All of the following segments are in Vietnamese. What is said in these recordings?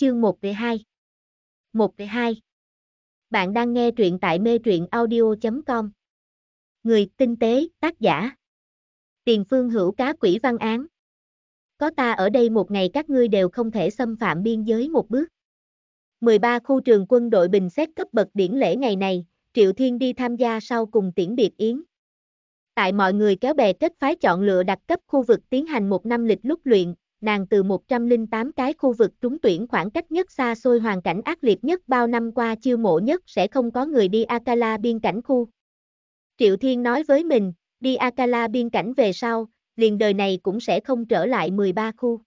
chương 1 đề 2. 1 2. Bạn đang nghe truyện tại mê truyện audio.com. Người tinh tế, tác giả. Tiền phương hữu cá quỷ văn án. Có ta ở đây một ngày các ngươi đều không thể xâm phạm biên giới một bước. 13 khu trường quân đội bình xét cấp bậc điển lễ ngày này, Triệu Thiên đi tham gia sau cùng tiễn biệt yến. Tại mọi người kéo bè kết phái chọn lựa đặt cấp khu vực tiến hành một năm lịch lúc luyện, nàng từ 108 cái khu vực trúng tuyển khoảng cách nhất xa xôi hoàn cảnh ác liệt nhất bao năm qua chiêu mộ nhất sẽ không có người đi Akala biên cảnh khu. Triệu Thiên nói với mình, đi Akala biên cảnh về sau, liền đời này cũng sẽ không trở lại 13 khu.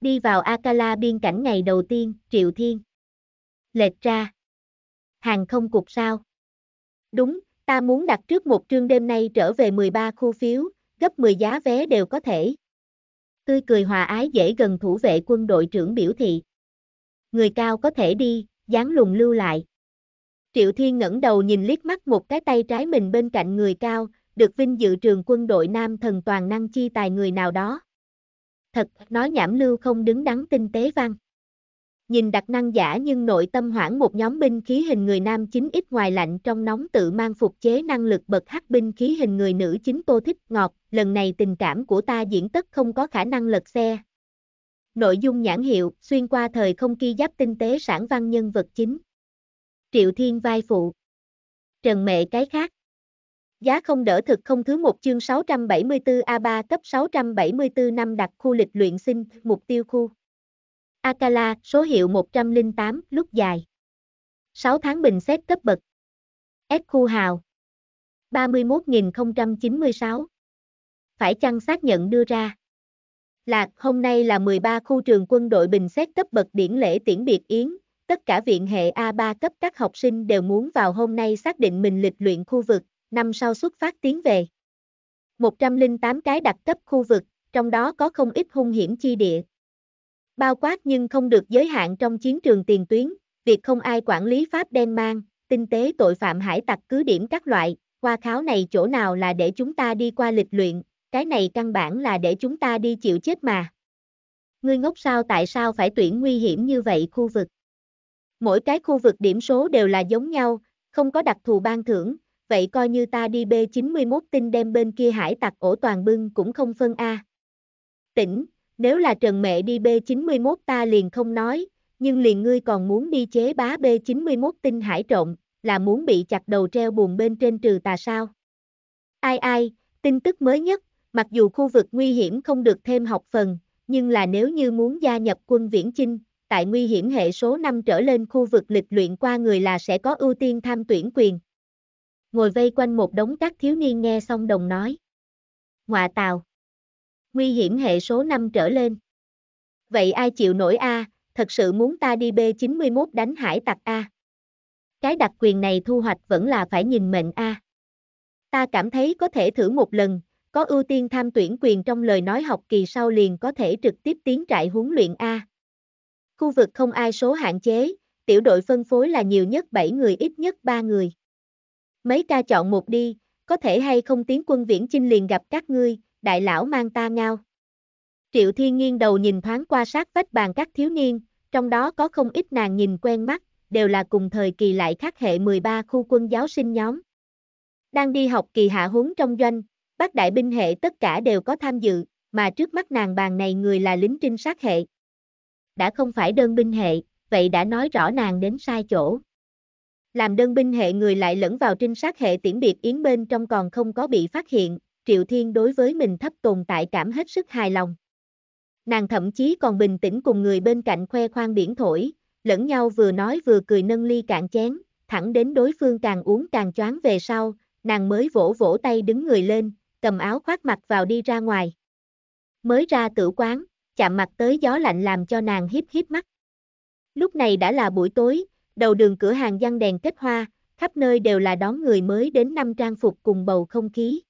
Đi vào Akala biên cảnh ngày đầu tiên, Triệu Thiên. Lệch ra. Hàng không cục sao? Đúng, ta muốn đặt trước một trương đêm nay trở về 13 khu phiếu, gấp 10 giá vé đều có thể tươi cười hòa ái dễ gần thủ vệ quân đội trưởng biểu thị. Người cao có thể đi, dáng lùng lưu lại. Triệu Thiên ngẩng đầu nhìn liếc mắt một cái tay trái mình bên cạnh người cao, được vinh dự trường quân đội nam thần toàn năng chi tài người nào đó. Thật, nói nhảm lưu không đứng đắn tinh tế văn. Nhìn đặc năng giả nhưng nội tâm hoảng một nhóm binh khí hình người nam chính ít ngoài lạnh trong nóng tự mang phục chế năng lực bật hắc binh khí hình người nữ chính tô thích ngọt, lần này tình cảm của ta diễn tất không có khả năng lật xe. Nội dung nhãn hiệu, xuyên qua thời không ki giáp tinh tế sản văn nhân vật chính. Triệu Thiên vai phụ. Trần Mệ cái khác. Giá không đỡ thực không thứ một chương 674A3 cấp 674 năm đặt khu lịch luyện sinh, mục tiêu khu. Akala, số hiệu 108, lúc dài. 6 tháng bình xét cấp bậc. S khu hào. 31.096. Phải chăng xác nhận đưa ra? Lạc, hôm nay là 13 khu trường quân đội bình xét cấp bậc điển lễ tiễn biệt Yến, tất cả viện hệ A3 cấp các học sinh đều muốn vào hôm nay xác định mình lịch luyện khu vực, năm sau xuất phát tiến về. 108 cái đặc cấp khu vực, trong đó có không ít hung hiểm chi địa, bao quát nhưng không được giới hạn trong chiến trường tiền tuyến, việc không ai quản lý Pháp đen mang, tinh tế tội phạm hải tặc cứ điểm các loại, qua kháo này chỗ nào là để chúng ta đi qua lịch luyện, cái này căn bản là để chúng ta đi chịu chết mà. Ngươi ngốc sao tại sao phải tuyển nguy hiểm như vậy khu vực? Mỗi cái khu vực điểm số đều là giống nhau, không có đặc thù ban thưởng, vậy coi như ta đi B91 tinh đem bên kia hải tặc ổ toàn bưng cũng không phân A. Tỉnh, nếu là Trần Mẹ đi B91 ta liền không nói, nhưng liền ngươi còn muốn đi chế bá B91 tinh hải trộn, là muốn bị chặt đầu treo buồn bên trên trừ tà sao. Ai ai, tin tức mới nhất, mặc dù khu vực nguy hiểm không được thêm học phần, nhưng là nếu như muốn gia nhập quân viễn chinh, tại nguy hiểm hệ số 5 trở lên khu vực lịch luyện qua người là sẽ có ưu tiên tham tuyển quyền. Ngồi vây quanh một đống các thiếu niên nghe xong đồng nói. Ngoạ tào nguy hiểm hệ số 5 trở lên. Vậy ai chịu nổi A, thật sự muốn ta đi B91 đánh hải tặc A. Cái đặc quyền này thu hoạch vẫn là phải nhìn mệnh A. Ta cảm thấy có thể thử một lần, có ưu tiên tham tuyển quyền trong lời nói học kỳ sau liền có thể trực tiếp tiến trại huấn luyện A. Khu vực không ai số hạn chế, tiểu đội phân phối là nhiều nhất 7 người ít nhất 3 người. Mấy ca chọn một đi, có thể hay không tiến quân viễn chinh liền gặp các ngươi, đại lão mang ta ngao. Triệu Thiên nghiêng đầu nhìn thoáng qua sát vách bàn các thiếu niên, trong đó có không ít nàng nhìn quen mắt, đều là cùng thời kỳ lại khác hệ 13 khu quân giáo sinh nhóm. Đang đi học kỳ hạ huấn trong doanh, bác đại binh hệ tất cả đều có tham dự, mà trước mắt nàng bàn này người là lính trinh sát hệ. Đã không phải đơn binh hệ, vậy đã nói rõ nàng đến sai chỗ. Làm đơn binh hệ người lại lẫn vào trinh sát hệ tiễn biệt yến bên trong còn không có bị phát hiện, Triệu Thiên đối với mình thấp tồn tại cảm hết sức hài lòng. Nàng thậm chí còn bình tĩnh cùng người bên cạnh khoe khoang biển thổi, lẫn nhau vừa nói vừa cười nâng ly cạn chén, thẳng đến đối phương càng uống càng choáng về sau, nàng mới vỗ vỗ tay đứng người lên, cầm áo khoác mặt vào đi ra ngoài. Mới ra tử quán, chạm mặt tới gió lạnh làm cho nàng hiếp hiếp mắt. Lúc này đã là buổi tối, đầu đường cửa hàng văn đèn kết hoa, khắp nơi đều là đón người mới đến năm trang phục cùng bầu không khí.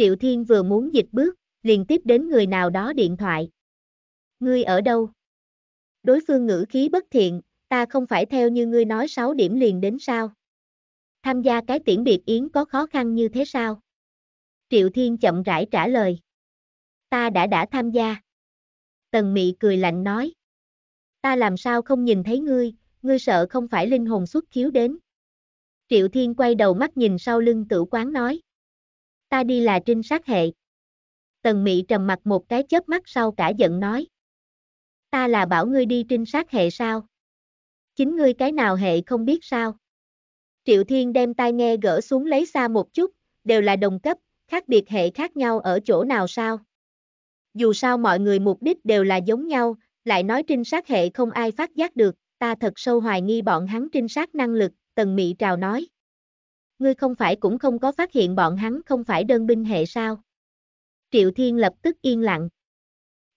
Triệu Thiên vừa muốn dịch bước, liền tiếp đến người nào đó điện thoại. Ngươi ở đâu? Đối phương ngữ khí bất thiện, ta không phải theo như ngươi nói 6 điểm liền đến sao? Tham gia cái tiễn biệt yến có khó khăn như thế sao? Triệu Thiên chậm rãi trả lời. Ta đã đã tham gia. Tần Mị cười lạnh nói. Ta làm sao không nhìn thấy ngươi, ngươi sợ không phải linh hồn xuất khiếu đến. Triệu Thiên quay đầu mắt nhìn sau lưng tử quán nói ta đi là trinh sát hệ. Tần Mị trầm mặt một cái chớp mắt sau cả giận nói. Ta là bảo ngươi đi trinh sát hệ sao? Chính ngươi cái nào hệ không biết sao? Triệu Thiên đem tai nghe gỡ xuống lấy xa một chút, đều là đồng cấp, khác biệt hệ khác nhau ở chỗ nào sao? Dù sao mọi người mục đích đều là giống nhau, lại nói trinh sát hệ không ai phát giác được, ta thật sâu hoài nghi bọn hắn trinh sát năng lực, Tần Mị Trào nói ngươi không phải cũng không có phát hiện bọn hắn không phải đơn binh hệ sao? Triệu Thiên lập tức yên lặng.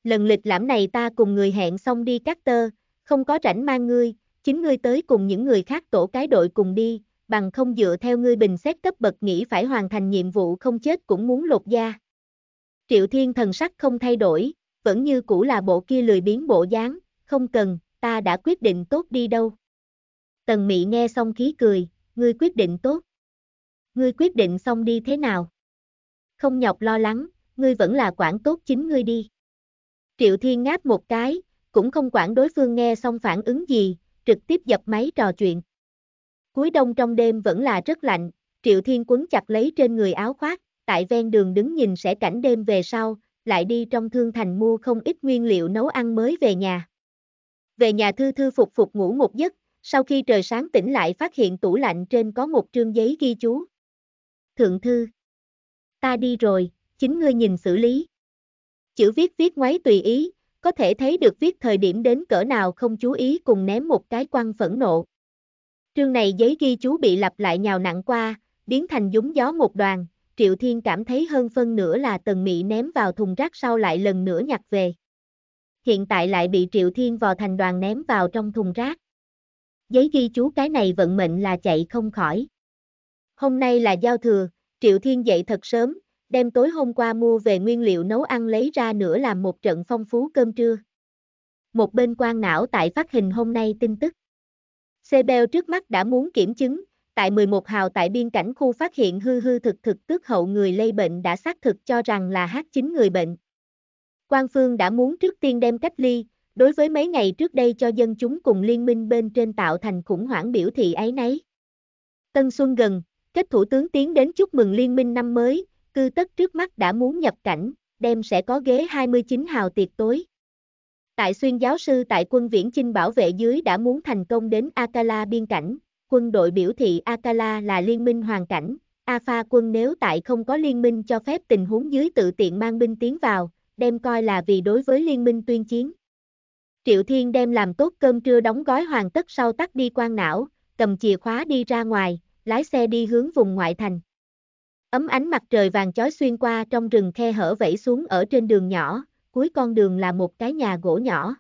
Lần lịch lãm này ta cùng người hẹn xong đi cắt tơ, không có rảnh mang ngươi, chính ngươi tới cùng những người khác tổ cái đội cùng đi, bằng không dựa theo ngươi bình xét cấp bậc nghĩ phải hoàn thành nhiệm vụ không chết cũng muốn lột da. Triệu Thiên thần sắc không thay đổi, vẫn như cũ là bộ kia lười biến bộ dáng, không cần, ta đã quyết định tốt đi đâu. Tần Mị nghe xong khí cười, ngươi quyết định tốt ngươi quyết định xong đi thế nào? Không nhọc lo lắng, ngươi vẫn là quản tốt chính ngươi đi. Triệu Thiên ngáp một cái, cũng không quản đối phương nghe xong phản ứng gì, trực tiếp dập máy trò chuyện. Cuối đông trong đêm vẫn là rất lạnh, Triệu Thiên quấn chặt lấy trên người áo khoác, tại ven đường đứng nhìn sẽ cảnh đêm về sau, lại đi trong thương thành mua không ít nguyên liệu nấu ăn mới về nhà. Về nhà thư thư phục phục ngủ một giấc, sau khi trời sáng tỉnh lại phát hiện tủ lạnh trên có một trương giấy ghi chú thượng thư. Ta đi rồi, chính ngươi nhìn xử lý. Chữ viết viết ngoáy tùy ý, có thể thấy được viết thời điểm đến cỡ nào không chú ý cùng ném một cái quăng phẫn nộ. Trương này giấy ghi chú bị lặp lại nhào nặng qua, biến thành dúng gió một đoàn, Triệu Thiên cảm thấy hơn phân nửa là Tần Mị ném vào thùng rác sau lại lần nữa nhặt về. Hiện tại lại bị Triệu Thiên vò thành đoàn ném vào trong thùng rác. Giấy ghi chú cái này vận mệnh là chạy không khỏi. Hôm nay là giao thừa, Triệu Thiên dậy thật sớm, đem tối hôm qua mua về nguyên liệu nấu ăn lấy ra nữa làm một trận phong phú cơm trưa. Một bên quan não tại phát hình hôm nay tin tức. Sebel trước mắt đã muốn kiểm chứng, tại 11 hào tại biên cảnh khu phát hiện hư hư thực thực tước hậu người lây bệnh đã xác thực cho rằng là H9 người bệnh. Quan Phương đã muốn trước tiên đem cách ly, đối với mấy ngày trước đây cho dân chúng cùng liên minh bên trên tạo thành khủng hoảng biểu thị ấy nấy. Tân Xuân gần, Kết thủ tướng tiến đến chúc mừng liên minh năm mới, cư tất trước mắt đã muốn nhập cảnh, đem sẽ có ghế 29 hào tiệc tối. Tại xuyên giáo sư tại quân viễn chinh bảo vệ dưới đã muốn thành công đến Akala biên cảnh, quân đội biểu thị Akala là liên minh hoàn cảnh, Alpha quân nếu tại không có liên minh cho phép tình huống dưới tự tiện mang binh tiến vào, đem coi là vì đối với liên minh tuyên chiến. Triệu Thiên đem làm tốt cơm trưa đóng gói hoàn tất sau tắt đi quan não, cầm chìa khóa đi ra ngoài, lái xe đi hướng vùng ngoại thành. Ấm ánh mặt trời vàng chói xuyên qua trong rừng khe hở vẫy xuống ở trên đường nhỏ, cuối con đường là một cái nhà gỗ nhỏ.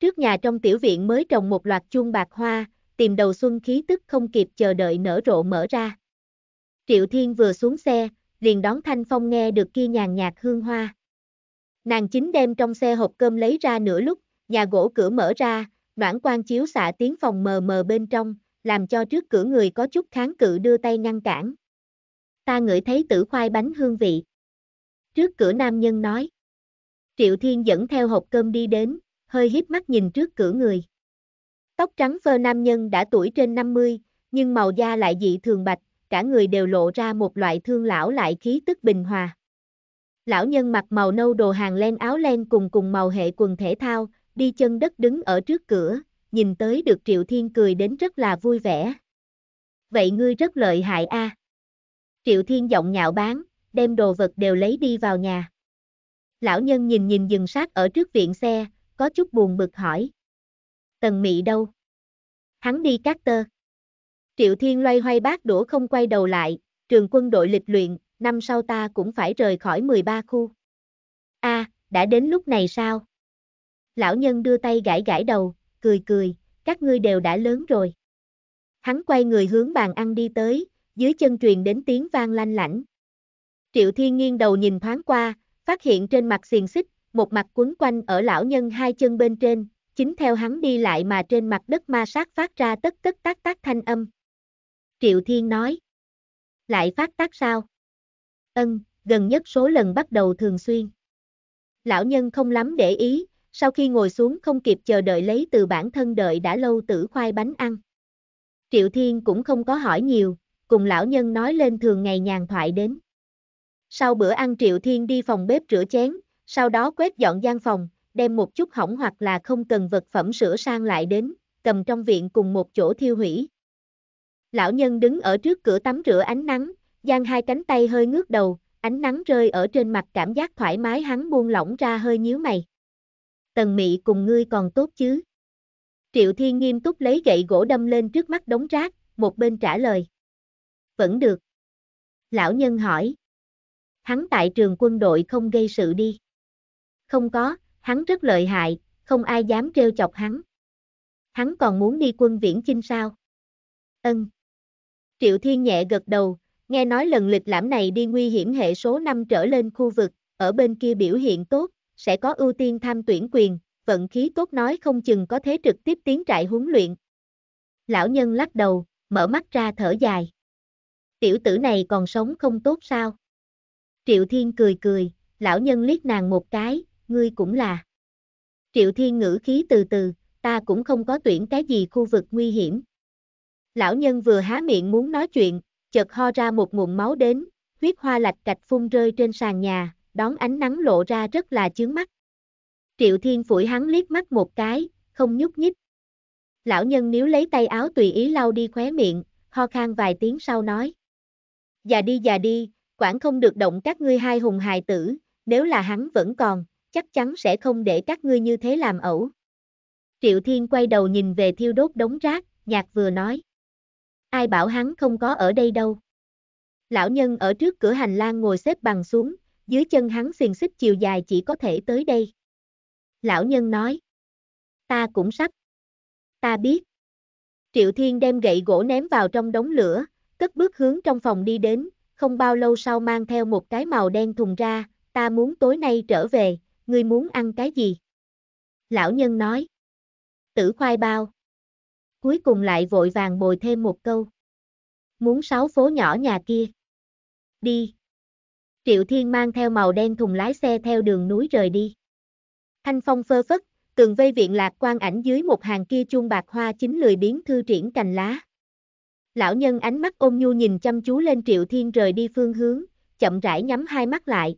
Trước nhà trong tiểu viện mới trồng một loạt chuông bạc hoa, tìm đầu xuân khí tức không kịp chờ đợi nở rộ mở ra. Triệu Thiên vừa xuống xe, liền đón Thanh Phong nghe được kia nhàn nhạt hương hoa. Nàng chính đem trong xe hộp cơm lấy ra nửa lúc, nhà gỗ cửa mở ra, noãn quan chiếu xạ tiếng phòng mờ mờ bên trong, làm cho trước cửa người có chút kháng cự đưa tay ngăn cản. Ta ngửi thấy tử khoai bánh hương vị. Trước cửa nam nhân nói. Triệu Thiên dẫn theo hộp cơm đi đến, hơi híp mắt nhìn trước cửa người. Tóc trắng phơ nam nhân đã tuổi trên 50, nhưng màu da lại dị thường bạch, cả người đều lộ ra một loại thương lão lại khí tức bình hòa. Lão nhân mặc màu nâu đồ hàng len áo len cùng cùng màu hệ quần thể thao, đi chân đất đứng ở trước cửa, nhìn tới được Triệu Thiên cười đến rất là vui vẻ. Vậy ngươi rất lợi hại a. À. Triệu Thiên giọng nhạo báng, đem đồ vật đều lấy đi vào nhà. Lão nhân nhìn nhìn dừng sát ở trước viện xe, có chút buồn bực hỏi. Tần Mị đâu? Hắn đi cát tơ. Triệu Thiên loay hoay bát đũa không quay đầu lại, trường quân đội lịch luyện, năm sau ta cũng phải rời khỏi 13 khu. A, à, đã đến lúc này sao? Lão nhân đưa tay gãi gãi đầu, cười cười, các ngươi đều đã lớn rồi. Hắn quay người hướng bàn ăn đi tới, dưới chân truyền đến tiếng vang lanh lảnh. Triệu Thiên nghiêng đầu nhìn thoáng qua, phát hiện trên mặt xiềng xích, một mặt quấn quanh ở lão nhân hai chân bên trên, chính theo hắn đi lại mà trên mặt đất ma sát phát ra tất tất tác tác thanh âm. Triệu Thiên nói, lại phát tác sao? Ân, gần nhất số lần bắt đầu thường xuyên. Lão nhân không lắm để ý, sau khi ngồi xuống không kịp chờ đợi lấy từ bản thân đợi đã lâu tử khoai bánh ăn. Triệu Thiên cũng không có hỏi nhiều, cùng lão nhân nói lên thường ngày nhàn thoại đến. Sau bữa ăn Triệu Thiên đi phòng bếp rửa chén, sau đó quét dọn gian phòng, đem một chút hỏng hoặc là không cần vật phẩm sửa sang lại đến, cầm trong viện cùng một chỗ thiêu hủy. Lão nhân đứng ở trước cửa tắm rửa ánh nắng, giang hai cánh tay hơi ngước đầu, ánh nắng rơi ở trên mặt cảm giác thoải mái hắn buông lỏng ra hơi nhíu mày tần mị cùng ngươi còn tốt chứ. Triệu Thiên nghiêm túc lấy gậy gỗ đâm lên trước mắt đống rác, một bên trả lời. Vẫn được. Lão nhân hỏi. Hắn tại trường quân đội không gây sự đi. Không có, hắn rất lợi hại, không ai dám trêu chọc hắn. Hắn còn muốn đi quân viễn chinh sao? Ân. Triệu Thiên nhẹ gật đầu, nghe nói lần lịch lãm này đi nguy hiểm hệ số 5 trở lên khu vực, ở bên kia biểu hiện tốt, sẽ có ưu tiên tham tuyển quyền, vận khí tốt nói không chừng có thế trực tiếp tiến trại huấn luyện. Lão nhân lắc đầu, mở mắt ra thở dài. Tiểu tử này còn sống không tốt sao? Triệu Thiên cười cười, lão nhân liếc nàng một cái, ngươi cũng là. Triệu Thiên ngữ khí từ từ, ta cũng không có tuyển cái gì khu vực nguy hiểm. Lão nhân vừa há miệng muốn nói chuyện, chợt ho ra một nguồn máu đến, huyết hoa lạch cạch phun rơi trên sàn nhà, đón ánh nắng lộ ra rất là chướng mắt. Triệu Thiên phủi hắn liếc mắt một cái, không nhúc nhích. Lão nhân nếu lấy tay áo tùy ý lau đi khóe miệng, ho khan vài tiếng sau nói. Già đi già đi, quản không được động các ngươi hai hùng hài tử, nếu là hắn vẫn còn, chắc chắn sẽ không để các ngươi như thế làm ẩu. Triệu Thiên quay đầu nhìn về thiêu đốt đống rác, nhạc vừa nói. Ai bảo hắn không có ở đây đâu. Lão nhân ở trước cửa hành lang ngồi xếp bằng xuống, dưới chân hắn xiềng xích chiều dài chỉ có thể tới đây. Lão nhân nói, ta cũng sắp, ta biết. Triệu Thiên đem gậy gỗ ném vào trong đống lửa, cất bước hướng trong phòng đi đến, không bao lâu sau mang theo một cái màu đen thùng ra, ta muốn tối nay trở về, ngươi muốn ăn cái gì? Lão nhân nói, tử khoai bao. Cuối cùng lại vội vàng bồi thêm một câu. Muốn sáu phố nhỏ nhà kia. Đi. Triệu Thiên mang theo màu đen thùng lái xe theo đường núi rời đi. Thanh phong phơ phất, tường vây viện lạc quan ảnh dưới một hàng kia chuông bạc hoa chính lười biến thư triển cành lá. Lão nhân ánh mắt ôm nhu nhìn chăm chú lên Triệu Thiên rời đi phương hướng, chậm rãi nhắm hai mắt lại.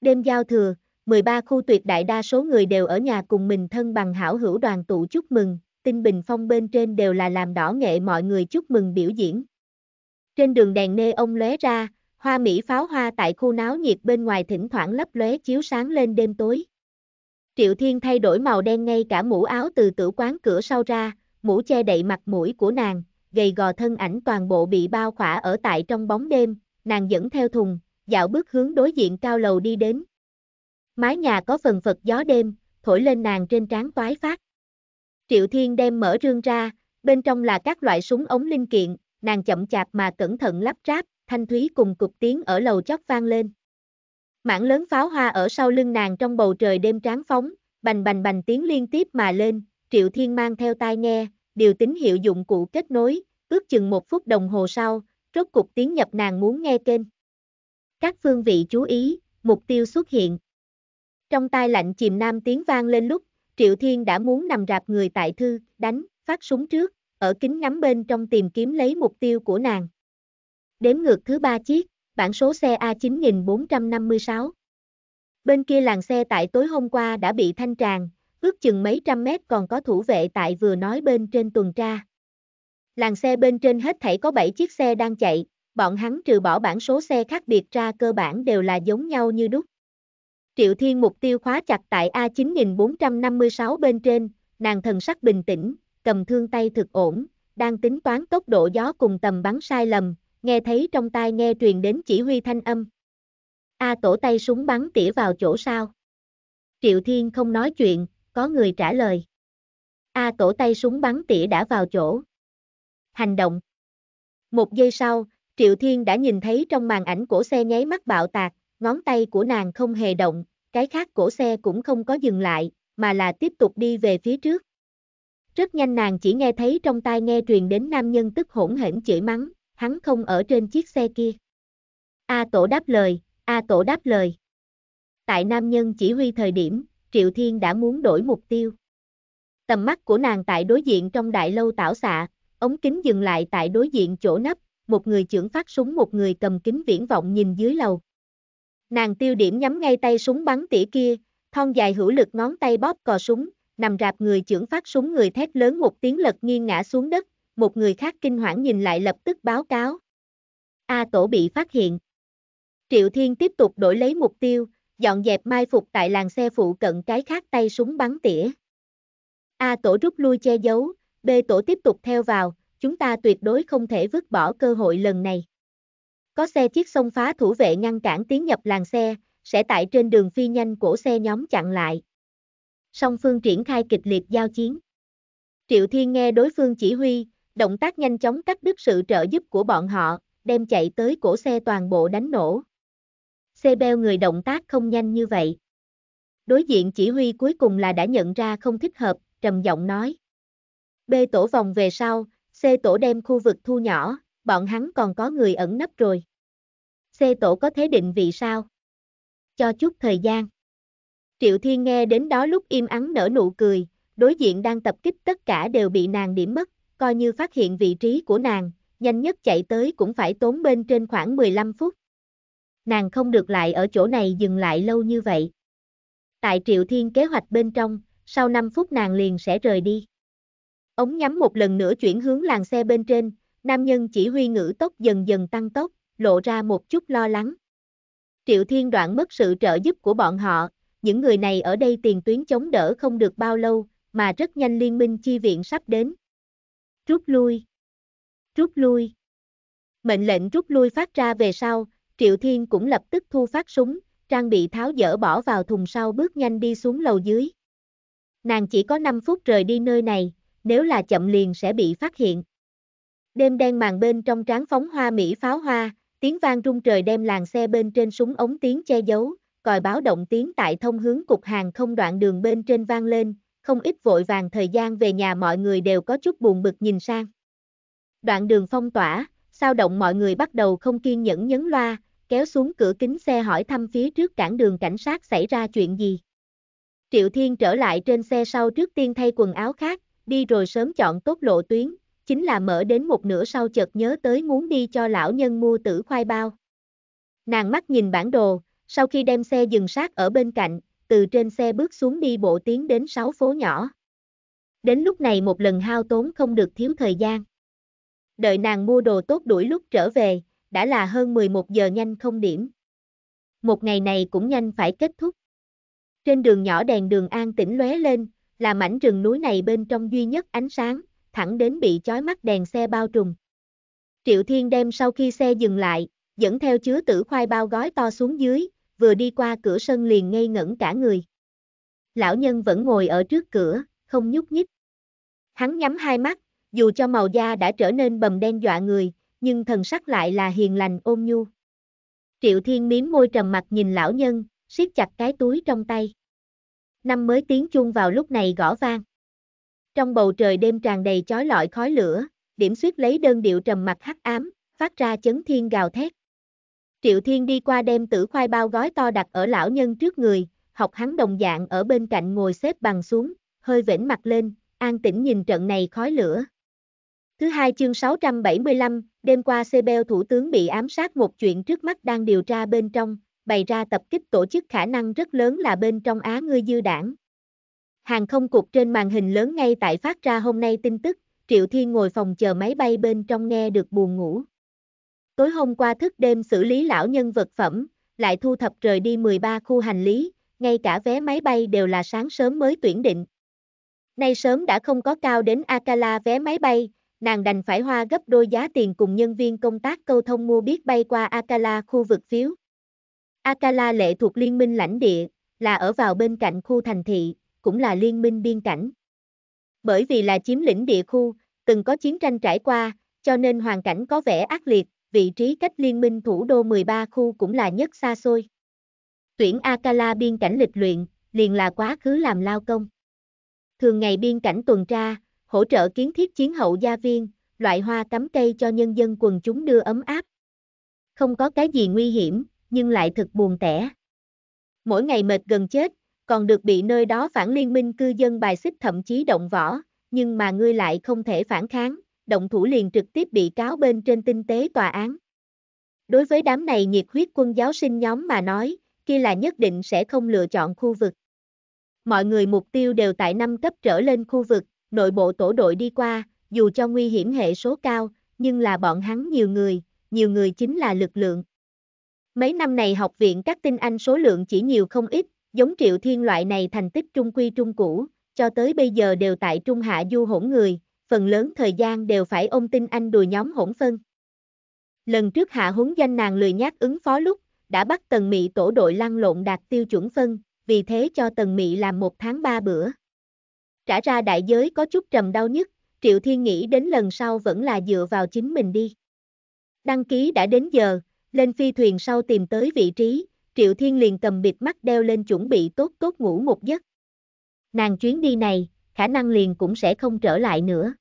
Đêm giao thừa, 13 khu tuyệt đại đa số người đều ở nhà cùng mình thân bằng hảo hữu đoàn tụ chúc mừng, tinh bình phong bên trên đều là làm đỏ nghệ mọi người chúc mừng biểu diễn. Trên đường đèn nê ông lóe ra, hoa mỹ pháo hoa tại khu náo nhiệt bên ngoài thỉnh thoảng lấp lóe chiếu sáng lên đêm tối. Triệu Thiên thay đổi màu đen ngay cả mũ áo từ tử quán cửa sau ra, mũ che đậy mặt mũi của nàng, gầy gò thân ảnh toàn bộ bị bao khỏa ở tại trong bóng đêm, nàng dẫn theo thùng, dạo bước hướng đối diện cao lầu đi đến. Mái nhà có phần phật gió đêm, thổi lên nàng trên trán toái phát. Triệu Thiên đem mở rương ra, bên trong là các loại súng ống linh kiện, nàng chậm chạp mà cẩn thận lắp ráp, thanh thúy cùng cục tiếng ở lầu chót vang lên. Mảng lớn pháo hoa ở sau lưng nàng trong bầu trời đêm tráng phóng, bành bành bành tiếng liên tiếp mà lên, Triệu Thiên mang theo tai nghe, điều tín hiệu dụng cụ kết nối, ước chừng một phút đồng hồ sau, rốt cục tiếng nhập nàng muốn nghe kênh. Các phương vị chú ý, mục tiêu xuất hiện. Trong tai lạnh chìm nam tiếng vang lên lúc, Triệu Thiên đã muốn nằm rạp người tại thư, đánh, phát súng trước, ở kính ngắm bên trong tìm kiếm lấy mục tiêu của nàng đếm ngược thứ ba chiếc, bản số xe A9456. Bên kia làng xe tại tối hôm qua đã bị thanh tràng, ước chừng mấy trăm mét còn có thủ vệ tại vừa nói bên trên tuần tra. Làng xe bên trên hết thảy có 7 chiếc xe đang chạy, bọn hắn trừ bỏ bản số xe khác biệt ra cơ bản đều là giống nhau như đúc. Triệu Thiên mục tiêu khóa chặt tại A9456 bên trên, nàng thần sắc bình tĩnh, cầm thương tay thực ổn, đang tính toán tốc độ gió cùng tầm bắn sai lầm, nghe thấy trong tai nghe truyền đến chỉ huy thanh âm. A tổ tay súng bắn tỉa vào chỗ sao. Triệu Thiên không nói chuyện, có người trả lời. A tổ tay súng bắn tỉa đã vào chỗ. Hành động. Một giây sau, Triệu Thiên đã nhìn thấy trong màn ảnh cổ xe nháy mắt bạo tạc, ngón tay của nàng không hề động, cái khác cổ xe cũng không có dừng lại, mà là tiếp tục đi về phía trước. Rất nhanh nàng chỉ nghe thấy trong tai nghe truyền đến nam nhân tức hỗn hển chửi mắng, hắn không ở trên chiếc xe kia. A Tổ đáp lời, A Tổ đáp lời. Tại nam nhân chỉ huy thời điểm, Triệu Thiên đã muốn đổi mục tiêu. Tầm mắt của nàng tại đối diện trong đại lâu tảo xạ, ống kính dừng lại tại đối diện chỗ nấp, một người trưởng phát súng một người cầm kính viễn vọng nhìn dưới lầu. Nàng tiêu điểm nhắm ngay tay súng bắn tỉa kia, thon dài hữu lực ngón tay bóp cò súng, nằm rạp người trưởng phát súng người thét lớn một tiếng lật nghiêng ngã xuống đất, một người khác kinh hoảng nhìn lại lập tức báo cáo. A tổ bị phát hiện. Triệu Thiên tiếp tục đổi lấy mục tiêu, dọn dẹp mai phục tại làng xe phụ cận cái khác tay súng bắn tỉa. A tổ rút lui che giấu, B tổ tiếp tục theo vào, chúng ta tuyệt đối không thể vứt bỏ cơ hội lần này. Có xe chiếc xông phá thủ vệ ngăn cản tiến nhập làng xe, sẽ tại trên đường phi nhanh của xe nhóm chặn lại. Song phương triển khai kịch liệt giao chiến. Triệu Thiên nghe đối phương chỉ huy, Động tác nhanh chóng cắt đứt sự trợ giúp của bọn họ, đem chạy tới cổ xe toàn bộ đánh nổ. Xe beo người động tác không nhanh như vậy. Đối diện chỉ huy cuối cùng là đã nhận ra không thích hợp, trầm giọng nói. B tổ vòng về sau, C tổ đem khu vực thu nhỏ, bọn hắn còn có người ẩn nấp rồi. C tổ có thế định vị sao? Cho chút thời gian. Triệu Thiên nghe đến đó lúc im ắng nở nụ cười, đối diện đang tập kích tất cả đều bị nàng điểm mất coi như phát hiện vị trí của nàng, nhanh nhất chạy tới cũng phải tốn bên trên khoảng 15 phút. Nàng không được lại ở chỗ này dừng lại lâu như vậy. Tại Triệu Thiên kế hoạch bên trong, sau 5 phút nàng liền sẽ rời đi. Ống nhắm một lần nữa chuyển hướng làng xe bên trên, nam nhân chỉ huy ngữ tốc dần dần tăng tốc, lộ ra một chút lo lắng. Triệu Thiên đoạn mất sự trợ giúp của bọn họ, những người này ở đây tiền tuyến chống đỡ không được bao lâu, mà rất nhanh liên minh chi viện sắp đến. Rút lui. Rút lui. Mệnh lệnh rút lui phát ra về sau, Triệu Thiên cũng lập tức thu phát súng, trang bị tháo dỡ bỏ vào thùng sau bước nhanh đi xuống lầu dưới. Nàng chỉ có 5 phút rời đi nơi này, nếu là chậm liền sẽ bị phát hiện. Đêm đen màn bên trong tráng phóng hoa Mỹ pháo hoa, tiếng vang rung trời đem làng xe bên trên súng ống tiếng che giấu, còi báo động tiếng tại thông hướng cục hàng không đoạn đường bên trên vang lên, không ít vội vàng thời gian về nhà mọi người đều có chút buồn bực nhìn sang. Đoạn đường phong tỏa, sao động mọi người bắt đầu không kiên nhẫn nhấn loa, kéo xuống cửa kính xe hỏi thăm phía trước cản đường cảnh sát xảy ra chuyện gì. Triệu Thiên trở lại trên xe sau trước tiên thay quần áo khác, đi rồi sớm chọn tốt lộ tuyến, chính là mở đến một nửa sau chợt nhớ tới muốn đi cho lão nhân mua tử khoai bao. Nàng mắt nhìn bản đồ, sau khi đem xe dừng sát ở bên cạnh, từ trên xe bước xuống đi bộ tiến đến sáu phố nhỏ. Đến lúc này một lần hao tốn không được thiếu thời gian. Đợi nàng mua đồ tốt đuổi lúc trở về, đã là hơn 11 giờ nhanh không điểm. Một ngày này cũng nhanh phải kết thúc. Trên đường nhỏ đèn đường an tĩnh lóe lên, là mảnh rừng núi này bên trong duy nhất ánh sáng, thẳng đến bị chói mắt đèn xe bao trùm. Triệu Thiên đem sau khi xe dừng lại, dẫn theo chứa tử khoai bao gói to xuống dưới, vừa đi qua cửa sân liền ngây ngẩn cả người. Lão nhân vẫn ngồi ở trước cửa, không nhúc nhích. Hắn nhắm hai mắt, dù cho màu da đã trở nên bầm đen dọa người, nhưng thần sắc lại là hiền lành ôm nhu. Triệu Thiên miếm môi trầm mặt nhìn lão nhân, siết chặt cái túi trong tay. Năm mới tiếng chuông vào lúc này gõ vang. Trong bầu trời đêm tràn đầy chói lọi khói lửa, điểm suýt lấy đơn điệu trầm mặt hắc ám, phát ra chấn thiên gào thét. Triệu Thiên đi qua đem tử khoai bao gói to đặt ở lão nhân trước người, học hắn đồng dạng ở bên cạnh ngồi xếp bằng xuống, hơi vểnh mặt lên, an tĩnh nhìn trận này khói lửa. Thứ hai chương 675, đêm qua Sebel thủ tướng bị ám sát một chuyện trước mắt đang điều tra bên trong, bày ra tập kích tổ chức khả năng rất lớn là bên trong Á Ngư dư đảng. Hàng không cục trên màn hình lớn ngay tại phát ra hôm nay tin tức, Triệu Thiên ngồi phòng chờ máy bay bên trong nghe được buồn ngủ. Tối hôm qua thức đêm xử lý lão nhân vật phẩm, lại thu thập rời đi 13 khu hành lý, ngay cả vé máy bay đều là sáng sớm mới tuyển định. Nay sớm đã không có cao đến Akala vé máy bay, nàng đành phải hoa gấp đôi giá tiền cùng nhân viên công tác câu thông mua biết bay qua Akala khu vực phiếu. Akala lệ thuộc liên minh lãnh địa, là ở vào bên cạnh khu thành thị, cũng là liên minh biên cảnh. Bởi vì là chiếm lĩnh địa khu, từng có chiến tranh trải qua, cho nên hoàn cảnh có vẻ ác liệt, vị trí cách liên minh thủ đô 13 khu cũng là nhất xa xôi. Tuyển Akala biên cảnh lịch luyện, liền là quá khứ làm lao công. Thường ngày biên cảnh tuần tra, hỗ trợ kiến thiết chiến hậu gia viên, loại hoa cắm cây cho nhân dân quần chúng đưa ấm áp. Không có cái gì nguy hiểm, nhưng lại thật buồn tẻ. Mỗi ngày mệt gần chết, còn được bị nơi đó phản liên minh cư dân bài xích thậm chí động võ, nhưng mà ngươi lại không thể phản kháng động thủ liền trực tiếp bị cáo bên trên tinh tế tòa án. Đối với đám này nhiệt huyết quân giáo sinh nhóm mà nói, kia là nhất định sẽ không lựa chọn khu vực. Mọi người mục tiêu đều tại năm cấp trở lên khu vực, nội bộ tổ đội đi qua, dù cho nguy hiểm hệ số cao, nhưng là bọn hắn nhiều người, nhiều người chính là lực lượng. Mấy năm này học viện các tinh anh số lượng chỉ nhiều không ít, giống triệu thiên loại này thành tích trung quy trung cũ, cho tới bây giờ đều tại trung hạ du hỗn người, phần lớn thời gian đều phải ôm tin anh đùi nhóm hỗn phân. Lần trước hạ huấn danh nàng lười nhát ứng phó lúc, đã bắt tần mị tổ đội lăn lộn đạt tiêu chuẩn phân, vì thế cho tần mị làm một tháng ba bữa. Trả ra đại giới có chút trầm đau nhất, Triệu Thiên nghĩ đến lần sau vẫn là dựa vào chính mình đi. Đăng ký đã đến giờ, lên phi thuyền sau tìm tới vị trí, Triệu Thiên liền cầm bịt mắt đeo lên chuẩn bị tốt tốt ngủ một giấc. Nàng chuyến đi này, khả năng liền cũng sẽ không trở lại nữa.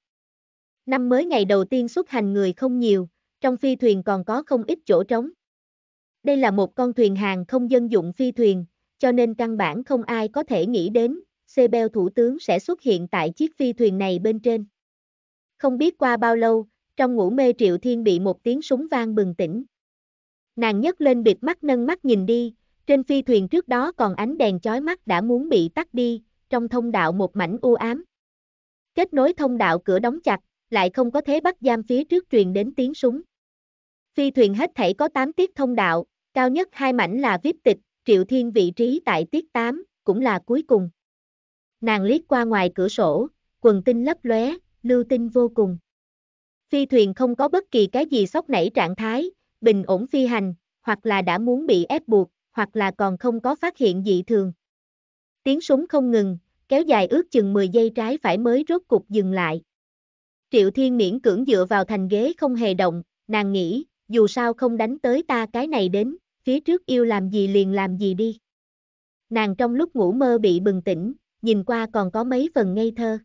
Năm mới ngày đầu tiên xuất hành người không nhiều, trong phi thuyền còn có không ít chỗ trống. Đây là một con thuyền hàng không dân dụng phi thuyền, cho nên căn bản không ai có thể nghĩ đến, Sebel thủ tướng sẽ xuất hiện tại chiếc phi thuyền này bên trên. Không biết qua bao lâu, trong ngủ mê Triệu Thiên bị một tiếng súng vang bừng tỉnh. Nàng nhấc lên bịt mắt nâng mắt nhìn đi, trên phi thuyền trước đó còn ánh đèn chói mắt đã muốn bị tắt đi, trong thông đạo một mảnh u ám. Kết nối thông đạo cửa đóng chặt, lại không có thế bắt giam phía trước truyền đến tiếng súng. Phi thuyền hết thảy có 8 tiết thông đạo, cao nhất hai mảnh là viếp tịch, Triệu Thiên vị trí tại tiết 8, cũng là cuối cùng. Nàng liếc qua ngoài cửa sổ, quần tinh lấp lóe, lưu tinh vô cùng. Phi thuyền không có bất kỳ cái gì sốc nảy trạng thái, bình ổn phi hành, hoặc là đã muốn bị ép buộc, hoặc là còn không có phát hiện dị thường tiếng súng không ngừng, kéo dài ước chừng 10 giây trái phải mới rốt cục dừng lại. Triệu Thiên miễn cưỡng dựa vào thành ghế không hề động, nàng nghĩ, dù sao không đánh tới ta cái này đến, phía trước yêu làm gì liền làm gì đi. Nàng trong lúc ngủ mơ bị bừng tỉnh, nhìn qua còn có mấy phần ngây thơ.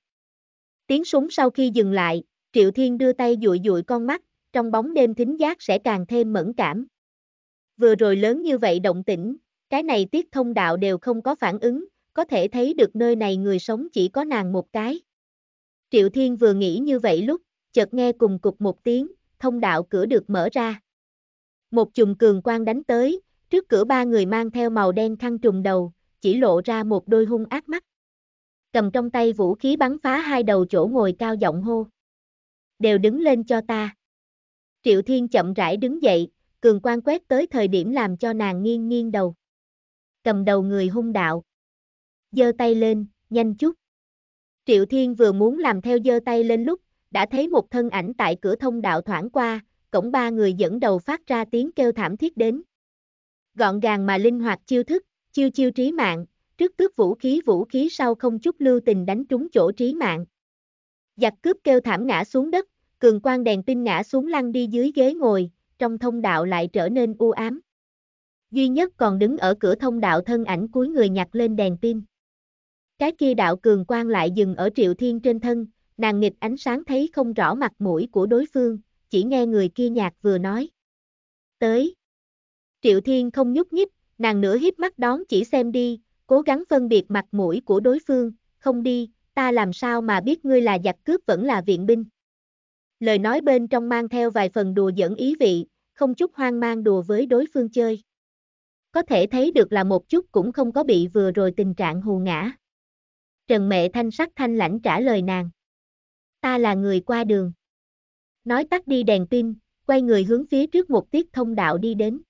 Tiếng súng sau khi dừng lại, Triệu Thiên đưa tay dụi dụi con mắt, trong bóng đêm thính giác sẽ càng thêm mẫn cảm. Vừa rồi lớn như vậy động tĩnh, cái này tiết thông đạo đều không có phản ứng, có thể thấy được nơi này người sống chỉ có nàng một cái. Triệu Thiên vừa nghĩ như vậy lúc, chợt nghe cùng cục một tiếng, thông đạo cửa được mở ra. Một chùm cường quang đánh tới, trước cửa ba người mang theo màu đen khăn trùng đầu, chỉ lộ ra một đôi hung ác mắt. Cầm trong tay vũ khí bắn phá hai đầu chỗ ngồi cao giọng hô. Đều đứng lên cho ta. Triệu Thiên chậm rãi đứng dậy, cường quang quét tới thời điểm làm cho nàng nghiêng nghiêng đầu. Cầm đầu người hung đạo giơ tay lên, nhanh chút. Triệu Thiên vừa muốn làm theo giơ tay lên lúc, đã thấy một thân ảnh tại cửa thông đạo thoảng qua, cổng ba người dẫn đầu phát ra tiếng kêu thảm thiết đến. Gọn gàng mà linh hoạt chiêu thức, chiêu chiêu trí mạng, trước tước vũ khí vũ khí sau không chút lưu tình đánh trúng chỗ trí mạng. Giặc cướp kêu thảm ngã xuống đất, cường quan đèn pin ngã xuống lăn đi dưới ghế ngồi, trong thông đạo lại trở nên u ám. Duy nhất còn đứng ở cửa thông đạo thân ảnh cuối người nhặt lên đèn pin. Cái kia đạo cường quang lại dừng ở Triệu Thiên trên thân, nàng nghịch ánh sáng thấy không rõ mặt mũi của đối phương, chỉ nghe người kia nhạc vừa nói. Tới. Triệu Thiên không nhúc nhích, nàng nửa hiếp mắt đón chỉ xem đi, cố gắng phân biệt mặt mũi của đối phương, không đi, ta làm sao mà biết ngươi là giặc cướp vẫn là viện binh. Lời nói bên trong mang theo vài phần đùa dẫn ý vị, không chút hoang mang đùa với đối phương chơi. Có thể thấy được là một chút cũng không có bị vừa rồi tình trạng hù ngã. Trần Mẹ Thanh sắc thanh lãnh trả lời nàng. Ta là người qua đường. Nói tắt đi đèn pin, quay người hướng phía trước một tiết thông đạo đi đến.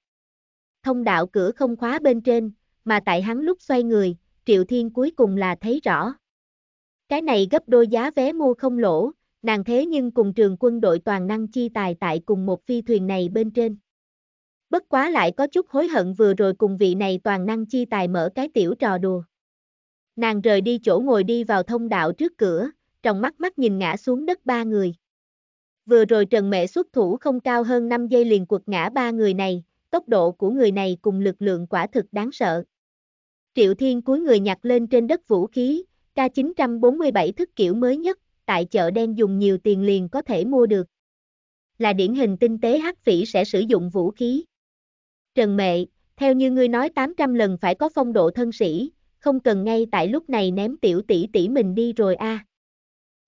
Thông đạo cửa không khóa bên trên, mà tại hắn lúc xoay người, Triệu Thiên cuối cùng là thấy rõ. Cái này gấp đôi giá vé mua không lỗ, nàng thế nhưng cùng trường quân đội toàn năng chi tài tại cùng một phi thuyền này bên trên. Bất quá lại có chút hối hận vừa rồi cùng vị này toàn năng chi tài mở cái tiểu trò đùa. Nàng rời đi chỗ ngồi đi vào thông đạo trước cửa, trong mắt mắt nhìn ngã xuống đất ba người. Vừa rồi Trần Mẹ xuất thủ không cao hơn 5 giây liền quật ngã ba người này, tốc độ của người này cùng lực lượng quả thực đáng sợ. Triệu Thiên cúi người nhặt lên trên đất vũ khí, K947 thức kiểu mới nhất, tại chợ đen dùng nhiều tiền liền có thể mua được. Là điển hình tinh tế hắc phỉ sẽ sử dụng vũ khí. Trần Mẹ, theo như ngươi nói 800 lần phải có phong độ thân sĩ, không cần ngay tại lúc này ném tiểu tỷ tỷ mình đi rồi a. À.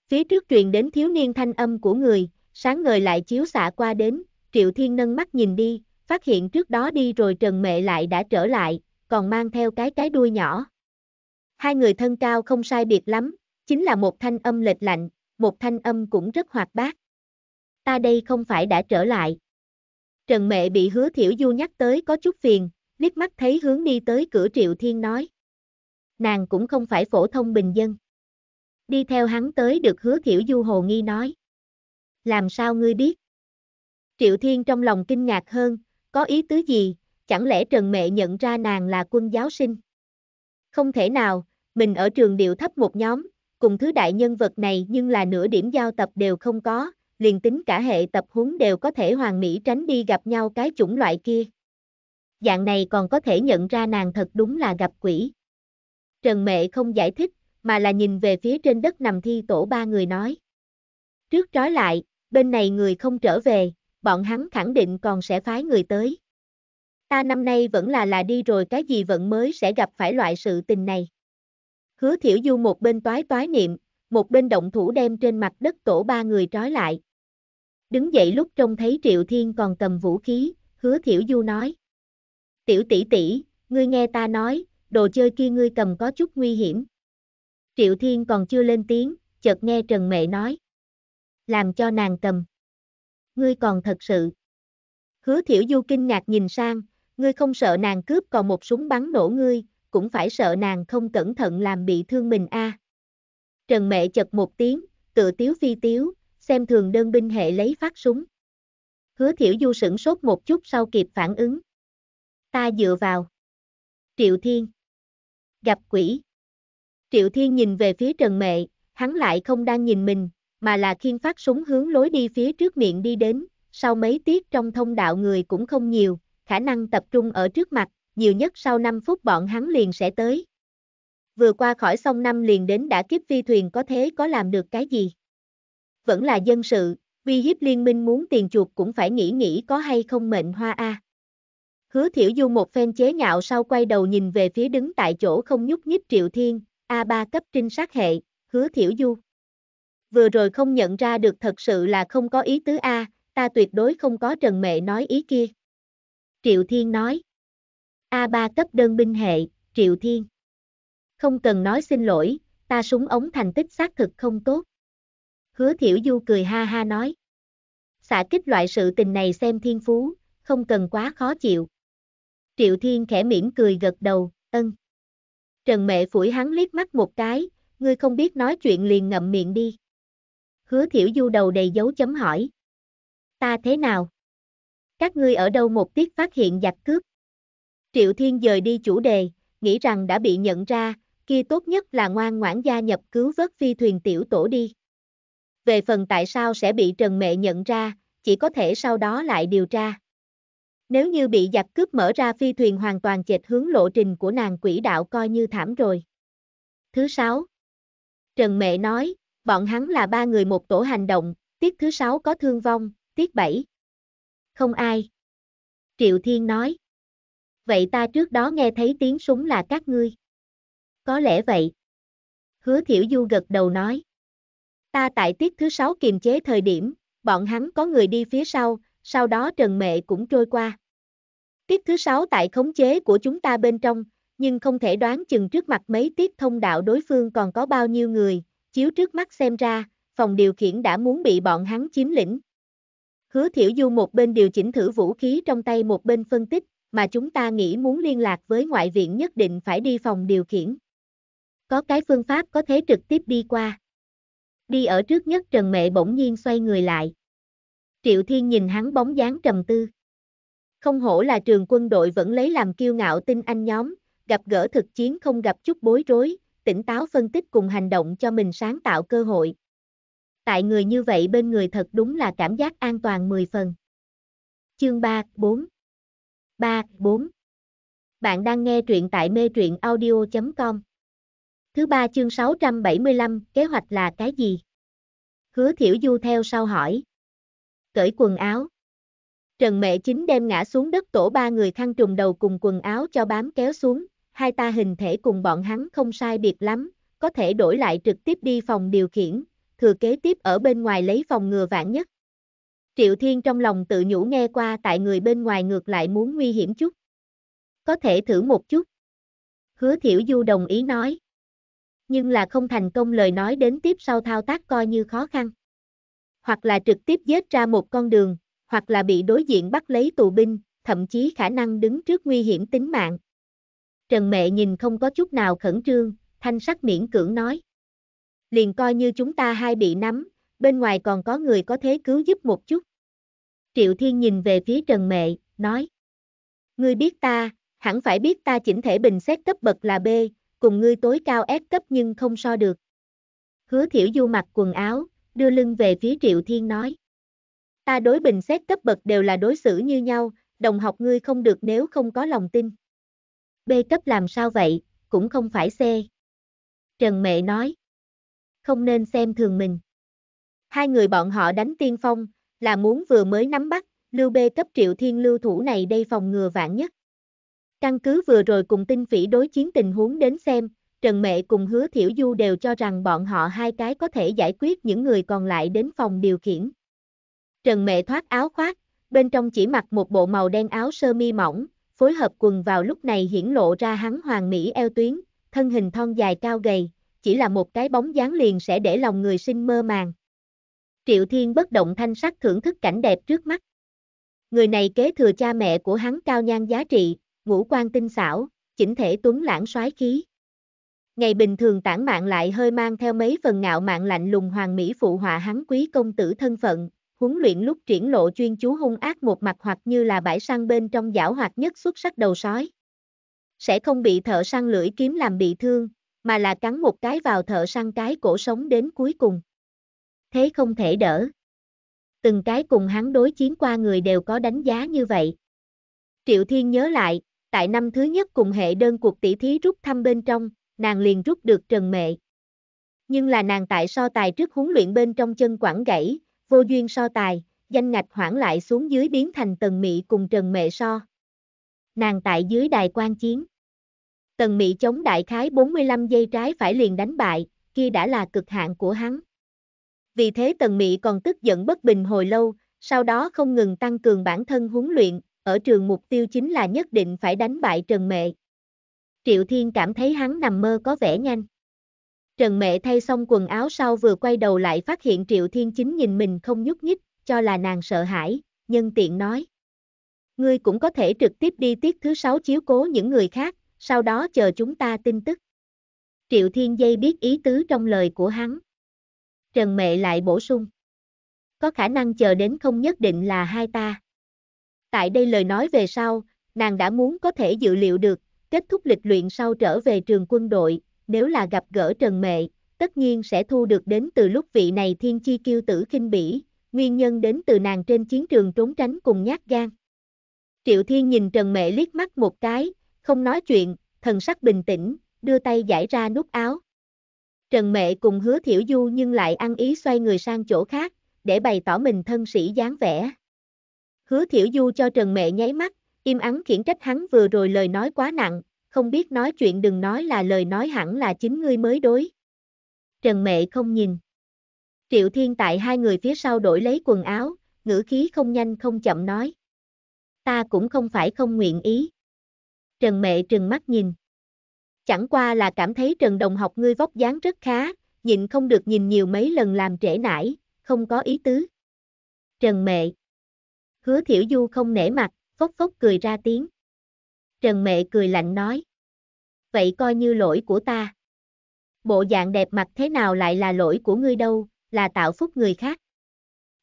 Phía trước truyền đến thiếu niên thanh âm của người, sáng ngời lại chiếu xạ qua đến, Triệu Thiên nâng mắt nhìn đi, phát hiện trước đó đi rồi Trần Mệ lại đã trở lại, còn mang theo cái cái đuôi nhỏ. Hai người thân cao không sai biệt lắm, chính là một thanh âm lệch lạnh, một thanh âm cũng rất hoạt bát. Ta đây không phải đã trở lại. Trần Mệ bị hứa thiểu du nhắc tới có chút phiền, liếc mắt thấy hướng đi tới cửa Triệu Thiên nói nàng cũng không phải phổ thông bình dân. Đi theo hắn tới được hứa thiểu du hồ nghi nói. Làm sao ngươi biết? Triệu Thiên trong lòng kinh ngạc hơn, có ý tứ gì, chẳng lẽ Trần Mẹ nhận ra nàng là quân giáo sinh? Không thể nào, mình ở trường điệu thấp một nhóm, cùng thứ đại nhân vật này nhưng là nửa điểm giao tập đều không có, liền tính cả hệ tập huấn đều có thể hoàn mỹ tránh đi gặp nhau cái chủng loại kia. Dạng này còn có thể nhận ra nàng thật đúng là gặp quỷ. Trần mẹ không giải thích, mà là nhìn về phía trên đất nằm thi tổ ba người nói. Trước trói lại, bên này người không trở về, bọn hắn khẳng định còn sẽ phái người tới. Ta năm nay vẫn là là đi rồi cái gì vẫn mới sẽ gặp phải loại sự tình này. Hứa thiểu du một bên toái toái niệm, một bên động thủ đem trên mặt đất tổ ba người trói lại. Đứng dậy lúc trông thấy Triệu Thiên còn cầm vũ khí, hứa thiểu du nói. Tiểu tỷ tỷ, ngươi nghe ta nói, đồ chơi kia ngươi cầm có chút nguy hiểm. Triệu Thiên còn chưa lên tiếng, chợt nghe Trần Mẹ nói. Làm cho nàng cầm. Ngươi còn thật sự. Hứa Thiểu Du kinh ngạc nhìn sang, ngươi không sợ nàng cướp còn một súng bắn nổ ngươi, cũng phải sợ nàng không cẩn thận làm bị thương mình a. À. Trần Mẹ chật một tiếng, tự tiếu phi tiếu, xem thường đơn binh hệ lấy phát súng. Hứa Thiểu Du sửng sốt một chút sau kịp phản ứng. Ta dựa vào. Triệu Thiên gặp quỷ. Triệu Thiên nhìn về phía Trần Mệ, hắn lại không đang nhìn mình, mà là khiên phát súng hướng lối đi phía trước miệng đi đến, sau mấy tiết trong thông đạo người cũng không nhiều, khả năng tập trung ở trước mặt, nhiều nhất sau 5 phút bọn hắn liền sẽ tới. Vừa qua khỏi sông năm liền đến đã kiếp phi thuyền có thế có làm được cái gì? Vẫn là dân sự, Vi hiếp liên minh muốn tiền chuột cũng phải nghĩ nghĩ có hay không mệnh hoa a. À. Hứa thiểu du một phen chế nhạo sau quay đầu nhìn về phía đứng tại chỗ không nhúc nhích triệu thiên, A3 cấp trinh sát hệ, hứa thiểu du. Vừa rồi không nhận ra được thật sự là không có ý tứ A, ta tuyệt đối không có trần mệ nói ý kia. Triệu thiên nói. A3 cấp đơn binh hệ, triệu thiên. Không cần nói xin lỗi, ta súng ống thành tích xác thực không tốt. Hứa thiểu du cười ha ha nói. Xả kích loại sự tình này xem thiên phú, không cần quá khó chịu. Triệu Thiên khẽ mỉm cười gật đầu, ân. Trần Mẹ phủi hắn liếc mắt một cái, ngươi không biết nói chuyện liền ngậm miệng đi. Hứa thiểu du đầu đầy dấu chấm hỏi. Ta thế nào? Các ngươi ở đâu một tiết phát hiện giặc cướp? Triệu Thiên dời đi chủ đề, nghĩ rằng đã bị nhận ra, kia tốt nhất là ngoan ngoãn gia nhập cứu vớt phi thuyền tiểu tổ đi. Về phần tại sao sẽ bị Trần Mẹ nhận ra, chỉ có thể sau đó lại điều tra. Nếu như bị giặc cướp mở ra phi thuyền hoàn toàn chệch hướng lộ trình của nàng quỷ đạo coi như thảm rồi. Thứ sáu. Trần mẹ nói, bọn hắn là ba người một tổ hành động, tiết thứ sáu có thương vong, tiết bảy. Không ai. Triệu Thiên nói. Vậy ta trước đó nghe thấy tiếng súng là các ngươi. Có lẽ vậy. Hứa Thiểu Du gật đầu nói. Ta tại tiết thứ sáu kiềm chế thời điểm, bọn hắn có người đi phía sau, sau đó Trần mẹ cũng trôi qua. Tiết thứ sáu tại khống chế của chúng ta bên trong, nhưng không thể đoán chừng trước mặt mấy tiết thông đạo đối phương còn có bao nhiêu người, chiếu trước mắt xem ra, phòng điều khiển đã muốn bị bọn hắn chiếm lĩnh. Hứa Thiểu Du một bên điều chỉnh thử vũ khí trong tay một bên phân tích, mà chúng ta nghĩ muốn liên lạc với ngoại viện nhất định phải đi phòng điều khiển. Có cái phương pháp có thể trực tiếp đi qua. Đi ở trước nhất Trần Mẹ bỗng nhiên xoay người lại. Triệu Thiên nhìn hắn bóng dáng trầm tư. Không hổ là trường quân đội vẫn lấy làm kiêu ngạo tinh anh nhóm, gặp gỡ thực chiến không gặp chút bối rối, tỉnh táo phân tích cùng hành động cho mình sáng tạo cơ hội. Tại người như vậy bên người thật đúng là cảm giác an toàn 10 phần. Chương 3, 4 3, 4 Bạn đang nghe truyện tại mê truyện audio.com Thứ ba chương 675, kế hoạch là cái gì? Hứa Thiểu Du theo sau hỏi. Cởi quần áo. Trần Mẹ Chính đem ngã xuống đất tổ ba người khăn trùng đầu cùng quần áo cho bám kéo xuống, hai ta hình thể cùng bọn hắn không sai biệt lắm, có thể đổi lại trực tiếp đi phòng điều khiển, thừa kế tiếp ở bên ngoài lấy phòng ngừa vạn nhất. Triệu Thiên trong lòng tự nhủ nghe qua tại người bên ngoài ngược lại muốn nguy hiểm chút. Có thể thử một chút. Hứa Thiểu Du đồng ý nói. Nhưng là không thành công lời nói đến tiếp sau thao tác coi như khó khăn. Hoặc là trực tiếp giết ra một con đường, hoặc là bị đối diện bắt lấy tù binh, thậm chí khả năng đứng trước nguy hiểm tính mạng. Trần Mẹ nhìn không có chút nào khẩn trương, thanh sắc miễn cưỡng nói. Liền coi như chúng ta hai bị nắm, bên ngoài còn có người có thế cứu giúp một chút. Triệu Thiên nhìn về phía Trần Mẹ, nói. Ngươi biết ta, hẳn phải biết ta chỉnh thể bình xét cấp bậc là B, cùng ngươi tối cao S cấp nhưng không so được. Hứa thiểu du mặc quần áo, đưa lưng về phía Triệu Thiên nói. Ta đối bình xét cấp bậc đều là đối xử như nhau, đồng học ngươi không được nếu không có lòng tin. B cấp làm sao vậy, cũng không phải C. Trần Mệ nói. Không nên xem thường mình. Hai người bọn họ đánh tiên phong, là muốn vừa mới nắm bắt, lưu B cấp triệu thiên lưu thủ này đây phòng ngừa vạn nhất. Căn cứ vừa rồi cùng tinh phỉ đối chiến tình huống đến xem, Trần Mệ cùng Hứa Thiểu Du đều cho rằng bọn họ hai cái có thể giải quyết những người còn lại đến phòng điều khiển. Trần Mẹ thoát áo khoác, bên trong chỉ mặc một bộ màu đen áo sơ mi mỏng, phối hợp quần vào lúc này hiển lộ ra hắn hoàng mỹ eo tuyến, thân hình thon dài cao gầy, chỉ là một cái bóng dáng liền sẽ để lòng người sinh mơ màng. Triệu Thiên bất động thanh sắc thưởng thức cảnh đẹp trước mắt. Người này kế thừa cha mẹ của hắn cao nhan giá trị, ngũ quan tinh xảo, chỉnh thể tuấn lãng soái khí. Ngày bình thường tản mạng lại hơi mang theo mấy phần ngạo mạn lạnh lùng hoàng mỹ phụ họa hắn quý công tử thân phận, huấn luyện lúc triển lộ chuyên chú hung ác một mặt hoặc như là bãi săn bên trong giảo hoạt nhất xuất sắc đầu sói. Sẽ không bị thợ săn lưỡi kiếm làm bị thương, mà là cắn một cái vào thợ săn cái cổ sống đến cuối cùng. Thế không thể đỡ. Từng cái cùng hắn đối chiến qua người đều có đánh giá như vậy. Triệu Thiên nhớ lại, tại năm thứ nhất cùng hệ đơn cuộc tỷ thí rút thăm bên trong, nàng liền rút được trần mệ. Nhưng là nàng tại so tài trước huấn luyện bên trong chân quảng gãy, vô duyên so tài, danh ngạch hoãn lại xuống dưới biến thành Tần Mị cùng Trần Mệ so. Nàng tại dưới đài quan chiến. Tần Mị chống đại khái 45 giây trái phải liền đánh bại, kia đã là cực hạn của hắn. Vì thế Tần Mị còn tức giận bất bình hồi lâu, sau đó không ngừng tăng cường bản thân huấn luyện, ở trường mục tiêu chính là nhất định phải đánh bại Trần Mệ. Triệu Thiên cảm thấy hắn nằm mơ có vẻ nhanh. Trần mẹ thay xong quần áo sau vừa quay đầu lại phát hiện Triệu Thiên Chính nhìn mình không nhúc nhích, cho là nàng sợ hãi, nhân tiện nói. Ngươi cũng có thể trực tiếp đi tiết thứ sáu chiếu cố những người khác, sau đó chờ chúng ta tin tức. Triệu Thiên Dây biết ý tứ trong lời của hắn. Trần mẹ lại bổ sung. Có khả năng chờ đến không nhất định là hai ta. Tại đây lời nói về sau, nàng đã muốn có thể dự liệu được, kết thúc lịch luyện sau trở về trường quân đội, nếu là gặp gỡ Trần Mệ, tất nhiên sẽ thu được đến từ lúc vị này thiên chi kiêu tử kinh bỉ, nguyên nhân đến từ nàng trên chiến trường trốn tránh cùng nhát gan. Triệu Thiên nhìn Trần Mệ liếc mắt một cái, không nói chuyện, thần sắc bình tĩnh, đưa tay giải ra nút áo. Trần Mệ cùng hứa thiểu du nhưng lại ăn ý xoay người sang chỗ khác, để bày tỏ mình thân sĩ dáng vẻ. Hứa thiểu du cho Trần Mệ nháy mắt, im ắng khiển trách hắn vừa rồi lời nói quá nặng, không biết nói chuyện đừng nói là lời nói hẳn là chính ngươi mới đối. Trần Mẹ không nhìn. Triệu Thiên Tại hai người phía sau đổi lấy quần áo, ngữ khí không nhanh không chậm nói. Ta cũng không phải không nguyện ý. Trần Mẹ trừng mắt nhìn. Chẳng qua là cảm thấy Trần Đồng học ngươi vóc dáng rất khá, nhìn không được nhìn nhiều mấy lần làm trễ nải, không có ý tứ. Trần Mẹ. Hứa Thiểu Du không nể mặt, phốc phốc cười ra tiếng. Trần Mẹ cười lạnh nói vậy coi như lỗi của ta. Bộ dạng đẹp mặt thế nào lại là lỗi của ngươi đâu, là tạo phúc người khác.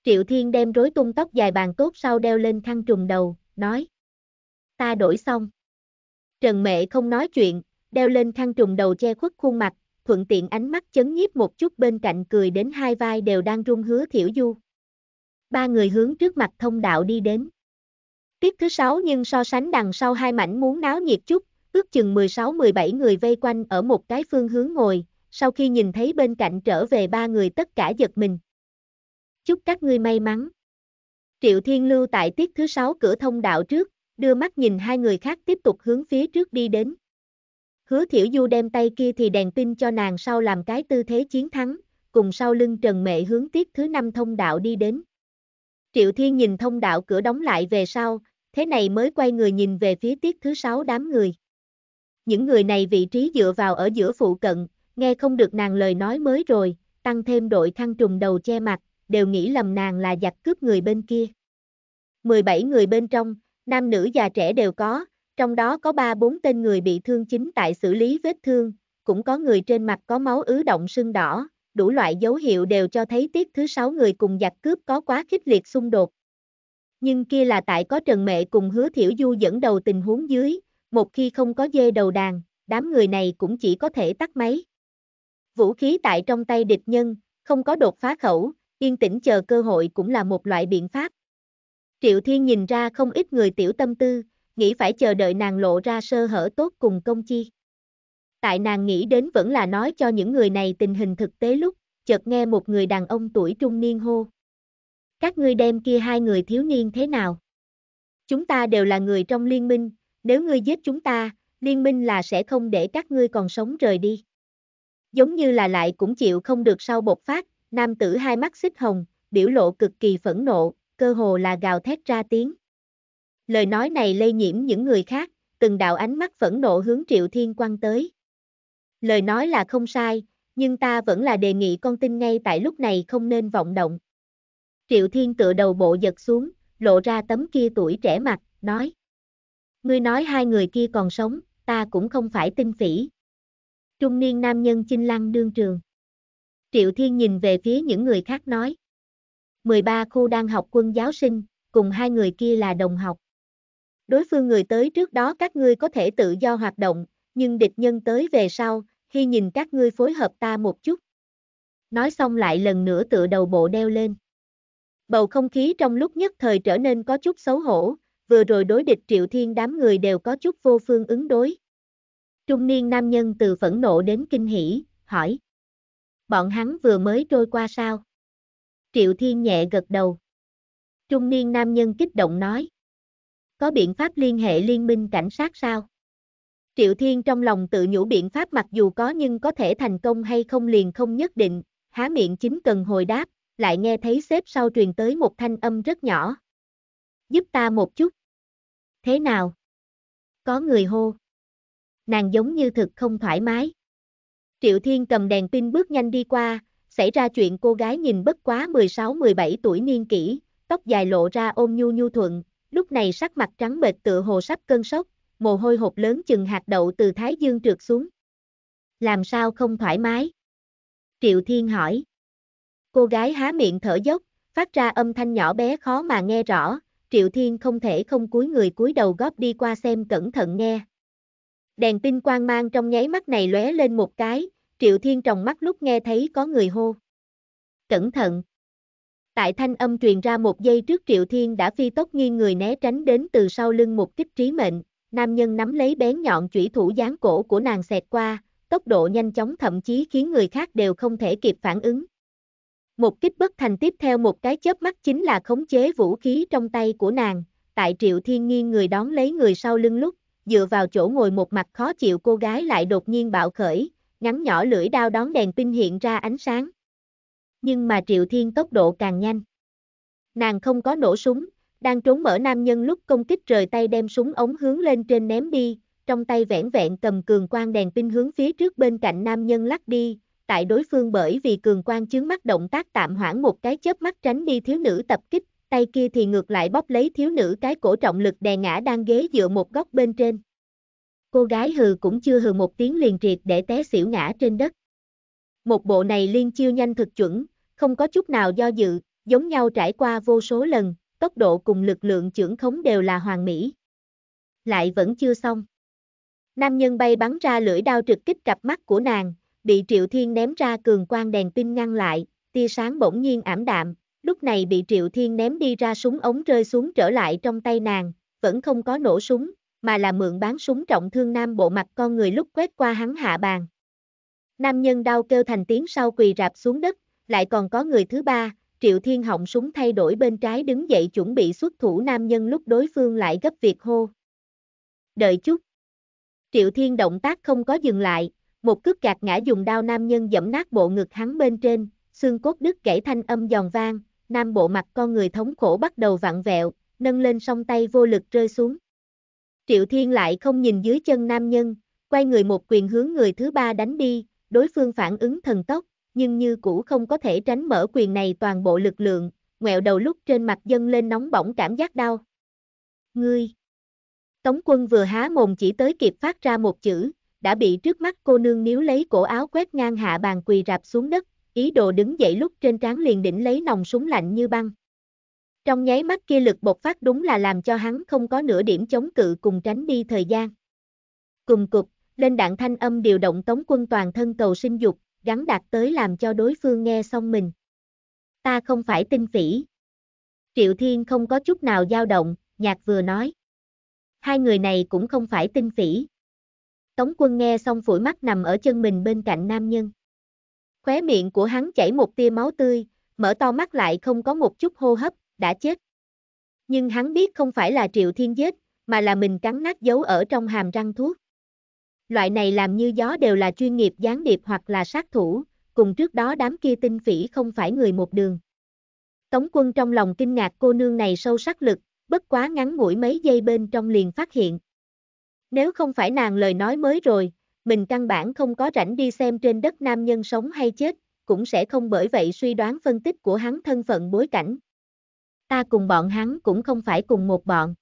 Triệu Thiên đem rối tung tóc dài bàn tốt sau đeo lên khăn trùm đầu, nói. Ta đổi xong. Trần Mệ không nói chuyện, đeo lên khăn trùm đầu che khuất khuôn mặt, thuận tiện ánh mắt chấn nhiếp một chút bên cạnh cười đến hai vai đều đang rung hứa thiểu du. Ba người hướng trước mặt thông đạo đi đến. Tiết thứ sáu nhưng so sánh đằng sau hai mảnh muốn náo nhiệt chút, ước chừng 16-17 người vây quanh ở một cái phương hướng ngồi, sau khi nhìn thấy bên cạnh trở về ba người tất cả giật mình. Chúc các ngươi may mắn. Triệu Thiên Lưu tại tiết thứ sáu cửa thông đạo trước, đưa mắt nhìn hai người khác tiếp tục hướng phía trước đi đến. Hứa Thiểu Du đem tay kia thì đèn pin cho nàng sau làm cái tư thế chiến thắng, cùng sau lưng Trần Mệ hướng tiết thứ năm thông đạo đi đến. Triệu Thiên nhìn thông đạo cửa đóng lại về sau, thế này mới quay người nhìn về phía tiết thứ sáu đám người những người này vị trí dựa vào ở giữa phụ cận, nghe không được nàng lời nói mới rồi, tăng thêm đội thăng trùng đầu che mặt, đều nghĩ lầm nàng là giặc cướp người bên kia. 17 người bên trong, nam nữ già trẻ đều có, trong đó có 3-4 tên người bị thương chính tại xử lý vết thương, cũng có người trên mặt có máu ứ động sưng đỏ, đủ loại dấu hiệu đều cho thấy tiết thứ 6 người cùng giặc cướp có quá khích liệt xung đột. Nhưng kia là tại có Trần Mệ cùng Hứa Thiểu Du dẫn đầu tình huống dưới, một khi không có dê đầu đàn, đám người này cũng chỉ có thể tắt máy. Vũ khí tại trong tay địch nhân, không có đột phá khẩu, yên tĩnh chờ cơ hội cũng là một loại biện pháp. Triệu Thiên nhìn ra không ít người tiểu tâm tư, nghĩ phải chờ đợi nàng lộ ra sơ hở tốt cùng công chi. Tại nàng nghĩ đến vẫn là nói cho những người này tình hình thực tế lúc, chợt nghe một người đàn ông tuổi trung niên hô. Các ngươi đem kia hai người thiếu niên thế nào? Chúng ta đều là người trong liên minh, nếu ngươi giết chúng ta, liên minh là sẽ không để các ngươi còn sống rời đi. Giống như là lại cũng chịu không được sau bột phát, nam tử hai mắt xích hồng, biểu lộ cực kỳ phẫn nộ, cơ hồ là gào thét ra tiếng. Lời nói này lây nhiễm những người khác, từng đạo ánh mắt phẫn nộ hướng Triệu Thiên quan tới. Lời nói là không sai, nhưng ta vẫn là đề nghị con tin ngay tại lúc này không nên vọng động. Triệu Thiên tựa đầu bộ giật xuống, lộ ra tấm kia tuổi trẻ mặt, nói. Ngươi nói hai người kia còn sống, ta cũng không phải tinh phỉ. Trung niên nam nhân chinh lăng đương trường. Triệu Thiên nhìn về phía những người khác nói. 13 khu đang học quân giáo sinh, cùng hai người kia là đồng học. Đối phương người tới trước đó các ngươi có thể tự do hoạt động, nhưng địch nhân tới về sau, khi nhìn các ngươi phối hợp ta một chút. Nói xong lại lần nữa tựa đầu bộ đeo lên. Bầu không khí trong lúc nhất thời trở nên có chút xấu hổ, vừa rồi đối địch triệu thiên đám người đều có chút vô phương ứng đối. Trung niên nam nhân từ phẫn nộ đến kinh hỉ, hỏi. Bọn hắn vừa mới trôi qua sao? Triệu thiên nhẹ gật đầu. Trung niên nam nhân kích động nói. Có biện pháp liên hệ liên minh cảnh sát sao? Triệu Thiên trong lòng tự nhủ biện pháp mặc dù có nhưng có thể thành công hay không liền không nhất định, há miệng chính cần hồi đáp, lại nghe thấy xếp sau truyền tới một thanh âm rất nhỏ. Giúp ta một chút. Thế nào? Có người hô. Nàng giống như thực không thoải mái. Triệu Thiên cầm đèn pin bước nhanh đi qua, xảy ra chuyện cô gái nhìn bất quá 16-17 tuổi niên kỷ, tóc dài lộ ra ôm nhu nhu thuận, lúc này sắc mặt trắng bệch tựa hồ sắp cơn sốc, mồ hôi hột lớn chừng hạt đậu từ thái dương trượt xuống. Làm sao không thoải mái? Triệu Thiên hỏi. Cô gái há miệng thở dốc, phát ra âm thanh nhỏ bé khó mà nghe rõ, Triệu Thiên không thể không cúi người cúi đầu góp đi qua xem cẩn thận nghe. Đèn pin quang mang trong nháy mắt này lóe lên một cái, Triệu Thiên trong mắt lúc nghe thấy có người hô. Cẩn thận! Tại thanh âm truyền ra một giây trước Triệu Thiên đã phi tốc nghiêng người né tránh đến từ sau lưng một kích trí mệnh, nam nhân nắm lấy bén nhọn chủy thủ dáng cổ của nàng xẹt qua, tốc độ nhanh chóng thậm chí khiến người khác đều không thể kịp phản ứng. Một kích bất thành tiếp theo một cái chớp mắt chính là khống chế vũ khí trong tay của nàng, tại Triệu Thiên Nghiên người đón lấy người sau lưng lúc, dựa vào chỗ ngồi một mặt khó chịu cô gái lại đột nhiên bạo khởi, ngắn nhỏ lưỡi đao đón đèn pin hiện ra ánh sáng. Nhưng mà Triệu Thiên tốc độ càng nhanh. Nàng không có nổ súng, đang trốn mở nam nhân lúc công kích rời tay đem súng ống hướng lên trên ném đi, trong tay vẻn vẹn cầm cường quang đèn pin hướng phía trước bên cạnh nam nhân lắc đi, tại đối phương bởi vì cường quan chướng mắt động tác tạm hoãn một cái chớp mắt tránh đi thiếu nữ tập kích, tay kia thì ngược lại bóp lấy thiếu nữ cái cổ trọng lực đè ngã đang ghế dựa một góc bên trên. Cô gái hừ cũng chưa hừ một tiếng liền triệt để té xỉu ngã trên đất. Một bộ này liên chiêu nhanh thực chuẩn, không có chút nào do dự, giống nhau trải qua vô số lần, tốc độ cùng lực lượng trưởng khống đều là hoàn mỹ. Lại vẫn chưa xong. Nam nhân bay bắn ra lưỡi đao trực kích cặp mắt của nàng, bị Triệu Thiên ném ra cường quang đèn pin ngăn lại, tia sáng bỗng nhiên ảm đạm, lúc này bị Triệu Thiên ném đi ra súng ống rơi xuống trở lại trong tay nàng, vẫn không có nổ súng, mà là mượn bán súng trọng thương nam bộ mặt con người lúc quét qua hắn hạ bàn. Nam nhân đau kêu thành tiếng sau quỳ rạp xuống đất, lại còn có người thứ ba, Triệu Thiên họng súng thay đổi bên trái đứng dậy chuẩn bị xuất thủ nam nhân lúc đối phương lại gấp việc hô. Đợi chút. Triệu Thiên động tác không có dừng lại, một cước gạt ngã dùng đao nam nhân dẫm nát bộ ngực hắn bên trên, xương cốt đứt gãy thanh âm giòn vang, nam bộ mặt con người thống khổ bắt đầu vặn vẹo, nâng lên song tay vô lực rơi xuống. Triệu Thiên lại không nhìn dưới chân nam nhân, quay người một quyền hướng người thứ ba đánh đi, đối phương phản ứng thần tốc, nhưng như cũ không có thể tránh mở quyền này toàn bộ lực lượng, ngoẹo đầu lúc trên mặt dâng lên nóng bỏng cảm giác đau. Ngươi! Tống quân vừa há mồm chỉ tới kịp phát ra một chữ, đã bị trước mắt cô nương níu lấy cổ áo quét ngang hạ bàn quỳ rạp xuống đất, ý đồ đứng dậy lúc trên trán liền đỉnh lấy nòng súng lạnh như băng. Trong nháy mắt kia lực bộc phát đúng là làm cho hắn không có nửa điểm chống cự cùng tránh đi thời gian. Cùng cục, lên đạn thanh âm điều động tống quân toàn thân cầu sinh dục, gắn đạt tới làm cho đối phương nghe xong mình. Ta không phải tinh phỉ. Triệu Thiên không có chút nào dao động, nhạc vừa nói. Hai người này cũng không phải tinh phỉ. Tống quân nghe xong phủi mắt nằm ở chân mình bên cạnh nam nhân. Khóe miệng của hắn chảy một tia máu tươi, mở to mắt lại không có một chút hô hấp, đã chết. Nhưng hắn biết không phải là triệu thiên giết, mà là mình cắn nát dấu ở trong hàm răng thuốc. Loại này làm như gió đều là chuyên nghiệp gián điệp hoặc là sát thủ, cùng trước đó đám kia tinh phỉ không phải người một đường. Tống quân trong lòng kinh ngạc cô nương này sâu sắc lực, bất quá ngắn ngủi mấy giây bên trong liền phát hiện, nếu không phải nàng lời nói mới rồi, mình căn bản không có rảnh đi xem trên đất nam nhân sống hay chết, cũng sẽ không bởi vậy suy đoán phân tích của hắn thân phận bối cảnh. Ta cùng bọn hắn cũng không phải cùng một bọn.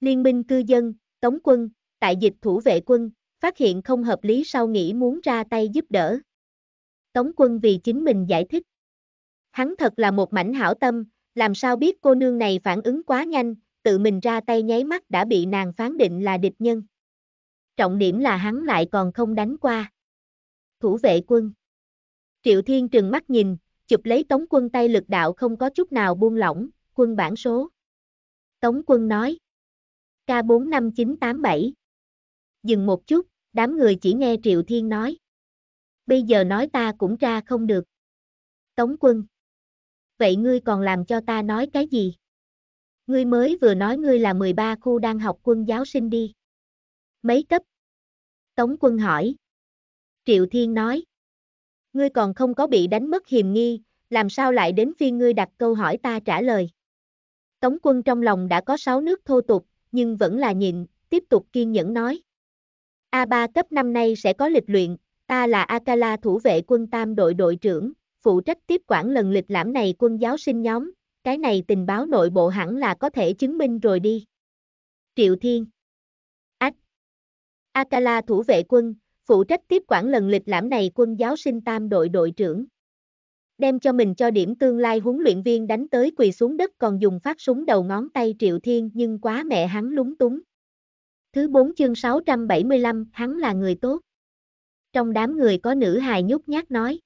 Liên minh cư dân, tống quân, tại dịch thủ vệ quân, phát hiện không hợp lý sau nghĩ muốn ra tay giúp đỡ. Tống quân vì chính mình giải thích. Hắn thật là một mảnh hảo tâm, làm sao biết cô nương này phản ứng quá nhanh, tự mình ra tay nháy mắt đã bị nàng phán định là địch nhân. Trọng điểm là hắn lại còn không đánh qua. Thủ vệ quân. Triệu Thiên trừng mắt nhìn, chụp lấy Tống quân tay lực đạo không có chút nào buông lỏng, quân bản số. Tống quân nói. K45987. Dừng một chút, đám người chỉ nghe Triệu Thiên nói. Bây giờ nói ta cũng ra không được. Tống quân. Vậy ngươi còn làm cho ta nói cái gì? Ngươi mới vừa nói ngươi là 13 khu đang học quân giáo sinh đi. Mấy cấp? Tống quân hỏi. Triệu Thiên nói. Ngươi còn không có bị đánh mất hiềm nghi, làm sao lại đến phiên ngươi đặt câu hỏi ta trả lời. Tống quân trong lòng đã có 6 nước thô tục, nhưng vẫn là nhịn, tiếp tục kiên nhẫn nói. A3 cấp năm nay sẽ có lịch luyện, ta là Akala thủ vệ quân tam đội đội trưởng, phụ trách tiếp quản lần lịch lãm này quân giáo sinh nhóm, cái này tình báo nội bộ hẳn là có thể chứng minh rồi đi. Triệu Thiên Ách Akala thủ vệ quân, phụ trách tiếp quản lần lịch lãm này quân giáo sinh tam đội đội trưởng. Đem cho mình cho điểm tương lai huấn luyện viên đánh tới quỳ xuống đất còn dùng phát súng đầu ngón tay Triệu Thiên nhưng quá mẹ hắn lúng túng. Thứ 4 chương 675, hắn là người tốt. Trong đám người có nữ hài nhút nhát nói.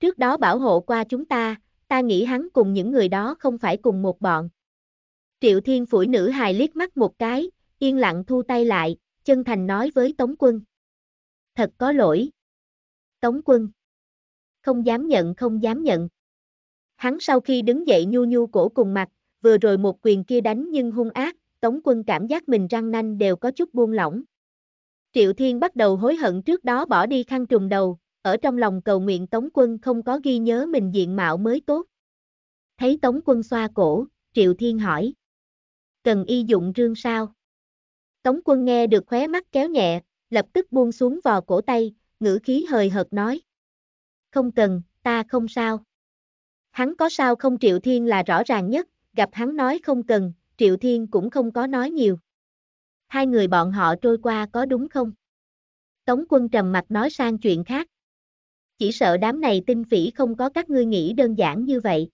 Trước đó bảo hộ qua chúng ta, ta nghĩ hắn cùng những người đó không phải cùng một bọn. Triệu Thiên phủi nữ hài liếc mắt một cái, yên lặng thu tay lại, chân thành nói với Tống quân. Thật có lỗi. Tống quân. Không dám nhận không dám nhận. Hắn sau khi đứng dậy nhu nhu cổ cùng mặt, vừa rồi một quyền kia đánh nhưng hung ác, Tống quân cảm giác mình răng nanh đều có chút buông lỏng. Triệu Thiên bắt đầu hối hận trước đó bỏ đi khăn trùng đầu, ở trong lòng cầu nguyện Tống quân không có ghi nhớ mình diện mạo mới tốt. Thấy Tống quân xoa cổ, Triệu Thiên hỏi. Cần y dụng rương sao? Tống quân nghe được khóe mắt kéo nhẹ, lập tức buông xuống vò cổ tay, ngữ khí hời hợt nói. Không cần, ta không sao. Hắn có sao không Triệu Thiên là rõ ràng nhất, gặp hắn nói không cần, Triệu Thiên cũng không có nói nhiều. Hai người bọn họ trôi qua có đúng không? Tống quân trầm mặt nói sang chuyện khác chỉ sợ đám này tinh phỉ không có các ngươi nghĩ đơn giản như vậy.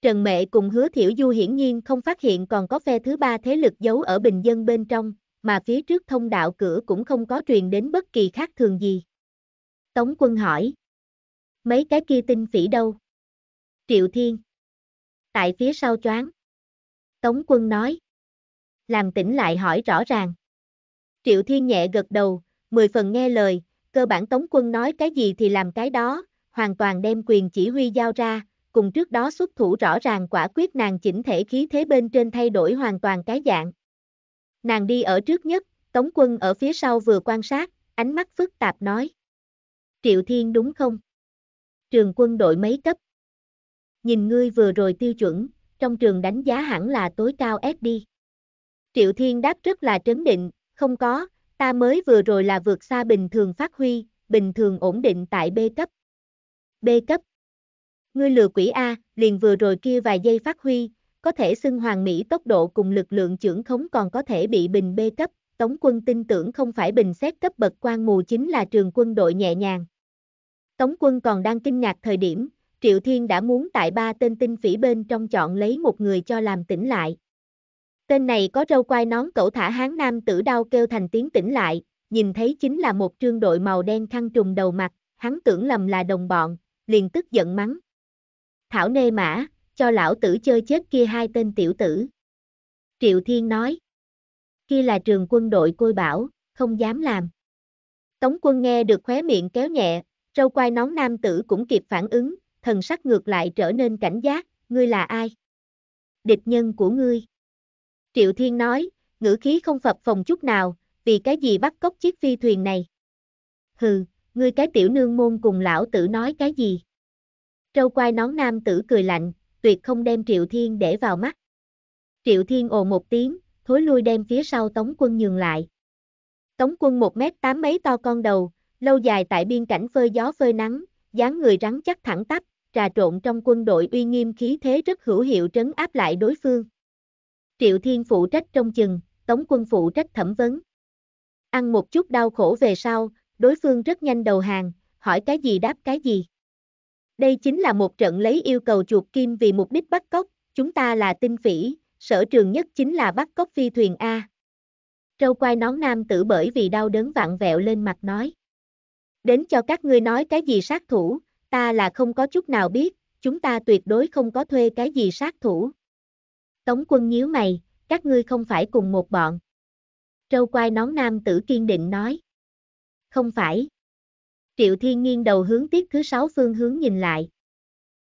Trần Mệ cùng hứa thiểu du hiển nhiên không phát hiện còn có phe thứ ba thế lực giấu ở bình dân bên trong, mà phía trước thông đạo cửa cũng không có truyền đến bất kỳ khác thường gì. Tống quân hỏi. Mấy cái kia tinh phỉ đâu? Triệu Thiên. Tại phía sau choáng. Tống quân nói. Làm tỉnh lại hỏi rõ ràng. Triệu Thiên nhẹ gật đầu, mười phần nghe lời, cơ bản Tống quân nói cái gì thì làm cái đó, hoàn toàn đem quyền chỉ huy giao ra, cùng trước đó xuất thủ rõ ràng quả quyết nàng chỉnh thể khí thế bên trên thay đổi hoàn toàn cái dạng. Nàng đi ở trước nhất, Tống quân ở phía sau vừa quan sát, ánh mắt phức tạp nói. Triệu Thiên đúng không? Trường quân đội mấy cấp? Nhìn ngươi vừa rồi tiêu chuẩn, trong trường đánh giá hẳn là tối cao S đi. Triệu Thiên đáp rất là trấn định, không có, Ta mới vừa rồi là vượt xa bình thường phát huy, bình thường ổn định tại B cấp. B cấp. Ngươi lừa quỷ A, liền vừa rồi kia vài giây phát huy, có thể xưng hoàng Mỹ tốc độ cùng lực lượng trưởng khống còn có thể bị bình B cấp, Tống quân tin tưởng không phải bình xét cấp bậc quan mù chính là trường quân đội nhẹ nhàng. Tống quân còn đang kinh ngạc thời điểm, Triệu Thiên đã muốn tại ba tên tinh phỉ bên trong chọn lấy một người cho làm tỉnh lại. Tên này có râu quai nón cẩu thả hán nam tử đau kêu thành tiếng tỉnh lại, nhìn thấy chính là một trương đội màu đen khăn trùng đầu mặt, hắn tưởng lầm là đồng bọn, liền tức giận mắng. Thảo nê mã, cho lão tử chơi chết kia hai tên tiểu tử. Triệu Thiên nói. Kia là trường quân đội côi bảo, không dám làm. Tống quân nghe được khóe miệng kéo nhẹ, râu quai nón nam tử cũng kịp phản ứng, thần sắc ngược lại trở nên cảnh giác, ngươi là ai? Địch nhân của ngươi. Triệu Thiên nói, ngữ khí không phập phòng chút nào, vì cái gì bắt cóc chiếc phi thuyền này. Hừ, ngươi cái tiểu nương môn cùng lão tử nói cái gì. Trâu quai nón nam tử cười lạnh, tuyệt không đem Triệu Thiên để vào mắt. Triệu Thiên ồ một tiếng, thối lui đem phía sau Tống quân nhường lại. Tống quân một mét tám mấy to con đầu, lâu dài tại biên cảnh phơi gió phơi nắng, dáng người rắn chắc thẳng tắp, trà trộn trong quân đội uy nghiêm khí thế rất hữu hiệu trấn áp lại đối phương. Triệu Thiên phụ trách trong chừng, Tống Quân phụ trách thẩm vấn. Ăn một chút đau khổ về sau, đối phương rất nhanh đầu hàng, hỏi cái gì đáp cái gì. Đây chính là một trận lấy yêu cầu chuột kim vì mục đích bắt cóc, chúng ta là tinh phỉ, sở trường nhất chính là bắt cóc phi thuyền A. Trâu quai nón nam tử bởi vì đau đớn vặn vẹo lên mặt nói. Đến cho các ngươi nói cái gì sát thủ, ta là không có chút nào biết, chúng ta tuyệt đối không có thuê cái gì sát thủ. Tống quân nhíu mày, các ngươi không phải cùng một bọn. Trâu quai nón nam tử kiên định nói. Không phải. Triệu Thiên nghiêng đầu hướng tiết thứ sáu phương hướng nhìn lại.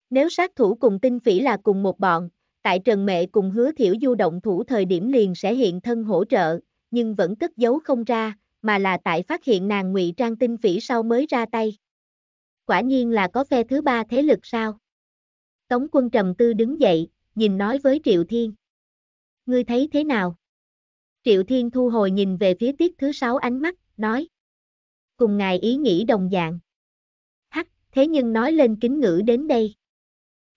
Nếu sát thủ cùng tinh phỉ là cùng một bọn, tại Trần Mệ cùng hứa thiểu du động thủ thời điểm liền sẽ hiện thân hỗ trợ, nhưng vẫn cất giấu không ra, mà là tại phát hiện nàng ngụy trang tinh phỉ sau mới ra tay. Quả nhiên là có phe thứ ba thế lực sao? Tống quân trầm tư đứng dậy, nhìn nói với Triệu Thiên. Ngươi thấy thế nào? Triệu Thiên thu hồi nhìn về phía tiết thứ sáu ánh mắt, nói. Cùng ngài ý nghĩ đồng dạng. Hắc, thế nhưng nói lên kính ngữ đến đây.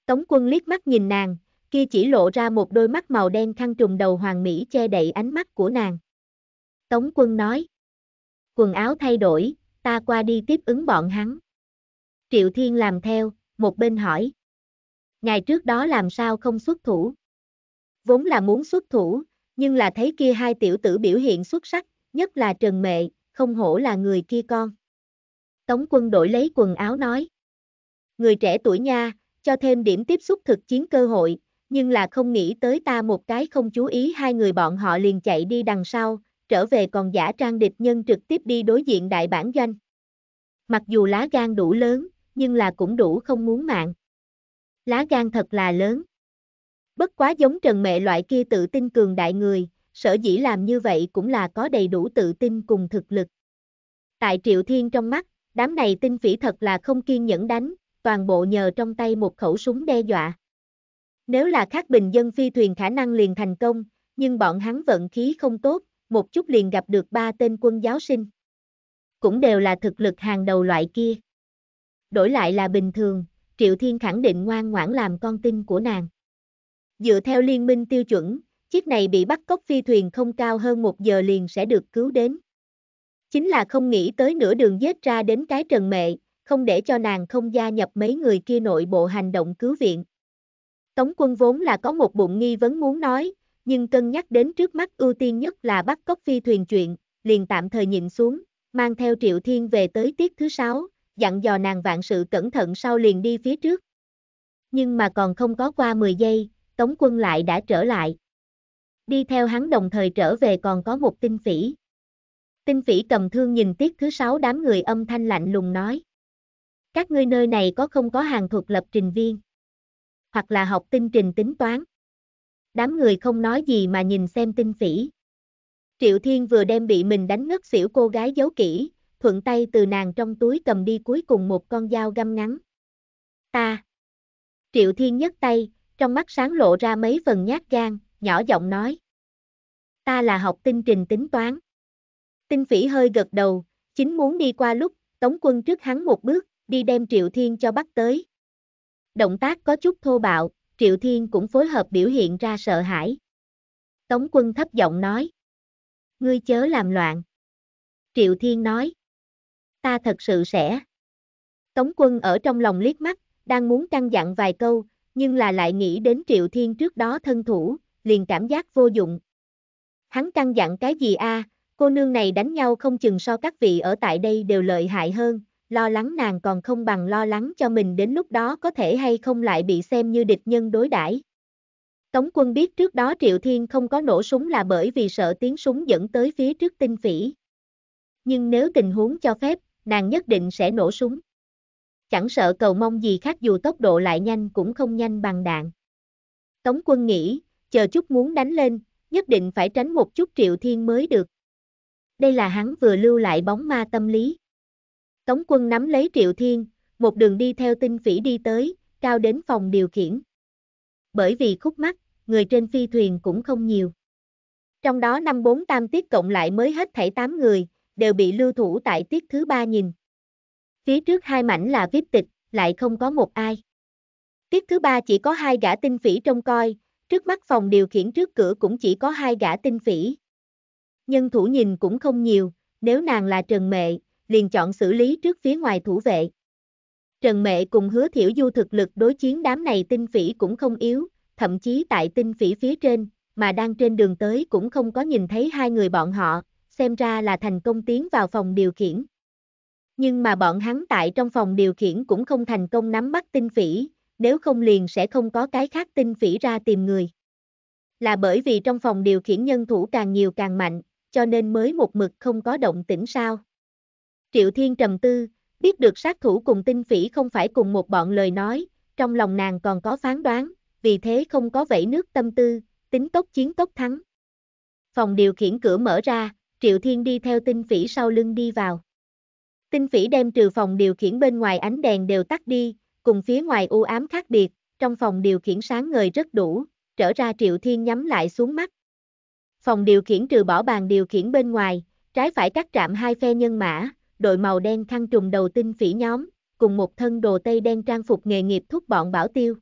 Tống quân liếc mắt nhìn nàng, kia chỉ lộ ra một đôi mắt màu đen khăn trùng đầu hoàng mỹ che đậy ánh mắt của nàng. Tống quân nói. Quần áo thay đổi, ta qua đi tiếp ứng bọn hắn. Triệu Thiên làm theo, một bên hỏi ngày trước đó làm sao không xuất thủ. Vốn là muốn xuất thủ, nhưng là thấy kia hai tiểu tử biểu hiện xuất sắc, nhất là Trần Mệ, không hổ là người kia con. Tống quân đổi lấy quần áo nói. Người trẻ tuổi nha, cho thêm điểm tiếp xúc thực chiến cơ hội, nhưng là không nghĩ tới ta một cái không chú ý hai người bọn họ liền chạy đi đằng sau, trở về còn giả trang địch nhân trực tiếp đi đối diện đại bản doanh. Mặc dù lá gan đủ lớn, nhưng là cũng đủ không muốn mạng. Lá gan thật là lớn. Bất quá giống Trần Mẹ loại kia tự tin cường đại người, sở dĩ làm như vậy cũng là có đầy đủ tự tin cùng thực lực. Tại Triệu Thiên trong mắt, đám này tinh phỉ thật là không kiên nhẫn đánh, toàn bộ nhờ trong tay một khẩu súng đe dọa. Nếu là khác bình dân phi thuyền khả năng liền thành công, nhưng bọn hắn vận khí không tốt, một chút liền gặp được ba tên quân giáo sinh. Cũng đều là thực lực hàng đầu loại kia. Đổi lại là bình thường, Triệu Thiên khẳng định ngoan ngoãn làm con tin của nàng. Dựa theo liên minh tiêu chuẩn, chiếc này bị bắt cóc phi thuyền không cao hơn một giờ liền sẽ được cứu đến. Chính là không nghĩ tới nửa đường dết ra đến cái trần mệ, không để cho nàng không gia nhập mấy người kia nội bộ hành động cứu viện. Tống quân vốn là có một bụng nghi vấn muốn nói, nhưng cân nhắc đến trước mắt ưu tiên nhất là bắt cóc phi thuyền chuyện, liền tạm thời nhịn xuống, mang theo Triệu Thiên về tới tiết thứ sáu, dặn dò nàng vạn sự cẩn thận sau liền đi phía trước. Nhưng mà còn không có qua 10 giây, Tống quân lại đã trở lại. Đi theo hắn đồng thời trở về còn có một tinh phỉ. Tinh phỉ cầm thương nhìn tiết thứ sáu đám người âm thanh lạnh lùng nói. Các ngươi nơi này có không có hàng thuộc lập trình viên. Hoặc là học tinh trình tính toán. Đám người không nói gì mà nhìn xem tinh phỉ. Triệu Thiên vừa đem bị mình đánh ngất xỉu cô gái giấu kỹ, thuận tay từ nàng trong túi cầm đi cuối cùng một con dao găm ngắn. Ta! Triệu Thiên nhấc tay, trong mắt sáng lộ ra mấy phần nhát gan, nhỏ giọng nói. Ta là học tinh trình tính toán. Tinh phỉ hơi gật đầu, chính muốn đi qua lúc, tống quân trước hắn một bước, đi đem Triệu Thiên cho bắt tới. Động tác có chút thô bạo, Triệu Thiên cũng phối hợp biểu hiện ra sợ hãi. Tống quân thấp giọng nói. Ngươi chớ làm loạn. Triệu Thiên nói ta thật sự sẽ. Tống quân ở trong lòng liếc mắt, đang muốn căng dặn vài câu, nhưng là lại nghĩ đến Triệu Thiên trước đó thân thủ, liền cảm giác vô dụng. Hắn căng dặn cái gì a? cô nương này đánh nhau không chừng so các vị ở tại đây đều lợi hại hơn, lo lắng nàng còn không bằng lo lắng cho mình đến lúc đó có thể hay không lại bị xem như địch nhân đối đãi. Tống quân biết trước đó Triệu Thiên không có nổ súng là bởi vì sợ tiếng súng dẫn tới phía trước tinh phỉ. Nhưng nếu tình huống cho phép, nàng nhất định sẽ nổ súng. Chẳng sợ cầu mong gì khác dù tốc độ lại nhanh cũng không nhanh bằng đạn. Tống quân nghĩ, chờ chút muốn đánh lên, nhất định phải tránh một chút triệu thiên mới được. Đây là hắn vừa lưu lại bóng ma tâm lý. Tống quân nắm lấy triệu thiên, một đường đi theo tinh phỉ đi tới, cao đến phòng điều khiển. Bởi vì khúc mắt, người trên phi thuyền cũng không nhiều. Trong đó năm bốn tam tiết cộng lại mới hết thảy 8 người, đều bị lưu thủ tại tiết thứ ba nhìn. Phía trước hai mảnh là viết tịch, lại không có một ai. Tiết thứ ba chỉ có hai gã tinh phỉ trông coi, trước mắt phòng điều khiển trước cửa cũng chỉ có hai gã tinh phỉ. Nhân thủ nhìn cũng không nhiều, nếu nàng là Trần Mệ, liền chọn xử lý trước phía ngoài thủ vệ. Trần Mệ cùng hứa thiểu du thực lực đối chiến đám này tinh phỉ cũng không yếu, thậm chí tại tinh phỉ phía trên, mà đang trên đường tới cũng không có nhìn thấy hai người bọn họ, xem ra là thành công tiến vào phòng điều khiển. Nhưng mà bọn hắn tại trong phòng điều khiển cũng không thành công nắm bắt tinh phỉ, nếu không liền sẽ không có cái khác tinh phỉ ra tìm người. Là bởi vì trong phòng điều khiển nhân thủ càng nhiều càng mạnh, cho nên mới một mực không có động tĩnh sao. Triệu Thiên trầm tư, biết được sát thủ cùng tinh phỉ không phải cùng một bọn lời nói, trong lòng nàng còn có phán đoán, vì thế không có vẫy nước tâm tư, tính tốc chiến tốc thắng. Phòng điều khiển cửa mở ra, Triệu Thiên đi theo tinh phỉ sau lưng đi vào. Tinh phỉ đem trừ phòng điều khiển bên ngoài ánh đèn đều tắt đi, cùng phía ngoài u ám khác biệt, trong phòng điều khiển sáng ngời rất đủ, trở ra Triệu Thiên nhắm lại xuống mắt. Phòng điều khiển trừ bỏ bàn điều khiển bên ngoài, trái phải cắt trạm hai phe nhân mã, đội màu đen khăn trùng đầu tinh phỉ nhóm, cùng một thân đồ tây đen trang phục nghề nghiệp thúc bọn bảo tiêu.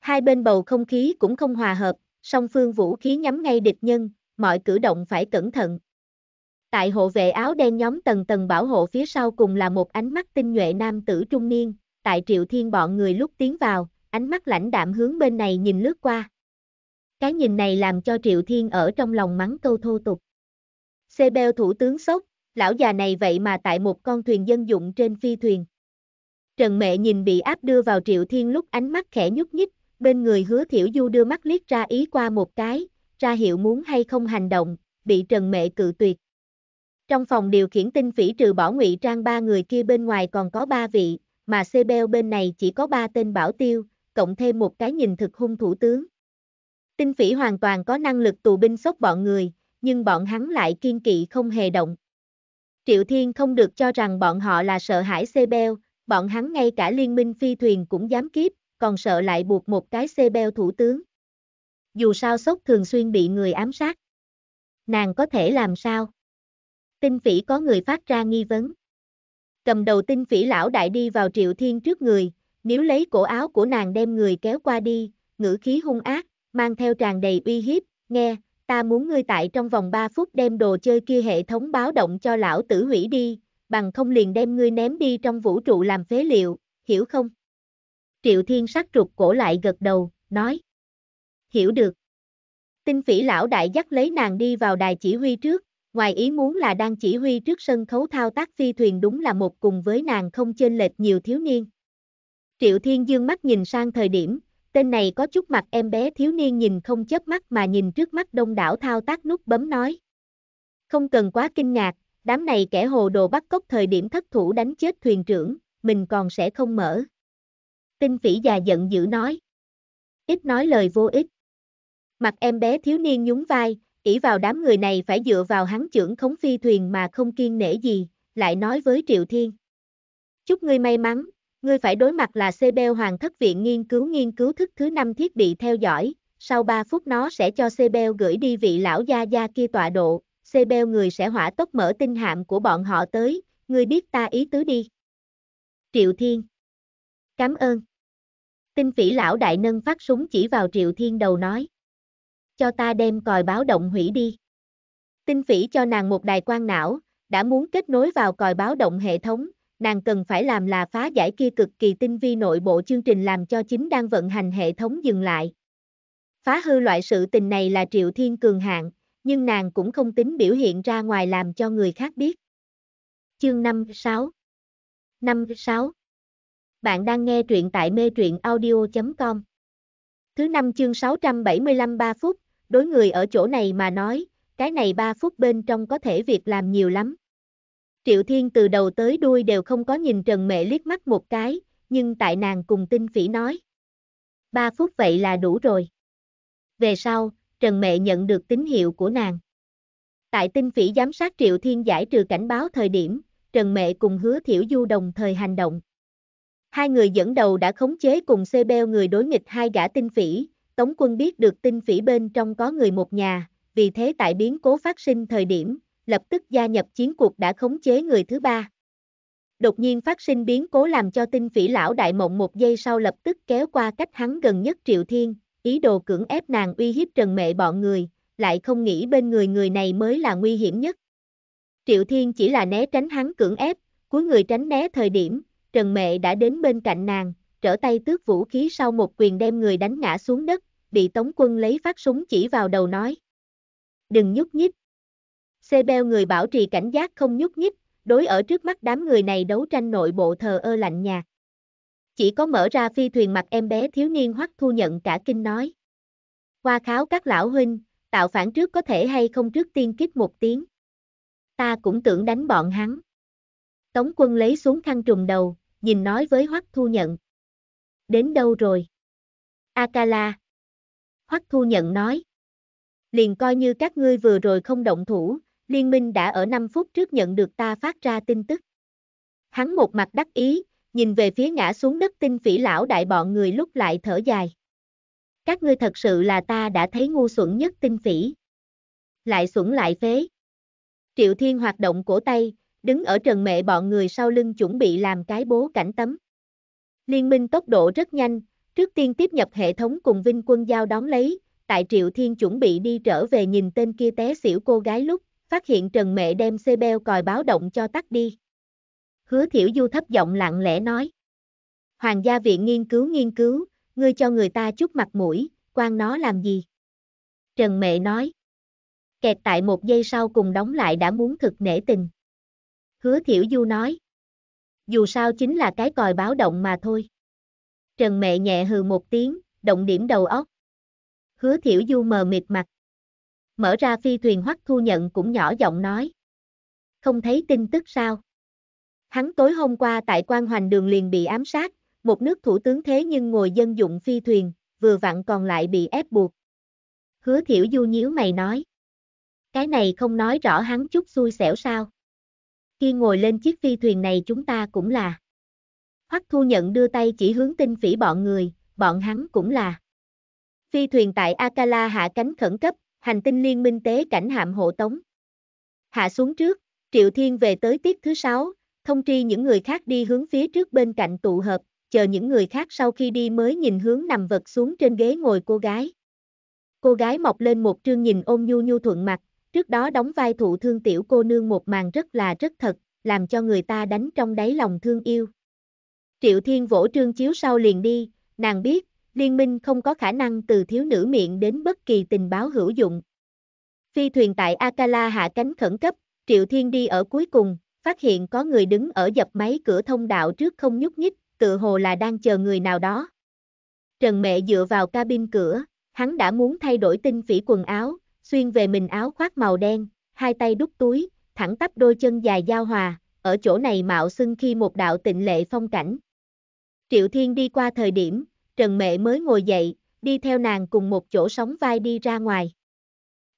Hai bên bầu không khí cũng không hòa hợp, song phương vũ khí nhắm ngay địch nhân, mọi cử động phải cẩn thận, Tại hộ vệ áo đen nhóm tầng tầng bảo hộ phía sau cùng là một ánh mắt tinh nhuệ nam tử trung niên, tại triệu thiên bọn người lúc tiến vào, ánh mắt lãnh đạm hướng bên này nhìn lướt qua. Cái nhìn này làm cho triệu thiên ở trong lòng mắng câu thô tục. Xê beo thủ tướng sốc, lão già này vậy mà tại một con thuyền dân dụng trên phi thuyền. Trần mẹ nhìn bị áp đưa vào triệu thiên lúc ánh mắt khẽ nhúc nhích, bên người hứa thiểu du đưa mắt liếc ra ý qua một cái, ra hiệu muốn hay không hành động, bị trần mẹ cự tuyệt, trong phòng điều khiển tinh phỉ trừ bỏ ngụy trang ba người kia bên ngoài còn có ba vị, mà Sebel bên này chỉ có ba tên bảo tiêu, cộng thêm một cái nhìn thực hung thủ tướng. Tinh phỉ hoàn toàn có năng lực tù binh sốc bọn người, nhưng bọn hắn lại kiên kỵ không hề động. Triệu Thiên không được cho rằng bọn họ là sợ hãi Sebel, bọn hắn ngay cả liên minh phi thuyền cũng dám kiếp, còn sợ lại buộc một cái Sebel thủ tướng. Dù sao sốc thường xuyên bị người ám sát. Nàng có thể làm sao? Tinh phỉ có người phát ra nghi vấn. Cầm đầu tinh phỉ lão đại đi vào triệu thiên trước người, nếu lấy cổ áo của nàng đem người kéo qua đi, ngữ khí hung ác, mang theo tràn đầy uy hiếp, nghe, ta muốn ngươi tại trong vòng 3 phút đem đồ chơi kia hệ thống báo động cho lão tử hủy đi, bằng không liền đem ngươi ném đi trong vũ trụ làm phế liệu, hiểu không? Triệu Thiên sắc trục cổ lại gật đầu, nói. Hiểu được. Tinh phỉ lão đại dắt lấy nàng đi vào đài chỉ huy trước, Ngoài ý muốn là đang chỉ huy trước sân khấu thao tác phi thuyền đúng là một cùng với nàng không chênh lệch nhiều thiếu niên. Triệu Thiên Dương mắt nhìn sang thời điểm, tên này có chút mặt em bé thiếu niên nhìn không chớp mắt mà nhìn trước mắt đông đảo thao tác nút bấm nói. Không cần quá kinh ngạc, đám này kẻ hồ đồ bắt cóc thời điểm thất thủ đánh chết thuyền trưởng, mình còn sẽ không mở. Tinh phỉ già giận dữ nói. Ít nói lời vô ích. Mặt em bé thiếu niên nhún vai, ỷ vào đám người này phải dựa vào hắn trưởng khống phi thuyền mà không kiên nể gì, lại nói với Triệu Thiên. Chúc ngươi may mắn, ngươi phải đối mặt là CB Hoàng thất viện nghiên cứu nghiên cứu thức thứ năm thiết bị theo dõi, sau 3 phút nó sẽ cho CB gửi đi vị lão gia gia kia tọa độ, CB người sẽ hỏa tốc mở tinh hạm của bọn họ tới, ngươi biết ta ý tứ đi. Triệu Thiên Cảm ơn. Tinh phỉ lão đại nâng phát súng chỉ vào Triệu Thiên đầu nói cho ta đem còi báo động hủy đi. Tinh phỉ cho nàng một đài quan não, đã muốn kết nối vào còi báo động hệ thống, nàng cần phải làm là phá giải kia cực kỳ tinh vi nội bộ chương trình làm cho chính đang vận hành hệ thống dừng lại. Phá hư loại sự tình này là triệu thiên cường hạng, nhưng nàng cũng không tính biểu hiện ra ngoài làm cho người khác biết. Chương 56 56 Bạn đang nghe truyện tại mê truyện audio.com Thứ năm chương 675 3 phút, đối người ở chỗ này mà nói, cái này 3 phút bên trong có thể việc làm nhiều lắm. Triệu Thiên từ đầu tới đuôi đều không có nhìn Trần Mẹ liếc mắt một cái, nhưng tại nàng cùng tinh phỉ nói. 3 phút vậy là đủ rồi. Về sau, Trần Mẹ nhận được tín hiệu của nàng. Tại tinh phỉ giám sát Triệu Thiên giải trừ cảnh báo thời điểm, Trần Mẹ cùng hứa thiểu du đồng thời hành động. Hai người dẫn đầu đã khống chế cùng xê beo người đối nghịch hai gã tinh phỉ, Tống quân biết được tin phỉ bên trong có người một nhà, vì thế tại biến cố phát sinh thời điểm, lập tức gia nhập chiến cuộc đã khống chế người thứ ba. Đột nhiên phát sinh biến cố làm cho tinh phỉ lão đại mộng một giây sau lập tức kéo qua cách hắn gần nhất Triệu Thiên, ý đồ cưỡng ép nàng uy hiếp trần mệ bọn người, lại không nghĩ bên người người này mới là nguy hiểm nhất. Triệu Thiên chỉ là né tránh hắn cưỡng ép, cuối người tránh né thời điểm, trần mệ đã đến bên cạnh nàng, trở tay tước vũ khí sau một quyền đem người đánh ngã xuống đất, bị tống quân lấy phát súng chỉ vào đầu nói. Đừng nhúc nhích. Xê beo người bảo trì cảnh giác không nhúc nhích, đối ở trước mắt đám người này đấu tranh nội bộ thờ ơ lạnh nhạt. Chỉ có mở ra phi thuyền mặt em bé thiếu niên hoắc thu nhận cả kinh nói. Qua kháo các lão huynh, tạo phản trước có thể hay không trước tiên kích một tiếng. Ta cũng tưởng đánh bọn hắn. Tống quân lấy xuống khăn trùm đầu, nhìn nói với hoắc thu nhận. Đến đâu rồi? Akala. Hoắc Thu Nhận nói. Liền coi như các ngươi vừa rồi không động thủ, liên minh đã ở 5 phút trước nhận được ta phát ra tin tức. Hắn một mặt đắc ý, nhìn về phía ngã xuống đất tinh phỉ lão đại bọn người lúc lại thở dài. Các ngươi thật sự là ta đã thấy ngu xuẩn nhất tinh phỉ. Lại xuẩn lại phế. Triệu Thiên hoạt động cổ tay, đứng ở trần mẹ bọn người sau lưng chuẩn bị làm cái bố cảnh tấm. Liên minh tốc độ rất nhanh, trước tiên tiếp nhập hệ thống cùng Vinh Quân Giao đón lấy, tại Triệu Thiên chuẩn bị đi trở về nhìn tên kia té xỉu cô gái lúc, phát hiện Trần Mẹ đem xe beo còi báo động cho tắt đi. Hứa Thiểu Du thấp giọng lặng lẽ nói. Hoàng gia viện nghiên cứu nghiên cứu, ngươi cho người ta chút mặt mũi, quan nó làm gì? Trần Mẹ nói. Kẹt tại một giây sau cùng đóng lại đã muốn thực nể tình. Hứa Thiểu Du nói dù sao chính là cái còi báo động mà thôi. Trần mẹ nhẹ hừ một tiếng, động điểm đầu óc. Hứa thiểu du mờ mịt mặt. Mở ra phi thuyền hoắc thu nhận cũng nhỏ giọng nói. Không thấy tin tức sao? Hắn tối hôm qua tại quan hoành đường liền bị ám sát, một nước thủ tướng thế nhưng ngồi dân dụng phi thuyền, vừa vặn còn lại bị ép buộc. Hứa thiểu du nhíu mày nói. Cái này không nói rõ hắn chút xui xẻo sao. Khi ngồi lên chiếc phi thuyền này chúng ta cũng là. Hoắc thu nhận đưa tay chỉ hướng tinh phỉ bọn người, bọn hắn cũng là. Phi thuyền tại Akala hạ cánh khẩn cấp, hành tinh liên minh tế cảnh hạm hộ tống. Hạ xuống trước, Triệu Thiên về tới tiết thứ sáu, thông tri những người khác đi hướng phía trước bên cạnh tụ hợp, chờ những người khác sau khi đi mới nhìn hướng nằm vật xuống trên ghế ngồi cô gái. Cô gái mọc lên một trương nhìn ôm nhu nhu thuận mặt, Trước đó đóng vai thụ thương tiểu cô nương một màn rất là rất thật, làm cho người ta đánh trong đáy lòng thương yêu. Triệu Thiên vỗ trương chiếu sau liền đi, nàng biết, liên minh không có khả năng từ thiếu nữ miệng đến bất kỳ tình báo hữu dụng. Phi thuyền tại Akala hạ cánh khẩn cấp, Triệu Thiên đi ở cuối cùng, phát hiện có người đứng ở dập máy cửa thông đạo trước không nhúc nhích, tự hồ là đang chờ người nào đó. Trần Mẹ dựa vào cabin cửa, hắn đã muốn thay đổi tinh phỉ quần áo, xuyên về mình áo khoác màu đen, hai tay đút túi, thẳng tắp đôi chân dài giao hòa, ở chỗ này mạo xưng khi một đạo tịnh lệ phong cảnh. Triệu Thiên đi qua thời điểm, Trần Mệ mới ngồi dậy, đi theo nàng cùng một chỗ sóng vai đi ra ngoài.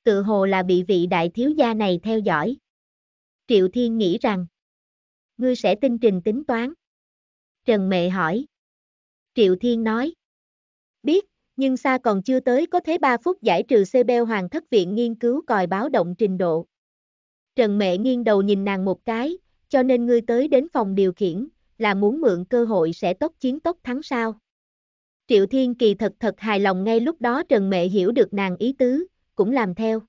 Tự hồ là bị vị đại thiếu gia này theo dõi. Triệu Thiên nghĩ rằng, ngươi sẽ tinh trình tính toán. Trần Mệ hỏi. Triệu Thiên nói, biết, nhưng xa còn chưa tới có thế 3 phút giải trừ CBEL Hoàng thất viện nghiên cứu còi báo động trình độ. Trần Mẹ nghiêng đầu nhìn nàng một cái, cho nên ngươi tới đến phòng điều khiển, là muốn mượn cơ hội sẽ tốc chiến tốc thắng sao. Triệu Thiên Kỳ thật thật hài lòng ngay lúc đó Trần Mẹ hiểu được nàng ý tứ, cũng làm theo.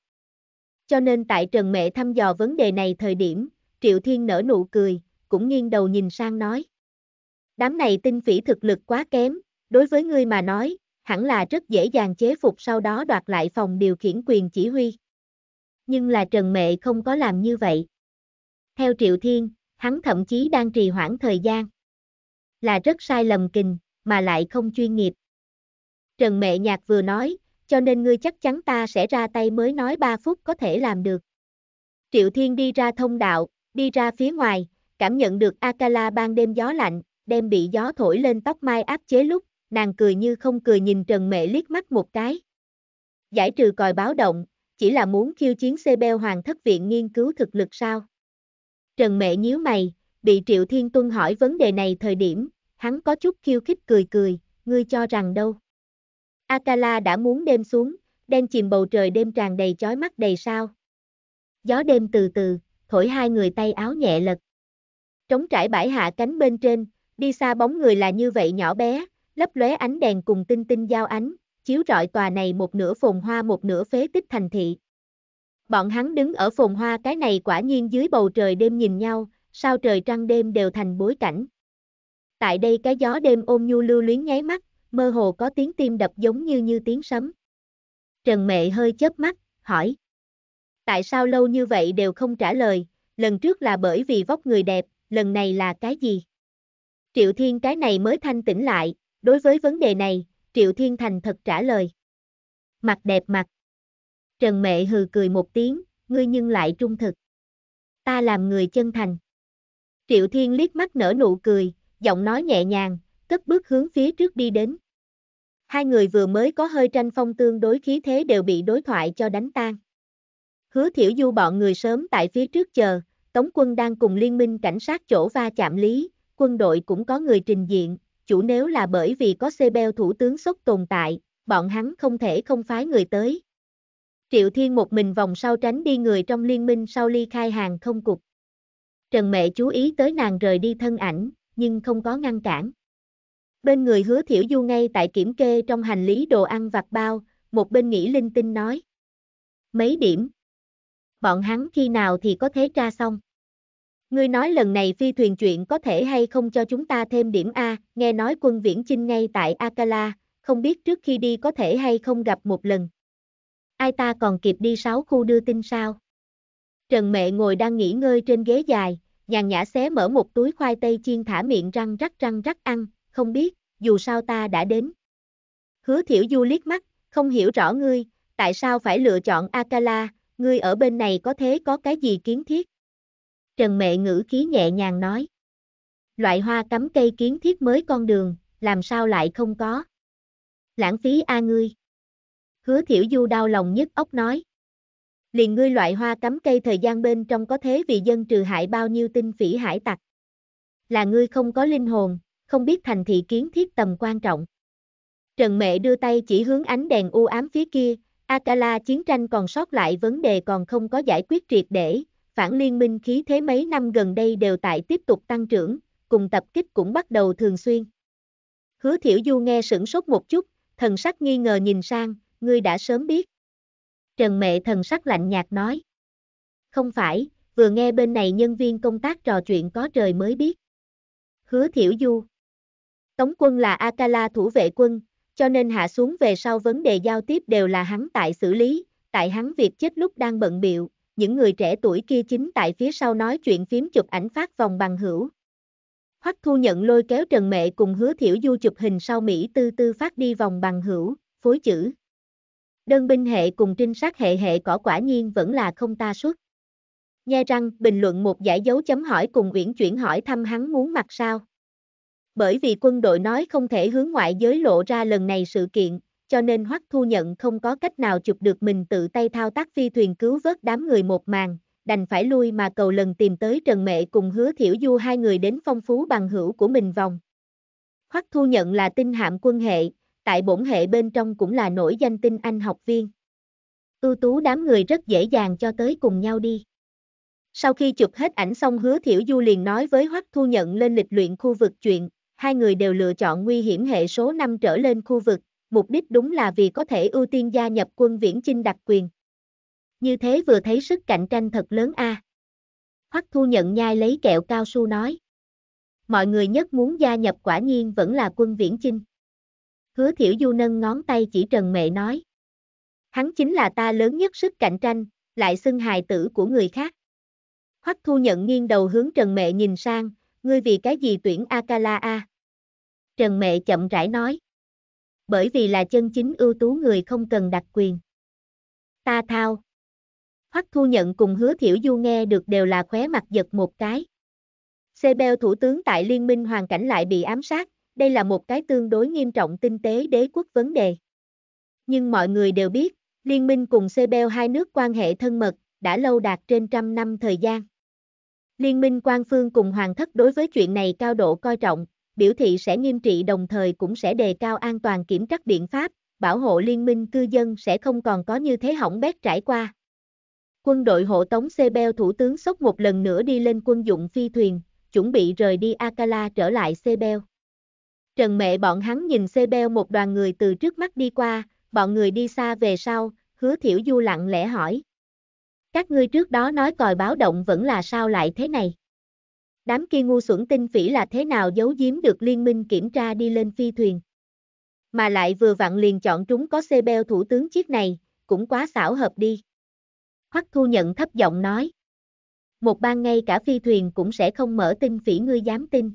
Cho nên tại Trần Mẹ thăm dò vấn đề này thời điểm, Triệu Thiên nở nụ cười, cũng nghiêng đầu nhìn sang nói. Đám này tinh phỉ thực lực quá kém, đối với ngươi mà nói, hẳn là rất dễ dàng chế phục sau đó đoạt lại phòng điều khiển quyền chỉ huy. Nhưng là Trần Mệ không có làm như vậy. Theo Triệu Thiên, hắn thậm chí đang trì hoãn thời gian. Là rất sai lầm kình, mà lại không chuyên nghiệp. Trần Mệ Nhạc vừa nói, cho nên ngươi chắc chắn ta sẽ ra tay mới nói 3 phút có thể làm được. Triệu Thiên đi ra thông đạo, đi ra phía ngoài, cảm nhận được Akala ban đêm gió lạnh, đem bị gió thổi lên tóc mai áp chế lúc, nàng cười như không cười nhìn Trần Mẹ liếc mắt một cái. Giải trừ còi báo động, chỉ là muốn khiêu chiến Beo Hoàng thất viện nghiên cứu thực lực sao? Trần Mẹ nhíu mày, bị Triệu Thiên Tuân hỏi vấn đề này thời điểm, hắn có chút khiêu khích cười cười, ngươi cho rằng đâu. Akala đã muốn đêm xuống, đen chìm bầu trời đêm tràn đầy chói mắt đầy sao. Gió đêm từ từ, thổi hai người tay áo nhẹ lật. Trống trải bãi hạ cánh bên trên, đi xa bóng người là như vậy nhỏ bé, lấp lóe ánh đèn cùng tinh tinh giao ánh, chiếu rọi tòa này một nửa phồn hoa một nửa phế tích thành thị. Bọn hắn đứng ở phồn hoa cái này quả nhiên dưới bầu trời đêm nhìn nhau, sao trời trăng đêm đều thành bối cảnh. Tại đây cái gió đêm ôm nhu lưu luyến nháy mắt, mơ hồ có tiếng tim đập giống như như tiếng sấm. Trần Mẹ hơi chớp mắt, hỏi. Tại sao lâu như vậy đều không trả lời, lần trước là bởi vì vóc người đẹp, lần này là cái gì? Triệu Thiên cái này mới thanh tỉnh lại, Đối với vấn đề này, Triệu Thiên Thành thật trả lời. Mặt đẹp mặt. Trần Mệ hừ cười một tiếng, ngươi nhưng lại trung thực. Ta làm người chân thành. Triệu Thiên liếc mắt nở nụ cười, giọng nói nhẹ nhàng, cất bước hướng phía trước đi đến. Hai người vừa mới có hơi tranh phong tương đối khí thế đều bị đối thoại cho đánh tan. Hứa thiểu du bọn người sớm tại phía trước chờ, Tống quân đang cùng liên minh cảnh sát chỗ va chạm lý, quân đội cũng có người trình diện, chủ nếu là bởi vì có Cebel thủ tướng sốc tồn tại, bọn hắn không thể không phái người tới. Triệu Thiên một mình vòng sau tránh đi người trong liên minh sau ly khai hàng không cục. Trần Mẹ chú ý tới nàng rời đi thân ảnh, nhưng không có ngăn cản. Bên người hứa thiểu du ngay tại kiểm kê trong hành lý đồ ăn vặt bao, một bên nghĩ linh tinh nói. Mấy điểm? Bọn hắn khi nào thì có thế tra xong? Ngươi nói lần này phi thuyền chuyện có thể hay không cho chúng ta thêm điểm A, nghe nói quân viễn chinh ngay tại Akala, không biết trước khi đi có thể hay không gặp một lần. Ai ta còn kịp đi sáu khu đưa tin sao? Trần Mẹ ngồi đang nghỉ ngơi trên ghế dài, nhàn nhã xé mở một túi khoai tây chiên thả miệng răng rắc răng rắc ăn, không biết, dù sao ta đã đến. Hứa thiểu du liếc mắt, không hiểu rõ ngươi, tại sao phải lựa chọn Akala, ngươi ở bên này có thế có cái gì kiến thiết. Trần Mẹ ngữ khí nhẹ nhàng nói. Loại hoa cắm cây kiến thiết mới con đường, làm sao lại không có. Lãng phí a ngươi. Hứa thiểu du đau lòng nhất ốc nói. Liền ngươi loại hoa cắm cây thời gian bên trong có thế vì dân trừ hại bao nhiêu tinh phỉ hải tặc. Là ngươi không có linh hồn, không biết thành thị kiến thiết tầm quan trọng. Trần Mẹ đưa tay chỉ hướng ánh đèn u ám phía kia, Atala chiến tranh còn sót lại vấn đề còn không có giải quyết triệt để, phản liên minh khí thế mấy năm gần đây đều tại tiếp tục tăng trưởng, cùng tập kích cũng bắt đầu thường xuyên. Hứa Thiểu Du nghe sửng sốt một chút, thần sắc nghi ngờ nhìn sang, ngươi đã sớm biết. Trần Mẹ thần sắc lạnh nhạt nói. Không phải, vừa nghe bên này nhân viên công tác trò chuyện có trời mới biết. Hứa Thiểu Du. Tống quân là Akala thủ vệ quân, cho nên hạ xuống về sau vấn đề giao tiếp đều là hắn tại xử lý, tại hắn việc chết lúc đang bận biệu, những người trẻ tuổi kia chính tại phía sau nói chuyện phím chụp ảnh phát vòng bằng hữu. Hoắc Thu nhận lôi kéo Trần Mẹ cùng Hứa Thiểu Du chụp hình sau Mỹ tư tư phát đi vòng bằng hữu, phối chữ. Đơn binh hệ cùng trinh sát hệ hệ cỏ quả nhiên vẫn là không ta xuất. Nhe răng bình luận một giải dấu chấm hỏi cùng uyển chuyển hỏi thăm hắn muốn mặc sao. Bởi vì quân đội nói không thể hướng ngoại giới lộ ra lần này sự kiện, cho nên Hoắc Thu Nhận không có cách nào chụp được mình tự tay thao tác phi thuyền cứu vớt đám người một màn, đành phải lui mà cầu lần tìm tới Trần Mệ cùng hứa thiểu du hai người đến phong phú bằng hữu của mình vòng. Hoắc Thu Nhận là tinh hạm quân hệ, tại bổn hệ bên trong cũng là nổi danh tinh anh học viên. Ưu tú đám người rất dễ dàng cho tới cùng nhau đi. Sau khi chụp hết ảnh xong hứa thiểu du liền nói với Hoắc Thu Nhận lên lịch luyện khu vực chuyện, hai người đều lựa chọn nguy hiểm hệ số 5 trở lên khu vực, mục đích đúng là vì có thể ưu tiên gia nhập quân viễn chinh đặc quyền. Như thế vừa thấy sức cạnh tranh thật lớn a. À. Hoắc Thu nhận nhai lấy kẹo cao su nói. Mọi người nhất muốn gia nhập quả nhiên vẫn là quân viễn chinh. Hứa Thiểu Du nâng ngón tay chỉ Trần Mệ nói. Hắn chính là ta lớn nhất sức cạnh tranh, lại xưng hài tử của người khác. Hoắc Thu nhận nghiêng đầu hướng Trần Mệ nhìn sang, ngươi vì cái gì tuyển Akala a? Trần Mệ chậm rãi nói bởi vì là chân chính ưu tú người không cần đặc quyền. Ta thao. Hoắc thu nhận cùng hứa thiểu du nghe được đều là khóe mặt giật một cái. Sebel thủ tướng tại liên minh hoàn cảnh lại bị ám sát, đây là một cái tương đối nghiêm trọng tinh tế đế quốc vấn đề. Nhưng mọi người đều biết, liên minh cùng Sebel hai nước quan hệ thân mật, đã lâu đạt trên trăm năm thời gian. Liên minh quan phương cùng hoàng thất đối với chuyện này cao độ coi trọng, biểu thị sẽ nghiêm trị đồng thời cũng sẽ đề cao an toàn kiểm trắc biện pháp, bảo hộ liên minh cư dân sẽ không còn có như thế hỏng bét trải qua. Quân đội hộ tống Sebel thủ tướng sốc một lần nữa đi lên quân dụng phi thuyền, chuẩn bị rời đi Akala trở lại Sebel. Trần mẹ bọn hắn nhìn Sebel một đoàn người từ trước mắt đi qua, bọn người đi xa về sau, hứa thiểu du lặng lẽ hỏi. Các ngươi trước đó nói còi báo động vẫn là sao lại thế này? Đám kia ngu xuẩn tinh phỉ là thế nào giấu giếm được liên minh kiểm tra đi lên phi thuyền. Mà lại vừa vặn liền chọn trúng có xe beo thủ tướng chiếc này, cũng quá xảo hợp đi. Hoắc thu nhận thấp giọng nói. Một ban ngay cả phi thuyền cũng sẽ không mở tinh phỉ ngươi dám tin.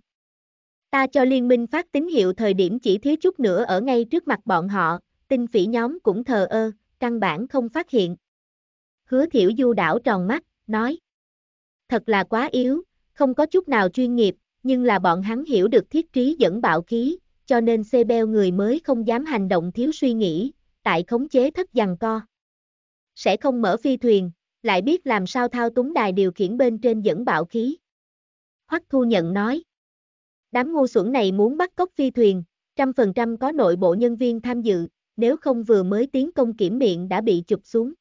Ta cho liên minh phát tín hiệu thời điểm chỉ thiếu chút nữa ở ngay trước mặt bọn họ, tinh phỉ nhóm cũng thờ ơ, căn bản không phát hiện. Hứa thiểu du đảo tròn mắt, nói. Thật là quá yếu, không có chút nào chuyên nghiệp, nhưng là bọn hắn hiểu được thiết trí dẫn bạo khí, cho nên Sebel người mới không dám hành động thiếu suy nghĩ, tại khống chế thất giằng co. Sẽ không mở phi thuyền, lại biết làm sao thao túng đài điều khiển bên trên dẫn bạo khí. Hoắc Thu Nhận nói, đám ngu xuẩn này muốn bắt cóc phi thuyền, trăm phần trăm có nội bộ nhân viên tham dự, nếu không vừa mới tiến công kiểm miệng đã bị chụp xuống.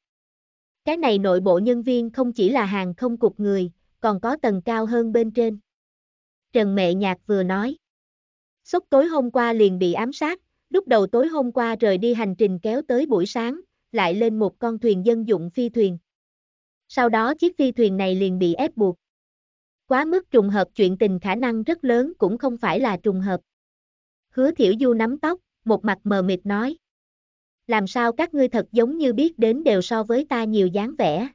Cái này nội bộ nhân viên không chỉ là hàng không cục người, còn có tầng cao hơn bên trên. Trần Mẹ Nhạc vừa nói. Sốc tối hôm qua liền bị ám sát, lúc đầu tối hôm qua rời đi hành trình kéo tới buổi sáng, lại lên một con thuyền dân dụng phi thuyền. Sau đó chiếc phi thuyền này liền bị ép buộc. Quá mức trùng hợp chuyện tình khả năng rất lớn cũng không phải là trùng hợp. Hứa Thiểu Du nắm tóc, một mặt mờ mịt nói. Làm sao các ngươi thật giống như biết đến đều so với ta nhiều dáng vẻ.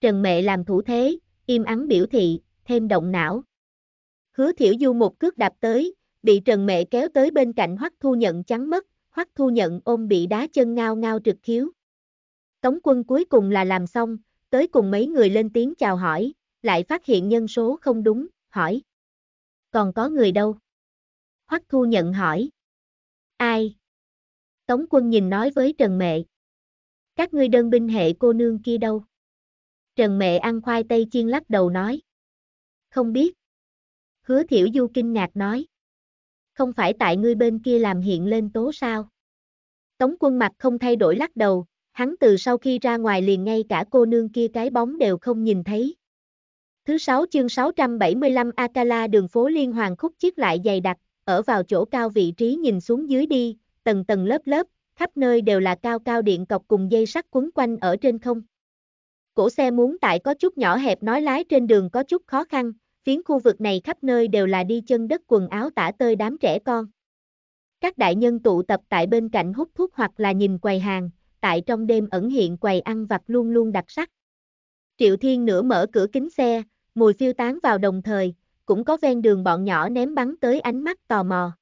Trần Mẹ làm thủ thế, im ắng biểu thị, thêm động não. Hứa thiểu du một cước đạp tới, bị trần mẹ kéo tới bên cạnh hoắc thu nhận trắng mất, hoắc thu nhận ôm bị đá chân ngao ngao trực khiếu. Tống quân cuối cùng là làm xong, tới cùng mấy người lên tiếng chào hỏi, lại phát hiện nhân số không đúng, hỏi. Còn có người đâu? Hoắc thu nhận hỏi. Ai? Tống quân nhìn nói với Trần Mệ. Các ngươi đơn binh hệ cô nương kia đâu? Trần Mẹ ăn khoai tây chiên lắc đầu nói. Không biết. Hứa Thiểu Du kinh ngạc nói. Không phải tại ngươi bên kia làm hiện lên tố sao? Tống quân mặt không thay đổi lắc đầu, hắn từ sau khi ra ngoài liền ngay cả cô nương kia cái bóng đều không nhìn thấy. Thứ 6 chương 675 Akala đường phố liên hoàn khúc chiếc lại dày đặc, ở vào chỗ cao vị trí nhìn xuống dưới đi, tầng tầng lớp lớp, khắp nơi đều là cao cao điện cọc cùng dây sắt quấn quanh ở trên không cổ xe muốn tại có chút nhỏ hẹp nói lái trên đường có chút khó khăn, phiến khu vực này khắp nơi đều là đi chân đất quần áo tả tơi đám trẻ con. Các đại nhân tụ tập tại bên cạnh hút thuốc hoặc là nhìn quầy hàng, tại trong đêm ẩn hiện quầy ăn vặt luôn luôn đặc sắc. Triệu Thiên nửa mở cửa kính xe, mùi phiêu tán vào đồng thời, cũng có ven đường bọn nhỏ ném bắn tới ánh mắt tò mò.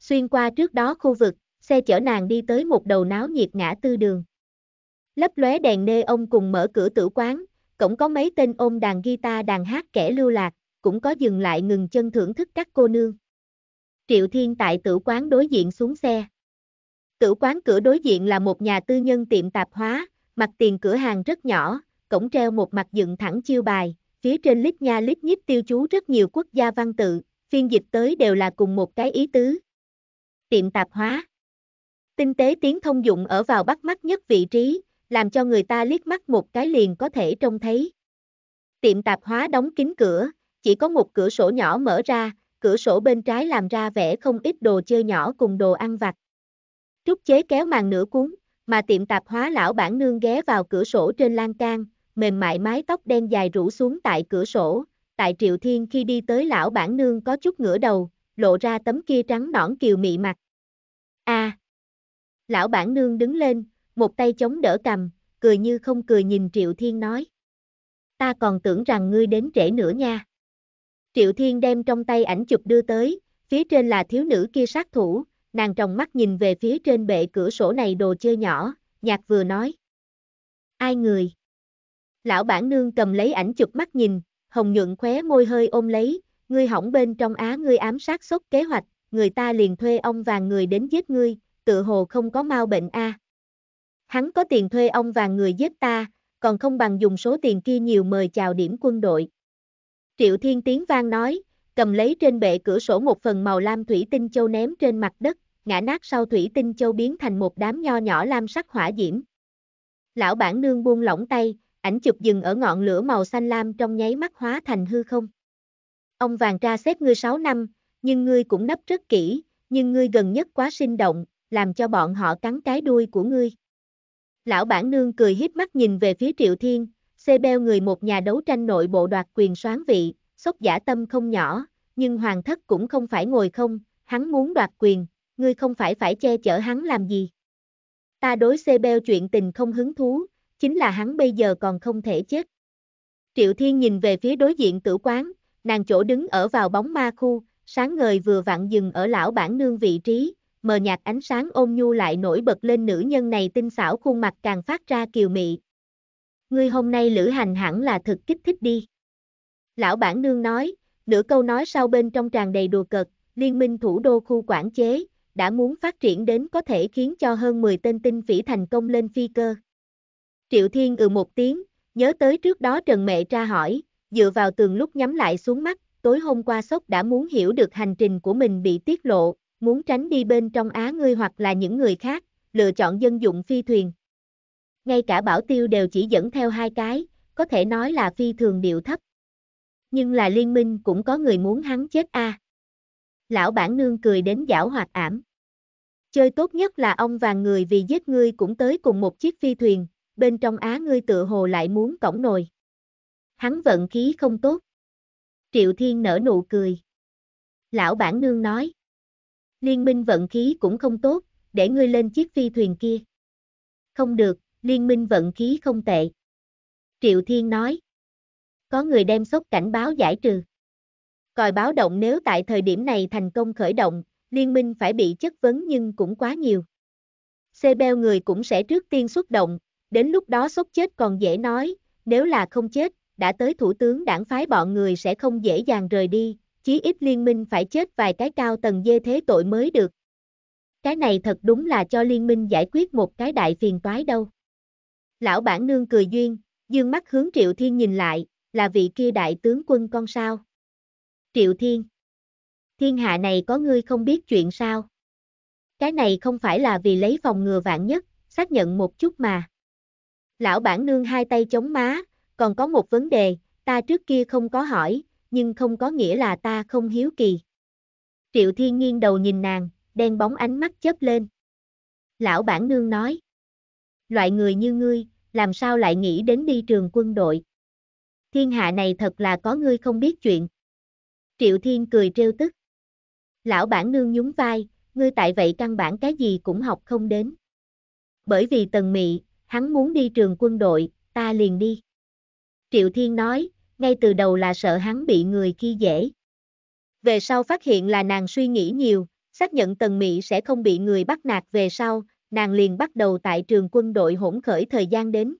Xuyên qua trước đó khu vực, xe chở nàng đi tới một đầu náo nhiệt ngã tư đường lấp lóe đèn nê ông cùng mở cửa tử quán, cổng có mấy tên ôm đàn guitar đàn hát kẻ lưu lạc, cũng có dừng lại ngừng chân thưởng thức các cô nương. Triệu Thiên tại tử quán đối diện xuống xe. Tử quán cửa đối diện là một nhà tư nhân tiệm tạp hóa, mặt tiền cửa hàng rất nhỏ, cổng treo một mặt dựng thẳng chiêu bài, phía trên lít nha lít nhít tiêu chú rất nhiều quốc gia văn tự, phiên dịch tới đều là cùng một cái ý tứ. Tiệm tạp hóa Tinh tế tiếng thông dụng ở vào bắt mắt nhất vị trí, làm cho người ta liếc mắt một cái liền có thể trông thấy. Tiệm tạp hóa đóng kín cửa, chỉ có một cửa sổ nhỏ mở ra, cửa sổ bên trái làm ra vẻ không ít đồ chơi nhỏ cùng đồ ăn vặt. Trúc chế kéo màn nửa cuốn, mà tiệm tạp hóa lão bản nương ghé vào cửa sổ trên lan can, mềm mại mái tóc đen dài rủ xuống tại cửa sổ, tại Triệu Thiên khi đi tới lão bản nương có chút ngửa đầu, lộ ra tấm kia trắng nõn kiều mị mặt. A. À. Lão bản nương đứng lên, một tay chống đỡ cầm, cười như không cười nhìn Triệu Thiên nói. Ta còn tưởng rằng ngươi đến trễ nữa nha. Triệu Thiên đem trong tay ảnh chụp đưa tới, phía trên là thiếu nữ kia sát thủ, nàng tròng mắt nhìn về phía trên bệ cửa sổ này đồ chơi nhỏ, nhạc vừa nói. Ai người? Lão bản nương cầm lấy ảnh chụp mắt nhìn, hồng nhuận khóe môi hơi ôm lấy, ngươi hỏng bên trong á ngươi ám sát sốt kế hoạch, người ta liền thuê ông và người đến giết ngươi, tự hồ không có mau bệnh a. À. Hắn có tiền thuê ông và người giết ta, còn không bằng dùng số tiền kia nhiều mời chào điểm quân đội. Triệu Thiên Tiến vang nói, cầm lấy trên bệ cửa sổ một phần màu lam thủy tinh châu ném trên mặt đất, ngã nát sau thủy tinh châu biến thành một đám nho nhỏ lam sắc hỏa diễm. Lão bản nương buông lỏng tay, ảnh chụp dừng ở ngọn lửa màu xanh lam trong nháy mắt hóa thành hư không. Ông vàng tra xếp ngươi 6 năm, nhưng ngươi cũng nấp rất kỹ, nhưng ngươi gần nhất quá sinh động, làm cho bọn họ cắn cái đuôi của ngươi. Lão bản nương cười híp mắt nhìn về phía Triệu Thiên, xê beo người một nhà đấu tranh nội bộ đoạt quyền soán vị, sốc giả tâm không nhỏ, nhưng hoàng thất cũng không phải ngồi không, hắn muốn đoạt quyền, ngươi không phải phải che chở hắn làm gì. Ta đối xê beo chuyện tình không hứng thú, chính là hắn bây giờ còn không thể chết. Triệu Thiên nhìn về phía đối diện tử quán, nàng chỗ đứng ở vào bóng ma khu, sáng ngời vừa vặn dừng ở lão bản nương vị trí, mờ nhạt ánh sáng ôn nhu lại nổi bật lên nữ nhân này tinh xảo khuôn mặt càng phát ra kiều mị. Ngươi hôm nay lữ hành hẳn là thực kích thích đi. Lão bản nương nói, nửa câu nói sau bên trong tràn đầy đùa cợt, liên minh thủ đô khu quản chế, đã muốn phát triển đến có thể khiến cho hơn 10 tên tinh phỉ thành công lên phi cơ. Triệu Thiên ừ một tiếng, nhớ tới trước đó Trần Mẹ tra hỏi, dựa vào tường lúc nhắm lại xuống mắt, tối hôm qua sốc đã muốn hiểu được hành trình của mình bị tiết lộ, Muốn tránh đi bên trong Á ngươi hoặc là những người khác, lựa chọn dân dụng phi thuyền. Ngay cả bảo tiêu đều chỉ dẫn theo hai cái, có thể nói là phi thường điệu thấp. Nhưng là liên minh cũng có người muốn hắn chết a. À. Lão bản nương cười đến giảo hoạt ảm. Chơi tốt nhất là ông và người vì giết ngươi cũng tới cùng một chiếc phi thuyền, bên trong á ngươi tự hồ lại muốn cổng nồi. Hắn vận khí không tốt. Triệu Thiên nở nụ cười. Lão bản nương nói liên minh vận khí cũng không tốt, để ngươi lên chiếc phi thuyền kia. Không được, liên minh vận khí không tệ. Triệu Thiên nói. Có người đem sốc cảnh báo giải trừ. Còi báo động nếu tại thời điểm này thành công khởi động, liên minh phải bị chất vấn nhưng cũng quá nhiều. Xe beo người cũng sẽ trước tiên xuất động, đến lúc đó sốc chết còn dễ nói, nếu là không chết, đã tới thủ tướng đảng phái bọn người sẽ không dễ dàng rời đi, chí ít liên minh phải chết vài cái cao tầng dê thế tội mới được. Cái này thật đúng là cho liên minh giải quyết một cái đại phiền toái đâu. Lão bản nương cười duyên, dương mắt hướng Triệu Thiên nhìn lại, là vị kia đại tướng quân con sao. Triệu Thiên. Thiên hạ này có ngươi không biết chuyện sao. Cái này không phải là vì lấy phòng ngừa vạn nhất, xác nhận một chút mà. Lão bản nương hai tay chống má, còn có một vấn đề, ta trước kia không có hỏi, nhưng không có nghĩa là ta không hiếu kỳ. Triệu Thiên nghiêng đầu nhìn nàng, đen bóng ánh mắt chớp lên. Lão bản nương nói. Loại người như ngươi, làm sao lại nghĩ đến đi trường quân đội? Thiên hạ này thật là có ngươi không biết chuyện. Triệu Thiên cười trêu tức. Lão bản nương nhún vai, ngươi tại vậy căn bản cái gì cũng học không đến. Bởi vì tần mị, hắn muốn đi trường quân đội, ta liền đi. Triệu Thiên nói, ngay từ đầu là sợ hắn bị người khi dễ. Về sau phát hiện là nàng suy nghĩ nhiều, xác nhận Tần Mị sẽ không bị người bắt nạt về sau, nàng liền bắt đầu tại trường quân đội hỗn khởi thời gian đến.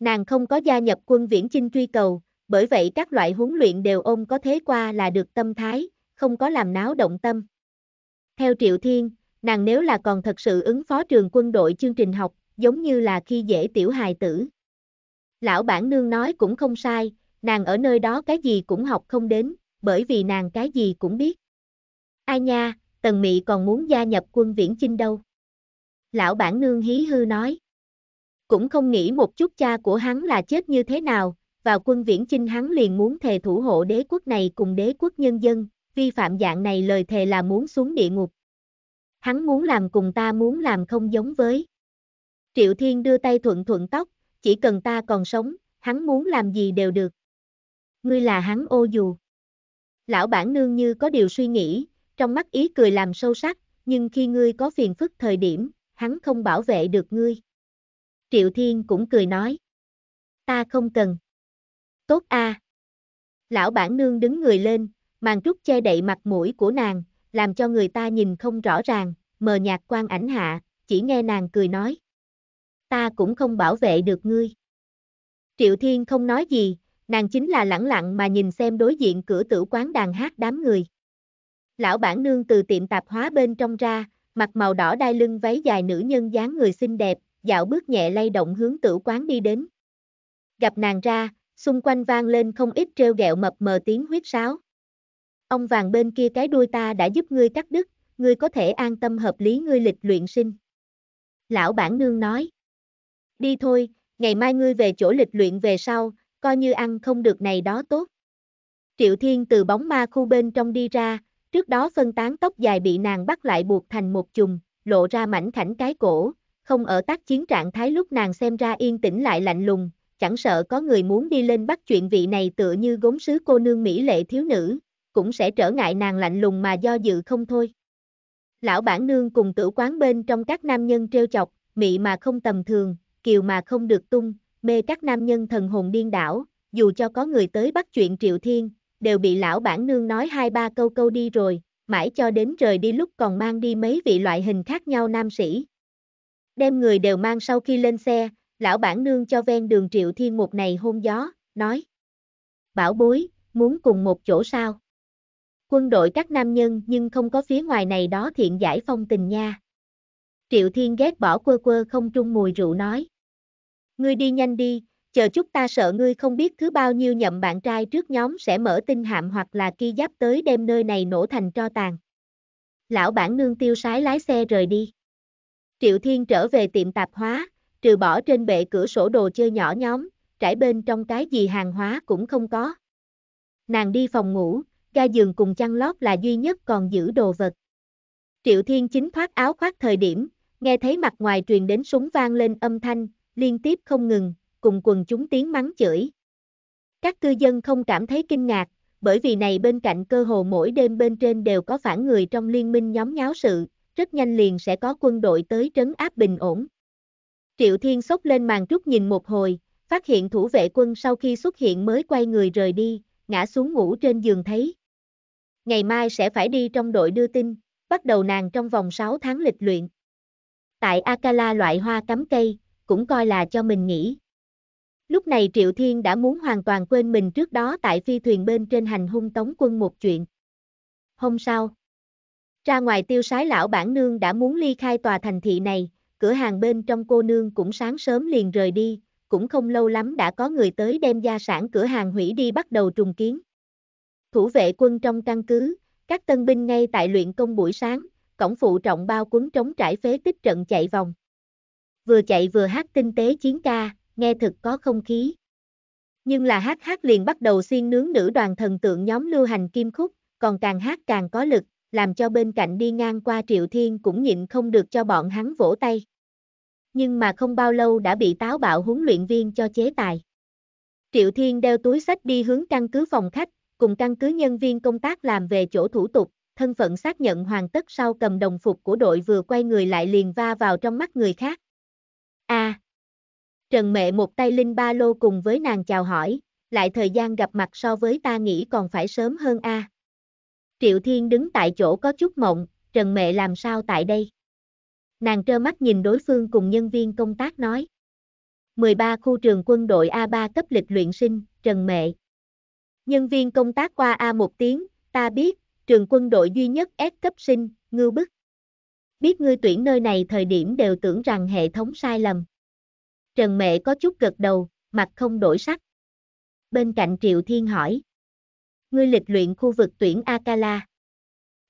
Nàng không có gia nhập quân viễn chinh truy cầu, bởi vậy các loại huấn luyện đều ôm có thế qua là được tâm thái, không có làm náo động tâm. Theo Triệu Thiên, nàng nếu là còn thật sự ứng phó trường quân đội chương trình học, giống như là khi dễ tiểu hài tử. Lão bản nương nói cũng không sai, Nàng ở nơi đó cái gì cũng học không đến, bởi vì nàng cái gì cũng biết. Ai nha, Tần Mị còn muốn gia nhập quân viễn chinh đâu. Lão bản nương hí hư nói. Cũng không nghĩ một chút cha của hắn là chết như thế nào, vào quân viễn chinh hắn liền muốn thề thủ hộ đế quốc này cùng đế quốc nhân dân, vi phạm dạng này lời thề là muốn xuống địa ngục. Hắn muốn làm cùng ta muốn làm không giống với. Triệu Thiên đưa tay thuận thuận tóc, chỉ cần ta còn sống, hắn muốn làm gì đều được ngươi là hắn ô dù. Lão bản nương như có điều suy nghĩ, trong mắt ý cười làm sâu sắc, nhưng khi ngươi có phiền phức thời điểm, hắn không bảo vệ được ngươi. Triệu Thiên cũng cười nói. Ta không cần. Tốt a. À. Lão bản nương đứng người lên, màn trúc che đậy mặt mũi của nàng, làm cho người ta nhìn không rõ ràng, mờ nhạt quan ảnh hạ, chỉ nghe nàng cười nói. Ta cũng không bảo vệ được ngươi. Triệu Thiên không nói gì, Nàng chính là lẳng lặng mà nhìn xem đối diện cửa tử quán đàn hát đám người. Lão bản nương từ tiệm tạp hóa bên trong ra, mặc màu đỏ đai lưng váy dài nữ nhân dáng người xinh đẹp, dạo bước nhẹ lay động hướng tử quán đi đến. Gặp nàng ra, xung quanh vang lên không ít treo gẹo mập mờ tiếng huyết sáo. Ông vàng bên kia cái đuôi ta đã giúp ngươi cắt đứt, ngươi có thể an tâm hợp lý ngươi lịch luyện sinh. Lão bản nương nói. Đi thôi, ngày mai ngươi về chỗ lịch luyện về sau, coi như ăn không được này đó tốt. Triệu Thiên từ bóng ma khu bên trong đi ra, trước đó phân tán tóc dài bị nàng bắt lại buộc thành một chùm, lộ ra mảnh khảnh cái cổ, không ở tác chiến trạng thái lúc nàng xem ra yên tĩnh lại lạnh lùng, chẳng sợ có người muốn đi lên bắt chuyện vị này tựa như gốm sứ cô nương mỹ lệ thiếu nữ, cũng sẽ trở ngại nàng lạnh lùng mà do dự không thôi. Lão bản nương cùng tử quán bên trong các nam nhân treo chọc, mị mà không tầm thường, kiều mà không được tung, mê các nam nhân thần hồn điên đảo, dù cho có người tới bắt chuyện Triệu Thiên, đều bị lão bản nương nói hai ba câu câu đi rồi, mãi cho đến trời đi lúc còn mang đi mấy vị loại hình khác nhau nam sĩ. Đem người đều mang sau khi lên xe, lão bản nương cho ven đường Triệu Thiên một này hôn gió, nói. Bảo bối, muốn cùng một chỗ sao? Quân đội các nam nhân nhưng không có phía ngoài này đó thiện giải phong tình nha. Triệu Thiên ghét bỏ quơ quơ không trung mùi rượu nói. Ngươi đi nhanh đi, chờ chút ta sợ ngươi không biết thứ bao nhiêu nhậm bạn trai trước nhóm sẽ mở tinh hạm hoặc là ki giáp tới đem nơi này nổ thành tro tàn. Lão bản nương tiêu sái lái xe rời đi. Triệu Thiên trở về tiệm tạp hóa, trừ bỏ trên bệ cửa sổ đồ chơi nhỏ nhóm, trải bên trong cái gì hàng hóa cũng không có. Nàng đi phòng ngủ, ga giường cùng chăn lót là duy nhất còn giữ đồ vật. Triệu Thiên chính thoát áo khoác thời điểm, nghe thấy mặt ngoài truyền đến súng vang lên âm thanh, liên tiếp không ngừng, cùng quần chúng tiếng mắng chửi. Các cư dân không cảm thấy kinh ngạc, bởi vì này bên cạnh cơ hồ mỗi đêm bên trên đều có phản người trong liên minh nhóm nháo sự, rất nhanh liền sẽ có quân đội tới trấn áp bình ổn. Triệu Thiên sốc lên màn trúc nhìn một hồi, phát hiện thủ vệ quân sau khi xuất hiện mới quay người rời đi, ngã xuống ngủ trên giường thấy. Ngày mai sẽ phải đi trong đội đưa tin, bắt đầu nàng trong vòng 6 tháng lịch luyện. Tại Akala loại hoa cắm cây, cũng coi là cho mình nghĩ. Lúc này Triệu Thiên đã muốn hoàn toàn quên mình trước đó tại phi thuyền bên trên hành hung tống quân một chuyện. Hôm sau, ra ngoài tiêu sái lão bản nương đã muốn ly khai tòa thành thị này, cửa hàng bên trong cô nương cũng sáng sớm liền rời đi, cũng không lâu lắm đã có người tới đem gia sản cửa hàng hủy đi bắt đầu trùng kiến. Thủ vệ quân trong căn cứ, các tân binh ngay tại luyện công buổi sáng, cổng phụ trọng bao cuốn trống trải phế tích trận chạy vòng vừa chạy vừa hát tinh tế chiến ca, nghe thực có không khí. Nhưng là hát hát liền bắt đầu xuyên nướng nữ đoàn thần tượng nhóm lưu hành kim khúc, còn càng hát càng có lực, làm cho bên cạnh đi ngang qua Triệu Thiên cũng nhịn không được cho bọn hắn vỗ tay. Nhưng mà không bao lâu đã bị táo bạo huấn luyện viên cho chế tài. Triệu Thiên đeo túi sách đi hướng căn cứ phòng khách, cùng căn cứ nhân viên công tác làm về chỗ thủ tục, thân phận xác nhận hoàn tất sau cầm đồng phục của đội vừa quay người lại liền va vào trong mắt người khác a à. Trần Mẹ một tay Linh Ba Lô cùng với nàng chào hỏi, lại thời gian gặp mặt so với ta nghĩ còn phải sớm hơn a. À. Triệu Thiên đứng tại chỗ có chút mộng, Trần Mẹ làm sao tại đây? Nàng trơ mắt nhìn đối phương cùng nhân viên công tác nói. 13 khu trường quân đội A3 cấp lịch luyện sinh, Trần Mẹ. Nhân viên công tác qua a một tiếng, ta biết, trường quân đội duy nhất S cấp sinh, ngư bức biết ngươi tuyển nơi này thời điểm đều tưởng rằng hệ thống sai lầm. Trần Mẹ có chút gật đầu, mặt không đổi sắc. Bên cạnh Triệu Thiên hỏi. Ngươi lịch luyện khu vực tuyển Akala.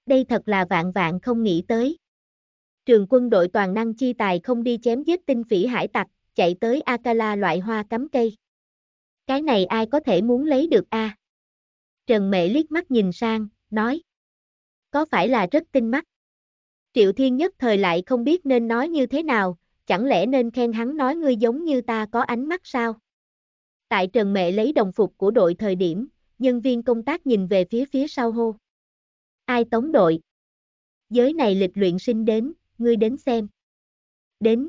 Đây thật là vạn vạn không nghĩ tới. Trường quân đội toàn năng chi tài không đi chém giết tinh phỉ hải tặc, chạy tới Akala loại hoa cắm cây. Cái này ai có thể muốn lấy được a? Trần Mẹ liếc mắt nhìn sang, nói. Có phải là rất tinh mắt? Triệu Thiên nhất thời lại không biết nên nói như thế nào, chẳng lẽ nên khen hắn nói ngươi giống như ta có ánh mắt sao? Tại Trần Mẹ lấy đồng phục của đội thời điểm, nhân viên công tác nhìn về phía phía sau hô. Ai tống đội? Giới này lịch luyện sinh đến, ngươi đến xem. Đến.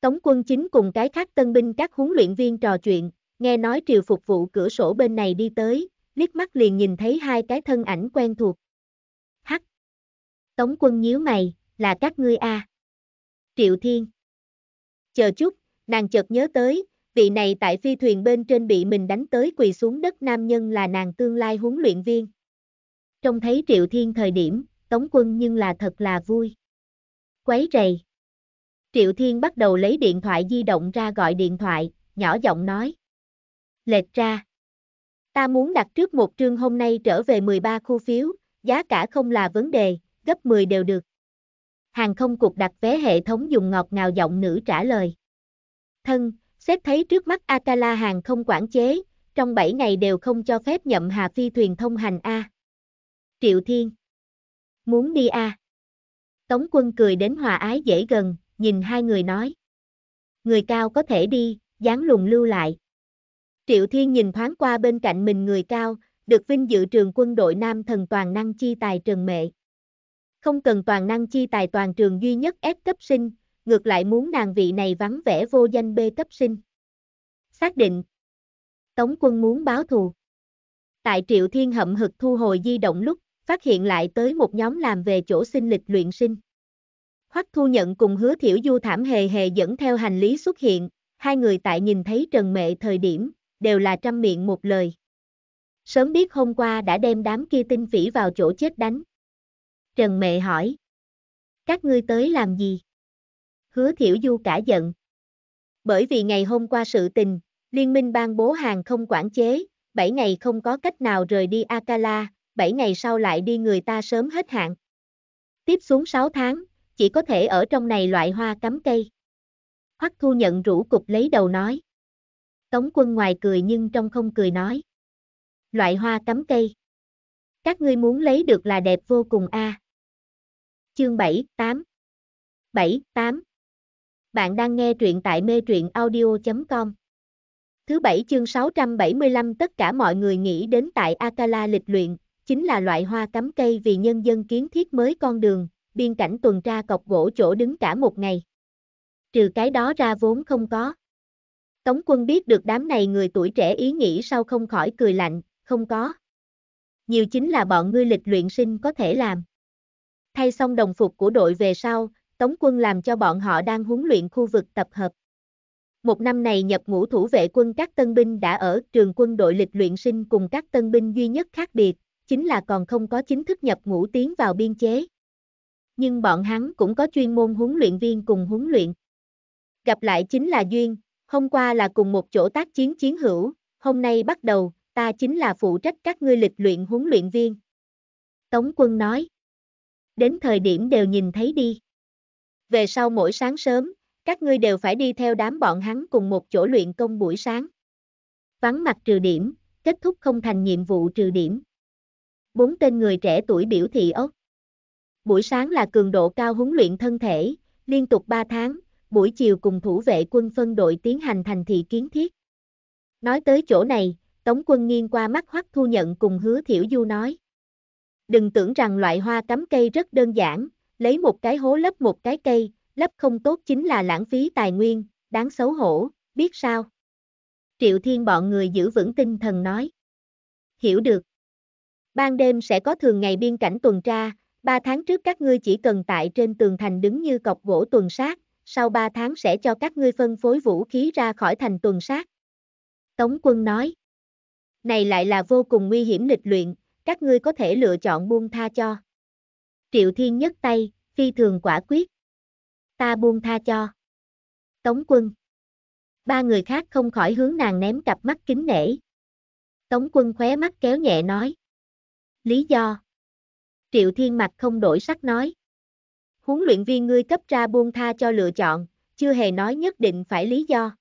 Tống quân chính cùng cái khác tân binh các huấn luyện viên trò chuyện, nghe nói triều phục vụ cửa sổ bên này đi tới, liếc mắt liền nhìn thấy hai cái thân ảnh quen thuộc. Tống quân nhíu mày, là các ngươi a. Triệu Thiên. Chờ chút, nàng chợt nhớ tới, vị này tại phi thuyền bên trên bị mình đánh tới quỳ xuống đất nam nhân là nàng tương lai huấn luyện viên. Trông thấy Triệu Thiên thời điểm, Tống quân nhưng là thật là vui. Quấy rầy. Triệu Thiên bắt đầu lấy điện thoại di động ra gọi điện thoại, nhỏ giọng nói. Lệch ra. Ta muốn đặt trước một trương hôm nay trở về 13 khu phiếu, giá cả không là vấn đề, gấp 10 đều được. Hàng không cục đặt vé hệ thống dùng ngọt ngào giọng nữ trả lời. Thân, xét thấy trước mắt Akala hàng không quản chế, trong 7 ngày đều không cho phép nhậm hà phi thuyền thông hành A. Triệu Thiên. Muốn đi A. Tống quân cười đến hòa ái dễ gần, nhìn hai người nói. Người cao có thể đi, dáng lùng lưu lại. Triệu Thiên nhìn thoáng qua bên cạnh mình người cao, được vinh dự trường quân đội nam thần toàn năng chi tài Trần Mệ không cần toàn năng chi tài toàn trường duy nhất ép cấp sinh, ngược lại muốn nàng vị này vắng vẻ vô danh bê cấp sinh. Xác định. Tống quân muốn báo thù. Tại Triệu Thiên hậm hực thu hồi di động lúc, phát hiện lại tới một nhóm làm về chỗ sinh lịch luyện sinh. Hoắc thu nhận cùng hứa thiểu du thảm hề hề dẫn theo hành lý xuất hiện, hai người tại nhìn thấy Trần Mệ thời điểm, đều là trăm miệng một lời. Sớm biết hôm qua đã đem đám kia tinh phỉ vào chỗ chết đánh, Trần Mệ hỏi. Các ngươi tới làm gì? Hứa Thiểu Du cả giận. Bởi vì ngày hôm qua sự tình, Liên minh ban bố hàng không quản chế, 7 ngày không có cách nào rời đi Akala, 7 ngày sau lại đi người ta sớm hết hạn. Tiếp xuống 6 tháng, chỉ có thể ở trong này loại hoa cắm cây. Hoắc thu nhận rũ cục lấy đầu nói. Tống quân ngoài cười nhưng trong không cười nói. Loại hoa cắm cây. Các ngươi muốn lấy được là đẹp vô cùng a. À chương 7, 8. 7, 8. Bạn đang nghe truyện tại mê truyện audio.com. Thứ bảy chương 675 tất cả mọi người nghĩ đến tại Akala lịch luyện, chính là loại hoa cắm cây vì nhân dân kiến thiết mới con đường, biên cảnh tuần tra cọc gỗ chỗ đứng cả một ngày. Trừ cái đó ra vốn không có. Tống quân biết được đám này người tuổi trẻ ý nghĩ sao không khỏi cười lạnh, không có. Nhiều chính là bọn ngươi lịch luyện sinh có thể làm thay xong đồng phục của đội về sau, Tống quân làm cho bọn họ đang huấn luyện khu vực tập hợp. Một năm này nhập ngũ thủ vệ quân các tân binh đã ở trường quân đội lịch luyện sinh cùng các tân binh duy nhất khác biệt, chính là còn không có chính thức nhập ngũ tiến vào biên chế. Nhưng bọn hắn cũng có chuyên môn huấn luyện viên cùng huấn luyện. Gặp lại chính là duyên, hôm qua là cùng một chỗ tác chiến chiến hữu, hôm nay bắt đầu, ta chính là phụ trách các ngươi lịch luyện huấn luyện viên. Tống quân nói đến thời điểm đều nhìn thấy đi. Về sau mỗi sáng sớm, các ngươi đều phải đi theo đám bọn hắn cùng một chỗ luyện công buổi sáng. Vắng mặt trừ điểm, kết thúc không thành nhiệm vụ trừ điểm. Bốn tên người trẻ tuổi biểu thị ốc. Buổi sáng là cường độ cao huấn luyện thân thể, liên tục 3 tháng, buổi chiều cùng thủ vệ quân phân đội tiến hành thành thị kiến thiết. Nói tới chỗ này, Tống quân nghiêng qua mắt hoắc thu nhận cùng hứa thiểu du nói. Đừng tưởng rằng loại hoa cắm cây rất đơn giản, lấy một cái hố lấp một cái cây, lấp không tốt chính là lãng phí tài nguyên, đáng xấu hổ, biết sao? Triệu Thiên bọn người giữ vững tinh thần nói. Hiểu được. Ban đêm sẽ có thường ngày biên cảnh tuần tra, 3 tháng trước các ngươi chỉ cần tại trên tường thành đứng như cọc gỗ tuần sát, sau 3 tháng sẽ cho các ngươi phân phối vũ khí ra khỏi thành tuần sát. Tống quân nói. Này lại là vô cùng nguy hiểm lịch luyện, các ngươi có thể lựa chọn buông tha cho. Triệu Thiên nhất tay, phi thường quả quyết. Ta buông tha cho. Tống quân. Ba người khác không khỏi hướng nàng ném cặp mắt kính nể. Tống quân khóe mắt kéo nhẹ nói. Lý do. Triệu Thiên mặt không đổi sắc nói. Huấn luyện viên ngươi cấp ra buông tha cho lựa chọn, chưa hề nói nhất định phải lý do.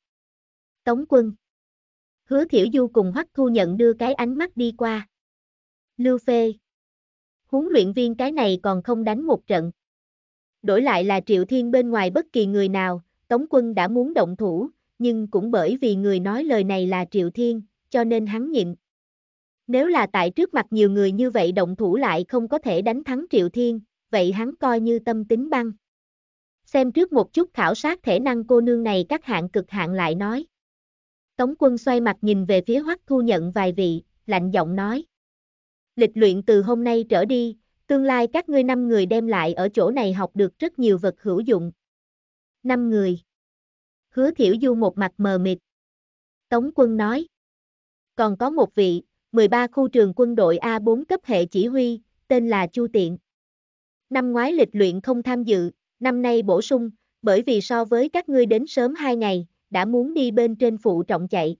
Tống quân. Hứa Thiểu Du cùng Hoắc Thu nhận đưa cái ánh mắt đi qua. Lưu Phê. Huấn luyện viên cái này còn không đánh một trận. Đổi lại là Triệu Thiên bên ngoài bất kỳ người nào, Tống quân đã muốn động thủ, nhưng cũng bởi vì người nói lời này là Triệu Thiên, cho nên hắn nhịn. Nếu là tại trước mặt nhiều người như vậy động thủ lại không có thể đánh thắng Triệu Thiên, vậy hắn coi như tâm tính băng. Xem trước một chút khảo sát thể năng cô nương này các hạng cực hạng lại nói. Tống quân xoay mặt nhìn về phía hoắc thu nhận vài vị, lạnh giọng nói lịch luyện từ hôm nay trở đi, tương lai các ngươi năm người đem lại ở chỗ này học được rất nhiều vật hữu dụng. Năm người. Hứa Thiểu Du một mặt mờ mịt. Tống quân nói. Còn có một vị, 13 khu trường quân đội A4 cấp hệ chỉ huy, tên là Chu Tiện. Năm ngoái lịch luyện không tham dự, năm nay bổ sung, bởi vì so với các ngươi đến sớm hai ngày, đã muốn đi bên trên phụ trọng chạy.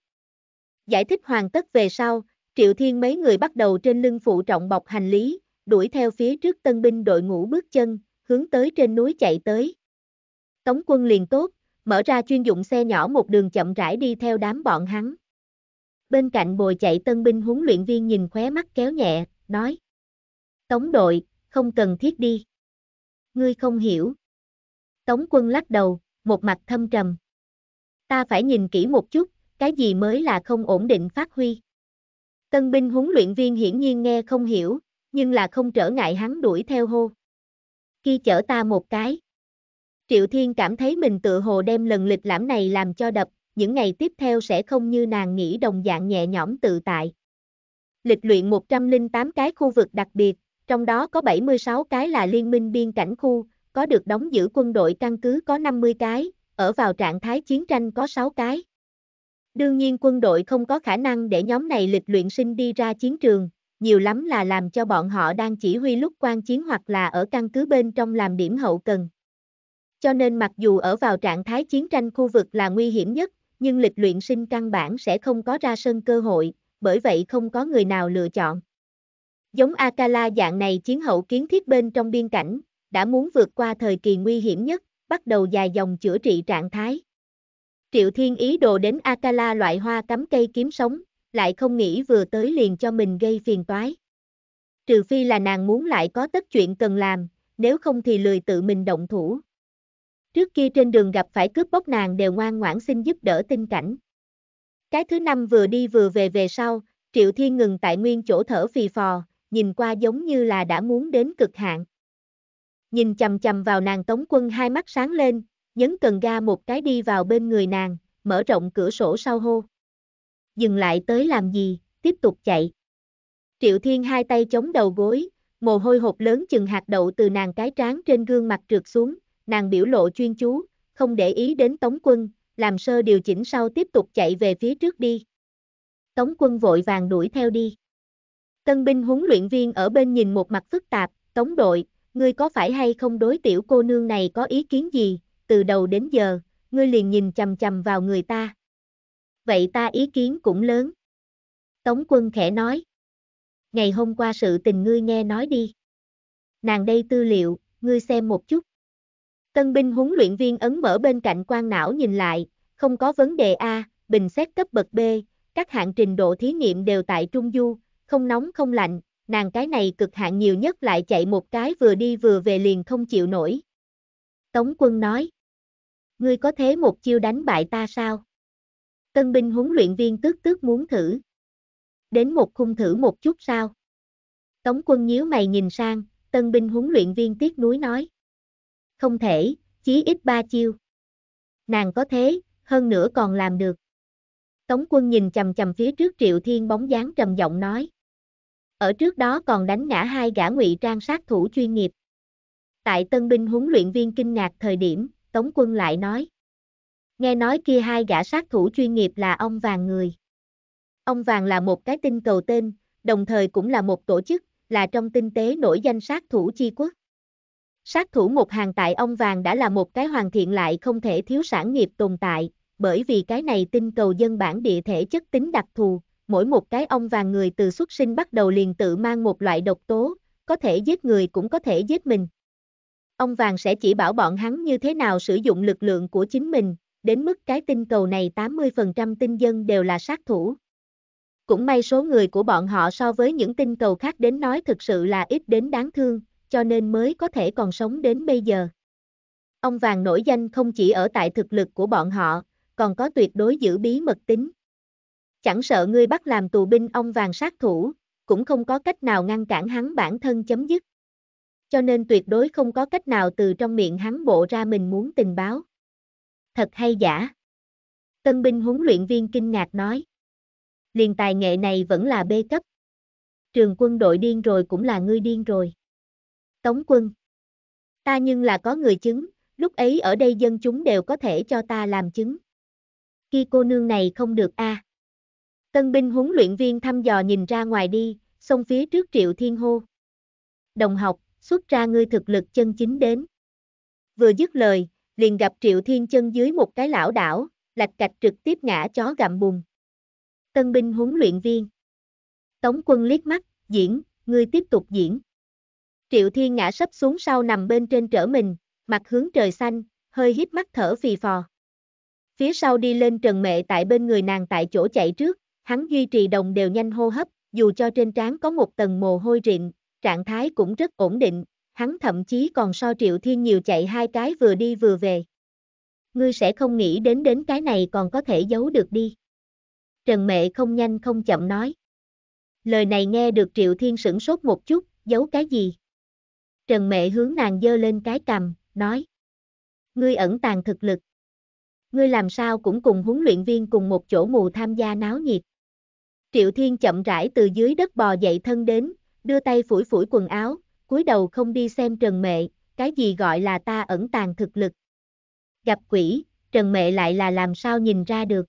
Giải thích hoàn tất về sau, Triệu Thiên mấy người bắt đầu trên lưng phụ trọng bọc hành lý, đuổi theo phía trước tân binh đội ngũ bước chân, hướng tới trên núi chạy tới. Tống quân liền tốt, mở ra chuyên dụng xe nhỏ một đường chậm rãi đi theo đám bọn hắn. Bên cạnh bồi chạy tân binh huấn luyện viên nhìn khóe mắt kéo nhẹ, nói. Tống đội, không cần thiết đi. Ngươi không hiểu. Tống quân lắc đầu, một mặt thâm trầm. Ta phải nhìn kỹ một chút, cái gì mới là không ổn định phát huy. Tân binh huấn luyện viên hiển nhiên nghe không hiểu, nhưng là không trở ngại hắn đuổi theo hô. Khi chở ta một cái. Triệu Thiên cảm thấy mình tự hồ đem lần lịch lãm này làm cho đập, những ngày tiếp theo sẽ không như nàng nghĩ đồng dạng nhẹ nhõm tự tại. Lịch luyện 108 cái khu vực đặc biệt, trong đó có 76 cái là liên minh biên cảnh khu, có được đóng giữ quân đội căn cứ có 50 cái, ở vào trạng thái chiến tranh có 6 cái. Đương nhiên quân đội không có khả năng để nhóm này lịch luyện sinh đi ra chiến trường, nhiều lắm là làm cho bọn họ đang chỉ huy lúc quan chiến hoặc là ở căn cứ bên trong làm điểm hậu cần. Cho nên mặc dù ở vào trạng thái chiến tranh khu vực là nguy hiểm nhất, nhưng lịch luyện sinh căn bản sẽ không có ra sân cơ hội, bởi vậy không có người nào lựa chọn. Giống Akala dạng này chiến hậu kiến thiết bên trong biên cảnh, đã muốn vượt qua thời kỳ nguy hiểm nhất, bắt đầu dài dòng chữa trị trạng thái. Triệu Thiên ý đồ đến Akala loại hoa cắm cây kiếm sống, lại không nghĩ vừa tới liền cho mình gây phiền toái. Trừ phi là nàng muốn lại có tất chuyện cần làm, nếu không thì lười tự mình động thủ. Trước kia trên đường gặp phải cướp bóc nàng đều ngoan ngoãn xin giúp đỡ tinh cảnh. Cái thứ năm vừa đi vừa về về sau, Triệu Thiên ngừng tại nguyên chỗ thở phì phò, nhìn qua giống như là đã muốn đến cực hạn. Nhìn chầm chầm vào nàng tống quân hai mắt sáng lên, nhấn cần ga một cái đi vào bên người nàng, mở rộng cửa sổ sau hô. Dừng lại tới làm gì, tiếp tục chạy. Triệu Thiên hai tay chống đầu gối, mồ hôi hột lớn chừng hạt đậu từ nàng cái trán trên gương mặt trượt xuống, nàng biểu lộ chuyên chú, không để ý đến Tống Quân, làm sơ điều chỉnh sau tiếp tục chạy về phía trước đi. Tống Quân vội vàng đuổi theo đi. Tân binh huấn luyện viên ở bên nhìn một mặt phức tạp, Tống đội, ngươi có phải hay không đối tiểu cô nương này có ý kiến gì, từ đầu đến giờ, ngươi liền nhìn chầm chầm vào người ta. Vậy ta ý kiến cũng lớn. Tống quân khẽ nói. Ngày hôm qua sự tình ngươi nghe nói đi. Nàng đây tư liệu, ngươi xem một chút. Tân binh huấn luyện viên ấn mở bên cạnh quan não nhìn lại, không có vấn đề A, bình xét cấp bậc B, các hạng trình độ thí nghiệm đều tại Trung Du, không nóng không lạnh, nàng cái này cực hạn nhiều nhất lại chạy một cái vừa đi vừa về liền không chịu nổi. Tống quân nói ngươi có thế một chiêu đánh bại ta sao? Tân binh huấn luyện viên tước tước muốn thử. Đến một khung thử một chút sao? Tống quân nhíu mày nhìn sang, tân binh huấn luyện viên tiếc núi nói. Không thể, chí ít ba chiêu. Nàng có thế, hơn nữa còn làm được. Tống quân nhìn chầm chầm phía trước triệu thiên bóng dáng trầm giọng nói. Ở trước đó còn đánh ngã hai gã ngụy trang sát thủ chuyên nghiệp. Tại tân binh huấn luyện viên kinh ngạc thời điểm, Tống quân lại nói. Nghe nói kia hai gã sát thủ chuyên nghiệp là ông Vàng người. Ông Vàng là một cái tinh cầu tên, đồng thời cũng là một tổ chức, là trong tinh tế nổi danh sát thủ chi quốc. Sát thủ một hàng tại ông Vàng đã là một cái hoàn thiện lại không thể thiếu sản nghiệp tồn tại, bởi vì cái này tinh cầu dân bản địa thể chất tính đặc thù, mỗi một cái ông Vàng người từ xuất sinh bắt đầu liền tự mang một loại độc tố, có thể giết người cũng có thể giết mình. Ông Vàng sẽ chỉ bảo bọn hắn như thế nào sử dụng lực lượng của chính mình, đến mức cái tinh cầu này 80% tinh dân đều là sát thủ. Cũng may số người của bọn họ so với những tinh cầu khác đến nói thực sự là ít đến đáng thương, cho nên mới có thể còn sống đến bây giờ. Ông Vàng nổi danh không chỉ ở tại thực lực của bọn họ, còn có tuyệt đối giữ bí mật tính. Chẳng sợ ngươi bắt làm tù binh ông Vàng sát thủ, cũng không có cách nào ngăn cản hắn bản thân chấm dứt cho nên tuyệt đối không có cách nào từ trong miệng hắn bộ ra mình muốn tình báo. Thật hay giả? Tân binh huấn luyện viên kinh ngạc nói. Liền tài nghệ này vẫn là bê cấp. Trường quân đội điên rồi cũng là ngươi điên rồi. Tống quân. Ta nhưng là có người chứng, lúc ấy ở đây dân chúng đều có thể cho ta làm chứng. Khi cô nương này không được a. À. Tân binh huấn luyện viên thăm dò nhìn ra ngoài đi, xông phía trước triệu thiên hô. Đồng học, xuất ra ngươi thực lực chân chính đến. Vừa dứt lời, liền gặp Triệu Thiên chân dưới một cái lão đảo, lạch cạch trực tiếp ngã chó gặm bùn. Tân binh huấn luyện viên. Tống quân liếc mắt, diễn, ngươi tiếp tục diễn. Triệu Thiên ngã sấp xuống sau nằm bên trên trở mình, mặt hướng trời xanh, hơi hít mắt thở phì phò. Phía sau đi lên trần mệ tại bên người nàng tại chỗ chạy trước, hắn duy trì đồng đều nhanh hô hấp, dù cho trên trán có một tầng mồ hôi rịn, trạng thái cũng rất ổn định, hắn thậm chí còn so Triệu Thiên nhiều chạy hai cái vừa đi vừa về. Ngươi sẽ không nghĩ đến đến cái này còn có thể giấu được đi. Trần Mệ không nhanh không chậm nói. Lời này nghe được Triệu Thiên sửng sốt một chút, giấu cái gì? Trần Mệ hướng nàng dơ lên cái cầm nói. Ngươi ẩn tàng thực lực. Ngươi làm sao cũng cùng huấn luyện viên cùng một chỗ mù tham gia náo nhiệt. Triệu Thiên chậm rãi từ dưới đất bò dậy thân đến, đưa tay phủi phủi quần áo, cúi đầu không đi xem Trần Mệ, cái gì gọi là ta ẩn tàng thực lực. Gặp quỷ, Trần Mệ lại là làm sao nhìn ra được.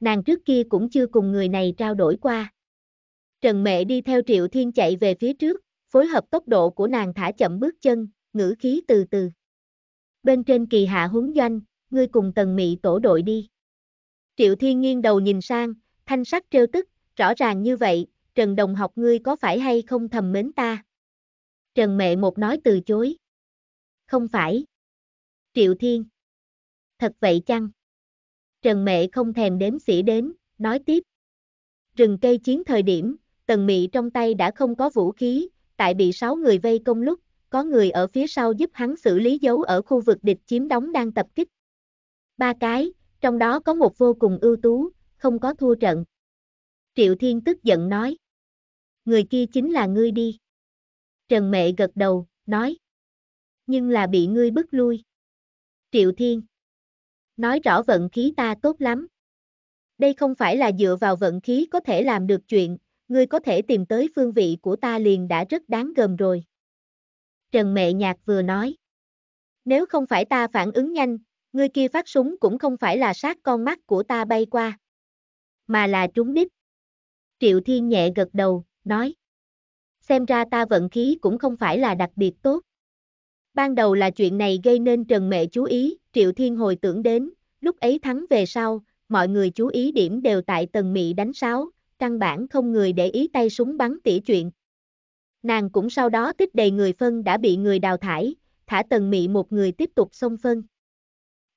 Nàng trước kia cũng chưa cùng người này trao đổi qua. Trần Mệ đi theo Triệu Thiên chạy về phía trước, phối hợp tốc độ của nàng thả chậm bước chân, ngữ khí từ từ. Bên trên kỳ hạ huấn doanh, ngươi cùng tần mị tổ đội đi. Triệu Thiên nghiêng đầu nhìn sang, thanh sắc trêu tức, rõ ràng như vậy, Trần Đồng học ngươi có phải hay không thầm mến ta? Trần Mẹ một nói từ chối. Không phải. Triệu Thiên. Thật vậy chăng? Trần Mẹ không thèm đếm xỉa đến, nói tiếp. Rừng cây chiến thời điểm, Tần Mị trong tay đã không có vũ khí, tại bị sáu người vây công lúc, có người ở phía sau giúp hắn xử lý dấu ở khu vực địch chiếm đóng đang tập kích. Ba cái, trong đó có một vô cùng ưu tú, không có thua trận. Triệu Thiên tức giận nói người kia chính là ngươi đi. Trần Mẹ gật đầu, nói. Nhưng là bị ngươi bức lui. Triệu Thiên. Nói rõ vận khí ta tốt lắm. Đây không phải là dựa vào vận khí có thể làm được chuyện, ngươi có thể tìm tới phương vị của ta liền đã rất đáng gờm rồi. Trần Mẹ Nhạc vừa nói. Nếu không phải ta phản ứng nhanh, ngươi kia phát súng cũng không phải là sát con mắt của ta bay qua. Mà là trúng đích. Triệu Thiên nhẹ gật đầu, nói. Xem ra ta vận khí cũng không phải là đặc biệt tốt. Ban đầu là chuyện này gây nên Trần Mệ chú ý, Triệu Thiên hồi tưởng đến, lúc ấy thắng về sau, mọi người chú ý điểm đều tại Tần Mị đánh sáo, căn bản không người để ý tay súng bắn tỉa chuyện. Nàng cũng sau đó tích đầy người phân đã bị người đào thải, thả Tần Mị một người tiếp tục xông phân.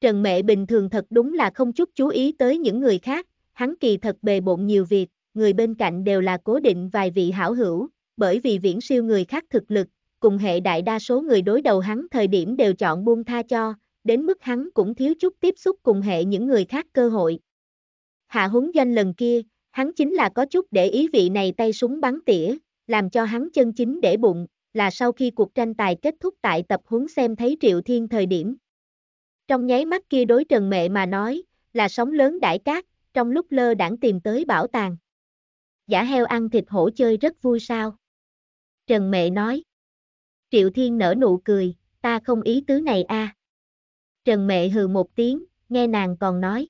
Trần Mệ bình thường thật đúng là không chút chú ý tới những người khác, hắn kỳ thật bề bộn nhiều việc, người bên cạnh đều là cố định vài vị hảo hữu, bởi vì viễn siêu người khác thực lực, cùng hệ đại đa số người đối đầu hắn thời điểm đều chọn buông tha cho, đến mức hắn cũng thiếu chút tiếp xúc cùng hệ những người khác cơ hội. Hạ huấn doanh lần kia, hắn chính là có chút để ý vị này tay súng bắn tỉa, làm cho hắn chân chính để bụng, là sau khi cuộc tranh tài kết thúc tại tập huấn xem thấy Triệu Thiên thời điểm. Trong nháy mắt kia đối Trần Mẹ mà nói, là sóng lớn đãi cát, trong lúc lơ đảng tìm tới bảo tàng. Giả heo ăn thịt hổ chơi rất vui sao? Trần Mệ nói. Triệu Thiên nở nụ cười, ta không ý tứ này a. À. Trần Mệ hừ một tiếng, nghe nàng còn nói.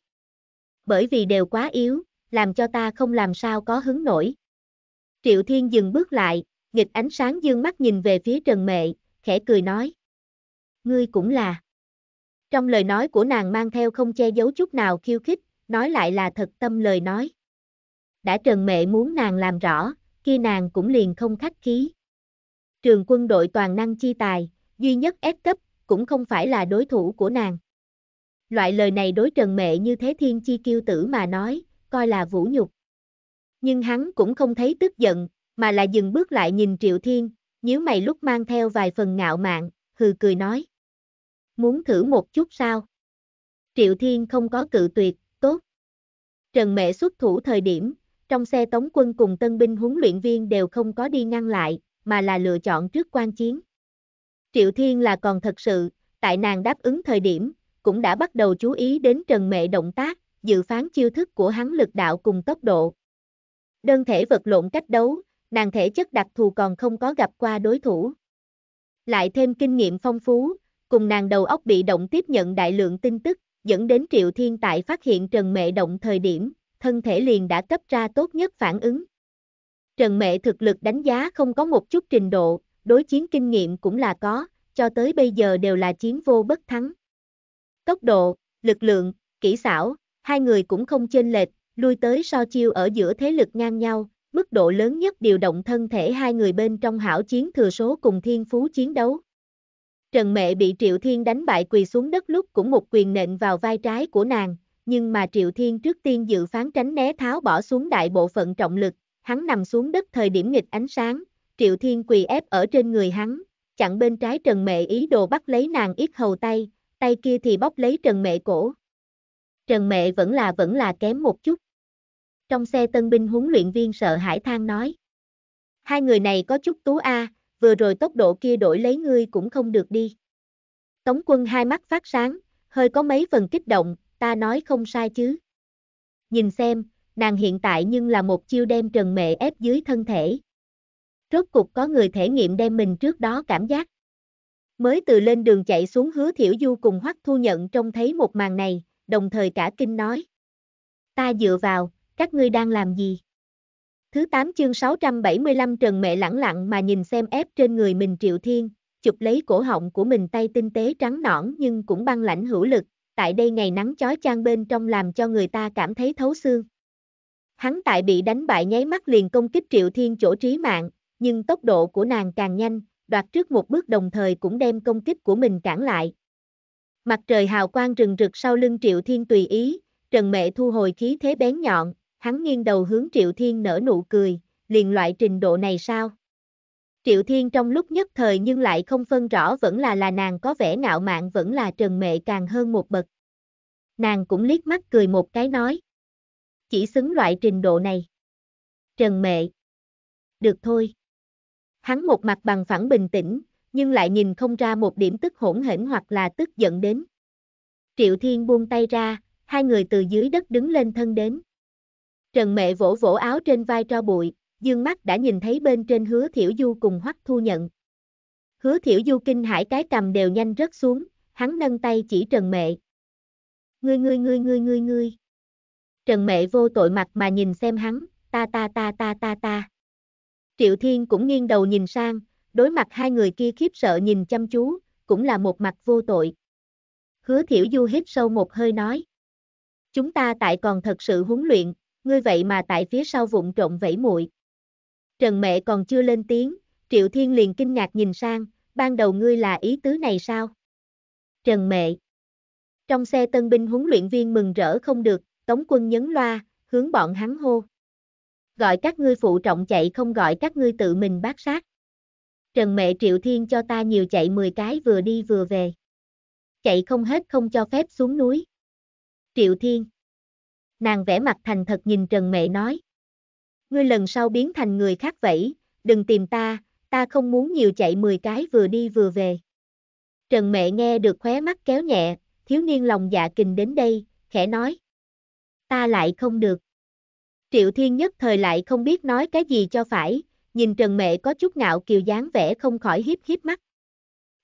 Bởi vì đều quá yếu, làm cho ta không làm sao có hứng nổi. Triệu Thiên dừng bước lại, nghịch ánh sáng dương mắt nhìn về phía Trần Mệ, khẽ cười nói. Ngươi cũng là. Trong lời nói của nàng mang theo không che giấu chút nào khiêu khích, nói lại là thật tâm lời nói đã Trần Mệ muốn nàng làm rõ, kia nàng cũng liền không khách khí. Trường quân đội toàn năng chi tài, duy nhất ép cấp, cũng không phải là đối thủ của nàng. Loại lời này đối Trần Mệ như thế thiên chi kiêu tử mà nói, coi là vũ nhục. Nhưng hắn cũng không thấy tức giận, mà là dừng bước lại nhìn Triệu Thiên, nhíu mày lúc mang theo vài phần ngạo mạn, hừ cười nói. Muốn thử một chút sao? Triệu Thiên không có cự tuyệt, tốt. Trần Mệ xuất thủ thời điểm, trong xe tống quân cùng tân binh huấn luyện viên đều không có đi ngăn lại, mà là lựa chọn trước quan chiến. Triệu Thiên là còn thật sự, tại nàng đáp ứng thời điểm, cũng đã bắt đầu chú ý đến trần mệ động tác, dự phán chiêu thức của hắn lực đạo cùng tốc độ. Đơn thể vật lộn cách đấu, nàng thể chất đặc thù còn không có gặp qua đối thủ. Lại thêm kinh nghiệm phong phú, cùng nàng đầu óc bị động tiếp nhận đại lượng tin tức, dẫn đến Triệu Thiên Tại phát hiện Trần Mệ Động thời điểm, thân thể liền đã cấp ra tốt nhất phản ứng. Trần Mệ thực lực đánh giá không có một chút trình độ, đối chiến kinh nghiệm cũng là có, cho tới bây giờ đều là chiến vô bất thắng. Tốc độ, lực lượng, kỹ xảo, hai người cũng không chênh lệch, lui tới so chiêu ở giữa thế lực ngang nhau, mức độ lớn nhất điều động thân thể hai người bên trong hảo chiến thừa số cùng thiên phú chiến đấu. Trần Mệ bị Triệu Thiên đánh bại quỳ xuống đất lúc cũng một quyền nện vào vai trái của nàng, nhưng mà Triệu Thiên trước tiên dự phán tránh né tháo bỏ xuống đại bộ phận trọng lực, hắn nằm xuống đất thời điểm nghịch ánh sáng, Triệu Thiên quỳ ép ở trên người hắn, chặn bên trái Trần Mệ ý đồ bắt lấy nàng ít hầu tay, tay kia thì bóp lấy Trần Mệ cổ. Trần Mệ vẫn là vẫn là kém một chút. Trong xe tân binh huấn luyện viên sợ hãi than nói. Hai người này có chút tú a, vừa rồi tốc độ kia đổi lấy ngươi cũng không được đi. Tống quân hai mắt phát sáng, hơi có mấy phần kích động, ta nói không sai chứ. Nhìn xem, nàng hiện tại nhưng là một chiêu đem trần mẹ ép dưới thân thể. Rốt cục có người thể nghiệm đem mình trước đó cảm giác. Mới từ lên đường chạy xuống hứa thiểu du cùng hoắc thu nhận trông thấy một màn này, đồng thời cả kinh nói. Ta dựa vào, các ngươi đang làm gì? Thứ 8 chương 675 Trần Mẹ lẳng lặng mà nhìn xem ép trên người mình Triệu Thiên, chụp lấy cổ họng của mình tay tinh tế trắng nõn nhưng cũng băng lãnh hữu lực, tại đây ngày nắng chói chang bên trong làm cho người ta cảm thấy thấu xương. Hắn tại bị đánh bại nháy mắt liền công kích Triệu Thiên chỗ trí mạng, nhưng tốc độ của nàng càng nhanh, đoạt trước một bước đồng thời cũng đem công kích của mình cản lại. Mặt trời hào quang rừng rực sau lưng Triệu Thiên tùy ý, Trần mẹ thu hồi khí thế bén nhọn, hắn nghiêng đầu hướng Triệu Thiên nở nụ cười, liền loại trình độ này sao? Triệu Thiên trong lúc nhất thời nhưng lại không phân rõ vẫn là là nàng có vẻ ngạo mạn vẫn là trần mệ càng hơn một bậc. Nàng cũng liếc mắt cười một cái nói. Chỉ xứng loại trình độ này. Trần mệ. Được thôi. Hắn một mặt bằng phẳng bình tĩnh, nhưng lại nhìn không ra một điểm tức hỗn hển hoặc là tức giận đến. Triệu Thiên buông tay ra, hai người từ dưới đất đứng lên thân đến. Trần mệ vỗ vỗ áo trên vai cho bụi, dương mắt đã nhìn thấy bên trên hứa thiểu du cùng hoắc thu nhận. Hứa thiểu du kinh hải cái cầm đều nhanh rớt xuống, hắn nâng tay chỉ trần mệ. Ngươi ngươi ngươi ngươi ngươi ngươi. Trần mệ vô tội mặt mà nhìn xem hắn, ta ta ta ta ta ta. Triệu Thiên cũng nghiêng đầu nhìn sang, đối mặt hai người kia khiếp sợ nhìn chăm chú, cũng là một mặt vô tội. Hứa thiểu du hít sâu một hơi nói. Chúng ta tại còn thật sự huấn luyện, ngươi vậy mà tại phía sau vụng trộn vẫy muội. Trần mẹ còn chưa lên tiếng, Triệu Thiên liền kinh ngạc nhìn sang, ban đầu ngươi là ý tứ này sao? Trần mẹ. Trong xe tân binh huấn luyện viên mừng rỡ không được, Tống quân nhấn loa, hướng bọn hắn hô. Gọi các ngươi phụ trọng chạy không gọi các ngươi tự mình bát sát. Trần mẹ Triệu Thiên cho ta nhiều chạy 10 cái vừa đi vừa về. Chạy không hết không cho phép xuống núi. Triệu Thiên. Nàng vẽ mặt thành thật nhìn Trần mẹ nói ngươi lần sau biến thành người khác vậy, đừng tìm ta, ta không muốn nhiều chạy 10 cái vừa đi vừa về. Trần mẹ nghe được khóe mắt kéo nhẹ, thiếu niên lòng dạ kình đến đây, khẽ nói. Ta lại không được. Triệu Thiên nhất thời lại không biết nói cái gì cho phải, nhìn Trần Mẹ có chút ngạo kiều dáng vẻ không khỏi hiếp hiếp mắt.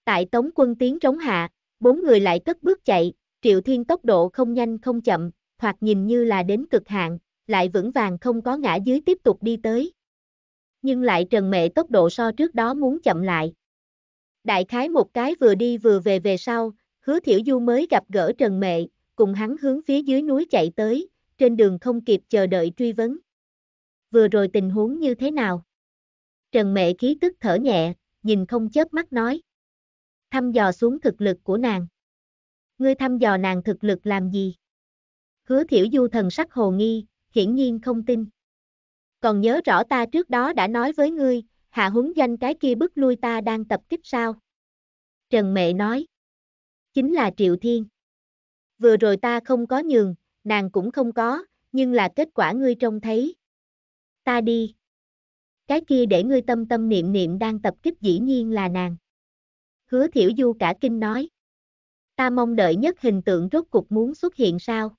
Tại tống quân tiếng trống hạ, bốn người lại cất bước chạy, Triệu Thiên tốc độ không nhanh không chậm, thoạt nhìn như là đến cực hạn, lại vững vàng không có ngã dưới tiếp tục đi tới. Nhưng lại trần mệ tốc độ so trước đó muốn chậm lại. Đại khái một cái vừa đi vừa về về sau, hứa thiểu du mới gặp gỡ trần mệ, cùng hắn hướng phía dưới núi chạy tới, trên đường không kịp chờ đợi truy vấn. Vừa rồi tình huống như thế nào? Trần mệ khí tức thở nhẹ, nhìn không chớp mắt nói. Thăm dò xuống thực lực của nàng. Ngươi thăm dò nàng thực lực làm gì? Hứa thiểu du thần sắc hồ nghi, hiển nhiên không tin. Còn nhớ rõ ta trước đó đã nói với ngươi, hạ huấn danh cái kia bức lui ta đang tập kích sao? Trần Mệ nói. Chính là Triệu Thiên. Vừa rồi ta không có nhường, nàng cũng không có, nhưng là kết quả ngươi trông thấy. Ta đi. Cái kia để ngươi tâm tâm niệm niệm đang tập kích dĩ nhiên là nàng. Hứa Thiểu Du cả kinh nói. Ta mong đợi nhất hình tượng rốt cục muốn xuất hiện sao?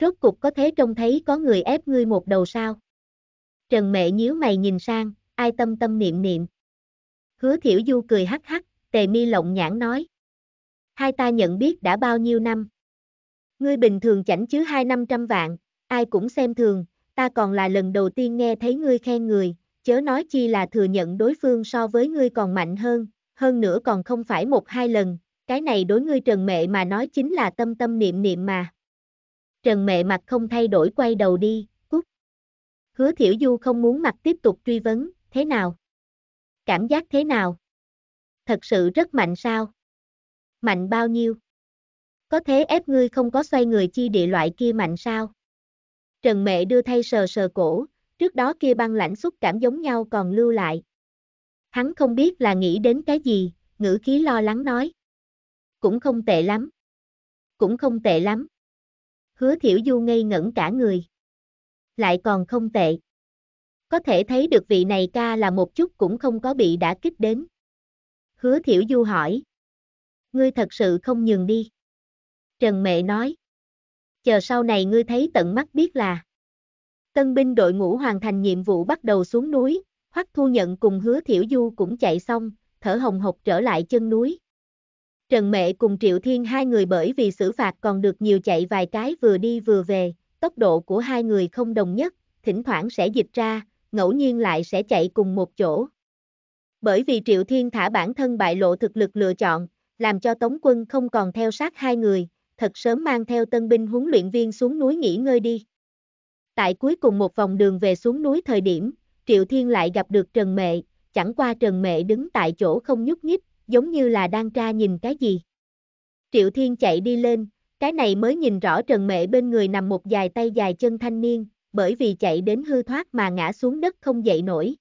rốt cục có thế trông thấy có người ép ngươi một đầu sao. Trần mẹ nhíu mày nhìn sang, ai tâm tâm niệm niệm. Hứa thiểu du cười hắc hắc, tề mi lộng nhãn nói. Hai ta nhận biết đã bao nhiêu năm. Ngươi bình thường chảnh chứ hai năm trăm vạn, ai cũng xem thường, ta còn là lần đầu tiên nghe thấy ngươi khen người, chớ nói chi là thừa nhận đối phương so với ngươi còn mạnh hơn, hơn nữa còn không phải một hai lần, cái này đối ngươi trần mệ mà nói chính là tâm tâm niệm niệm mà. Trần mẹ mặt không thay đổi quay đầu đi, cút. Hứa thiểu du không muốn mặt tiếp tục truy vấn, thế nào? Cảm giác thế nào? Thật sự rất mạnh sao? Mạnh bao nhiêu? Có thế ép ngươi không có xoay người chi địa loại kia mạnh sao? Trần mẹ đưa thay sờ sờ cổ, trước đó kia băng lãnh xúc cảm giống nhau còn lưu lại. Hắn không biết là nghĩ đến cái gì, ngữ khí lo lắng nói. Cũng không tệ lắm. Cũng không tệ lắm hứa thiểu du ngây ngẩn cả người. Lại còn không tệ. Có thể thấy được vị này ca là một chút cũng không có bị đã kích đến. Hứa thiểu du hỏi. Ngươi thật sự không nhường đi. Trần mẹ nói. Chờ sau này ngươi thấy tận mắt biết là. Tân binh đội ngũ hoàn thành nhiệm vụ bắt đầu xuống núi, Hoắc Thu Nhận cùng Hứa Thiểu Du cũng chạy xong, thở hồng hộc trở lại chân núi. Trần Mệ cùng Triệu Thiên hai người bởi vì xử phạt còn được nhiều chạy vài cái vừa đi vừa về, tốc độ của hai người không đồng nhất, thỉnh thoảng sẽ dịch ra, ngẫu nhiên lại sẽ chạy cùng một chỗ. Bởi vì Triệu Thiên thả bản thân bại lộ thực lực lựa chọn, làm cho Tống quân không còn theo sát hai người, thật sớm mang theo tân binh huấn luyện viên xuống núi nghỉ ngơi đi. Tại cuối cùng một vòng đường về xuống núi thời điểm, Triệu Thiên lại gặp được Trần Mệ, chẳng qua Trần Mệ đứng tại chỗ không nhúc nhích, giống như là đang tra nhìn cái gì. Triệu Thiên chạy đi lên, cái này mới nhìn rõ trần mệ bên người nằm một dài tay dài chân thanh niên, bởi vì chạy đến hư thoát mà ngã xuống đất không dậy nổi.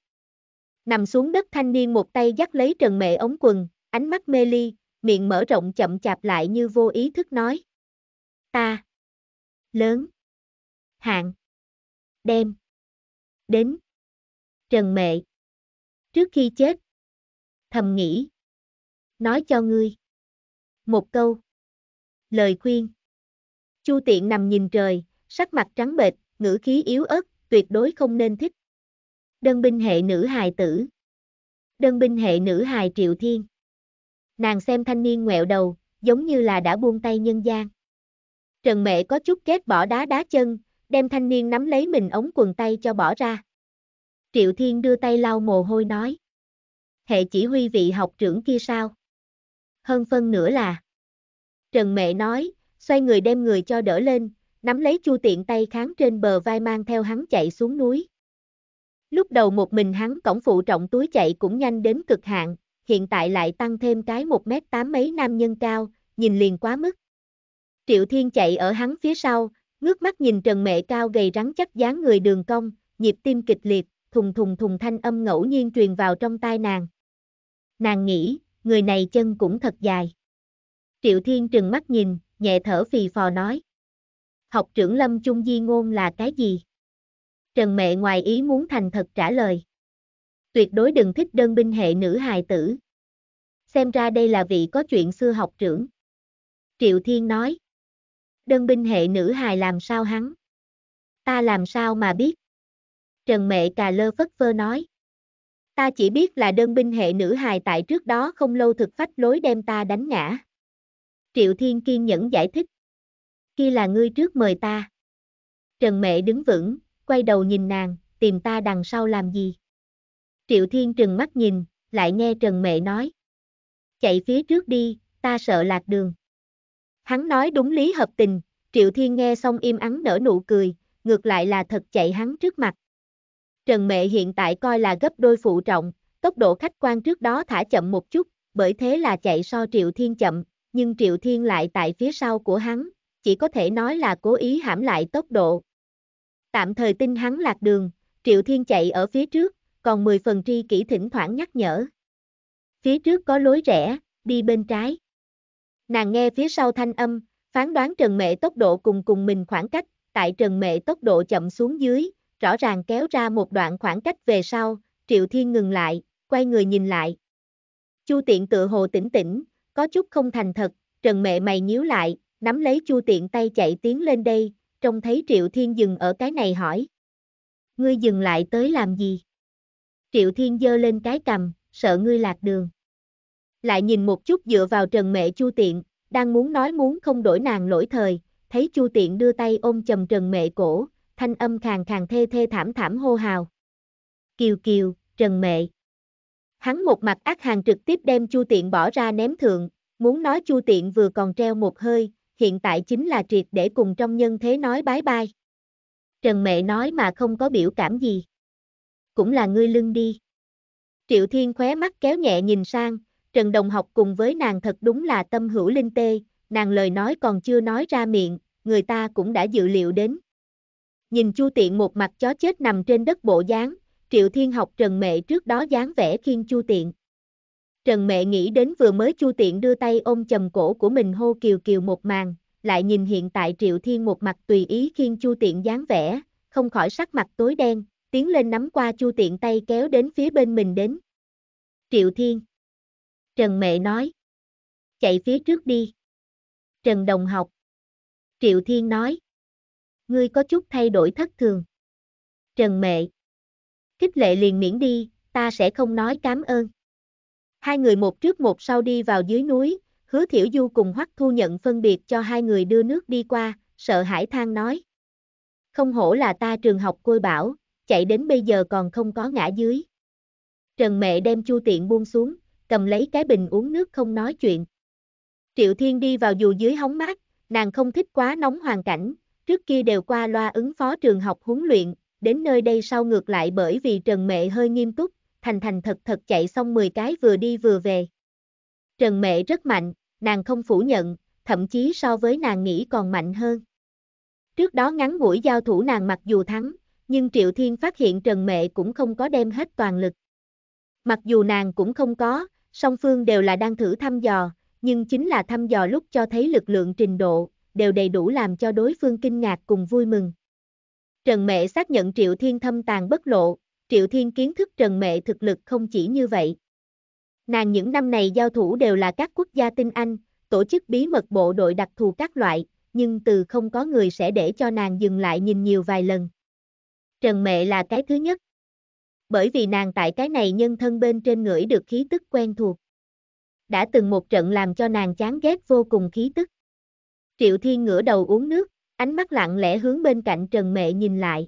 Nằm xuống đất thanh niên một tay dắt lấy trần mệ ống quần, ánh mắt mê ly, miệng mở rộng chậm chạp lại như vô ý thức nói. Ta. Lớn. hạng, đêm, Đến. Trần mệ. Trước khi chết. Thầm nghĩ nói cho ngươi. Một câu. Lời khuyên. Chu tiện nằm nhìn trời, sắc mặt trắng bệch, ngữ khí yếu ớt, tuyệt đối không nên thích. Đơn binh hệ nữ hài tử. Đơn binh hệ nữ hài triệu thiên. Nàng xem thanh niên ngoẹo đầu, giống như là đã buông tay nhân gian. Trần mẹ có chút kết bỏ đá đá chân, đem thanh niên nắm lấy mình ống quần tay cho bỏ ra. Triệu Thiên đưa tay lau mồ hôi nói. Hệ chỉ huy vị học trưởng kia sao? hơn phân nữa là. Trần Mẹ nói, xoay người đem người cho đỡ lên, nắm lấy Chu Tiện tay kháng trên bờ vai mang theo hắn chạy xuống núi. Lúc đầu một mình hắn cổng phụ trọng túi chạy cũng nhanh đến cực hạn, hiện tại lại tăng thêm cái 1m8 mấy nam nhân cao, nhìn liền quá mức. Triệu Thiên chạy ở hắn phía sau, ngước mắt nhìn Trần Mẹ cao gầy rắn chắc dáng người đường cong, nhịp tim kịch liệt, thùng thùng thùng thanh âm ngẫu nhiên truyền vào trong tai nàng. Nàng nghĩ, người này chân cũng thật dài. Triệu Thiên trừng mắt nhìn, nhẹ thở phì phò nói. Học trưởng Lâm Trung Di ngôn là cái gì? Trần Mẹ ngoài ý muốn thành thật trả lời. Tuyệt đối đừng thích đơn binh hệ nữ hài tử. Xem ra đây là vị có chuyện xưa học trưởng. Triệu Thiên nói. Đơn binh hệ nữ hài làm sao hắn? Ta làm sao mà biết? Trần Mẹ cà lơ phất phơ nói. Ta chỉ biết là đơn binh hệ nữ hài tại trước đó không lâu thực phách lối đem ta đánh ngã. Triệu Thiên kiên nhẫn giải thích. Kia là ngươi trước mời ta. Trần Mẹ đứng vững, quay đầu nhìn nàng, tìm ta đằng sau làm gì. Triệu Thiên trừng mắt nhìn, lại nghe Trần Mẹ nói. Chạy phía trước đi, ta sợ lạc đường. Hắn nói đúng lý hợp tình, Triệu Thiên nghe xong im ắng nở nụ cười, ngược lại là thật chạy hắn trước mặt. Trần Mẹ hiện tại coi là gấp đôi phụ trọng, tốc độ khách quan trước đó thả chậm một chút, bởi thế là chạy so Triệu Thiên chậm, nhưng Triệu Thiên lại tại phía sau của hắn, chỉ có thể nói là cố ý hãm lại tốc độ. Tạm thời tin hắn lạc đường, Triệu Thiên chạy ở phía trước, còn 10 phần tri kỹ thỉnh thoảng nhắc nhở. Phía trước có lối rẽ, đi bên trái. Nàng nghe phía sau thanh âm, phán đoán Trần Mẹ tốc độ cùng cùng mình khoảng cách, tại Trần Mẹ tốc độ chậm xuống dưới, rõ ràng kéo ra một đoạn khoảng cách về sau, Triệu Thiên ngừng lại, quay người nhìn lại. Chu Tiện tự hồ tỉnh tỉnh, có chút không thành thật, Trần Mẹ mày nhíu lại, nắm lấy Chu Tiện tay chạy tiến lên đây, trông thấy Triệu Thiên dừng ở cái này hỏi. Ngươi dừng lại tới làm gì? Triệu Thiên giơ lên cái cầm, sợ ngươi lạc đường. Lại nhìn một chút dựa vào Trần Mẹ Chu Tiện, đang muốn nói muốn không đổi nàng lỗi thời, thấy Chu Tiện đưa tay ôm chầm Trần Mẹ cổ, thanh âm khàn khàn thê thê thảm thảm hô hào. Kiều kiều, trần mệ. Hắn một mặt ác hàng trực tiếp đem chu tiện bỏ ra ném thượng, muốn nói chu tiện vừa còn treo một hơi, hiện tại chính là triệt để cùng trong nhân thế nói bái bai. Trần mệ nói mà không có biểu cảm gì. Cũng là ngươi lưng đi. Triệu Thiên khóe mắt kéo nhẹ nhìn sang, Trần Đồng học cùng với nàng thật đúng là tâm hữu linh tê, nàng lời nói còn chưa nói ra miệng, người ta cũng đã dự liệu đến. Nhìn Chu Tiện một mặt chó chết nằm trên đất bộ dáng, Triệu Thiên học Trần Mệ trước đó dáng vẻ khiên Chu Tiện. Trần Mệ nghĩ đến vừa mới Chu Tiện đưa tay ôm chầm cổ của mình hô kiều kiều một màn, lại nhìn hiện tại Triệu Thiên một mặt tùy ý khiên Chu Tiện dáng vẻ, không khỏi sắc mặt tối đen, tiến lên nắm qua Chu Tiện tay kéo đến phía bên mình đến. Triệu Thiên. Trần Mệ nói. Chạy phía trước đi. Trần Đồng học. Triệu Thiên nói ngươi có chút thay đổi thất thường. Trần Mệ. kích lệ liền miễn đi, ta sẽ không nói cảm ơn. Hai người một trước một sau đi vào dưới núi, hứa thiểu du cùng hoắc thu nhận phân biệt cho hai người đưa nước đi qua, sợ hải than nói. Không hổ là ta trường học côi bảo, chạy đến bây giờ còn không có ngã dưới. Trần Mệ đem chu tiện buông xuống, cầm lấy cái bình uống nước không nói chuyện. Triệu Thiên đi vào dù dưới hóng mát, nàng không thích quá nóng hoàn cảnh, trước kia đều qua loa ứng phó trường học huấn luyện, đến nơi đây sau ngược lại bởi vì Trần Mẹ hơi nghiêm túc, thành thành thật thật chạy xong 10 cái vừa đi vừa về. Trần Mẹ rất mạnh, nàng không phủ nhận, thậm chí so với nàng nghĩ còn mạnh hơn. Trước đó ngắn mũi giao thủ nàng mặc dù thắng, nhưng Triệu Thiên phát hiện Trần Mẹ cũng không có đem hết toàn lực. Mặc dù nàng cũng không có, song phương đều là đang thử thăm dò, nhưng chính là thăm dò lúc cho thấy lực lượng trình độ, đều đầy đủ làm cho đối phương kinh ngạc cùng vui mừng. Trần Mệ xác nhận Triệu Thiên thâm tàn bất lộ, Triệu Thiên kiến thức Trần Mệ thực lực không chỉ như vậy. Nàng những năm này giao thủ đều là các quốc gia tinh Anh, tổ chức bí mật bộ đội đặc thù các loại, nhưng từ không có người sẽ để cho nàng dừng lại nhìn nhiều vài lần. Trần Mệ là cái thứ nhất. Bởi vì nàng tại cái này nhân thân bên trên ngửi được khí tức quen thuộc. Đã từng một trận làm cho nàng chán ghét vô cùng khí tức. Triệu Thiên ngửa đầu uống nước, ánh mắt lặng lẽ hướng bên cạnh Trần Mệ nhìn lại.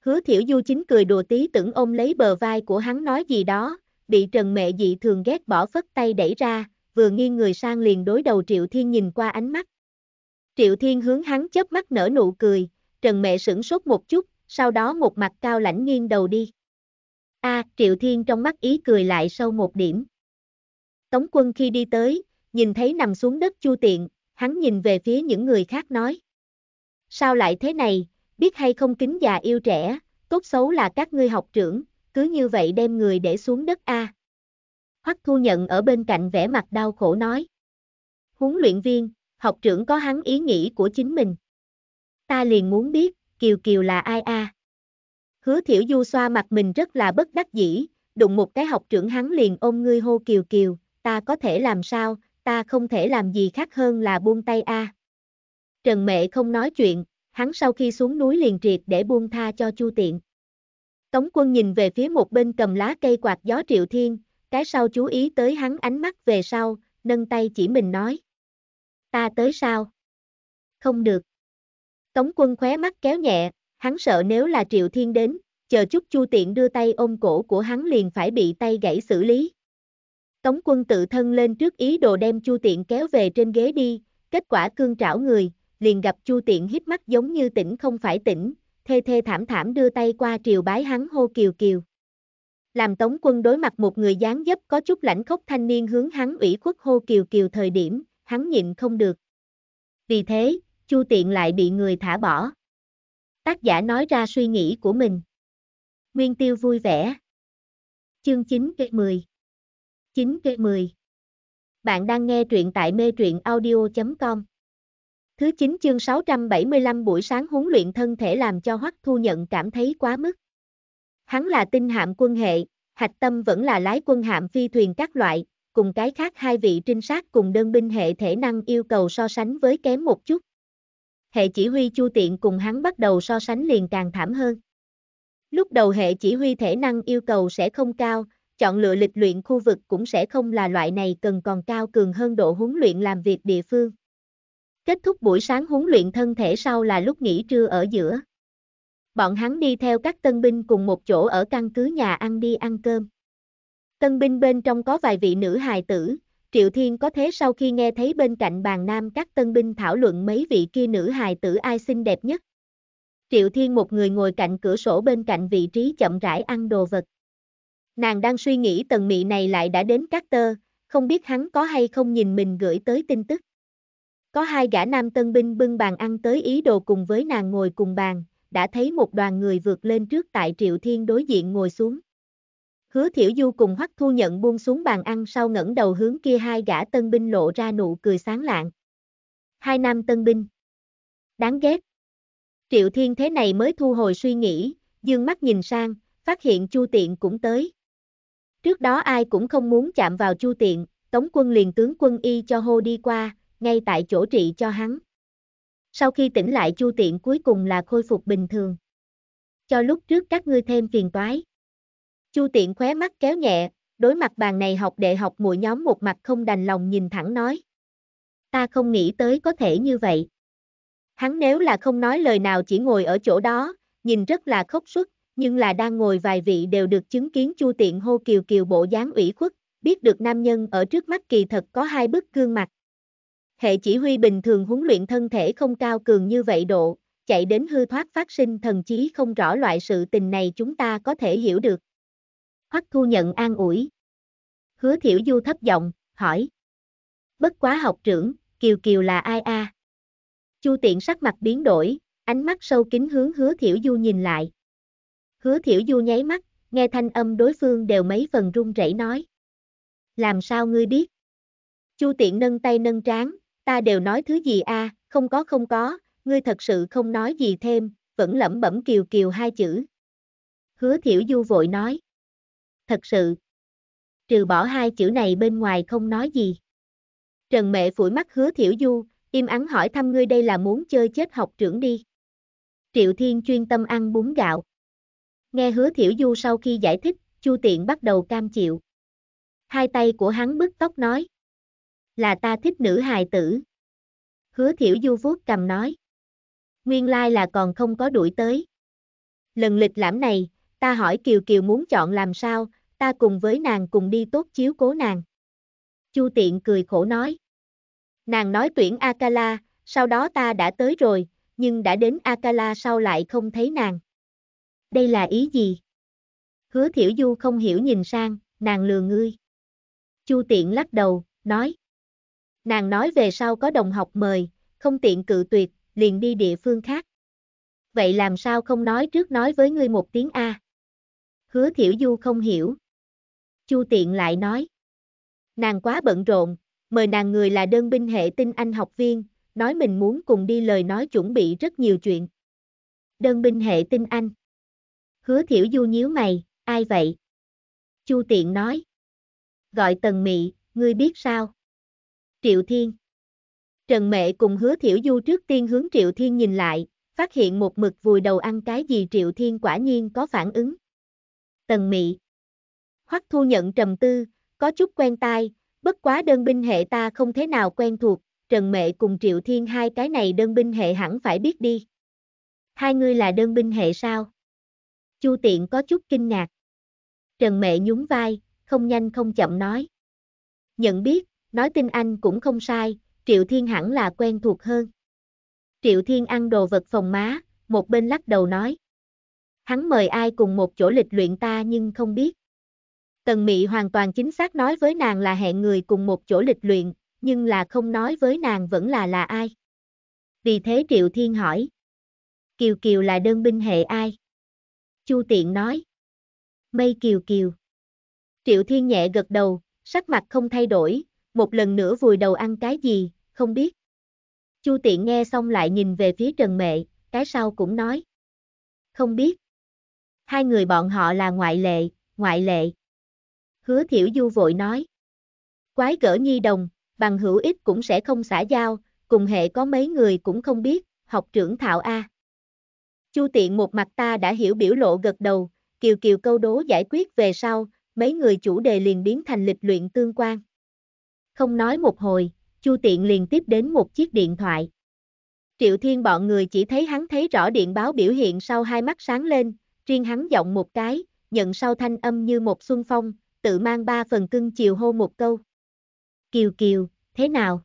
Hứa Thiểu Du chính cười đùa tí tưởng ôm lấy bờ vai của hắn nói gì đó, bị Trần Mệ dị thường ghét bỏ phất tay đẩy ra, vừa nghiêng người sang liền đối đầu Triệu Thiên nhìn qua ánh mắt. Triệu Thiên hướng hắn chớp mắt nở nụ cười, Trần Mệ sửng sốt một chút, sau đó một mặt cao lãnh nghiêng đầu đi. A, Triệu Thiên trong mắt ý cười lại sâu một điểm. Tống quân khi đi tới, nhìn thấy nằm xuống đất chu tiện, hắn nhìn về phía những người khác nói. Sao lại thế này, biết hay không kính già yêu trẻ, tốt xấu là các ngươi học trưởng, cứ như vậy đem người để xuống đất A. Hoắc thu nhận ở bên cạnh vẻ mặt đau khổ nói. Huấn luyện viên, học trưởng có hắn ý nghĩ của chính mình. Ta liền muốn biết, Kiều Kiều là ai A. Hứa thiểu du xoa mặt mình rất là bất đắc dĩ, đụng một cái học trưởng hắn liền ôm ngươi hô Kiều Kiều, ta có thể làm sao, ta không thể làm gì khác hơn là buông tay a. Trần Mệ không nói chuyện, hắn sau khi xuống núi liền triệt để buông tha cho Chu Tiện. Tống quân nhìn về phía một bên cầm lá cây quạt gió Triệu Thiên, cái sau chú ý tới hắn ánh mắt về sau, nâng tay chỉ mình nói. Ta tới sao? Không được. Tống quân khóe mắt kéo nhẹ, hắn sợ nếu là Triệu Thiên đến, chờ chút Chu Tiện đưa tay ôm cổ của hắn liền phải bị tay gãy xử lý. Tống quân tự thân lên trước ý đồ đem Chu Tiện kéo về trên ghế đi, kết quả cương trảo người, liền gặp Chu Tiện hít mắt giống như tỉnh không phải tỉnh, thê thê thảm thảm đưa tay qua triều bái hắn hô kiều kiều. Làm Tống quân đối mặt một người dáng dấp có chút lãnh khốc thanh niên hướng hắn ủy khuất hô kiều kiều thời điểm, hắn nhịn không được. Vì thế, Chu Tiện lại bị người thả bỏ. Tác giả nói ra suy nghĩ của mình. Nguyên tiêu vui vẻ. Chương 9 kịch 10 9 k 10 Bạn đang nghe truyện tại mê truyện audio.com Thứ 9 chương 675 buổi sáng huấn luyện thân thể làm cho Hoắc Thu Nhận cảm thấy quá mức. Hắn là tinh hạm quân hệ, hạch tâm vẫn là lái quân hạm phi thuyền các loại, cùng cái khác hai vị trinh sát cùng đơn binh hệ thể năng yêu cầu so sánh với kém một chút. Hệ chỉ huy chu tiện cùng hắn bắt đầu so sánh liền càng thảm hơn. Lúc đầu hệ chỉ huy thể năng yêu cầu sẽ không cao, chọn lựa lịch luyện khu vực cũng sẽ không là loại này cần còn cao cường hơn độ huấn luyện làm việc địa phương. Kết thúc buổi sáng huấn luyện thân thể sau là lúc nghỉ trưa ở giữa. Bọn hắn đi theo các tân binh cùng một chỗ ở căn cứ nhà ăn đi ăn cơm. Tân binh bên trong có vài vị nữ hài tử, Triệu Thiên có thế sau khi nghe thấy bên cạnh bàn nam các tân binh thảo luận mấy vị kia nữ hài tử ai xinh đẹp nhất. Triệu Thiên một người ngồi cạnh cửa sổ bên cạnh vị trí chậm rãi ăn đồ vật. Nàng đang suy nghĩ tần mị này lại đã đến các tơ, không biết hắn có hay không nhìn mình gửi tới tin tức. Có hai gã nam tân binh bưng bàn ăn tới ý đồ cùng với nàng ngồi cùng bàn, đã thấy một đoàn người vượt lên trước tại Triệu Thiên đối diện ngồi xuống. Hứa Thiểu Du cùng Hoắc Thu Nhận buông xuống bàn ăn sau ngẩng đầu hướng kia hai gã tân binh lộ ra nụ cười sáng lạng. Hai nam tân binh. Đáng ghét. Triệu Thiên thế này mới thu hồi suy nghĩ, dương mắt nhìn sang, phát hiện Chu Tiện cũng tới. Trước đó ai cũng không muốn chạm vào Chu Tiện, Tống quân liền tướng quân y cho hô đi qua, ngay tại chỗ trị cho hắn. Sau khi tỉnh lại Chu Tiện cuối cùng là khôi phục bình thường. Cho lúc trước các ngươi thêm phiền toái. Chu Tiện khóe mắt kéo nhẹ, đối mặt bàn này học đệ học mỗi nhóm một mặt không đành lòng nhìn thẳng nói. Ta không nghĩ tới có thể như vậy. Hắn nếu là không nói lời nào chỉ ngồi ở chỗ đó, nhìn rất là khóc suất, nhưng là đang ngồi vài vị đều được chứng kiến Chu Tiện hô kiều kiều bộ dáng ủy khuất, biết được nam nhân ở trước mắt kỳ thật có hai bức gương mặt. Hệ chỉ huy bình thường huấn luyện thân thể không cao cường như vậy độ, chạy đến hư thoát phát sinh thần chí không rõ loại sự tình này chúng ta có thể hiểu được. Hoắc thu nhận an ủi. Hứa thiểu du thấp giọng, hỏi. Bất quá học trưởng, Kiều Kiều là ai a? Chu tiện sắc mặt biến đổi, ánh mắt sâu kính hướng hứa thiểu du nhìn lại. Hứa thiểu du nháy mắt, nghe thanh âm đối phương đều mấy phần run rẩy nói. Làm sao ngươi biết? Chu tiện nâng tay nâng trán, ta đều nói thứ gì a, à, không có không có, ngươi thật sự không nói gì thêm, vẫn lẩm bẩm kiều kiều hai chữ. Hứa thiểu du vội nói. Thật sự. Trừ bỏ hai chữ này bên ngoài không nói gì. Trần mẹ phủi mắt hứa thiểu du, im ắng hỏi thăm ngươi đây là muốn chơi chết học trưởng đi. Triệu Thiên chuyên tâm ăn bún gạo. Nghe hứa thiểu du sau khi giải thích, Chu Tiện bắt đầu cam chịu. Hai tay của hắn bứt tóc nói. Là ta thích nữ hài tử. Hứa thiểu du vuốt cầm nói. Nguyên lai là còn không có đuổi tới. Lần lịch lãm này, ta hỏi Kiều Kiều muốn chọn làm sao, ta cùng với nàng cùng đi tốt chiếu cố nàng. Chu Tiện cười khổ nói. Nàng nói tuyển Akala, sau đó ta đã tới rồi, nhưng đã đến Akala sau lại không thấy nàng đây là ý gì? Hứa thiểu du không hiểu nhìn sang, nàng lừa ngươi. Chu tiện lắc đầu, nói. Nàng nói về sau có đồng học mời, không tiện cự tuyệt, liền đi địa phương khác. Vậy làm sao không nói trước nói với ngươi một tiếng A? Hứa thiểu du không hiểu. Chu tiện lại nói. Nàng quá bận rộn, mời nàng người là đơn binh hệ tinh anh học viên, nói mình muốn cùng đi lời nói chuẩn bị rất nhiều chuyện. Đơn binh hệ tinh anh. Hứa thiểu du nhíu mày, ai vậy? Chu tiện nói. Gọi tần mị, ngươi biết sao? Triệu Thiên. Trần Mệ cùng hứa thiểu du trước tiên hướng Triệu Thiên nhìn lại, phát hiện một mực vùi đầu ăn cái gì Triệu Thiên quả nhiên có phản ứng. Tần mị. Hoắc thu nhận trầm tư, có chút quen tai, bất quá đơn binh hệ ta không thế nào quen thuộc, Trần Mệ cùng Triệu Thiên hai cái này đơn binh hệ hẳn phải biết đi. Hai ngươi là đơn binh hệ sao? Chu Tiện có chút kinh ngạc. Trần Mẹ nhún vai, không nhanh không chậm nói. Nhận biết, nói tin anh cũng không sai, Triệu Thiên hẳn là quen thuộc hơn. Triệu Thiên ăn đồ vật phòng má, một bên lắc đầu nói. Hắn mời ai cùng một chỗ lịch luyện ta nhưng không biết. Tần Mị hoàn toàn chính xác nói với nàng là hẹn người cùng một chỗ lịch luyện, nhưng là không nói với nàng vẫn là là ai. Vì thế Triệu Thiên hỏi. Kiều Kiều là đơn binh hệ ai? Chu Tiện nói. Mây Kiều Kiều. Triệu Thiên nhẹ gật đầu, sắc mặt không thay đổi, một lần nữa vùi đầu ăn cái gì, không biết. Chu Tiện nghe xong lại nhìn về phía Trần Mệ, cái sau cũng nói. Không biết. Hai người bọn họ là ngoại lệ, ngoại lệ. Hứa Thiểu Du vội nói. Quái gỡ nhi đồng, bằng hữu ích cũng sẽ không xả giao, cùng hệ có mấy người cũng không biết, học trưởng Thảo A. Chu tiện một mặt ta đã hiểu biểu lộ gật đầu, kiều kiều câu đố giải quyết về sau, mấy người chủ đề liền biến thành lịch luyện tương quan. Không nói một hồi, Chu tiện liền tiếp đến một chiếc điện thoại. Triệu Thiên bọn người chỉ thấy hắn thấy rõ điện báo biểu hiện sau hai mắt sáng lên, riêng hắn giọng một cái, nhận sau thanh âm như một xuân phong, tự mang ba phần cưng chiều hô một câu. Kiều Kiều, thế nào?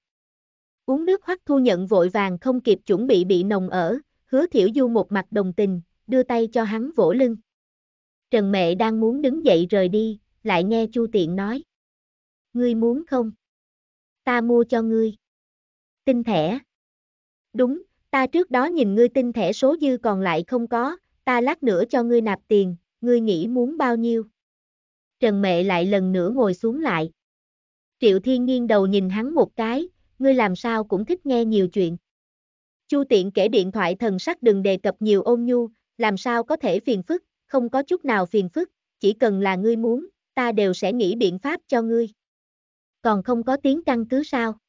Uống nước hoắc thu nhận vội vàng không kịp chuẩn bị bị nồng ở, hứa thiểu du một mặt đồng tình, đưa tay cho hắn vỗ lưng. Trần Mẹ đang muốn đứng dậy rời đi, lại nghe Chu Tiện nói. Ngươi muốn không? Ta mua cho ngươi. Tinh thẻ. Đúng, ta trước đó nhìn ngươi tinh thẻ số dư còn lại không có, ta lát nữa cho ngươi nạp tiền, ngươi nghĩ muốn bao nhiêu? Trần Mẹ lại lần nữa ngồi xuống lại. Triệu Thiên nghiêng đầu nhìn hắn một cái, ngươi làm sao cũng thích nghe nhiều chuyện. Chu tiện kể điện thoại thần sắc đừng đề cập nhiều ôn nhu, làm sao có thể phiền phức, không có chút nào phiền phức, chỉ cần là ngươi muốn, ta đều sẽ nghĩ biện pháp cho ngươi. Còn không có tiếng căn cứ sao?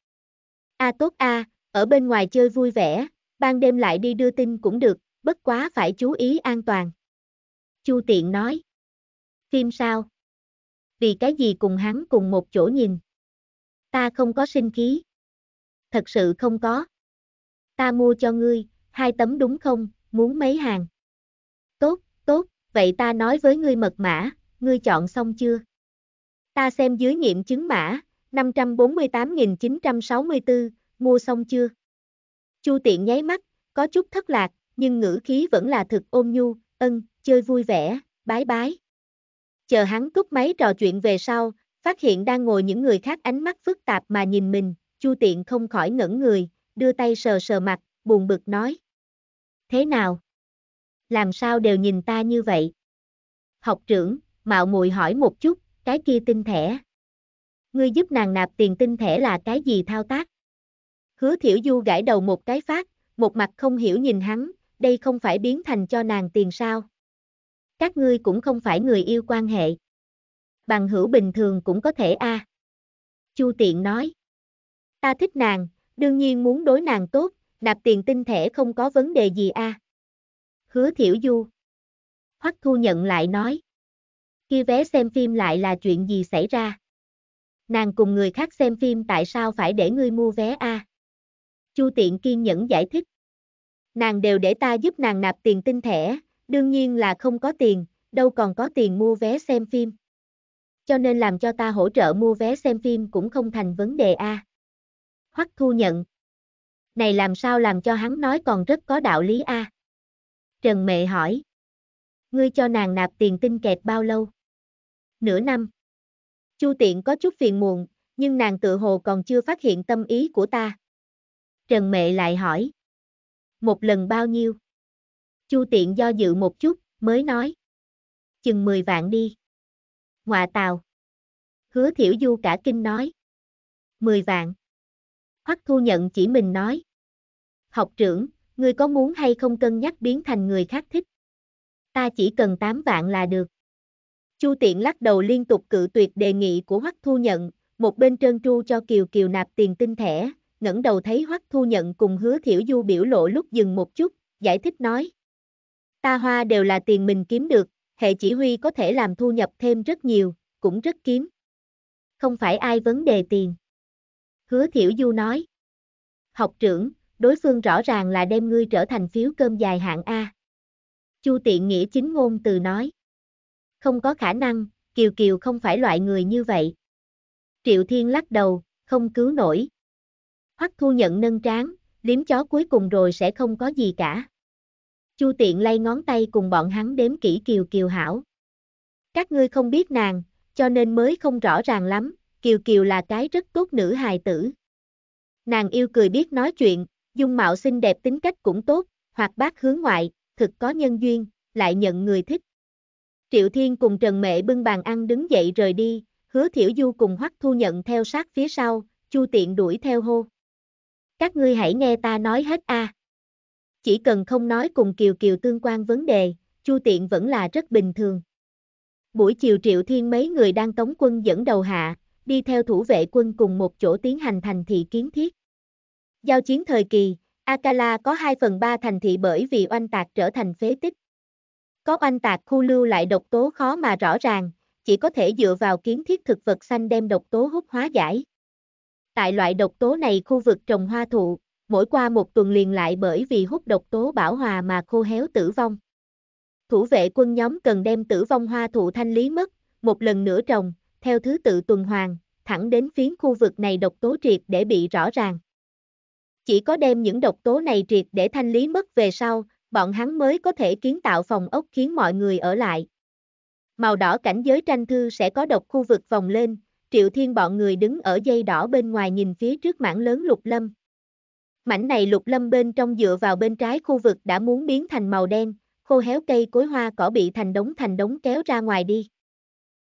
A tốt a, ở bên ngoài chơi vui vẻ, ban đêm lại đi đưa tin cũng được, bất quá phải chú ý an toàn. Chu tiện nói. Phim sao? Vì cái gì cùng hắn cùng một chỗ nhìn? Ta không có sinh khí. Thật sự không có ta mua cho ngươi, hai tấm đúng không, muốn mấy hàng. Tốt, tốt, vậy ta nói với ngươi mật mã, ngươi chọn xong chưa? Ta xem dưới nghiệm chứng mã, 548.964, mua xong chưa? Chu tiện nháy mắt, có chút thất lạc, nhưng ngữ khí vẫn là thực ôm nhu, ân, chơi vui vẻ, bái bái. Chờ hắn cúp máy trò chuyện về sau, phát hiện đang ngồi những người khác ánh mắt phức tạp mà nhìn mình, Chu tiện không khỏi ngẩn người, đưa tay sờ sờ mặt, buồn bực nói. Thế nào? Làm sao đều nhìn ta như vậy? Học trưởng, mạo muội hỏi một chút, cái kia tinh thẻ. Ngươi giúp nàng nạp tiền tinh thẻ là cái gì thao tác? Hứa thiểu du gãi đầu một cái phát, một mặt không hiểu nhìn hắn, đây không phải biến thành cho nàng tiền sao? Các ngươi cũng không phải người yêu quan hệ. Bằng hữu bình thường cũng có thể a. À. Chu tiện nói. Ta thích nàng, Đương nhiên muốn đối nàng tốt, nạp tiền tinh thể không có vấn đề gì a. À. Hứa thiểu du. Hoắc thu nhận lại nói. Khi vé xem phim lại là chuyện gì xảy ra? Nàng cùng người khác xem phim tại sao phải để ngươi mua vé a? À? Chu tiện kiên nhẫn giải thích. Nàng đều để ta giúp nàng nạp tiền tinh thể, đương nhiên là không có tiền, đâu còn có tiền mua vé xem phim. Cho nên làm cho ta hỗ trợ mua vé xem phim cũng không thành vấn đề a. À khoắt thu nhận. Này làm sao làm cho hắn nói còn rất có đạo lý a? Trần Mệ hỏi. Ngươi cho nàng nạp tiền tinh kẹt bao lâu? Nửa năm. Chu Tiện có chút phiền muộn, nhưng nàng tự hồ còn chưa phát hiện tâm ý của ta. Trần Mệ lại hỏi. Một lần bao nhiêu? Chu Tiện do dự một chút, mới nói. Chừng 10 vạn đi. Ngoạ tàu. Hứa Thiểu Du cả kinh nói. 10 vạn. Hoắc Thu nhận chỉ mình nói. Học trưởng, ngươi có muốn hay không cân nhắc biến thành người khác thích? Ta chỉ cần 8 vạn là được. Chu Tiện lắc đầu liên tục cự tuyệt đề nghị của Hoắc Thu nhận, một bên trơn tru cho Kiều Kiều nạp tiền tinh thẻ, ngẩng đầu thấy Hoắc Thu nhận cùng Hứa Thiểu Du biểu lộ lúc dừng một chút, giải thích nói: "Ta hoa đều là tiền mình kiếm được, hệ chỉ huy có thể làm thu nhập thêm rất nhiều, cũng rất kiếm. Không phải ai vấn đề tiền." Hứa Thiểu Du nói. Học trưởng, đối phương rõ ràng là đem ngươi trở thành phiếu cơm dài hạng A. Chu Tiện Nghĩa chính ngôn từ nói. Không có khả năng, Kiều Kiều không phải loại người như vậy. Triệu Thiên lắc đầu, không cứu nổi. Hoắc thu nhận nâng trán, liếm chó cuối cùng rồi sẽ không có gì cả. Chu Tiện lay ngón tay cùng bọn hắn đếm kỹ Kiều Kiều hảo. Các ngươi không biết nàng, cho nên mới không rõ ràng lắm, Kiều Kiều là cái rất tốt nữ hài tử. Nàng yêu cười biết nói chuyện, dung mạo xinh đẹp tính cách cũng tốt, hoặc bác hướng ngoại, thực có nhân duyên, lại nhận người thích. Triệu Thiên cùng Trần Mệ bưng bàn ăn đứng dậy rời đi, hứa Thiểu Du cùng Hoắc Thu nhận theo sát phía sau, Chu Tiện đuổi theo hô. Các ngươi hãy nghe ta nói hết a. À. Chỉ cần không nói cùng Kiều Kiều tương quan vấn đề, Chu Tiện vẫn là rất bình thường. Buổi chiều Triệu Thiên mấy người đang tống quân dẫn đầu hạ, đi theo thủ vệ quân cùng một chỗ tiến hành thành thị kiến thiết. Giao chiến thời kỳ, Akala có 2 phần 3 thành thị bởi vì oanh tạc trở thành phế tích. Có oanh tạc khu lưu lại độc tố khó mà rõ ràng, chỉ có thể dựa vào kiến thiết thực vật xanh đem độc tố hút hóa giải. Tại loại độc tố này khu vực trồng hoa thụ, mỗi qua một tuần liền lại bởi vì hút độc tố bảo hòa mà khô héo tử vong. Thủ vệ quân nhóm cần đem tử vong hoa thụ thanh lý mất, một lần nữa trồng, theo thứ tự tuần hoàn, thẳng đến phiến khu vực này độc tố triệt để bị rõ ràng. Chỉ có đem những độc tố này triệt để thanh lý mất về sau, bọn hắn mới có thể kiến tạo phòng ốc khiến mọi người ở lại. Màu đỏ cảnh giới tranh thư sẽ có độc khu vực vòng lên, triệu thiên bọn người đứng ở dây đỏ bên ngoài nhìn phía trước mảng lớn lục lâm. Mảnh này lục lâm bên trong dựa vào bên trái khu vực đã muốn biến thành màu đen, khô héo cây cối hoa cỏ bị thành đống thành đống kéo ra ngoài đi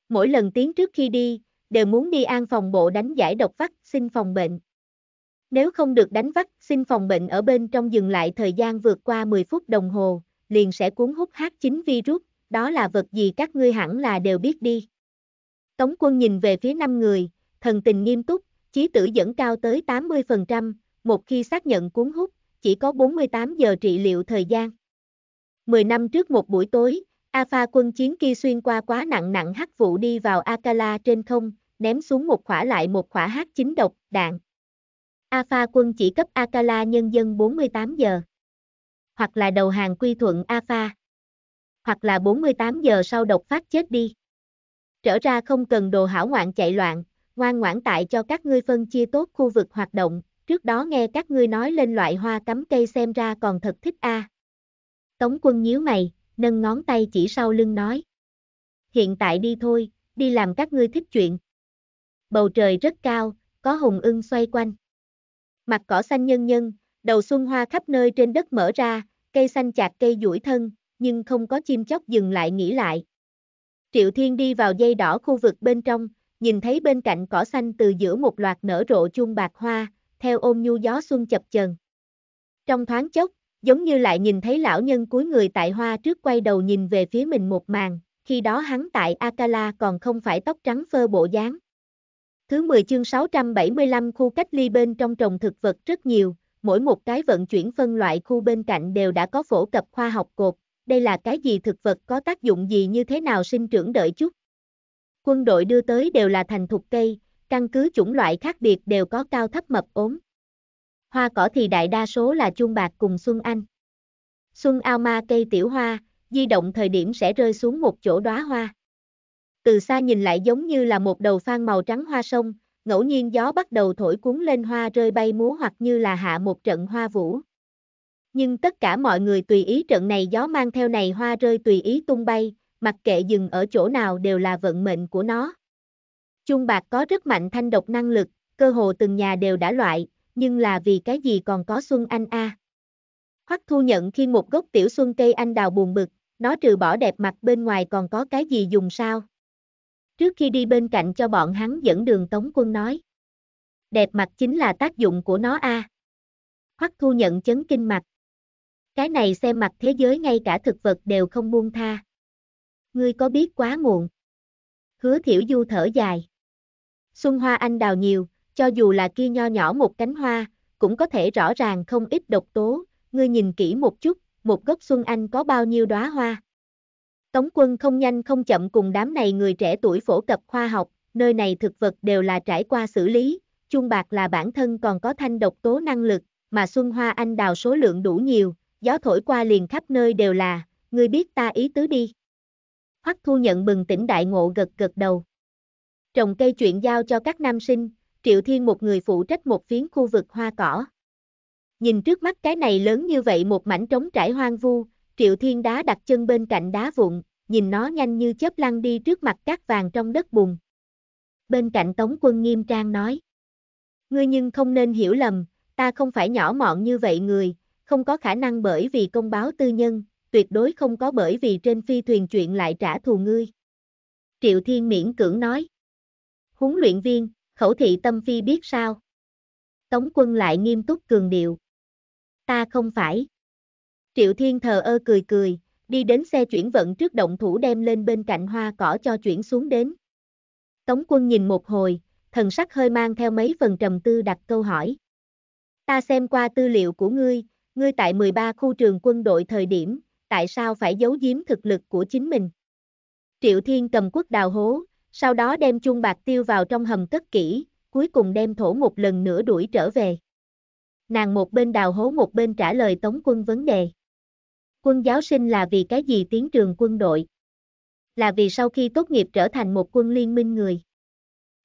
mỗi lần tiến trước khi đi, đều muốn đi an phòng bộ đánh giải độc vắc, xin phòng bệnh. Nếu không được đánh vắc, xin phòng bệnh ở bên trong dừng lại thời gian vượt qua 10 phút đồng hồ, liền sẽ cuốn hút H9 virus, đó là vật gì các ngươi hẳn là đều biết đi. Tống quân nhìn về phía năm người, thần tình nghiêm túc, chí tử dẫn cao tới 80%, một khi xác nhận cuốn hút, chỉ có 48 giờ trị liệu thời gian. 10 năm trước một buổi tối, Alpha quân chiến kia xuyên qua quá nặng nặng hắc vụ đi vào Akala trên không, ném xuống một khỏa lại một khỏa hát chính độc, đạn. Alpha quân chỉ cấp Akala nhân dân 48 giờ. Hoặc là đầu hàng quy thuận Alpha. Hoặc là 48 giờ sau độc phát chết đi. Trở ra không cần đồ hảo ngoạn chạy loạn, ngoan ngoãn tại cho các ngươi phân chia tốt khu vực hoạt động, trước đó nghe các ngươi nói lên loại hoa cắm cây xem ra còn thật thích a. À. Tống quân nhíu mày, nâng ngón tay chỉ sau lưng nói. Hiện tại đi thôi, đi làm các ngươi thích chuyện. Bầu trời rất cao, có hùng ưng xoay quanh. Mặt cỏ xanh nhân nhân, đầu xuân hoa khắp nơi trên đất mở ra, cây xanh chạc cây duỗi thân, nhưng không có chim chóc dừng lại nghỉ lại. Triệu Thiên đi vào dây đỏ khu vực bên trong, nhìn thấy bên cạnh cỏ xanh từ giữa một loạt nở rộ chuông bạc hoa, theo ôm nhu gió xuân chập chờn. Trong thoáng chốc, giống như lại nhìn thấy lão nhân cuối người tại hoa trước quay đầu nhìn về phía mình một màn, khi đó hắn tại Akala còn không phải tóc trắng phơ bộ dáng. Thứ 10 chương 675 khu cách ly bên trong trồng thực vật rất nhiều, mỗi một cái vận chuyển phân loại khu bên cạnh đều đã có phổ cập khoa học cột, đây là cái gì thực vật có tác dụng gì như thế nào sinh trưởng đợi chút. Quân đội đưa tới đều là thành thục cây, căn cứ chủng loại khác biệt đều có cao thấp mập ốm hoa cỏ thì đại đa số là chuông bạc cùng xuân anh. Xuân ao ma cây tiểu hoa, di động thời điểm sẽ rơi xuống một chỗ đóa hoa. Từ xa nhìn lại giống như là một đầu phan màu trắng hoa sông, ngẫu nhiên gió bắt đầu thổi cuốn lên hoa rơi bay múa hoặc như là hạ một trận hoa vũ. Nhưng tất cả mọi người tùy ý trận này gió mang theo này hoa rơi tùy ý tung bay, mặc kệ dừng ở chỗ nào đều là vận mệnh của nó. Trung bạc có rất mạnh thanh độc năng lực, cơ hồ từng nhà đều đã loại, nhưng là vì cái gì còn có Xuân Anh a? À. Hoắc Thu nhận khi một gốc tiểu xuân cây anh đào buồn bực, nó trừ bỏ đẹp mặt bên ngoài còn có cái gì dùng sao? Trước khi đi bên cạnh cho bọn hắn dẫn đường Tống Quân nói. Đẹp mặt chính là tác dụng của nó a. À. Hoắc Thu nhận chấn kinh mặt. Cái này xem mặt thế giới ngay cả thực vật đều không buông tha. Ngươi có biết quá muộn. Hứa Thiểu Du thở dài. Xuân hoa anh đào nhiều, cho dù là kia nho nhỏ một cánh hoa, cũng có thể rõ ràng không ít độc tố, ngươi nhìn kỹ một chút, một gốc xuân anh có bao nhiêu đóa hoa. Tống quân không nhanh không chậm cùng đám này người trẻ tuổi phổ cập khoa học, nơi này thực vật đều là trải qua xử lý, chuông bạc là bản thân còn có thanh độc tố năng lực, mà xuân hoa anh đào số lượng đủ nhiều, gió thổi qua liền khắp nơi đều là, ngươi biết ta ý tứ đi. Hoắc thu nhận bừng tỉnh đại ngộ gật gật đầu. Trồng cây chuyện giao cho các nam sinh, Triệu Thiên một người phụ trách một phiến khu vực hoa cỏ. Nhìn trước mắt cái này lớn như vậy một mảnh trống trải hoang vu, Triệu Thiên đá đặt chân bên cạnh đá vụn, nhìn nó nhanh như chớp lăn đi trước mặt cát vàng trong đất bùn. Bên cạnh Tống quân nghiêm trang nói. Ngươi nhưng không nên hiểu lầm, ta không phải nhỏ mọn như vậy người, không có khả năng bởi vì công báo tư nhân, tuyệt đối không có bởi vì trên phi thuyền chuyện lại trả thù ngươi. Triệu Thiên miễn cưỡng nói. Huấn luyện viên, khẩu thị tâm phi biết sao. Tống quân lại nghiêm túc cường điệu. Ta không phải. Triệu Thiên thờ ơ cười cười, đi đến xe chuyển vận trước động thủ đem lên bên cạnh hoa cỏ cho chuyển xuống đến. Tống quân nhìn một hồi, thần sắc hơi mang theo mấy phần trầm tư đặt câu hỏi. Ta xem qua tư liệu của ngươi, ngươi tại 13 khu trường quân đội thời điểm, tại sao phải giấu giếm thực lực của chính mình? Triệu Thiên cầm quốc đào hố, sau đó đem chuông bạc tiêu vào trong hầm cất kỹ, cuối cùng đem thổ một lần nữa đuổi trở về. Nàng một bên đào hố một bên trả lời Tống quân vấn đề. Quân giáo sinh là vì cái gì tiến trường quân đội? Là vì sau khi tốt nghiệp trở thành một quân liên minh người.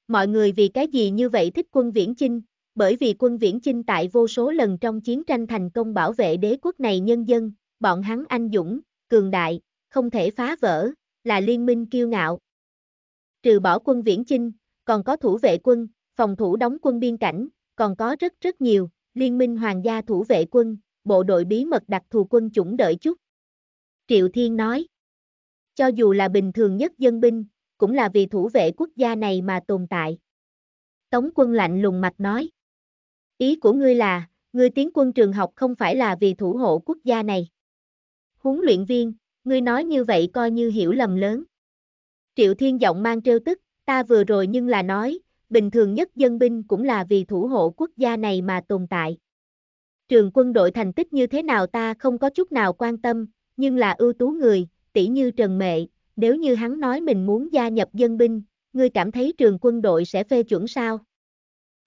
Mọi người vì cái gì như vậy thích quân viễn chinh, bởi vì quân viễn chinh tại vô số lần trong chiến tranh thành công bảo vệ đế quốc này nhân dân, bọn hắn anh dũng, cường đại, không thể phá vỡ, là liên minh kiêu ngạo, trừ bỏ quân viễn chinh, còn có thủ vệ quân, phòng thủ đóng quân biên cảnh, còn có rất rất nhiều, liên minh hoàng gia thủ vệ quân, bộ đội bí mật đặc thù quân chủng đợi chút. Triệu Thiên nói, cho dù là bình thường nhất dân binh, cũng là vì thủ vệ quốc gia này mà tồn tại. Tống quân lạnh lùng mặt nói, ý của ngươi là, ngươi tiến quân trường học không phải là vì thủ hộ quốc gia này. Huấn luyện viên, ngươi nói như vậy coi như hiểu lầm lớn. Triệu Thiên giọng mang trêu tức, ta vừa rồi nhưng là nói, bình thường nhất dân binh cũng là vì thủ hộ quốc gia này mà tồn tại. Trường quân đội thành tích như thế nào ta không có chút nào quan tâm, nhưng là ưu tú người, tỷ như Trần Mệ, nếu như hắn nói mình muốn gia nhập dân binh, ngươi cảm thấy trường quân đội sẽ phê chuẩn sao?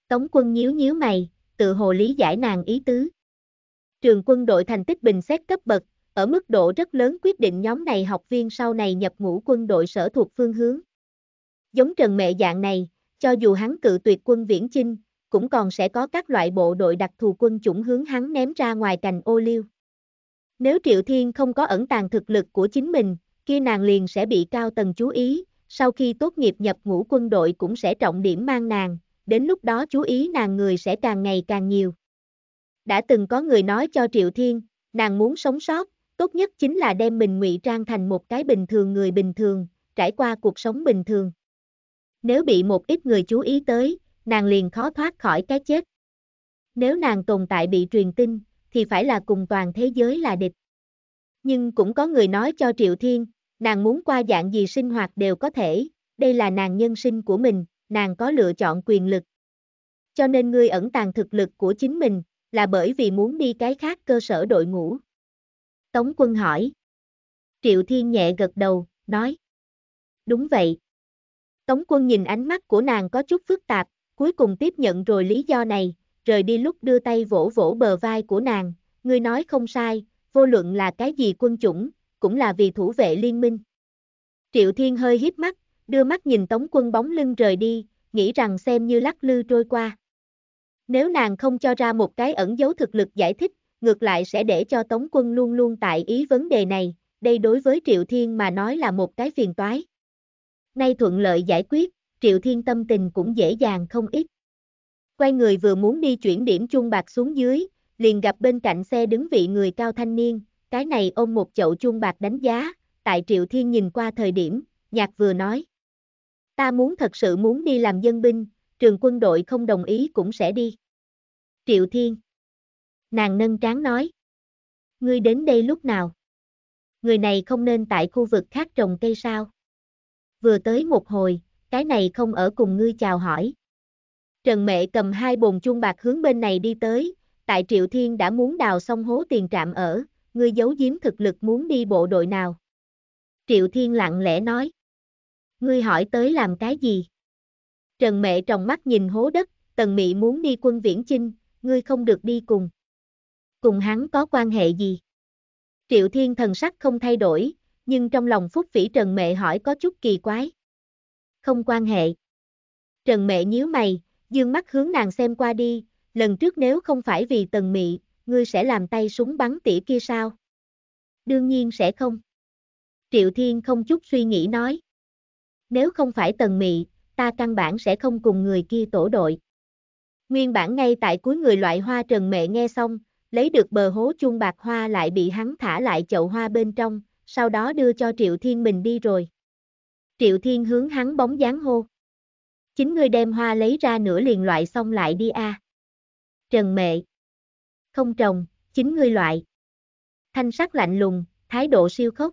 Tống quân nhíu nhíu mày, tự hồ lý giải nàng ý tứ. Trường quân đội thành tích bình xét cấp bậc, ở mức độ rất lớn quyết định nhóm này học viên sau này nhập ngũ quân đội sở thuộc phương hướng. Giống Trần Mẹ dạng này, cho dù hắn cự tuyệt quân viễn chinh, cũng còn sẽ có các loại bộ đội đặc thù quân chủng hướng hắn ném ra ngoài cành ô liu. Nếu Triệu Thiên không có ẩn tàng thực lực của chính mình, kia nàng liền sẽ bị cao tầng chú ý, sau khi tốt nghiệp nhập ngũ quân đội cũng sẽ trọng điểm mang nàng, đến lúc đó chú ý nàng người sẽ càng ngày càng nhiều. Đã từng có người nói cho Triệu Thiên, nàng muốn sống sót, tốt nhất chính là đem mình ngụy trang thành một cái bình thường người bình thường, trải qua cuộc sống bình thường. Nếu bị một ít người chú ý tới, nàng liền khó thoát khỏi cái chết. Nếu nàng tồn tại bị truyền tin, thì phải là cùng toàn thế giới là địch. Nhưng cũng có người nói cho Triệu Thiên, nàng muốn qua dạng gì sinh hoạt đều có thể, đây là nàng nhân sinh của mình, nàng có lựa chọn quyền lực. Cho nên ngươi ẩn tàng thực lực của chính mình, là bởi vì muốn đi cái khác cơ sở đội ngũ. Tống quân hỏi. Triệu Thiên nhẹ gật đầu, nói. Đúng vậy. Tống quân nhìn ánh mắt của nàng có chút phức tạp, cuối cùng tiếp nhận rồi lý do này, rời đi lúc đưa tay vỗ vỗ bờ vai của nàng, ngươi nói không sai, vô luận là cái gì quân chủng, cũng là vì thủ vệ liên minh. Triệu Thiên hơi hiếp mắt, đưa mắt nhìn tống quân bóng lưng rời đi, nghĩ rằng xem như lắc lư trôi qua. Nếu nàng không cho ra một cái ẩn dấu thực lực giải thích, ngược lại sẽ để cho Tống quân luôn luôn tại ý vấn đề này, đây đối với Triệu Thiên mà nói là một cái phiền toái. Nay thuận lợi giải quyết, Triệu Thiên tâm tình cũng dễ dàng không ít. Quay người vừa muốn đi chuyển điểm chung bạc xuống dưới, liền gặp bên cạnh xe đứng vị người cao thanh niên, cái này ôm một chậu chung bạc đánh giá, tại Triệu Thiên nhìn qua thời điểm, nhạc vừa nói. Ta muốn thật sự muốn đi làm dân binh, trường quân đội không đồng ý cũng sẽ đi. Triệu Thiên Nàng nâng trán nói. Ngươi đến đây lúc nào? Người này không nên tại khu vực khác trồng cây sao? Vừa tới một hồi, cái này không ở cùng ngươi chào hỏi. Trần Mệ cầm hai bồn chuông bạc hướng bên này đi tới, tại Triệu Thiên đã muốn đào xong hố tiền trạm ở, ngươi giấu giếm thực lực muốn đi bộ đội nào? Triệu Thiên lặng lẽ nói. Ngươi hỏi tới làm cái gì? Trần Mệ trong mắt nhìn hố đất, Tần Mị muốn đi quân viễn chinh, ngươi không được đi cùng cùng hắn có quan hệ gì? Triệu Thiên thần sắc không thay đổi, nhưng trong lòng Phúc Vĩ Trần Mệ hỏi có chút kỳ quái. Không quan hệ. Trần Mệ nhíu mày, dương mắt hướng nàng xem qua đi, lần trước nếu không phải vì tần mị, ngươi sẽ làm tay súng bắn tỉa kia sao? Đương nhiên sẽ không. Triệu Thiên không chút suy nghĩ nói. Nếu không phải tần mị, ta căn bản sẽ không cùng người kia tổ đội. Nguyên bản ngay tại cuối người loại hoa trần mệ nghe xong, lấy được bờ hố chung bạc hoa lại bị hắn thả lại chậu hoa bên trong, sau đó đưa cho Triệu Thiên mình đi rồi. Triệu Thiên hướng hắn bóng dáng hô. Chính ngươi đem hoa lấy ra nửa liền loại xong lại đi a. À. Trần Mệ. Không trồng, chính ngươi loại. Thanh sắc lạnh lùng, thái độ siêu khốc.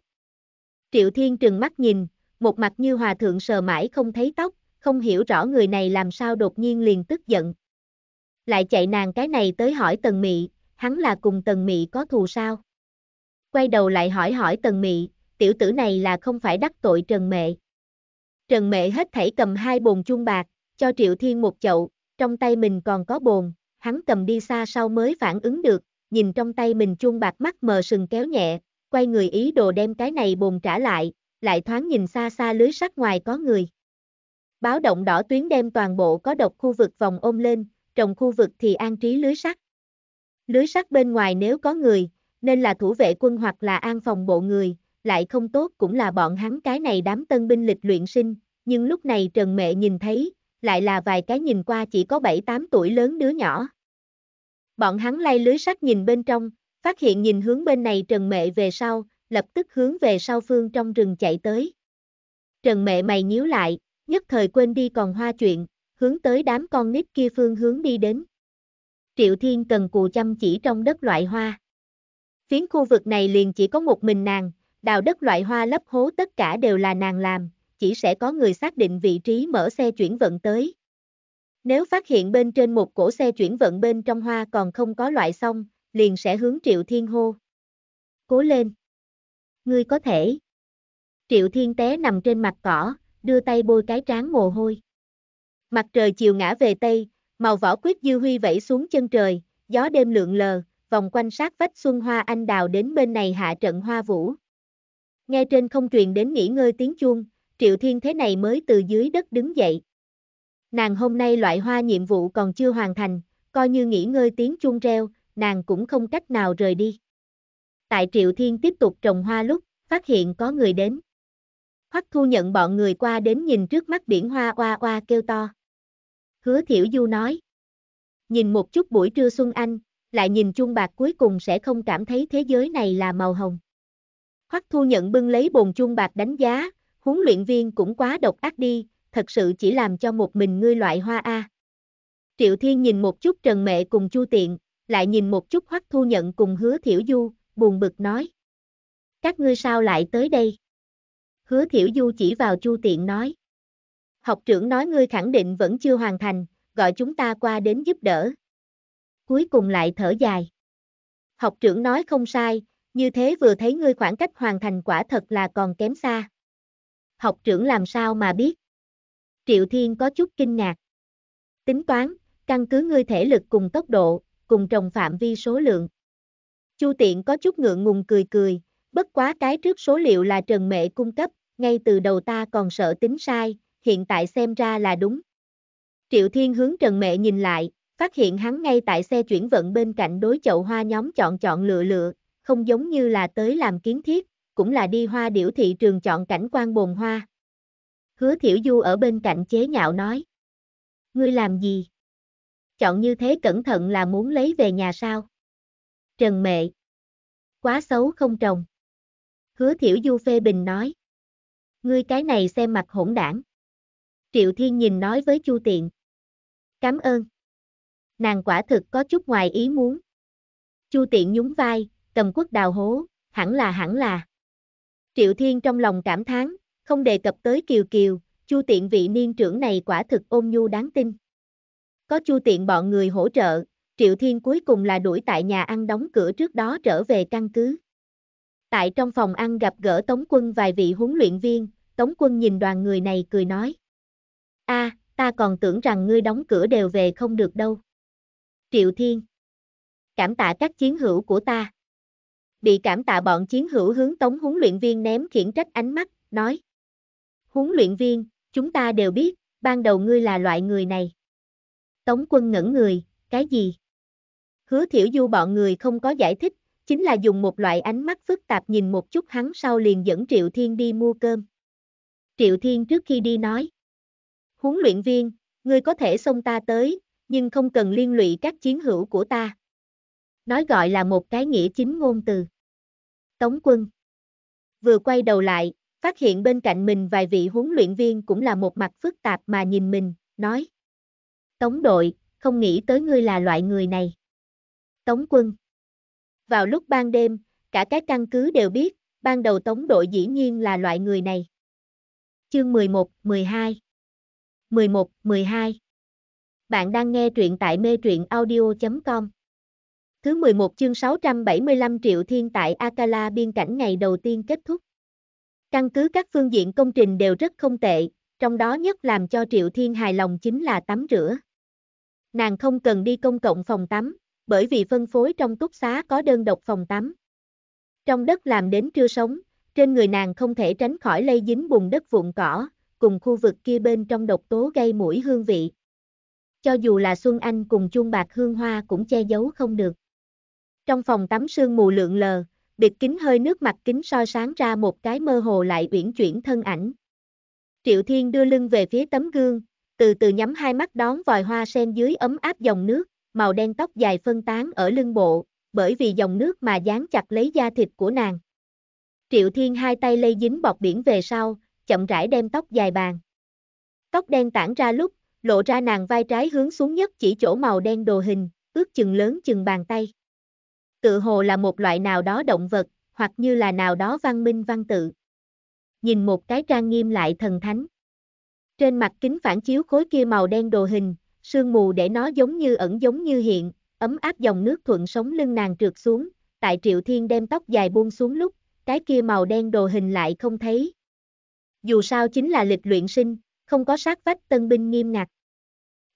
Triệu Thiên trừng mắt nhìn, một mặt như hòa thượng sờ mãi không thấy tóc, không hiểu rõ người này làm sao đột nhiên liền tức giận. Lại chạy nàng cái này tới hỏi Tần Mị, hắn là cùng Tần Mị có thù sao? Quay đầu lại hỏi hỏi Tần Mị, tiểu tử này là không phải đắc tội Trần Mệ. Trần Mệ hết thảy cầm hai bồn chuông bạc, cho Triệu Thiên một chậu, trong tay mình còn có bồn, hắn cầm đi xa sau mới phản ứng được, nhìn trong tay mình chuông bạc mắt mờ sừng kéo nhẹ, quay người ý đồ đem cái này bồn trả lại, lại thoáng nhìn xa xa lưới sắt ngoài có người. Báo động đỏ tuyến đem toàn bộ có độc khu vực vòng ôm lên, trồng khu vực thì an trí lưới sắt. Lưới sắt bên ngoài nếu có người, nên là thủ vệ quân hoặc là an phòng bộ người, lại không tốt cũng là bọn hắn cái này đám tân binh lịch luyện sinh, nhưng lúc này Trần Mẹ nhìn thấy, lại là vài cái nhìn qua chỉ có 7-8 tuổi lớn đứa nhỏ. Bọn hắn lay lưới sắt nhìn bên trong, phát hiện nhìn hướng bên này Trần Mẹ về sau, lập tức hướng về sau phương trong rừng chạy tới. Trần Mẹ mày nhíu lại, nhất thời quên đi còn hoa chuyện, hướng tới đám con nít kia phương hướng đi đến. Triệu Thiên cần cù chăm chỉ trong đất loại hoa. Phiến khu vực này liền chỉ có một mình nàng, đào đất loại hoa lấp hố tất cả đều là nàng làm, chỉ sẽ có người xác định vị trí mở xe chuyển vận tới. Nếu phát hiện bên trên một cổ xe chuyển vận bên trong hoa còn không có loại xong, liền sẽ hướng Triệu Thiên hô. Cố lên! Ngươi có thể! Triệu Thiên té nằm trên mặt cỏ, đưa tay bôi cái trán mồ hôi. Mặt trời chiều ngã về Tây, Màu vỏ quyết dư huy vẫy xuống chân trời, gió đêm lượn lờ, vòng quanh sát vách xuân hoa anh đào đến bên này hạ trận hoa vũ. Nghe trên không truyền đến nghỉ ngơi tiếng chuông, Triệu Thiên thế này mới từ dưới đất đứng dậy. Nàng hôm nay loại hoa nhiệm vụ còn chưa hoàn thành, coi như nghỉ ngơi tiếng chuông reo, nàng cũng không cách nào rời đi. Tại Triệu Thiên tiếp tục trồng hoa lúc, phát hiện có người đến. Hoắc thu nhận bọn người qua đến nhìn trước mắt biển hoa oa oa kêu to hứa thiểu du nói. Nhìn một chút buổi trưa Xuân Anh, lại nhìn chuông bạc cuối cùng sẽ không cảm thấy thế giới này là màu hồng. Hoắc thu nhận bưng lấy bồn chuông bạc đánh giá, huấn luyện viên cũng quá độc ác đi, thật sự chỉ làm cho một mình ngươi loại hoa A. Triệu Thiên nhìn một chút Trần Mẹ cùng Chu Tiện, lại nhìn một chút Hoắc Thu Nhận cùng Hứa Thiểu Du, buồn bực nói. Các ngươi sao lại tới đây? Hứa Thiểu Du chỉ vào Chu Tiện nói học trưởng nói ngươi khẳng định vẫn chưa hoàn thành, gọi chúng ta qua đến giúp đỡ. Cuối cùng lại thở dài. Học trưởng nói không sai, như thế vừa thấy ngươi khoảng cách hoàn thành quả thật là còn kém xa. Học trưởng làm sao mà biết? Triệu Thiên có chút kinh ngạc. Tính toán, căn cứ ngươi thể lực cùng tốc độ, cùng trồng phạm vi số lượng. Chu Tiện có chút ngượng ngùng cười cười, bất quá cái trước số liệu là Trần Mệ cung cấp, ngay từ đầu ta còn sợ tính sai, hiện tại xem ra là đúng. Triệu Thiên hướng Trần Mẹ nhìn lại, phát hiện hắn ngay tại xe chuyển vận bên cạnh đối chậu hoa nhóm chọn chọn lựa lựa, không giống như là tới làm kiến thiết, cũng là đi hoa điểu thị trường chọn cảnh quan bồn hoa. Hứa Thiểu Du ở bên cạnh chế nhạo nói. Ngươi làm gì? Chọn như thế cẩn thận là muốn lấy về nhà sao? Trần Mẹ. Quá xấu không trồng. Hứa Thiểu Du phê bình nói. Ngươi cái này xem mặt hỗn đảng. Triệu Thiên nhìn nói với Chu Tiện. Cảm ơn. Nàng quả thực có chút ngoài ý muốn. Chu Tiện nhún vai, cầm quốc đào hố, hẳn là hẳn là. Triệu Thiên trong lòng cảm thán, không đề cập tới Kiều Kiều, Chu Tiện vị niên trưởng này quả thực ôn nhu đáng tin. Có Chu Tiện bọn người hỗ trợ, Triệu Thiên cuối cùng là đuổi tại nhà ăn đóng cửa trước đó trở về căn cứ. Tại trong phòng ăn gặp gỡ Tống Quân vài vị huấn luyện viên, Tống Quân nhìn đoàn người này cười nói. A, à, ta còn tưởng rằng ngươi đóng cửa đều về không được đâu. Triệu Thiên. Cảm tạ các chiến hữu của ta. Bị cảm tạ bọn chiến hữu hướng tống huấn luyện viên ném khiển trách ánh mắt, nói. Huấn luyện viên, chúng ta đều biết, ban đầu ngươi là loại người này. Tống quân ngẩn người, cái gì? Hứa thiểu du bọn người không có giải thích, chính là dùng một loại ánh mắt phức tạp nhìn một chút hắn sau liền dẫn Triệu Thiên đi mua cơm. Triệu Thiên trước khi đi nói. Huấn luyện viên, ngươi có thể xông ta tới, nhưng không cần liên lụy các chiến hữu của ta. Nói gọi là một cái nghĩa chính ngôn từ. Tống quân. Vừa quay đầu lại, phát hiện bên cạnh mình vài vị huấn luyện viên cũng là một mặt phức tạp mà nhìn mình, nói. Tống đội, không nghĩ tới ngươi là loại người này. Tống quân. Vào lúc ban đêm, cả các căn cứ đều biết, ban đầu tống đội dĩ nhiên là loại người này. Chương 11, 12 11, 12. Bạn đang nghe truyện tại mê truyện audio.com. Thứ 11 chương 675 triệu thiên tại Akala biên cảnh ngày đầu tiên kết thúc. Căn cứ các phương diện công trình đều rất không tệ, trong đó nhất làm cho Triệu Thiên hài lòng chính là tắm rửa. Nàng không cần đi công cộng phòng tắm, bởi vì phân phối trong túc xá có đơn độc phòng tắm. Trong đất làm đến trưa sống, trên người nàng không thể tránh khỏi lây dính bùn đất vụn cỏ, cùng khu vực kia bên trong độc tố gây mũi hương vị. Cho dù là Xuân Anh cùng chuông bạc hương hoa cũng che giấu không được. Trong phòng tắm sương mù lượng lờ, biệt kính hơi nước mặt kính soi sáng ra một cái mơ hồ lại uyển chuyển thân ảnh. Triệu Thiên đưa lưng về phía tấm gương, từ từ nhắm hai mắt đón vòi hoa sen dưới ấm áp dòng nước, màu đen tóc dài phân tán ở lưng bộ, bởi vì dòng nước mà dán chặt lấy da thịt của nàng. Triệu Thiên hai tay lây dính bọc biển về sau, chậm rãi đem tóc dài bàn. Tóc đen tản ra lúc, lộ ra nàng vai trái hướng xuống nhất chỉ chỗ màu đen đồ hình, ước chừng lớn chừng bàn tay. Tự hồ là một loại nào đó động vật, hoặc như là nào đó văn minh văn tự. Nhìn một cái trang nghiêm lại thần thánh. Trên mặt kính phản chiếu khối kia màu đen đồ hình, sương mù để nó giống như ẩn giống như hiện, ấm áp dòng nước thuận sống lưng nàng trượt xuống, tại Triệu Thiên đem tóc dài buông xuống lúc, cái kia màu đen đồ hình lại không thấy, dù sao chính là lịch luyện sinh, không có sát vách tân binh nghiêm ngặt.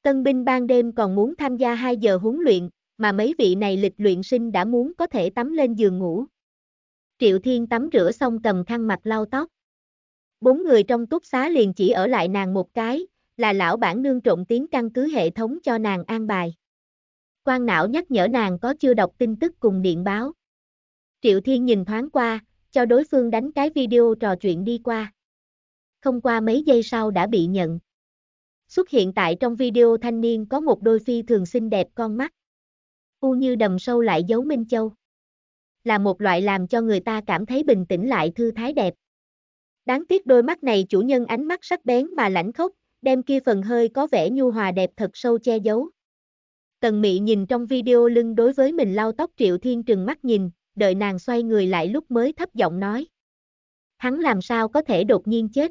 Tân binh ban đêm còn muốn tham gia 2 giờ huấn luyện, mà mấy vị này lịch luyện sinh đã muốn có thể tắm lên giường ngủ. Triệu Thiên tắm rửa xong cầm khăn mặt lau tóc. Bốn người trong túc xá liền chỉ ở lại nàng một cái, là lão bản nương trộn tiếng căn cứ hệ thống cho nàng an bài. Quan não nhắc nhở nàng có chưa đọc tin tức cùng điện báo. Triệu Thiên nhìn thoáng qua, cho đối phương đánh cái video trò chuyện đi qua không qua mấy giây sau đã bị nhận. Xuất hiện tại trong video thanh niên có một đôi phi thường xinh đẹp con mắt. U như đầm sâu lại giấu Minh Châu. Là một loại làm cho người ta cảm thấy bình tĩnh lại thư thái đẹp. Đáng tiếc đôi mắt này chủ nhân ánh mắt sắc bén mà lãnh khốc, đem kia phần hơi có vẻ nhu hòa đẹp thật sâu che giấu. Tần Mị nhìn trong video lưng đối với mình lau tóc Triệu Thiên trừng mắt nhìn, đợi nàng xoay người lại lúc mới thấp giọng nói. Hắn làm sao có thể đột nhiên chết?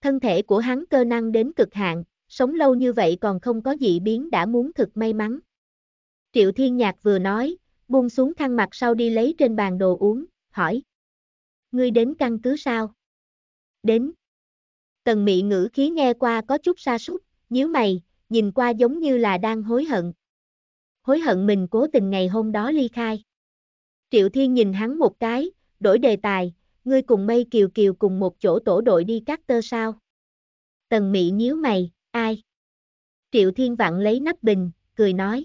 Thân thể của hắn cơ năng đến cực hạn, sống lâu như vậy còn không có dị biến đã muốn thực may mắn. Triệu Thiên Nhạc vừa nói, buông xuống khăn mặt sau đi lấy trên bàn đồ uống, hỏi. Ngươi đến căn cứ sao? Đến. Tần mị ngữ khí nghe qua có chút xa sút nhíu mày, nhìn qua giống như là đang hối hận. Hối hận mình cố tình ngày hôm đó ly khai. Triệu Thiên nhìn hắn một cái, đổi đề tài, ngươi cùng mây kiều kiều cùng một chỗ tổ đội đi cắt tơ sao? Tần Mị nhíu mày, ai? Triệu Thiên Vạn lấy nắp bình, cười nói.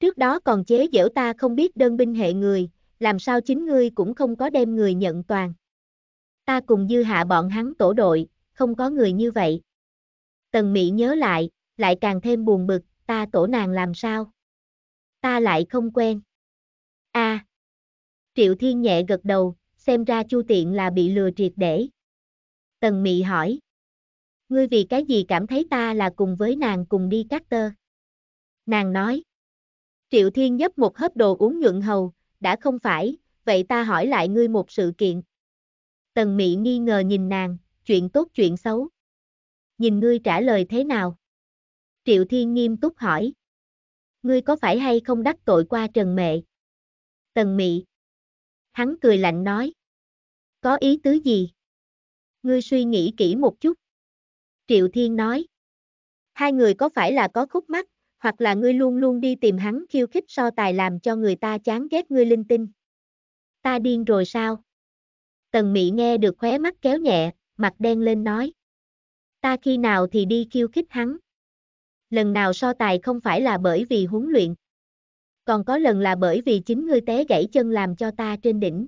Trước đó còn chế giễu ta không biết đơn binh hệ người, làm sao chính ngươi cũng không có đem người nhận toàn. Ta cùng dư hạ bọn hắn tổ đội, không có người như vậy. Tần Mị nhớ lại, lại càng thêm buồn bực, ta tổ nàng làm sao? Ta lại không quen. a à. Triệu Thiên nhẹ gật đầu, xem ra Chu Tiện là bị lừa triệt để. Tần Mị hỏi. Ngươi vì cái gì cảm thấy ta là cùng với nàng cùng đi cắt tơ? Nàng nói. Triệu Thiên nhấp một hớp đồ uống nhuận hầu, đã không phải, vậy ta hỏi lại ngươi một sự kiện. Tần Mị nghi ngờ nhìn nàng, chuyện tốt chuyện xấu. Nhìn ngươi trả lời thế nào? Triệu Thiên nghiêm túc hỏi. Ngươi có phải hay không đắc tội qua Trần Mệ? Tần Mị. Hắn cười lạnh nói. Có ý tứ gì? Ngươi suy nghĩ kỹ một chút. Triệu Thiên nói. Hai người có phải là có khúc mắt, hoặc là ngươi luôn luôn đi tìm hắn khiêu khích so tài làm cho người ta chán ghét ngươi linh tinh. Ta điên rồi sao? Tần mỹ nghe được khóe mắt kéo nhẹ, mặt đen lên nói. Ta khi nào thì đi khiêu khích hắn? Lần nào so tài không phải là bởi vì huấn luyện, còn có lần là bởi vì chính ngươi té gãy chân làm cho ta trên đỉnh.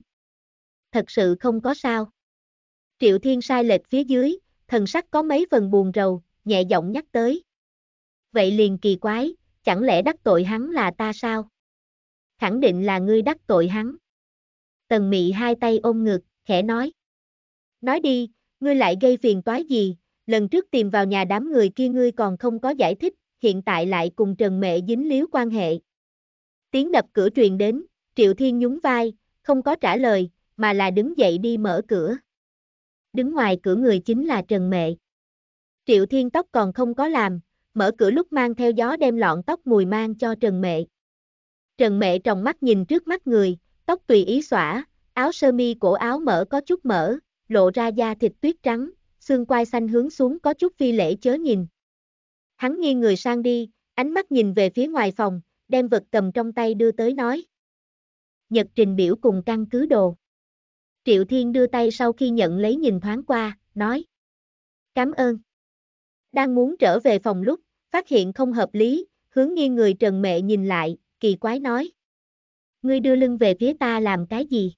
Thật sự không có sao. Triệu Thiên sai lệch phía dưới, thần sắc có mấy phần buồn rầu, nhẹ giọng nhắc tới. Vậy liền kỳ quái, chẳng lẽ đắc tội hắn là ta sao? Khẳng định là ngươi đắc tội hắn. Tần Mị hai tay ôm ngực, khẽ nói. Nói đi, ngươi lại gây phiền toái gì, lần trước tìm vào nhà đám người kia ngươi còn không có giải thích, hiện tại lại cùng Trần Mẹ dính líu quan hệ. Tiếng đập cửa truyền đến, Triệu Thiên nhún vai, không có trả lời, mà là đứng dậy đi mở cửa. Đứng ngoài cửa người chính là Trần Mệ. Triệu Thiên tóc còn không có làm, mở cửa lúc mang theo gió đem lọn tóc mùi mang cho Trần Mệ. Trần Mệ tròng mắt nhìn trước mắt người, tóc tùy ý xõa, áo sơ mi cổ áo mở có chút mở, lộ ra da thịt tuyết trắng, xương quai xanh hướng xuống có chút phi lễ chớ nhìn. Hắn nghiêng người sang đi, ánh mắt nhìn về phía ngoài phòng, đem vật cầm trong tay đưa tới nói. Nhật trình biểu cùng căn cứ đồ. Triệu Thiên đưa tay sau khi nhận lấy nhìn thoáng qua, nói. Cảm ơn. Đang muốn trở về phòng lúc, phát hiện không hợp lý, hướng nghiêng người Trần Mẹ nhìn lại, kỳ quái nói. Ngươi đưa lưng về phía ta làm cái gì?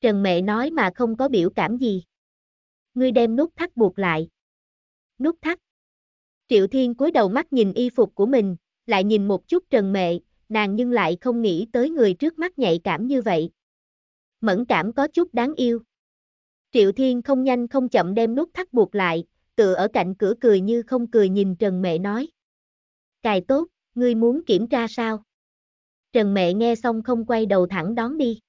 Trần Mẹ nói mà không có biểu cảm gì. Ngươi đem nút thắt buộc lại. Nút thắt. Triệu Thiên cúi đầu mắt nhìn y phục của mình, lại nhìn một chút trần mệ, nàng nhưng lại không nghĩ tới người trước mắt nhạy cảm như vậy. Mẫn cảm có chút đáng yêu. Triệu Thiên không nhanh không chậm đem nút thắt buộc lại, tựa ở cạnh cửa cười như không cười nhìn Trần Mẹ nói. Cài tốt, ngươi muốn kiểm tra sao? Trần Mẹ nghe xong không quay đầu thẳng đón đi.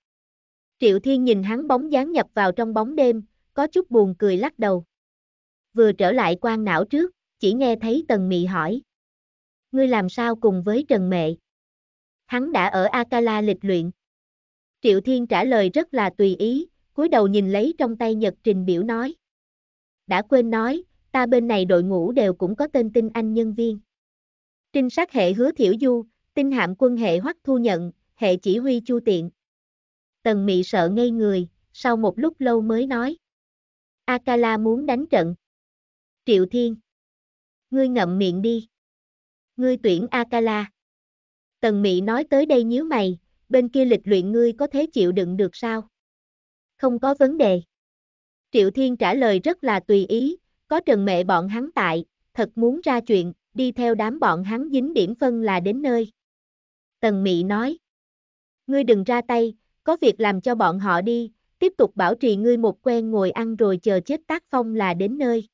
Triệu Thiên nhìn hắn bóng dáng nhập vào trong bóng đêm, có chút buồn cười lắc đầu. Vừa trở lại quan não trước, chỉ nghe thấy Tần Mị hỏi, ngươi làm sao cùng với Trần Mệ? Hắn đã ở Akala lịch luyện. Triệu Thiên trả lời rất là tùy ý, cúi đầu nhìn lấy trong tay nhật trình biểu nói. Đã quên nói, ta bên này đội ngũ đều cũng có tên tinh anh nhân viên. Trinh sát hệ hứa thiểu du, tinh hạm quân hệ hoắc thu nhận, hệ chỉ huy chu tiện. Tần mị sợ ngây người, sau một lúc lâu mới nói. Akala muốn đánh trận. Triệu Thiên. Ngươi ngậm miệng đi. Ngươi tuyển Akala. Tần Mị nói tới đây nhíu mày, bên kia lịch luyện ngươi có thể chịu đựng được sao? Không có vấn đề. Triệu Thiên trả lời rất là tùy ý, có trần mẹ bọn hắn tại, thật muốn ra chuyện, đi theo đám bọn hắn dính điểm phân là đến nơi. Tần Mị nói. Ngươi đừng ra tay, có việc làm cho bọn họ đi, tiếp tục bảo trì ngươi một quen ngồi ăn rồi chờ chết tác phong là đến nơi.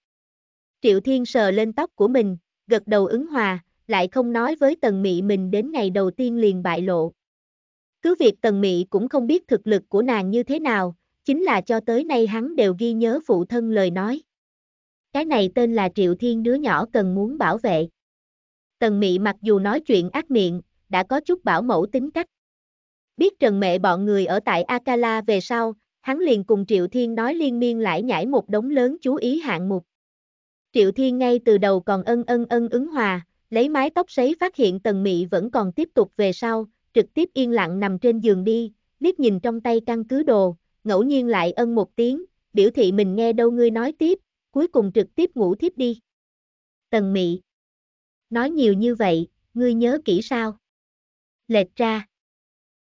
Triệu Thiên sờ lên tóc của mình, gật đầu ứng hòa, lại không nói với Tần Mị mình đến ngày đầu tiên liền bại lộ. Cứ việc Tần Mị cũng không biết thực lực của nàng như thế nào, chính là cho tới nay hắn đều ghi nhớ phụ thân lời nói. Cái này tên là Triệu Thiên đứa nhỏ cần muốn bảo vệ. Tần Mị mặc dù nói chuyện ác miệng, đã có chút bảo mẫu tính cách. Biết Trần Mệ bọn người ở tại Akala về sau, hắn liền cùng Triệu Thiên nói liên miên lại nhảy một đống lớn chú ý hạng mục. Triệu Thiên ngay từ đầu còn ân ân ân ứng hòa, lấy mái tóc sấy phát hiện tần mị vẫn còn tiếp tục về sau, trực tiếp yên lặng nằm trên giường đi, liếc nhìn trong tay căn cứ đồ, ngẫu nhiên lại ân một tiếng, biểu thị mình nghe đâu ngươi nói tiếp, cuối cùng trực tiếp ngủ tiếp đi. Tần mị. Nói nhiều như vậy, ngươi nhớ kỹ sao? Lệch ra.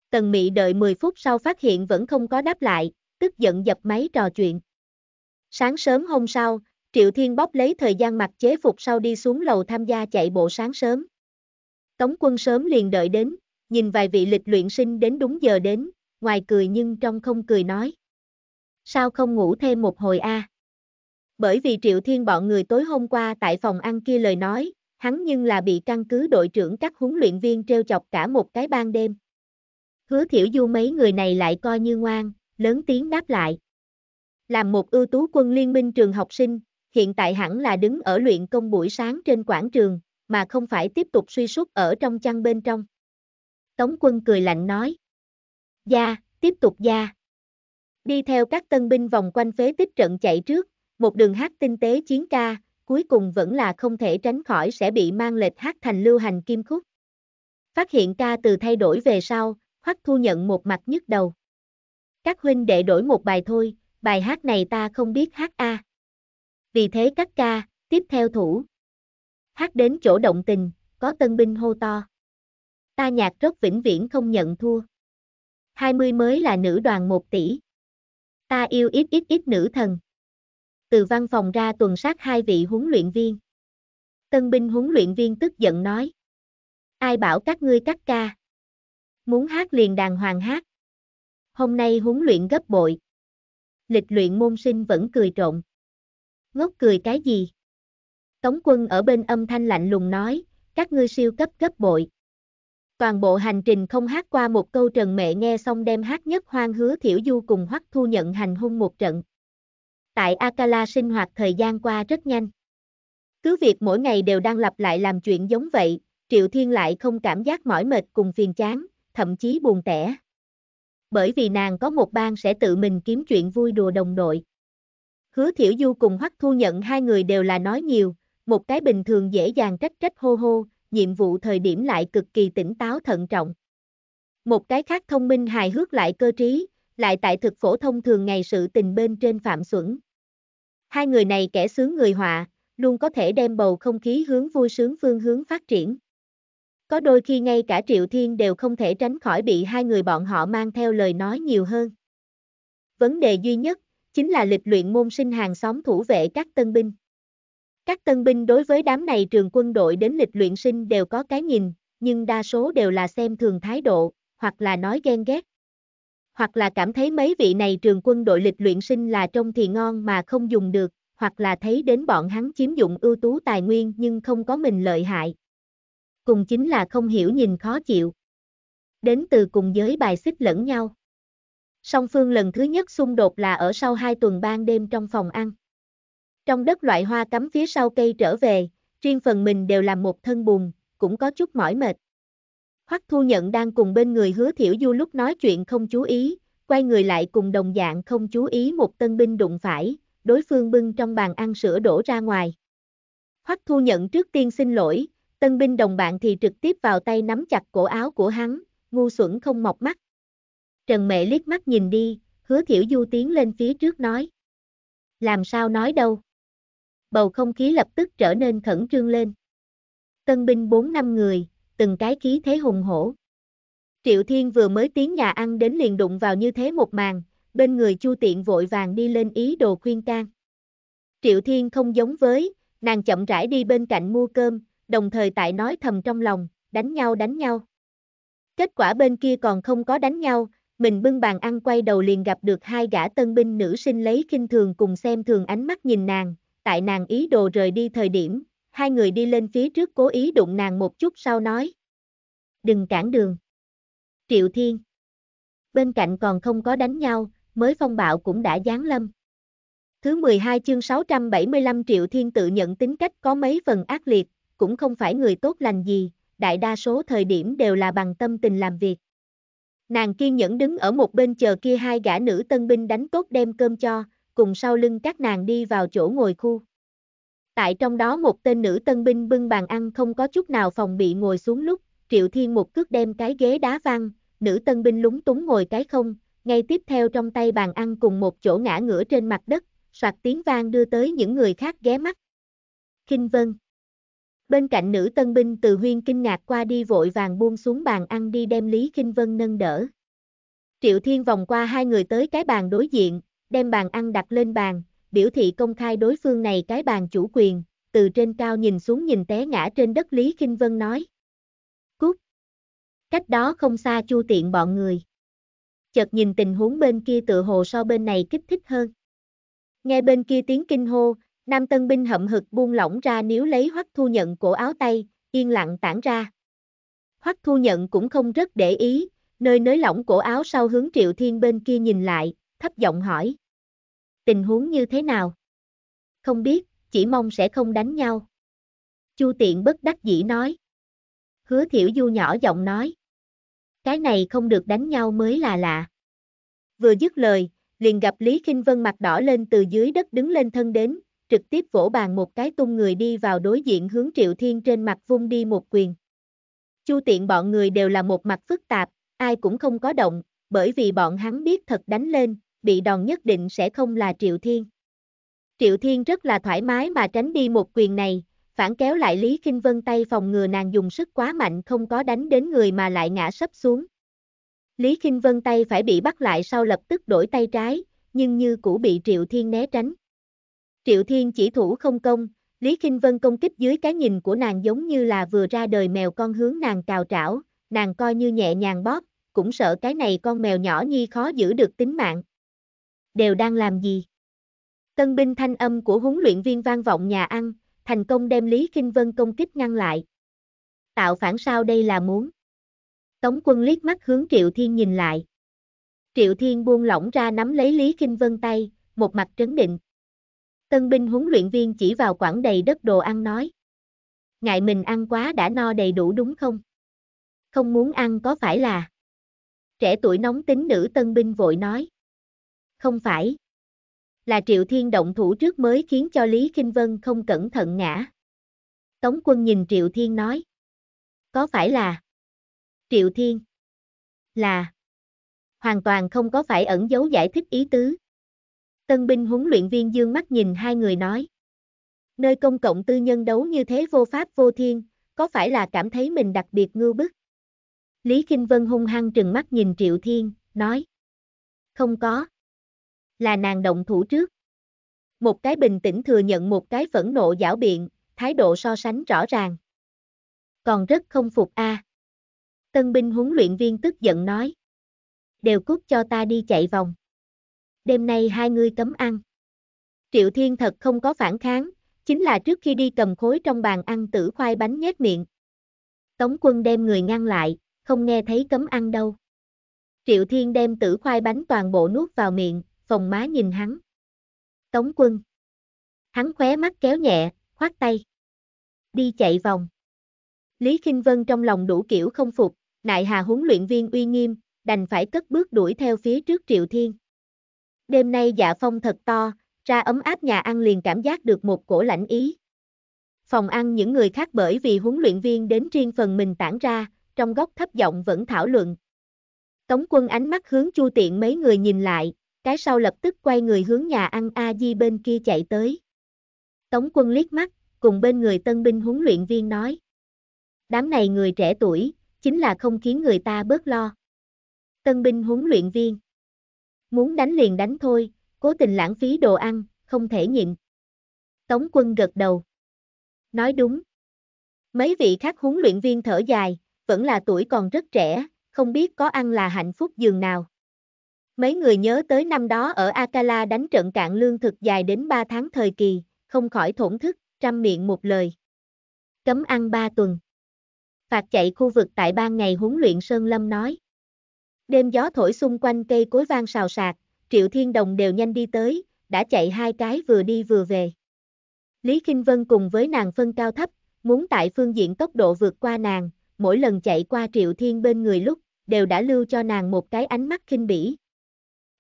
Tần mị đợi 10 phút sau phát hiện vẫn không có đáp lại, tức giận dập máy trò chuyện. Sáng sớm hôm sau, Triệu Thiên bóp lấy thời gian mặc chế phục sau đi xuống lầu tham gia chạy bộ sáng sớm. Tống quân sớm liền đợi đến, nhìn vài vị lịch luyện sinh đến đúng giờ đến, ngoài cười nhưng trong không cười nói. Sao không ngủ thêm một hồi a? À? Bởi vì Triệu Thiên bọn người tối hôm qua tại phòng ăn kia lời nói, hắn nhưng là bị căn cứ đội trưởng các huấn luyện viên treo chọc cả một cái ban đêm. Hứa thiểu du mấy người này lại coi như ngoan, lớn tiếng đáp lại. Làm một ưu tú quân liên minh trường học sinh, hiện tại hẳn là đứng ở luyện công buổi sáng trên quảng trường, mà không phải tiếp tục suy suốt ở trong chăn bên trong. Tống quân cười lạnh nói. Gia, tiếp tục gia. Đi theo các tân binh vòng quanh phế tích trận chạy trước, một đường hát tinh tế chiến ca, cuối cùng vẫn là không thể tránh khỏi sẽ bị mang lệch hát thành lưu hành kim khúc. Phát hiện ca từ thay đổi về sau, hoắc thu nhận một mặt nhức đầu. Các huynh đệ đổi một bài thôi, bài hát này ta không biết hát a. À vì thế các ca, tiếp theo thủ. Hát đến chỗ động tình, có tân binh hô to. Ta nhạc rất vĩnh viễn không nhận thua. 20 mới là nữ đoàn 1 tỷ. Ta yêu ít ít ít nữ thần. Từ văn phòng ra tuần sát hai vị huấn luyện viên. Tân binh huấn luyện viên tức giận nói. Ai bảo các ngươi cắt ca. Muốn hát liền đàng hoàng hát. Hôm nay huấn luyện gấp bội. Lịch luyện môn sinh vẫn cười trộn ngốc cười cái gì? Tống quân ở bên âm thanh lạnh lùng nói, các ngươi siêu cấp gấp bội. Toàn bộ hành trình không hát qua một câu trần mẹ nghe xong đem hát nhất hoang hứa thiểu du cùng hoắc thu nhận hành hung một trận. Tại Akala sinh hoạt thời gian qua rất nhanh. Cứ việc mỗi ngày đều đang lặp lại làm chuyện giống vậy, Triệu Thiên lại không cảm giác mỏi mệt cùng phiền chán, thậm chí buồn tẻ. Bởi vì nàng có một bang sẽ tự mình kiếm chuyện vui đùa đồng đội. Hứa Thiểu Du cùng Hoắc Thu Nhận hai người đều là nói nhiều, một cái bình thường dễ dàng trách trách hô hô, nhiệm vụ thời điểm lại cực kỳ tỉnh táo thận trọng. Một cái khác thông minh hài hước lại cơ trí, lại tại thực phổ thông thường ngày sự tình bên trên phạm xuẩn. Hai người này kẻ sướng người họa, luôn có thể đem bầu không khí hướng vui sướng phương hướng phát triển. Có đôi khi ngay cả Triệu Thiên đều không thể tránh khỏi bị hai người bọn họ mang theo lời nói nhiều hơn. Vấn đề duy nhất chính là lịch luyện môn sinh hàng xóm thủ vệ các tân binh. Các tân binh đối với đám này trường quân đội đến lịch luyện sinh đều có cái nhìn, nhưng đa số đều là xem thường thái độ, hoặc là nói ghen ghét. Hoặc là cảm thấy mấy vị này trường quân đội lịch luyện sinh là trông thì ngon mà không dùng được, hoặc là thấy đến bọn hắn chiếm dụng ưu tú tài nguyên nhưng không có mình lợi hại. Cùng chính là không hiểu nhìn khó chịu. Đến từ cùng giới bài xích lẫn nhau song phương lần thứ nhất xung đột là ở sau hai tuần ban đêm trong phòng ăn. Trong đất loại hoa cắm phía sau cây trở về, riêng phần mình đều làm một thân bùn, cũng có chút mỏi mệt. Hoắc Thu Nhận đang cùng bên người hứa thiểu du lúc nói chuyện không chú ý, quay người lại cùng đồng dạng không chú ý một tân binh đụng phải, đối phương bưng trong bàn ăn sữa đổ ra ngoài. Hoắc Thu Nhận trước tiên xin lỗi, tân binh đồng bạn thì trực tiếp vào tay nắm chặt cổ áo của hắn, ngu xuẩn không mọc mắt. Trần Mẹ liếc mắt nhìn đi, hứa thiểu du tiến lên phía trước nói. Làm sao nói đâu? Bầu không khí lập tức trở nên khẩn trương lên. Tân binh 4 năm người, từng cái khí thế hùng hổ. Triệu Thiên vừa mới tiến nhà ăn đến liền đụng vào như thế một màn, bên người Chu Tiện vội vàng đi lên ý đồ khuyên can. Triệu Thiên không giống với, nàng chậm rãi đi bên cạnh mua cơm, đồng thời tại nói thầm trong lòng, đánh nhau đánh nhau. Kết quả bên kia còn không có đánh nhau, Bình bưng bàn ăn quay đầu liền gặp được hai gã tân binh nữ sinh lấy kinh thường cùng xem thường ánh mắt nhìn nàng, tại nàng ý đồ rời đi thời điểm, hai người đi lên phía trước cố ý đụng nàng một chút sau nói. Đừng cản đường. Triệu Thiên. Bên cạnh còn không có đánh nhau, mới phong bạo cũng đã giáng lâm. Thứ 12 chương 675 Triệu Thiên tự nhận tính cách có mấy phần ác liệt, cũng không phải người tốt lành gì, đại đa số thời điểm đều là bằng tâm tình làm việc. Nàng kiên nhẫn đứng ở một bên chờ kia hai gã nữ tân binh đánh cốt đem cơm cho, cùng sau lưng các nàng đi vào chỗ ngồi khu. Tại trong đó một tên nữ tân binh bưng bàn ăn không có chút nào phòng bị ngồi xuống lúc, Triệu Thiên một cước đem cái ghế đá văng, nữ tân binh lúng túng ngồi cái không, ngay tiếp theo trong tay bàn ăn cùng một chỗ ngã ngửa trên mặt đất, soạt tiếng vang đưa tới những người khác ghé mắt. Kinh Vân Bên cạnh nữ tân binh từ huyên kinh ngạc qua đi vội vàng buông xuống bàn ăn đi đem Lý Kinh Vân nâng đỡ. Triệu Thiên vòng qua hai người tới cái bàn đối diện, đem bàn ăn đặt lên bàn, biểu thị công khai đối phương này cái bàn chủ quyền, từ trên cao nhìn xuống nhìn té ngã trên đất Lý Kinh Vân nói. Cút! Cách đó không xa chu tiện bọn người. Chợt nhìn tình huống bên kia tự hồ so bên này kích thích hơn. Nghe bên kia tiếng kinh hô, Nam tân binh hậm hực buông lỏng ra nếu lấy hoắc thu nhận cổ áo tay, yên lặng tản ra. Hoắc thu nhận cũng không rất để ý, nơi nới lỏng cổ áo sau hướng triệu thiên bên kia nhìn lại, thấp giọng hỏi. Tình huống như thế nào? Không biết, chỉ mong sẽ không đánh nhau. Chu tiện bất đắc dĩ nói. Hứa thiểu du nhỏ giọng nói. Cái này không được đánh nhau mới là lạ. Vừa dứt lời, liền gặp Lý kinh Vân mặt đỏ lên từ dưới đất đứng lên thân đến, trực tiếp vỗ bàn một cái tung người đi vào đối diện hướng Triệu Thiên trên mặt vung đi một quyền. Chu tiện bọn người đều là một mặt phức tạp, ai cũng không có động, bởi vì bọn hắn biết thật đánh lên, bị đòn nhất định sẽ không là Triệu Thiên. Triệu Thiên rất là thoải mái mà tránh đi một quyền này, phản kéo lại Lý Kinh Vân tay phòng ngừa nàng dùng sức quá mạnh không có đánh đến người mà lại ngã sấp xuống. Lý Kinh Vân tay phải bị bắt lại sau lập tức đổi tay trái, nhưng như cũ bị Triệu Thiên né tránh. Triệu Thiên chỉ thủ không công, Lý Kinh Vân công kích dưới cái nhìn của nàng giống như là vừa ra đời mèo con hướng nàng cào trảo, nàng coi như nhẹ nhàng bóp, cũng sợ cái này con mèo nhỏ nhi khó giữ được tính mạng. Đều đang làm gì? Tân binh thanh âm của huấn luyện viên vang vọng nhà ăn, thành công đem Lý Kinh Vân công kích ngăn lại. Tạo phản sao đây là muốn? Tống quân liếc mắt hướng Triệu Thiên nhìn lại. Triệu Thiên buông lỏng ra nắm lấy Lý Kinh Vân tay, một mặt trấn định. Tân binh huấn luyện viên chỉ vào quảng đầy đất đồ ăn nói. Ngại mình ăn quá đã no đầy đủ đúng không? Không muốn ăn có phải là? Trẻ tuổi nóng tính nữ tân binh vội nói. Không phải. Là Triệu Thiên động thủ trước mới khiến cho Lý Kinh Vân không cẩn thận ngã. Tống quân nhìn Triệu Thiên nói. Có phải là? Triệu Thiên. Là. Hoàn toàn không có phải ẩn dấu giải thích ý tứ. Tân binh huấn luyện viên dương mắt nhìn hai người nói. Nơi công cộng tư nhân đấu như thế vô pháp vô thiên, có phải là cảm thấy mình đặc biệt ngưu bức? Lý Kinh Vân hung hăng trừng mắt nhìn Triệu Thiên, nói. Không có. Là nàng động thủ trước. Một cái bình tĩnh thừa nhận một cái phẫn nộ giảo biện, thái độ so sánh rõ ràng. Còn rất không phục a. À. Tân binh huấn luyện viên tức giận nói. Đều cút cho ta đi chạy vòng đêm nay hai ngươi cấm ăn. Triệu Thiên thật không có phản kháng, chính là trước khi đi cầm khối trong bàn ăn tử khoai bánh nhét miệng. Tống quân đem người ngăn lại, không nghe thấy cấm ăn đâu. Triệu Thiên đem tử khoai bánh toàn bộ nuốt vào miệng, phòng má nhìn hắn. Tống quân. Hắn khóe mắt kéo nhẹ, khoát tay. Đi chạy vòng. Lý kinh Vân trong lòng đủ kiểu không phục, nại hà huấn luyện viên uy nghiêm, đành phải cất bước đuổi theo phía trước Triệu Thiên đêm nay dạ phong thật to, ra ấm áp nhà ăn liền cảm giác được một cổ lạnh ý. Phòng ăn những người khác bởi vì huấn luyện viên đến riêng phần mình tản ra, trong góc thấp giọng vẫn thảo luận. Tống quân ánh mắt hướng chu tiện mấy người nhìn lại, cái sau lập tức quay người hướng nhà ăn A Di bên kia chạy tới. Tống quân liếc mắt, cùng bên người tân binh huấn luyện viên nói. Đám này người trẻ tuổi, chính là không khiến người ta bớt lo. Tân binh huấn luyện viên Muốn đánh liền đánh thôi, cố tình lãng phí đồ ăn, không thể nhịn. Tống quân gật đầu. Nói đúng. Mấy vị khác huấn luyện viên thở dài, vẫn là tuổi còn rất trẻ, không biết có ăn là hạnh phúc giường nào. Mấy người nhớ tới năm đó ở Akala đánh trận cạn lương thực dài đến 3 tháng thời kỳ, không khỏi thổn thức, trăm miệng một lời. Cấm ăn 3 tuần. Phạt chạy khu vực tại ban ngày huấn luyện Sơn Lâm nói. Đêm gió thổi xung quanh cây cối vang xào sạc, Triệu Thiên Đồng đều nhanh đi tới, đã chạy hai cái vừa đi vừa về. Lý Kinh Vân cùng với nàng phân cao thấp, muốn tại phương diện tốc độ vượt qua nàng, mỗi lần chạy qua Triệu Thiên bên người lúc, đều đã lưu cho nàng một cái ánh mắt kinh bỉ.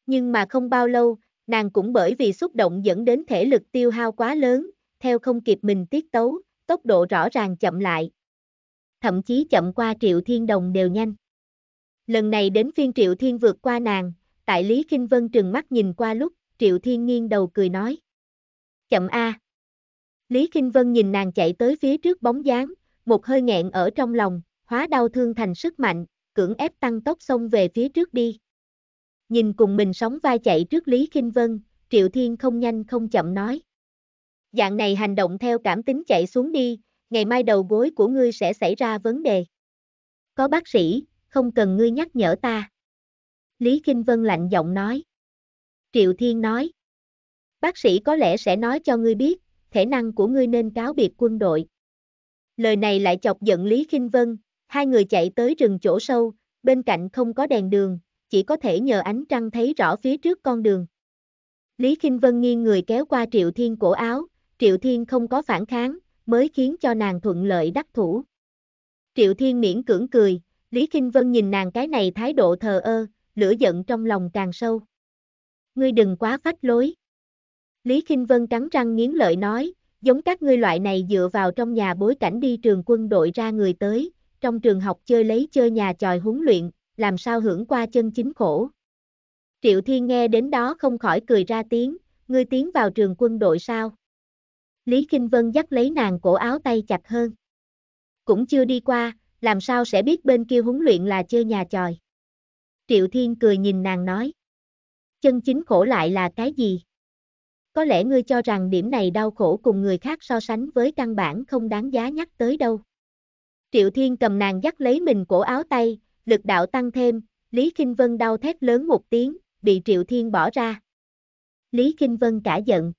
Nhưng mà không bao lâu, nàng cũng bởi vì xúc động dẫn đến thể lực tiêu hao quá lớn, theo không kịp mình tiết tấu, tốc độ rõ ràng chậm lại. Thậm chí chậm qua Triệu Thiên Đồng đều nhanh. Lần này đến phiên Triệu Thiên vượt qua nàng, tại Lý Kinh Vân trừng mắt nhìn qua lúc, Triệu Thiên nghiêng đầu cười nói. Chậm a. Lý Kinh Vân nhìn nàng chạy tới phía trước bóng dáng, một hơi nghẹn ở trong lòng, hóa đau thương thành sức mạnh, cưỡng ép tăng tốc xông về phía trước đi. Nhìn cùng mình sóng vai chạy trước Lý Kinh Vân, Triệu Thiên không nhanh không chậm nói. Dạng này hành động theo cảm tính chạy xuống đi, ngày mai đầu gối của ngươi sẽ xảy ra vấn đề. Có bác sĩ, không cần ngươi nhắc nhở ta. Lý Kinh Vân lạnh giọng nói. Triệu Thiên nói. Bác sĩ có lẽ sẽ nói cho ngươi biết, thể năng của ngươi nên cáo biệt quân đội. Lời này lại chọc giận Lý Kinh Vân, hai người chạy tới rừng chỗ sâu, bên cạnh không có đèn đường, chỉ có thể nhờ ánh trăng thấy rõ phía trước con đường. Lý Kinh Vân nghiêng người kéo qua Triệu Thiên cổ áo, Triệu Thiên không có phản kháng, mới khiến cho nàng thuận lợi đắc thủ. Triệu Thiên miễn cưỡng cười, Lý Kinh Vân nhìn nàng cái này thái độ thờ ơ, lửa giận trong lòng càng sâu. Ngươi đừng quá phách lối. Lý Kinh Vân cắn răng nghiến lợi nói, giống các ngươi loại này dựa vào trong nhà bối cảnh đi trường quân đội ra người tới, trong trường học chơi lấy chơi nhà tròi huấn luyện, làm sao hưởng qua chân chính khổ. Triệu Thiên nghe đến đó không khỏi cười ra tiếng, ngươi tiến vào trường quân đội sao? Lý Kinh Vân dắt lấy nàng cổ áo tay chặt hơn. Cũng chưa đi qua, làm sao sẽ biết bên kia huấn luyện là chơi nhà tròi. Triệu Thiên cười nhìn nàng nói. Chân chính khổ lại là cái gì? Có lẽ ngươi cho rằng điểm này đau khổ cùng người khác so sánh với căn bản không đáng giá nhắc tới đâu. Triệu Thiên cầm nàng dắt lấy mình cổ áo tay, lực đạo tăng thêm, Lý Kinh Vân đau thét lớn một tiếng, bị Triệu Thiên bỏ ra. Lý Kinh Vân cả giận.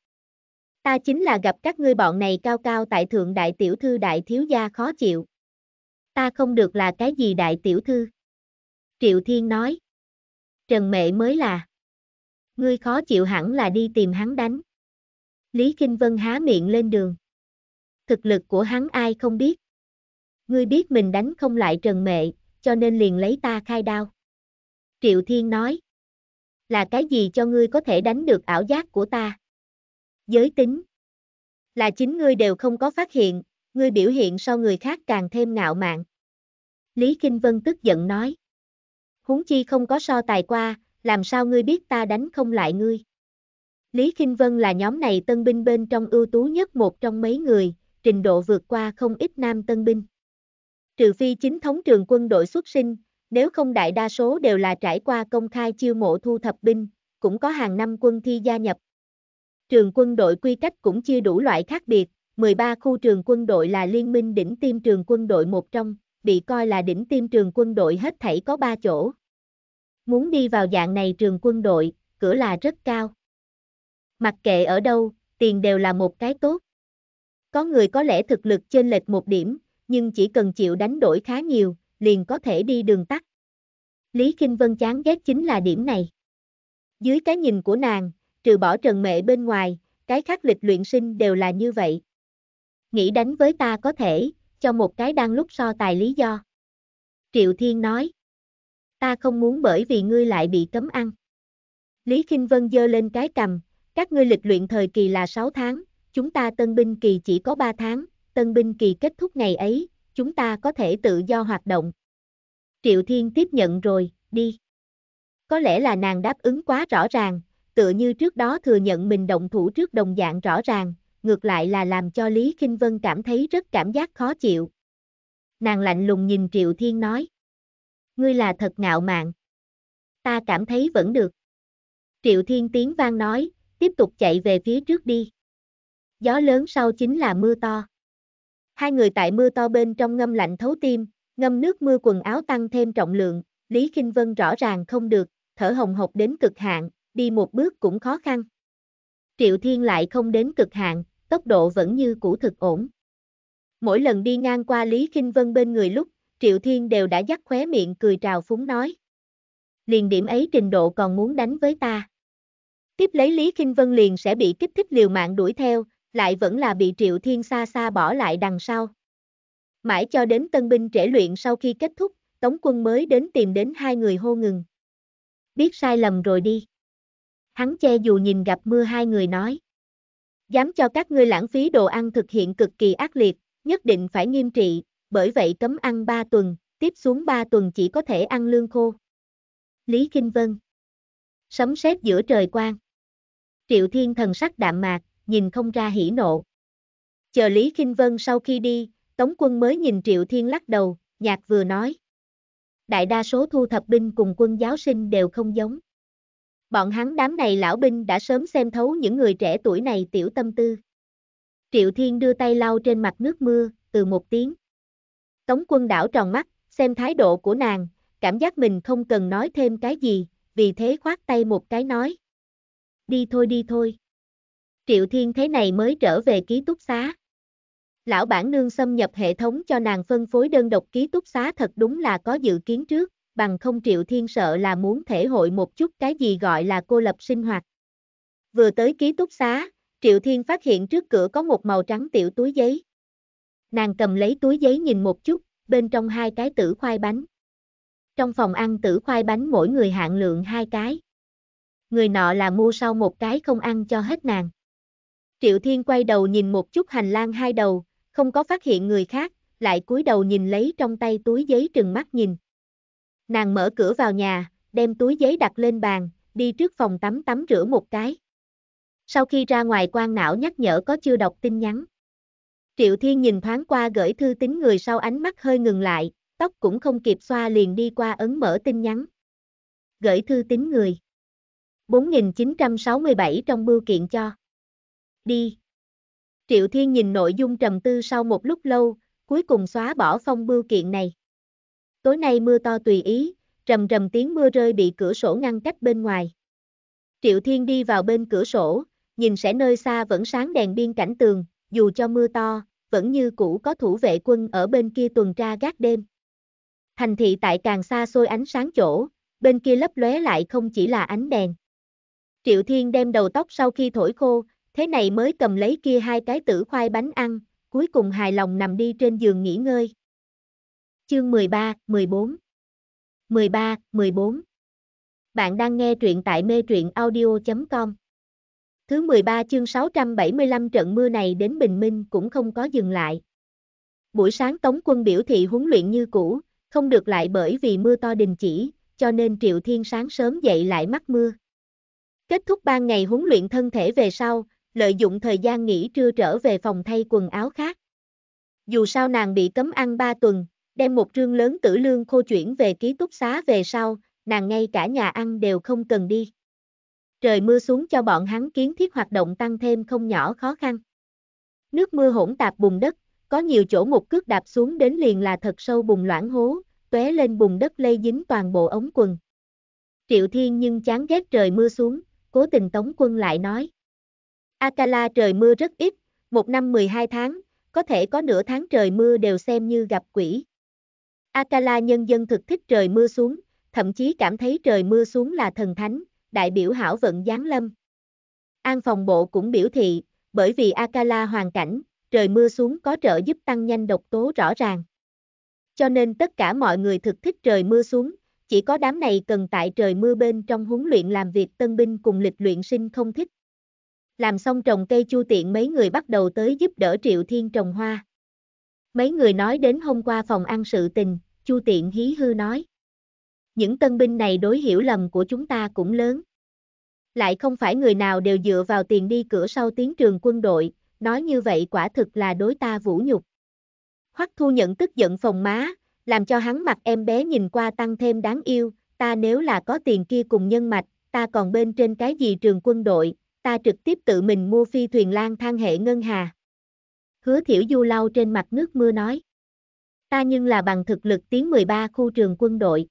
Ta chính là gặp các ngươi bọn này cao cao tại thượng đại tiểu thư đại thiếu gia khó chịu ta không được là cái gì đại tiểu thư. Triệu Thiên nói. Trần Mệ mới là. Ngươi khó chịu hẳn là đi tìm hắn đánh. Lý Kinh Vân há miệng lên đường. Thực lực của hắn ai không biết. Ngươi biết mình đánh không lại Trần Mệ, cho nên liền lấy ta khai đao. Triệu Thiên nói. Là cái gì cho ngươi có thể đánh được ảo giác của ta? Giới tính. Là chính ngươi đều không có phát hiện, Ngươi biểu hiện so người khác càng thêm ngạo mạn. Lý Kinh Vân tức giận nói. Húng chi không có so tài qua, làm sao ngươi biết ta đánh không lại ngươi? Lý Kinh Vân là nhóm này tân binh bên trong ưu tú nhất một trong mấy người, trình độ vượt qua không ít nam tân binh. Trừ phi chính thống trường quân đội xuất sinh, nếu không đại đa số đều là trải qua công khai chiêu mộ thu thập binh, cũng có hàng năm quân thi gia nhập. Trường quân đội quy cách cũng chia đủ loại khác biệt, 13 khu trường quân đội là liên minh đỉnh tiêm trường quân đội một trong, bị coi là đỉnh tiêm trường quân đội hết thảy có 3 chỗ. Muốn đi vào dạng này trường quân đội, cửa là rất cao. Mặc kệ ở đâu, tiền đều là một cái tốt. Có người có lẽ thực lực trên lệch một điểm, nhưng chỉ cần chịu đánh đổi khá nhiều, liền có thể đi đường tắt. Lý Kinh Vân chán ghét chính là điểm này. Dưới cái nhìn của nàng, trừ bỏ trần mệ bên ngoài, cái khác lịch luyện sinh đều là như vậy nghĩ đánh với ta có thể, cho một cái đang lúc so tài lý do. Triệu Thiên nói, ta không muốn bởi vì ngươi lại bị cấm ăn. Lý Kinh Vân dơ lên cái cầm, các ngươi lịch luyện thời kỳ là 6 tháng, chúng ta tân binh kỳ chỉ có 3 tháng, tân binh kỳ kết thúc ngày ấy, chúng ta có thể tự do hoạt động. Triệu Thiên tiếp nhận rồi, đi. Có lẽ là nàng đáp ứng quá rõ ràng, tựa như trước đó thừa nhận mình động thủ trước đồng dạng rõ ràng, ngược lại là làm cho Lý Kinh Vân cảm thấy rất cảm giác khó chịu. Nàng lạnh lùng nhìn Triệu Thiên nói. Ngươi là thật ngạo mạn. Ta cảm thấy vẫn được. Triệu Thiên tiếng vang nói, tiếp tục chạy về phía trước đi. Gió lớn sau chính là mưa to. Hai người tại mưa to bên trong ngâm lạnh thấu tim, ngâm nước mưa quần áo tăng thêm trọng lượng, Lý Kinh Vân rõ ràng không được, thở hồng hộc đến cực hạn, đi một bước cũng khó khăn. Triệu Thiên lại không đến cực hạn, tốc độ vẫn như cũ thực ổn. Mỗi lần đi ngang qua Lý Kinh Vân bên người lúc, Triệu Thiên đều đã dắt khóe miệng cười trào phúng nói. Liền điểm ấy trình độ còn muốn đánh với ta. Tiếp lấy Lý Kinh Vân liền sẽ bị kích thích liều mạng đuổi theo, lại vẫn là bị Triệu Thiên xa xa bỏ lại đằng sau. Mãi cho đến tân binh trễ luyện sau khi kết thúc, Tống quân mới đến tìm đến hai người hô ngừng. Biết sai lầm rồi đi. Hắn che dù nhìn gặp mưa hai người nói. Dám cho các ngươi lãng phí đồ ăn thực hiện cực kỳ ác liệt, nhất định phải nghiêm trị, bởi vậy cấm ăn 3 tuần, tiếp xuống 3 tuần chỉ có thể ăn lương khô. Lý Kinh Vân Sấm sét giữa trời quang Triệu Thiên thần sắc đạm mạc, nhìn không ra hỉ nộ. Chờ Lý Kinh Vân sau khi đi, Tống quân mới nhìn Triệu Thiên lắc đầu, nhạc vừa nói. Đại đa số thu thập binh cùng quân giáo sinh đều không giống. Bọn hắn đám này lão binh đã sớm xem thấu những người trẻ tuổi này tiểu tâm tư. Triệu Thiên đưa tay lau trên mặt nước mưa, từ một tiếng. Tống quân đảo tròn mắt, xem thái độ của nàng, cảm giác mình không cần nói thêm cái gì, vì thế khoát tay một cái nói. Đi thôi đi thôi. Triệu Thiên thế này mới trở về ký túc xá. Lão bản nương xâm nhập hệ thống cho nàng phân phối đơn độc ký túc xá thật đúng là có dự kiến trước, bằng không Triệu Thiên sợ là muốn thể hội một chút cái gì gọi là cô lập sinh hoạt. Vừa tới ký túc xá, Triệu Thiên phát hiện trước cửa có một màu trắng tiểu túi giấy. Nàng cầm lấy túi giấy nhìn một chút, bên trong hai cái tử khoai bánh. Trong phòng ăn tử khoai bánh mỗi người hạn lượng hai cái. Người nọ là mua sau một cái không ăn cho hết nàng. Triệu Thiên quay đầu nhìn một chút hành lang hai đầu, không có phát hiện người khác, lại cúi đầu nhìn lấy trong tay túi giấy trừng mắt nhìn. Nàng mở cửa vào nhà, đem túi giấy đặt lên bàn, đi trước phòng tắm tắm rửa một cái. Sau khi ra ngoài quan não nhắc nhở có chưa đọc tin nhắn. Triệu Thiên nhìn thoáng qua gửi thư tín người sau ánh mắt hơi ngừng lại, tóc cũng không kịp xoa liền đi qua ấn mở tin nhắn. Gửi thư tín người. 4967 trong bưu kiện cho. Đi. Triệu Thiên nhìn nội dung trầm tư sau một lúc lâu, cuối cùng xóa bỏ phong bưu kiện này tối nay mưa to tùy ý, rầm rầm tiếng mưa rơi bị cửa sổ ngăn cách bên ngoài. Triệu Thiên đi vào bên cửa sổ, nhìn sẽ nơi xa vẫn sáng đèn biên cảnh tường, dù cho mưa to, vẫn như cũ có thủ vệ quân ở bên kia tuần tra gác đêm. Thành thị tại càng xa xôi ánh sáng chỗ, bên kia lấp lóe lại không chỉ là ánh đèn. Triệu Thiên đem đầu tóc sau khi thổi khô, thế này mới cầm lấy kia hai cái tử khoai bánh ăn, cuối cùng hài lòng nằm đi trên giường nghỉ ngơi. Chương 13, 14 13, 14 Bạn đang nghe truyện tại mê truyện audio.com Thứ 13 chương 675 trận mưa này đến bình minh cũng không có dừng lại. Buổi sáng Tống quân biểu thị huấn luyện như cũ, không được lại bởi vì mưa to đình chỉ, cho nên Triệu Thiên sáng sớm dậy lại mắc mưa. Kết thúc ban ngày huấn luyện thân thể về sau, lợi dụng thời gian nghỉ trưa trở về phòng thay quần áo khác. Dù sao nàng bị cấm ăn 3 tuần, đem một trương lớn tử lương khô chuyển về ký túc xá về sau, nàng ngay cả nhà ăn đều không cần đi. Trời mưa xuống cho bọn hắn kiến thiết hoạt động tăng thêm không nhỏ khó khăn. Nước mưa hỗn tạp bùn đất, có nhiều chỗ một cước đạp xuống đến liền là thật sâu bùn loãng hố, tóe lên bùn đất lây dính toàn bộ ống quần. Triệu Thiên nhưng chán ghét trời mưa xuống, cố tình tống quân lại nói. Akala trời mưa rất ít, một năm 12 tháng, có thể có nửa tháng trời mưa đều xem như gặp quỷ. Akala nhân dân thực thích trời mưa xuống, thậm chí cảm thấy trời mưa xuống là thần thánh, đại biểu hảo vận giáng lâm. An phòng bộ cũng biểu thị, bởi vì Akala hoàn cảnh, trời mưa xuống có trợ giúp tăng nhanh độc tố rõ ràng. Cho nên tất cả mọi người thực thích trời mưa xuống, chỉ có đám này cần tại trời mưa bên trong huấn luyện làm việc tân binh cùng lịch luyện sinh không thích. Làm xong trồng cây chu tiện mấy người bắt đầu tới giúp đỡ Triệu Thiên trồng hoa. Mấy người nói đến hôm qua phòng ăn sự tình, Chu Tiện hí hư nói. Những tân binh này đối hiểu lầm của chúng ta cũng lớn. Lại không phải người nào đều dựa vào tiền đi cửa sau tiến trường quân đội, nói như vậy quả thực là đối ta vũ nhục. Hoắc thu nhận tức giận phòng má, làm cho hắn mặt em bé nhìn qua tăng thêm đáng yêu, ta nếu là có tiền kia cùng nhân mạch, ta còn bên trên cái gì trường quân đội, ta trực tiếp tự mình mua phi thuyền lang thang hệ ngân hà hứa thiểu du lau trên mặt nước mưa nói. Ta nhưng là bằng thực lực tiến 13 khu trường quân đội.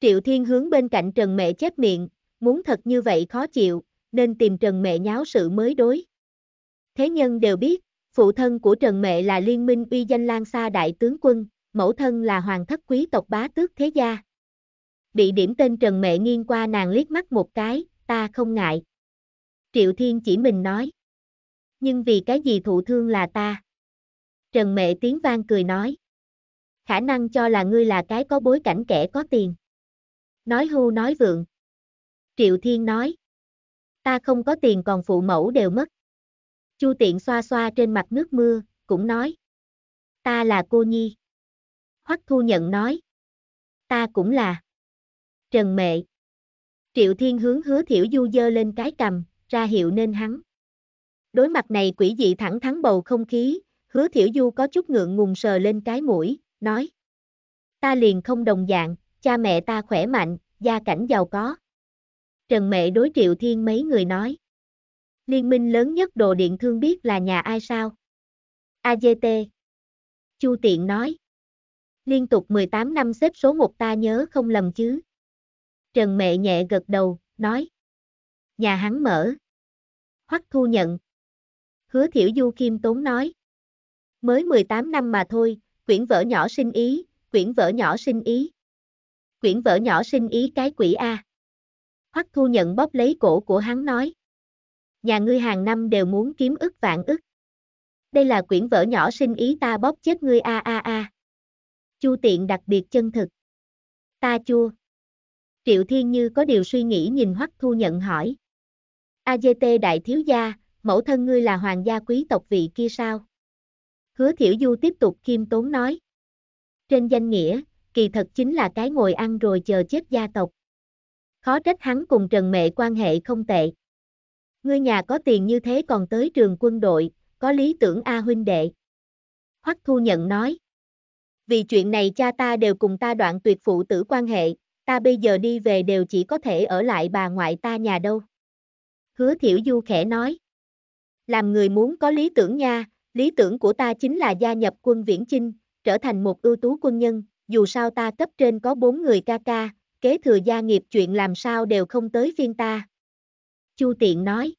Triệu Thiên hướng bên cạnh Trần Mẹ chép miệng, muốn thật như vậy khó chịu, nên tìm Trần Mẹ nháo sự mới đối. Thế nhân đều biết, phụ thân của Trần Mẹ là liên minh uy danh Lan xa Đại Tướng Quân, mẫu thân là hoàng thất quý tộc bá tước thế gia. bị điểm tên Trần Mẹ nghiêng qua nàng liếc mắt một cái, ta không ngại. Triệu Thiên chỉ mình nói nhưng vì cái gì thụ thương là ta? Trần Mệ tiếng vang cười nói. Khả năng cho là ngươi là cái có bối cảnh kẻ có tiền. Nói hưu nói vượng. Triệu Thiên nói. Ta không có tiền còn phụ mẫu đều mất. Chu Tiện xoa xoa trên mặt nước mưa, cũng nói. Ta là cô Nhi. Hoắc Thu Nhận nói. Ta cũng là. Trần Mệ. Triệu Thiên hướng hứa thiểu du dơ lên cái cầm, ra hiệu nên hắn. Đối mặt này quỷ dị thẳng thắn bầu không khí, hứa thiểu du có chút ngượng ngùng sờ lên cái mũi, nói. Ta liền không đồng dạng, cha mẹ ta khỏe mạnh, gia cảnh giàu có. Trần Mẹ đối Triệu Thiên mấy người nói. Liên minh lớn nhất đồ điện thương biết là nhà ai sao? AGT. Chu Tiện nói. Liên tục 18 năm xếp số 1 ta nhớ không lầm chứ. Trần Mẹ nhẹ gật đầu, nói. Nhà hắn mở. Hoắc thu nhận, hứa thiểu du kim tốn nói. Mới 18 năm mà thôi, quyển vở nhỏ sinh ý, quyển vở nhỏ sinh ý. Quyển vở nhỏ sinh ý cái quỷ A. Hoắc thu nhận bóp lấy cổ của hắn nói. Nhà ngươi hàng năm đều muốn kiếm ức vạn ức. Đây là quyển vở nhỏ sinh ý ta bóp chết ngươi a a a. Chu tiện đặc biệt chân thực. Ta chua. Triệu Thiên Như có điều suy nghĩ nhìn Hoắc Thu Nhận hỏi. AGT Đại Thiếu Gia, mẫu thân ngươi là hoàng gia quý tộc vị kia sao? Hứa thiểu du tiếp tục kiêm tốn nói. Trên danh nghĩa, kỳ thật chính là cái ngồi ăn rồi chờ chết gia tộc. Khó trách hắn cùng Trần Mệ quan hệ không tệ. Ngươi nhà có tiền như thế còn tới trường quân đội, có lý tưởng A huynh đệ. Hoắc Thu Nhận nói. Vì chuyện này cha ta đều cùng ta đoạn tuyệt phụ tử quan hệ, ta bây giờ đi về đều chỉ có thể ở lại bà ngoại ta nhà đâu. Hứa Thiểu Du khẽ nói làm người muốn có lý tưởng nha, lý tưởng của ta chính là gia nhập quân viễn chinh, trở thành một ưu tú quân nhân, dù sao ta cấp trên có bốn người ca ca, kế thừa gia nghiệp chuyện làm sao đều không tới phiên ta. Chu Tiện nói,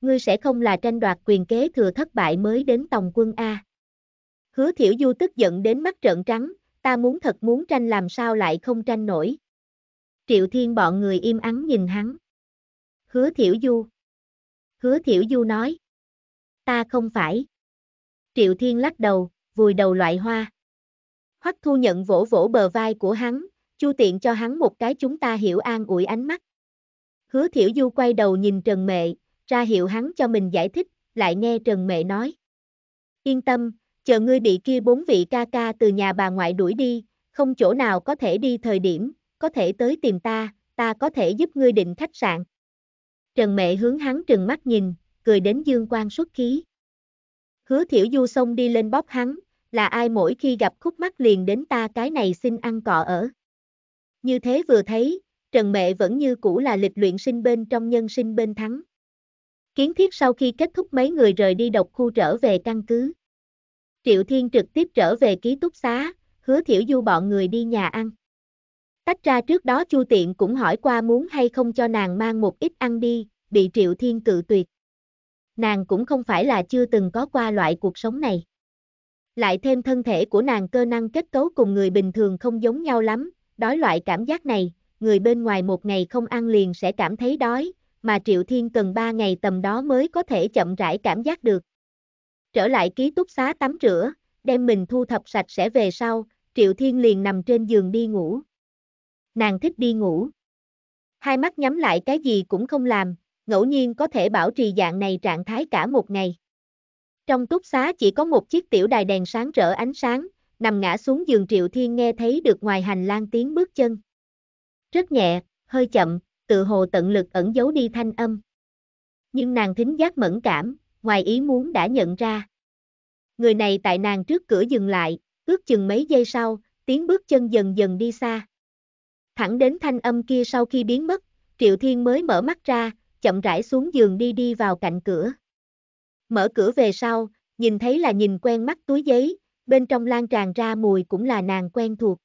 ngươi sẽ không là tranh đoạt quyền kế thừa thất bại mới đến tòng quân A. Hứa thiểu du tức giận đến mắt trợn trắng, ta muốn thật muốn tranh làm sao lại không tranh nổi. Triệu Thiên bọn người im ắng nhìn hắn. Hứa Thiểu Du Hứa Thiểu Du nói. Ta không phải. Triệu Thiên lắc đầu, vùi đầu loại hoa. Hoắc Thu nhận vỗ vỗ bờ vai của hắn, chu tiện cho hắn một cái chúng ta hiểu an ủi ánh mắt. Hứa Thiểu Du quay đầu nhìn Trần Mệ, ra hiệu hắn cho mình giải thích, lại nghe Trần Mệ nói. Yên tâm, chờ ngươi bị kia bốn vị ca ca từ nhà bà ngoại đuổi đi, không chỗ nào có thể đi thời điểm, có thể tới tìm ta, ta có thể giúp ngươi định khách sạn. Trần Mẹ hướng hắn trừng mắt nhìn, cười đến dương quan xuất khí. Hứa thiểu du xông đi lên bóp hắn, là ai mỗi khi gặp khúc mắt liền đến ta cái này xin ăn cọ ở. Như thế vừa thấy, Trần Mẹ vẫn như cũ là lịch luyện sinh bên trong nhân sinh bên thắng. Kiến thiết sau khi kết thúc mấy người rời đi độc khu trở về căn cứ. Triệu Thiên trực tiếp trở về ký túc xá, hứa thiểu du bọn người đi nhà ăn. Tách ra trước đó Chu Tiện cũng hỏi qua muốn hay không cho nàng mang một ít ăn đi, bị Triệu Thiên cự tuyệt. Nàng cũng không phải là chưa từng có qua loại cuộc sống này. Lại thêm thân thể của nàng cơ năng kết cấu cùng người bình thường không giống nhau lắm, đói loại cảm giác này, người bên ngoài một ngày không ăn liền sẽ cảm thấy đói, mà Triệu Thiên cần 3 ngày tầm đó mới có thể chậm rãi cảm giác được. Trở lại ký túc xá tắm rửa, đem mình thu thập sạch sẽ về sau, Triệu Thiên liền nằm trên giường đi ngủ nàng thích đi ngủ. Hai mắt nhắm lại cái gì cũng không làm, ngẫu nhiên có thể bảo trì dạng này trạng thái cả một ngày. Trong túc xá chỉ có một chiếc tiểu đài đèn sáng rỡ ánh sáng, nằm ngã xuống giường Triệu Thiên nghe thấy được ngoài hành lang tiếng bước chân. Rất nhẹ, hơi chậm, tự hồ tận lực ẩn giấu đi thanh âm. Nhưng nàng thính giác mẫn cảm, ngoài ý muốn đã nhận ra. Người này tại nàng trước cửa dừng lại, ước chừng mấy giây sau, tiếng bước chân dần dần đi xa. Thẳng đến thanh âm kia sau khi biến mất, Triệu Thiên mới mở mắt ra, chậm rãi xuống giường đi đi vào cạnh cửa. Mở cửa về sau, nhìn thấy là nhìn quen mắt túi giấy, bên trong lan tràn ra mùi cũng là nàng quen thuộc.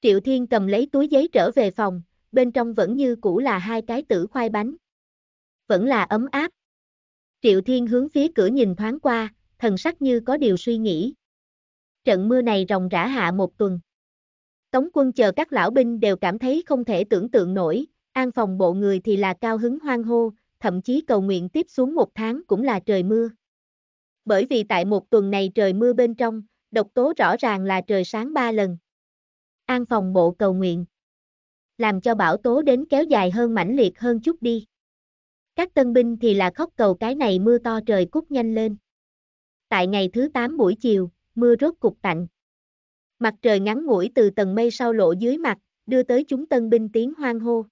Triệu Thiên cầm lấy túi giấy trở về phòng, bên trong vẫn như cũ là hai cái tử khoai bánh. Vẫn là ấm áp. Triệu Thiên hướng phía cửa nhìn thoáng qua, thần sắc như có điều suy nghĩ. Trận mưa này ròng rã hạ một tuần. Tống quân chờ các lão binh đều cảm thấy không thể tưởng tượng nổi, an phòng bộ người thì là cao hứng hoang hô, thậm chí cầu nguyện tiếp xuống một tháng cũng là trời mưa. Bởi vì tại một tuần này trời mưa bên trong, độc tố rõ ràng là trời sáng ba lần. An phòng bộ cầu nguyện. Làm cho bão tố đến kéo dài hơn mãnh liệt hơn chút đi. Các tân binh thì là khóc cầu cái này mưa to trời cút nhanh lên. Tại ngày thứ 8 buổi chiều, mưa rốt cục tạnh. Mặt trời ngắn ngủi từ tầng mây sau lộ dưới mặt, đưa tới chúng tân binh tiếng hoang hô.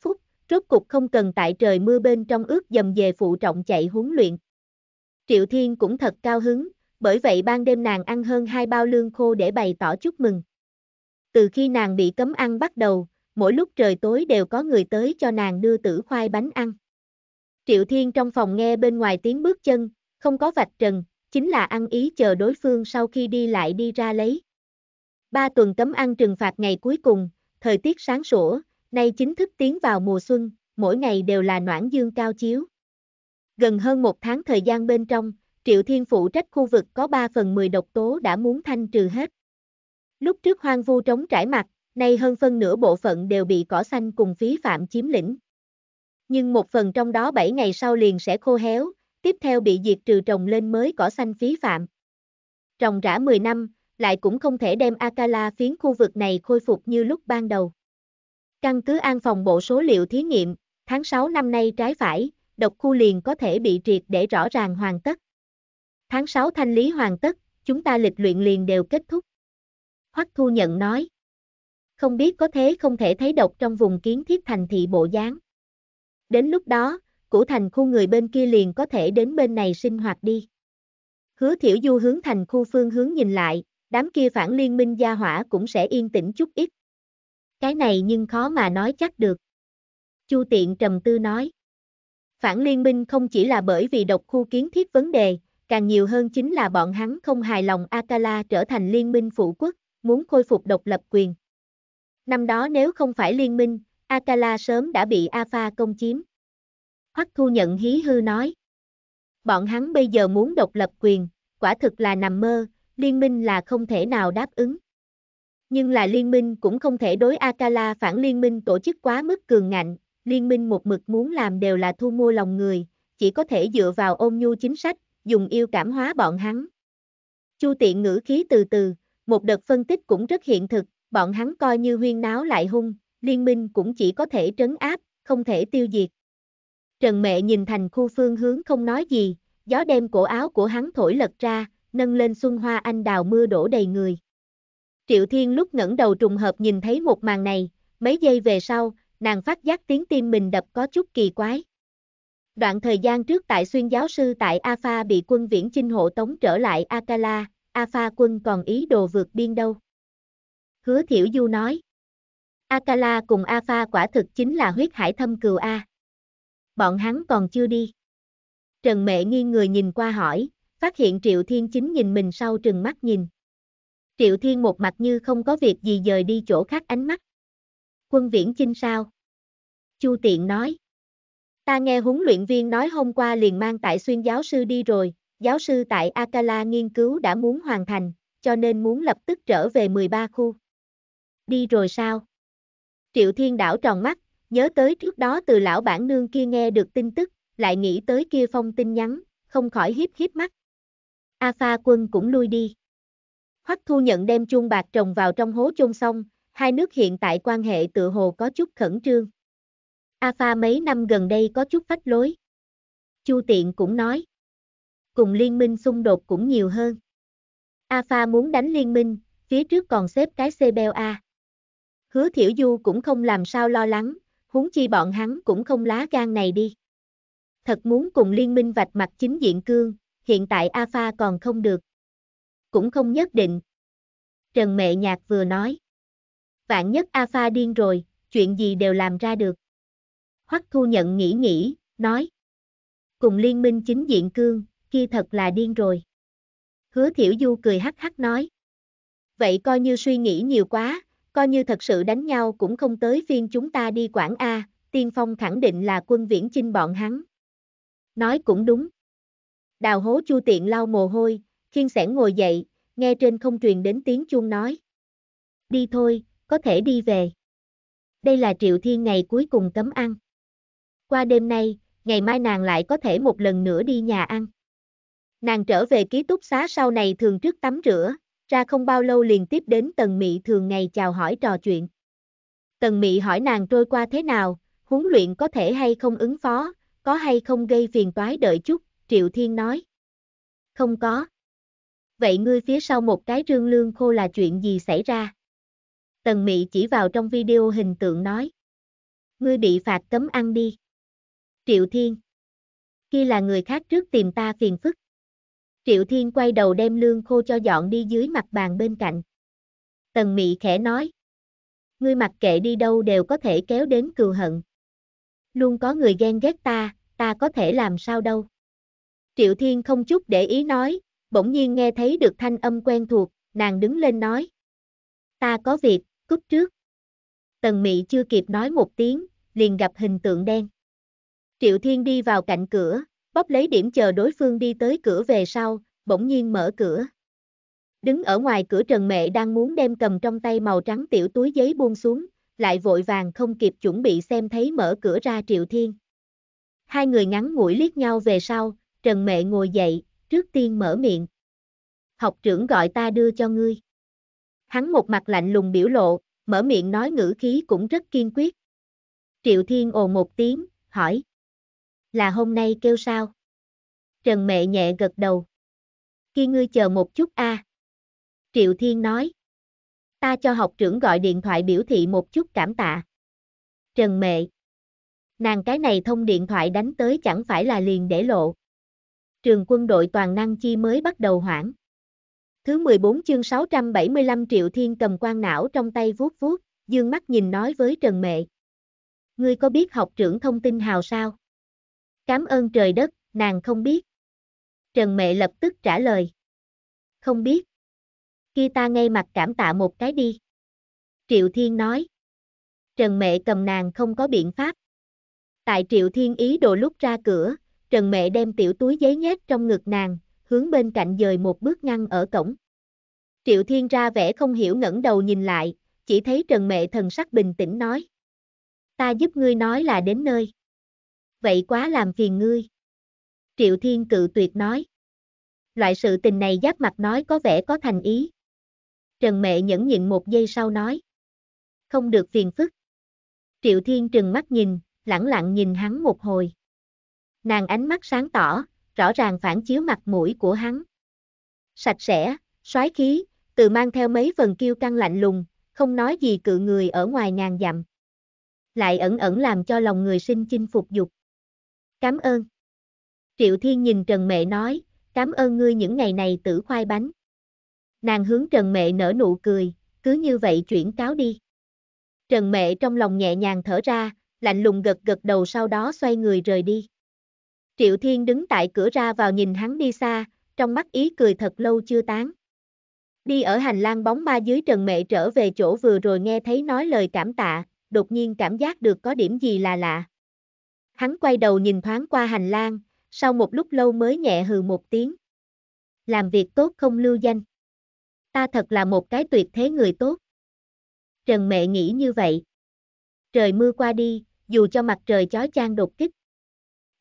Phúc, rốt cục không cần tại trời mưa bên trong ướt dầm về phụ trọng chạy huấn luyện. Triệu Thiên cũng thật cao hứng, bởi vậy ban đêm nàng ăn hơn hai bao lương khô để bày tỏ chúc mừng. Từ khi nàng bị cấm ăn bắt đầu, mỗi lúc trời tối đều có người tới cho nàng đưa tử khoai bánh ăn. Triệu Thiên trong phòng nghe bên ngoài tiếng bước chân, không có vạch trần, chính là ăn ý chờ đối phương sau khi đi lại đi ra lấy. Ba tuần cấm ăn trừng phạt ngày cuối cùng, thời tiết sáng sủa, nay chính thức tiến vào mùa xuân, mỗi ngày đều là noãn dương cao chiếu. Gần hơn một tháng thời gian bên trong, Triệu Thiên phụ trách khu vực có 3 phần 10 độc tố đã muốn thanh trừ hết. Lúc trước hoang vu trống trải mặt, nay hơn phân nửa bộ phận đều bị cỏ xanh cùng phí phạm chiếm lĩnh. Nhưng một phần trong đó 7 ngày sau liền sẽ khô héo, tiếp theo bị diệt trừ trồng lên mới cỏ xanh phí phạm. Trồng rã 10 năm, lại cũng không thể đem Akala phiến khu vực này khôi phục như lúc ban đầu. Căn cứ an phòng bộ số liệu thí nghiệm, tháng 6 năm nay trái phải, độc khu liền có thể bị triệt để rõ ràng hoàn tất. Tháng 6 thanh lý hoàn tất, chúng ta lịch luyện liền đều kết thúc. Hoắc Thu Nhận nói. Không biết có thế không thể thấy độc trong vùng kiến thiết thành thị bộ dáng. Đến lúc đó, củ thành khu người bên kia liền có thể đến bên này sinh hoạt đi. Hứa thiểu du hướng thành khu phương hướng nhìn lại, đám kia phản liên minh gia hỏa cũng sẽ yên tĩnh chút ít. Cái này nhưng khó mà nói chắc được. Chu Tiện trầm tư nói. Phản liên minh không chỉ là bởi vì độc khu kiến thiết vấn đề, càng nhiều hơn chính là bọn hắn không hài lòng Akala trở thành liên minh phụ quốc, muốn khôi phục độc lập quyền. Năm đó nếu không phải liên minh, Akala sớm đã bị Alpha công chiếm. Hoắc thu nhận hí hư nói. Bọn hắn bây giờ muốn độc lập quyền, quả thực là nằm mơ, liên minh là không thể nào đáp ứng. Nhưng là liên minh cũng không thể đối Akala phản liên minh tổ chức quá mức cường ngạnh, liên minh một mực muốn làm đều là thu mua lòng người, chỉ có thể dựa vào ôn nhu chính sách, dùng yêu cảm hóa bọn hắn. Chu tiện ngữ khí từ từ, một đợt phân tích cũng rất hiện thực, bọn hắn coi như huyên náo lại hung, liên minh cũng chỉ có thể trấn áp, không thể tiêu diệt. Trần Mẹ nhìn thành khu phương hướng không nói gì, gió đem cổ áo của hắn thổi lật ra, nâng lên xuân hoa anh đào mưa đổ đầy người. Triệu Thiên lúc ngẩng đầu trùng hợp nhìn thấy một màn này, mấy giây về sau, nàng phát giác tiếng tim mình đập có chút kỳ quái. Đoạn thời gian trước tại xuyên giáo sư tại Alpha bị quân viễn chinh hộ tống trở lại Akala, Alpha quân còn ý đồ vượt biên đâu. Hứa Thiểu Du nói. Akala cùng Alpha quả thực chính là huyết hải thâm cừu A. Bọn hắn còn chưa đi. Trần Mệ nghiêng người nhìn qua hỏi, phát hiện Triệu Thiên chính nhìn mình sau trừng mắt nhìn. Triệu Thiên một mặt như không có việc gì dời đi chỗ khác ánh mắt. Quân viễn chinh sao? Chu Tiện nói. Ta nghe huấn luyện viên nói hôm qua liền mang tại xuyên giáo sư đi rồi, giáo sư tại Akala nghiên cứu đã muốn hoàn thành, cho nên muốn lập tức trở về 13 khu. Đi rồi sao? Triệu Thiên đảo tròn mắt, nhớ tới trước đó từ lão bản nương kia nghe được tin tức, lại nghĩ tới kia phong tin nhắn, không khỏi hiếp hiếp mắt. A quân cũng lui đi. Hoắc Thu Nhận đem chuông bạc trồng vào trong hố chôn xong, hai nước hiện tại quan hệ tự hồ có chút khẩn trương. A mấy năm gần đây có chút phách lối. Chu Tiện cũng nói. Cùng liên minh xung đột cũng nhiều hơn. A muốn đánh liên minh, phía trước còn xếp cái CBA. Hứa Thiểu Du cũng không làm sao lo lắng, huống chi bọn hắn cũng không lá gan này đi. Thật muốn cùng liên minh vạch mặt chính diện cương, hiện tại Alpha còn không được. Cũng không nhất định. Trần Mẹ Nhạc vừa nói. Vạn nhất Alpha điên rồi, chuyện gì đều làm ra được. Hoắc thu nhận nghĩ nghĩ, nói. Cùng liên minh chính diện cương, kia thật là điên rồi. Hứa Thiểu Du cười hắc hắc nói. Vậy coi như suy nghĩ nhiều quá, coi như thật sự đánh nhau cũng không tới phiên chúng ta đi Quảng A, tiên phong khẳng định là quân viễn chinh bọn hắn. Nói cũng đúng. Đào hố chu tiện lau mồ hôi, khiên sẻn ngồi dậy, nghe trên không truyền đến tiếng chuông nói. Đi thôi, có thể đi về. Đây là triệu thiên ngày cuối cùng cấm ăn. Qua đêm nay, ngày mai nàng lại có thể một lần nữa đi nhà ăn. Nàng trở về ký túc xá sau này thường trước tắm rửa, ra không bao lâu liền tiếp đến Tần Mị thường ngày chào hỏi trò chuyện. Tần Mị hỏi nàng trôi qua thế nào, huấn luyện có thể hay không ứng phó, có hay không gây phiền toái đợi chút, Triệu Thiên nói. Không có. Vậy ngươi phía sau một cái rương lương khô là chuyện gì xảy ra? Tần Mị chỉ vào trong video hình tượng nói. Ngươi bị phạt cấm ăn đi. Triệu Thiên. Kia là người khác trước tìm ta phiền phức. Triệu Thiên quay đầu đem lương khô cho dọn đi dưới mặt bàn bên cạnh. Tần Mị khẽ nói. Ngươi mặc kệ đi đâu đều có thể kéo đến cừu hận. Luôn có người ghen ghét ta, ta có thể làm sao đâu. Triệu Thiên không chút để ý nói, bỗng nhiên nghe thấy được thanh âm quen thuộc, nàng đứng lên nói. Ta có việc, cúp trước. Tần Mị chưa kịp nói một tiếng, liền gặp hình tượng đen. Triệu Thiên đi vào cạnh cửa, bóp lấy điểm chờ đối phương đi tới cửa về sau, bỗng nhiên mở cửa. Đứng ở ngoài cửa Trần Mẹ đang muốn đem cầm trong tay màu trắng tiểu túi giấy buông xuống, lại vội vàng không kịp chuẩn bị xem thấy mở cửa ra Triệu Thiên. Hai người ngắn ngủi liếc nhau về sau, Trần Mẹ ngồi dậy, trước tiên mở miệng. Học trưởng gọi ta đưa cho ngươi. Hắn một mặt lạnh lùng biểu lộ, mở miệng nói ngữ khí cũng rất kiên quyết. Triệu Thiên ồ một tiếng, hỏi. Là hôm nay kêu sao? Trần Mẹ nhẹ gật đầu. Khi ngươi chờ một chút a. À. Triệu Thiên nói. Ta cho học trưởng gọi điện thoại biểu thị một chút cảm tạ. Trần Mẹ. Nàng cái này thông điện thoại đánh tới chẳng phải là liền để lộ trường quân đội toàn năng chi mới bắt đầu hoãn. Thứ 14 chương 675 triệu thiên cầm quan não trong tay vuốt vuốt, dương mắt nhìn nói với Trần Mệ. Ngươi có biết học trưởng thông tin hào sao? Cám ơn trời đất, nàng không biết. Trần Mệ lập tức trả lời. Không biết. Khi ta ngay mặt cảm tạ một cái đi. Triệu Thiên nói. Trần Mệ cầm nàng không có biện pháp. Tại Triệu Thiên ý đồ lúc ra cửa, Trần Mẹ đem tiểu túi giấy nhét trong ngực nàng, hướng bên cạnh dời một bước ngăn ở cổng. Triệu Thiên ra vẻ không hiểu ngẩng đầu nhìn lại, chỉ thấy Trần Mẹ thần sắc bình tĩnh nói. Ta giúp ngươi nói là đến nơi. Vậy quá làm phiền ngươi. Triệu Thiên cự tuyệt nói. Loại sự tình này giáp mặt nói có vẻ có thành ý. Trần Mẹ nhẫn nhịn một giây sau nói. Không được phiền phức. Triệu Thiên trừng mắt nhìn, lẳng lặng nhìn hắn một hồi. Nàng ánh mắt sáng tỏ, rõ ràng phản chiếu mặt mũi của hắn. Sạch sẽ, soái khí, từ mang theo mấy phần kiêu căng lạnh lùng, không nói gì cự người ở ngoài ngàn dặm. Lại ẩn ẩn làm cho lòng người sinh chinh phục dục. Cảm ơn. Triệu Thiên nhìn Trần Mệ nói, cảm ơn ngươi những ngày này tử khoai bánh. Nàng hướng Trần Mệ nở nụ cười, cứ như vậy chuyển cáo đi. Trần Mệ trong lòng nhẹ nhàng thở ra, lạnh lùng gật gật đầu sau đó xoay người rời đi. Triệu Thiên đứng tại cửa ra vào nhìn hắn đi xa, trong mắt ý cười thật lâu chưa tán. Đi ở hành lang bóng ma dưới trần Mẹ trở về chỗ vừa rồi nghe thấy nói lời cảm tạ, đột nhiên cảm giác được có điểm gì là lạ. Hắn quay đầu nhìn thoáng qua hành lang, sau một lúc lâu mới nhẹ hừ một tiếng. Làm việc tốt không lưu danh. Ta thật là một cái tuyệt thế người tốt. Trần mẹ nghĩ như vậy. Trời mưa qua đi, dù cho mặt trời chói chang đột kích,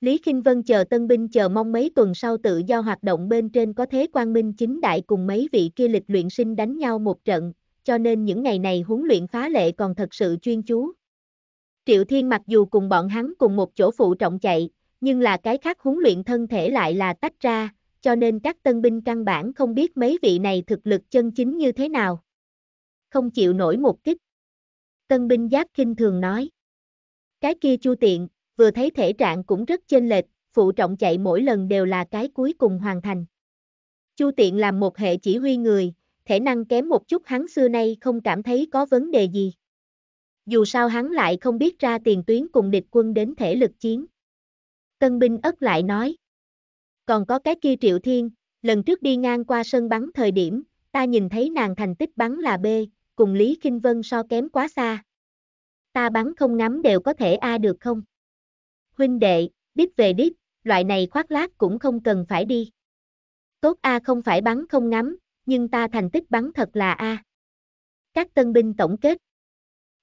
Lý Kinh Vân chờ tân binh chờ mong mấy tuần sau tự do hoạt động bên trên có thế quan minh chính đại cùng mấy vị kia lịch luyện sinh đánh nhau một trận, cho nên những ngày này huấn luyện phá lệ còn thật sự chuyên chú. Triệu Thiên mặc dù cùng bọn hắn cùng một chỗ phụ trọng chạy, nhưng là cái khác huấn luyện thân thể lại là tách ra, cho nên các tân binh căn bản không biết mấy vị này thực lực chân chính như thế nào. Không chịu nổi một kích. Tân binh giác kinh thường nói. Cái kia chu tiện, vừa thấy thể trạng cũng rất chênh lệch, phụ trọng chạy mỗi lần đều là cái cuối cùng hoàn thành. Chu Tiện làm một hệ chỉ huy người, thể năng kém một chút hắn xưa nay không cảm thấy có vấn đề gì. Dù sao hắn lại không biết ra tiền tuyến cùng địch quân đến thể lực chiến. Tân binh ất lại nói. Còn có cái kia triệu thiên, lần trước đi ngang qua sân bắn thời điểm, ta nhìn thấy nàng thành tích bắn là B, cùng Lý Kinh Vân so kém quá xa. Ta bắn không ngắm đều có thể A được không? Huynh đệ, đít về đít, loại này khoác lác cũng không cần phải đi. Tốt A không phải bắn không ngắm, nhưng ta thành tích bắn thật là A. Các tân binh tổng kết.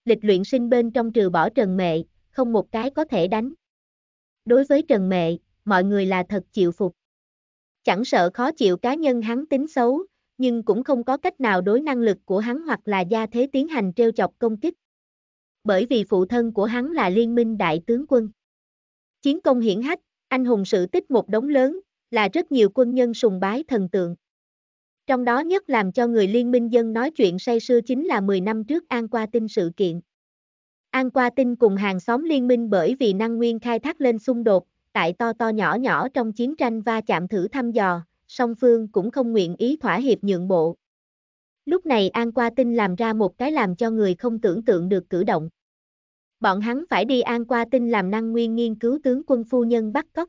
Lịch luyện sinh bên trong trừ bỏ Trần Mệ, không một cái có thể đánh. Đối với Trần Mệ, mọi người là thật chịu phục. Chẳng sợ khó chịu cá nhân hắn tính xấu, nhưng cũng không có cách nào đối năng lực của hắn hoặc là gia thế tiến hành trêu chọc công kích. Bởi vì phụ thân của hắn là liên minh đại tướng quân. Chiến công hiển hách, anh hùng sự tích một đống lớn, là rất nhiều quân nhân sùng bái thần tượng. Trong đó nhất làm cho người liên minh dân nói chuyện say sưa chính là 10 năm trước An Qua Tinh sự kiện. An Qua Tinh cùng hàng xóm liên minh bởi vì năng nguyên khai thác lên xung đột, tại to to nhỏ nhỏ trong chiến tranh va chạm thử thăm dò, song phương cũng không nguyện ý thỏa hiệp nhượng bộ. Lúc này An Qua Tinh làm ra một cái làm cho người không tưởng tượng được cử động bọn hắn phải đi An qua tinh làm năng nguyên nghiên cứu tướng quân phu nhân bắt cóc.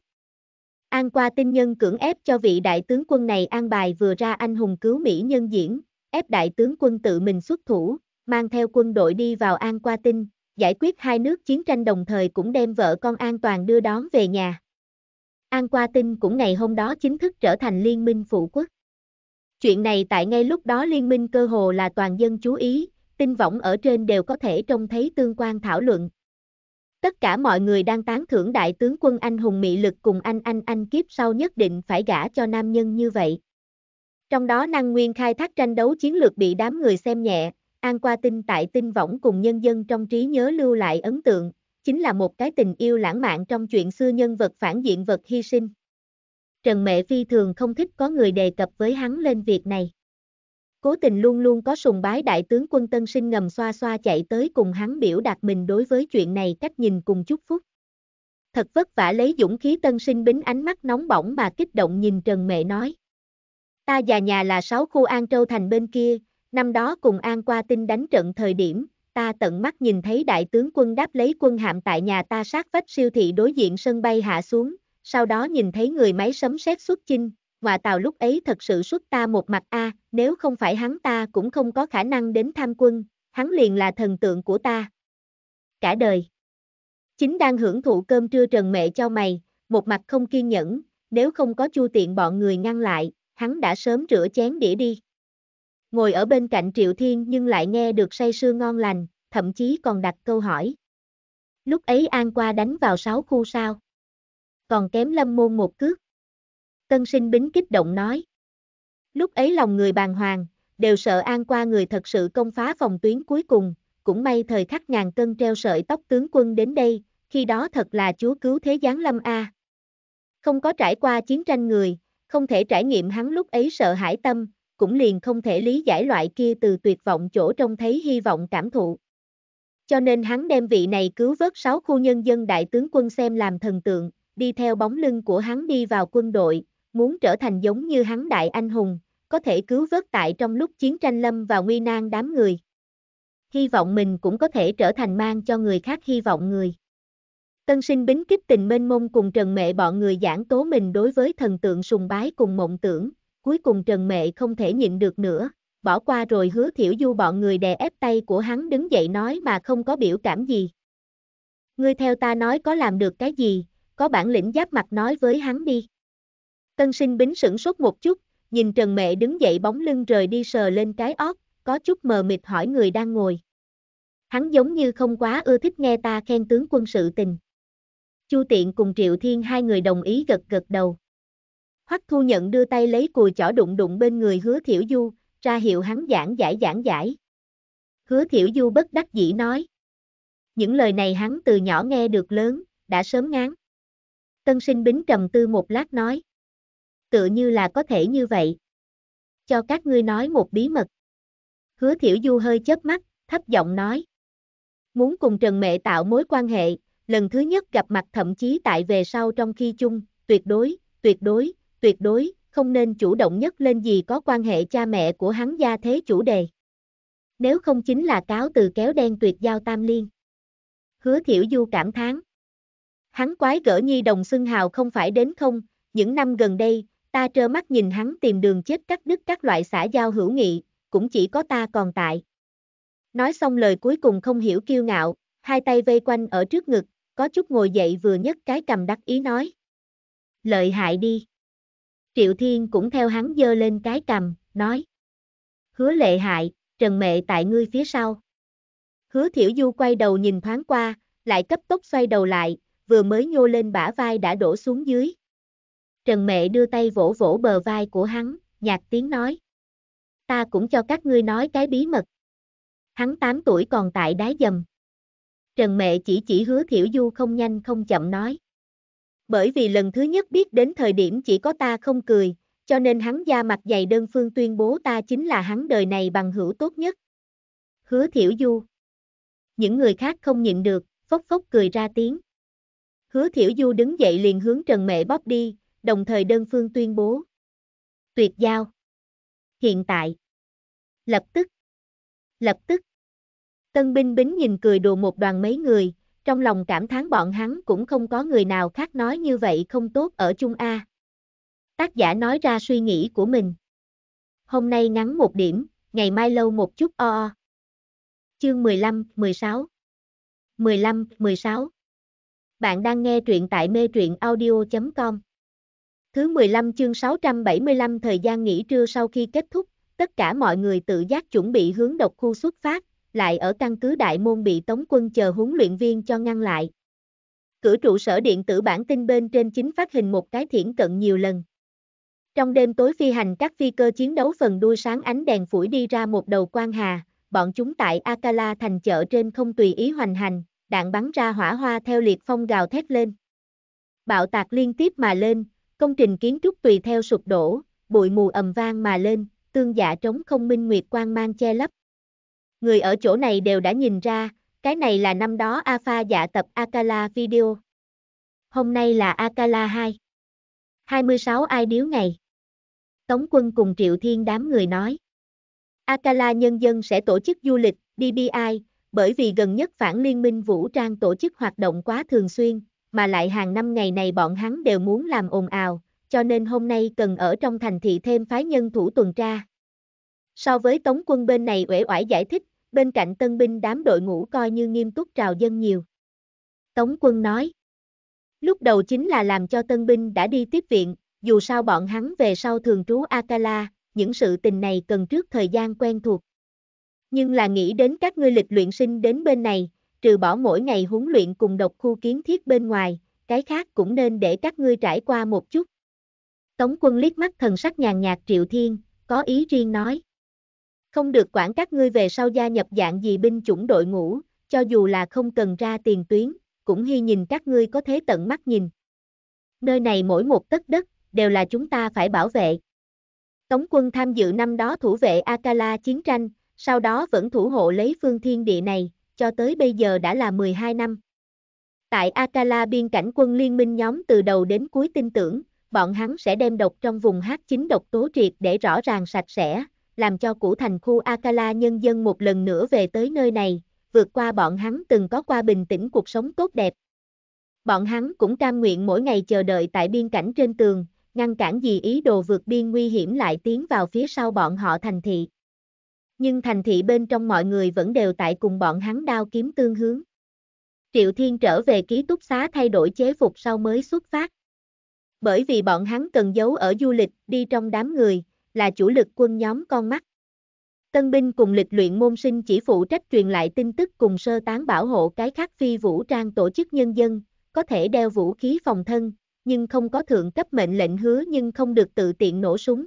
An qua tinh nhân cưỡng ép cho vị đại tướng quân này an bài vừa ra anh hùng cứu Mỹ nhân diễn, ép đại tướng quân tự mình xuất thủ, mang theo quân đội đi vào An qua tinh, giải quyết hai nước chiến tranh đồng thời cũng đem vợ con an toàn đưa đón về nhà. An qua tinh cũng ngày hôm đó chính thức trở thành liên minh phụ quốc. Chuyện này tại ngay lúc đó liên minh cơ hồ là toàn dân chú ý, Tin võng ở trên đều có thể trông thấy tương quan thảo luận. Tất cả mọi người đang tán thưởng đại tướng quân anh hùng mị lực cùng anh anh anh kiếp sau nhất định phải gả cho nam nhân như vậy. Trong đó năng nguyên khai thác tranh đấu chiến lược bị đám người xem nhẹ, an qua tinh tại tinh võng cùng nhân dân trong trí nhớ lưu lại ấn tượng, chính là một cái tình yêu lãng mạn trong chuyện xưa nhân vật phản diện vật hy sinh. Trần Mệ Phi thường không thích có người đề cập với hắn lên việc này. Cố tình luôn luôn có sùng bái đại tướng quân tân sinh ngầm xoa xoa chạy tới cùng hắn biểu đạt mình đối với chuyện này cách nhìn cùng chúc phúc. Thật vất vả lấy dũng khí tân sinh bính ánh mắt nóng bỏng mà kích động nhìn Trần Mệ nói. Ta già nhà là sáu khu An Châu Thành bên kia, năm đó cùng An qua tinh đánh trận thời điểm, ta tận mắt nhìn thấy đại tướng quân đáp lấy quân hạm tại nhà ta sát vách siêu thị đối diện sân bay hạ xuống, sau đó nhìn thấy người máy sấm sét xuất chinh, Ngoà tàu lúc ấy thật sự xuất ta một mặt a, nếu không phải hắn ta cũng không có khả năng đến tham quân, hắn liền là thần tượng của ta. Cả đời. Chính đang hưởng thụ cơm trưa trần mẹ cho mày, một mặt không kiên nhẫn, nếu không có chu tiện bọn người ngăn lại, hắn đã sớm rửa chén đĩa đi. Ngồi ở bên cạnh Triệu Thiên nhưng lại nghe được say sưa ngon lành, thậm chí còn đặt câu hỏi. Lúc ấy An qua đánh vào sáu khu sao. Còn kém lâm môn một cước. Tân sinh bính kích động nói. Lúc ấy lòng người bàng hoàng, đều sợ an qua người thật sự công phá phòng tuyến cuối cùng, cũng may thời khắc ngàn cân treo sợi tóc tướng quân đến đây, khi đó thật là chúa cứu thế giáng lâm A. Không có trải qua chiến tranh người, không thể trải nghiệm hắn lúc ấy sợ hãi tâm, cũng liền không thể lý giải loại kia từ tuyệt vọng chỗ trông thấy hy vọng cảm thụ. Cho nên hắn đem vị này cứu vớt sáu khu nhân dân đại tướng quân xem làm thần tượng, đi theo bóng lưng của hắn đi vào quân đội, muốn trở thành giống như hắn đại anh hùng, có thể cứu vớt tại trong lúc chiến tranh lâm và nguy nan đám người. Hy vọng mình cũng có thể trở thành mang cho người khác hy vọng người. Tân sinh bính kích tình mênh mông cùng Trần Mệ bọn người giảng tố mình đối với thần tượng sùng bái cùng mộng tưởng, cuối cùng Trần Mệ không thể nhịn được nữa, bỏ qua rồi hứa thiểu du bọn người đè ép tay của hắn đứng dậy nói mà không có biểu cảm gì. Ngươi theo ta nói có làm được cái gì, có bản lĩnh giáp mặt nói với hắn đi. Tân sinh bính sửng sốt một chút, nhìn Trần Mẹ đứng dậy bóng lưng rời đi sờ lên cái ót, có chút mờ mịt hỏi người đang ngồi. Hắn giống như không quá ưa thích nghe ta khen tướng quân sự tình. Chu Tiện cùng Triệu Thiên hai người đồng ý gật gật đầu. Hoắc Thu Nhận đưa tay lấy cùi chỏ đụng đụng bên người Hứa Thiểu Du, ra hiệu hắn giảng giải giảng giải. Hứa Thiểu Du bất đắc dĩ nói. Những lời này hắn từ nhỏ nghe được lớn, đã sớm ngán. Tân sinh bính trầm tư một lát nói tựa như là có thể như vậy. Cho các ngươi nói một bí mật. Hứa thiểu du hơi chớp mắt, thấp giọng nói. Muốn cùng Trần Mệ tạo mối quan hệ, lần thứ nhất gặp mặt thậm chí tại về sau trong khi chung, tuyệt đối, tuyệt đối, tuyệt đối, không nên chủ động nhất lên gì có quan hệ cha mẹ của hắn gia thế chủ đề. Nếu không chính là cáo từ kéo đen tuyệt giao tam liên. Hứa thiểu du cảm thán. Hắn quái gỡ nhi đồng xưng hào không phải đến không, những năm gần đây, ta trơ mắt nhìn hắn tìm đường chết cắt đứt các loại xã giao hữu nghị, cũng chỉ có ta còn tại. Nói xong lời cuối cùng không hiểu kiêu ngạo, hai tay vây quanh ở trước ngực, có chút ngồi dậy vừa nhất cái cầm đắc ý nói. Lợi hại đi. Triệu Thiên cũng theo hắn dơ lên cái cầm, nói. Hứa lệ hại, trần mệ tại ngươi phía sau. Hứa thiểu du quay đầu nhìn thoáng qua, lại cấp tốc xoay đầu lại, vừa mới nhô lên bả vai đã đổ xuống dưới. Trần Mẹ đưa tay vỗ vỗ bờ vai của hắn, nhạt tiếng nói. Ta cũng cho các ngươi nói cái bí mật. Hắn 8 tuổi còn tại đá dầm. Trần Mẹ chỉ chỉ hứa thiểu du không nhanh không chậm nói. Bởi vì lần thứ nhất biết đến thời điểm chỉ có ta không cười, cho nên hắn da mặt dày đơn phương tuyên bố ta chính là hắn đời này bằng hữu tốt nhất. Hứa thiểu du. Những người khác không nhịn được, phốc phốc cười ra tiếng. Hứa thiểu du đứng dậy liền hướng Trần Mẹ bóp đi, đồng thời đơn phương tuyên bố. Tuyệt giao. Hiện tại. Lập tức. Lập tức. Tân binh bính nhìn cười đùa một đoàn mấy người, trong lòng cảm thán bọn hắn cũng không có người nào khác nói như vậy không tốt ở Trung A. Tác giả nói ra suy nghĩ của mình. Hôm nay ngắn một điểm, ngày mai lâu một chút o o. Chương 15, 16 15, 16 Bạn đang nghe truyện tại mê truyện audio.com Thứ 15 chương 675 thời gian nghỉ trưa sau khi kết thúc, tất cả mọi người tự giác chuẩn bị hướng độc khu xuất phát, lại ở căn cứ đại môn bị tống quân chờ huấn luyện viên cho ngăn lại. Cửa trụ sở điện tử bản tin bên trên chính phát hình một cái thiển cận nhiều lần. Trong đêm tối phi hành các phi cơ chiến đấu phần đuôi sáng ánh đèn phủi đi ra một đầu quan hà, bọn chúng tại Akala thành chợ trên không tùy ý hoành hành, đạn bắn ra hỏa hoa theo liệt phong gào thét lên. Bạo tạc liên tiếp mà lên, Công trình kiến trúc tùy theo sụp đổ, bụi mù ầm vang mà lên, tương dạ trống không minh nguyệt quang mang che lấp. Người ở chỗ này đều đã nhìn ra, cái này là năm đó Alpha giả tập Akala video. Hôm nay là Akala 2. 26 ai điếu ngày. Tống quân cùng Triệu Thiên đám người nói. Akala nhân dân sẽ tổ chức du lịch, DBI, bởi vì gần nhất phản liên minh vũ trang tổ chức hoạt động quá thường xuyên, mà lại hàng năm ngày này bọn hắn đều muốn làm ồn ào, cho nên hôm nay cần ở trong thành thị thêm phái nhân thủ tuần tra. So với tống quân bên này uể oải giải thích, bên cạnh tân binh đám đội ngũ coi như nghiêm túc trào dân nhiều. Tống quân nói, lúc đầu chính là làm cho tân binh đã đi tiếp viện, dù sao bọn hắn về sau thường trú Akala, những sự tình này cần trước thời gian quen thuộc. Nhưng là nghĩ đến các ngươi lịch luyện sinh đến bên này, trừ bỏ mỗi ngày huấn luyện cùng độc khu kiến thiết bên ngoài, cái khác cũng nên để các ngươi trải qua một chút. Tống quân liếc mắt thần sắc nhàn nhạt Triệu Thiên, có ý riêng nói. Không được quản các ngươi về sau gia nhập dạng gì binh chủng đội ngũ, cho dù là không cần ra tiền tuyến, cũng hy nhìn các ngươi có thế tận mắt nhìn. Nơi này mỗi một tấc đất, đều là chúng ta phải bảo vệ. Tống quân tham dự năm đó thủ vệ Akala chiến tranh, sau đó vẫn thủ hộ lấy phương thiên địa này, cho tới bây giờ đã là 12 năm. Tại Akala biên cảnh quân liên minh nhóm từ đầu đến cuối tin tưởng, bọn hắn sẽ đem độc trong vùng H9 độc tố triệt để rõ ràng sạch sẽ, làm cho củ thành khu Akala nhân dân một lần nữa về tới nơi này, vượt qua bọn hắn từng có qua bình tĩnh cuộc sống tốt đẹp. Bọn hắn cũng cam nguyện mỗi ngày chờ đợi tại biên cảnh trên tường, ngăn cản gì ý đồ vượt biên nguy hiểm lại tiến vào phía sau bọn họ thành thị nhưng thành thị bên trong mọi người vẫn đều tại cùng bọn hắn đao kiếm tương hướng. Triệu Thiên trở về ký túc xá thay đổi chế phục sau mới xuất phát. Bởi vì bọn hắn cần giấu ở du lịch, đi trong đám người, là chủ lực quân nhóm con mắt. Tân binh cùng lịch luyện môn sinh chỉ phụ trách truyền lại tin tức cùng sơ tán bảo hộ cái khác phi vũ trang tổ chức nhân dân, có thể đeo vũ khí phòng thân, nhưng không có thượng cấp mệnh lệnh hứa nhưng không được tự tiện nổ súng,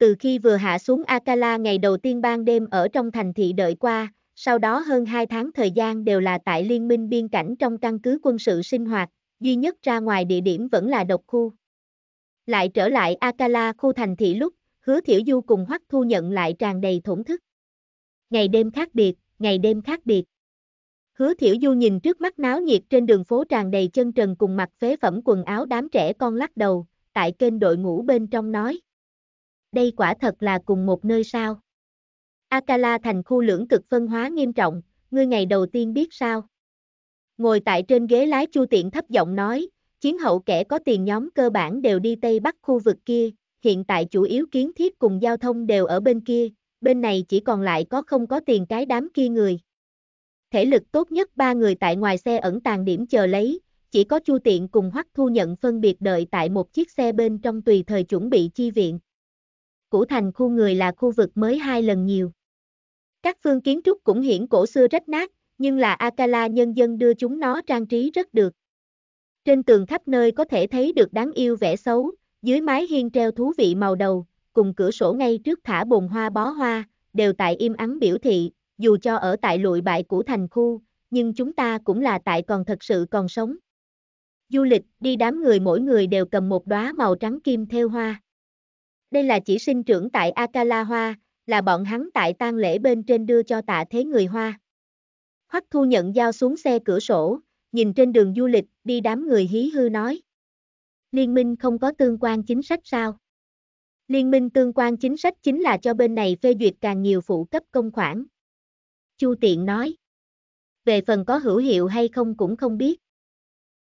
từ khi vừa hạ xuống Akala ngày đầu tiên ban đêm ở trong thành thị đợi qua, sau đó hơn 2 tháng thời gian đều là tại liên minh biên cảnh trong căn cứ quân sự sinh hoạt, duy nhất ra ngoài địa điểm vẫn là độc khu. Lại trở lại Akala khu thành thị lúc, hứa thiểu du cùng hoắc thu nhận lại tràn đầy thổn thức. Ngày đêm khác biệt, ngày đêm khác biệt. Hứa thiểu du nhìn trước mắt náo nhiệt trên đường phố tràn đầy chân trần cùng mặc phế phẩm quần áo đám trẻ con lắc đầu, tại kênh đội ngũ bên trong nói đây quả thật là cùng một nơi sao. Akala thành khu lưỡng cực phân hóa nghiêm trọng, ngươi ngày đầu tiên biết sao. Ngồi tại trên ghế lái chu tiện thấp giọng nói, chiến hậu kẻ có tiền nhóm cơ bản đều đi Tây Bắc khu vực kia, hiện tại chủ yếu kiến thiết cùng giao thông đều ở bên kia, bên này chỉ còn lại có không có tiền cái đám kia người. Thể lực tốt nhất ba người tại ngoài xe ẩn tàng điểm chờ lấy, chỉ có chu tiện cùng hoắc thu nhận phân biệt đợi tại một chiếc xe bên trong tùy thời chuẩn bị chi viện. Củ thành khu người là khu vực mới hai lần nhiều. Các phương kiến trúc cũng hiển cổ xưa rách nát, nhưng là Akala nhân dân đưa chúng nó trang trí rất được. Trên tường khắp nơi có thể thấy được đáng yêu vẻ xấu, dưới mái hiên treo thú vị màu đầu, cùng cửa sổ ngay trước thả bồn hoa bó hoa, đều tại im ắng biểu thị, dù cho ở tại lụi bại của thành khu, nhưng chúng ta cũng là tại còn thật sự còn sống. Du lịch, đi đám người mỗi người đều cầm một đóa màu trắng kim theo hoa. Đây là chỉ sinh trưởng tại Akala Hoa, là bọn hắn tại tang lễ bên trên đưa cho tạ thế người Hoa. Hoắc thu nhận giao xuống xe cửa sổ, nhìn trên đường du lịch, đi đám người hí hư nói. Liên minh không có tương quan chính sách sao? Liên minh tương quan chính sách chính là cho bên này phê duyệt càng nhiều phụ cấp công khoản. Chu Tiện nói. Về phần có hữu hiệu hay không cũng không biết.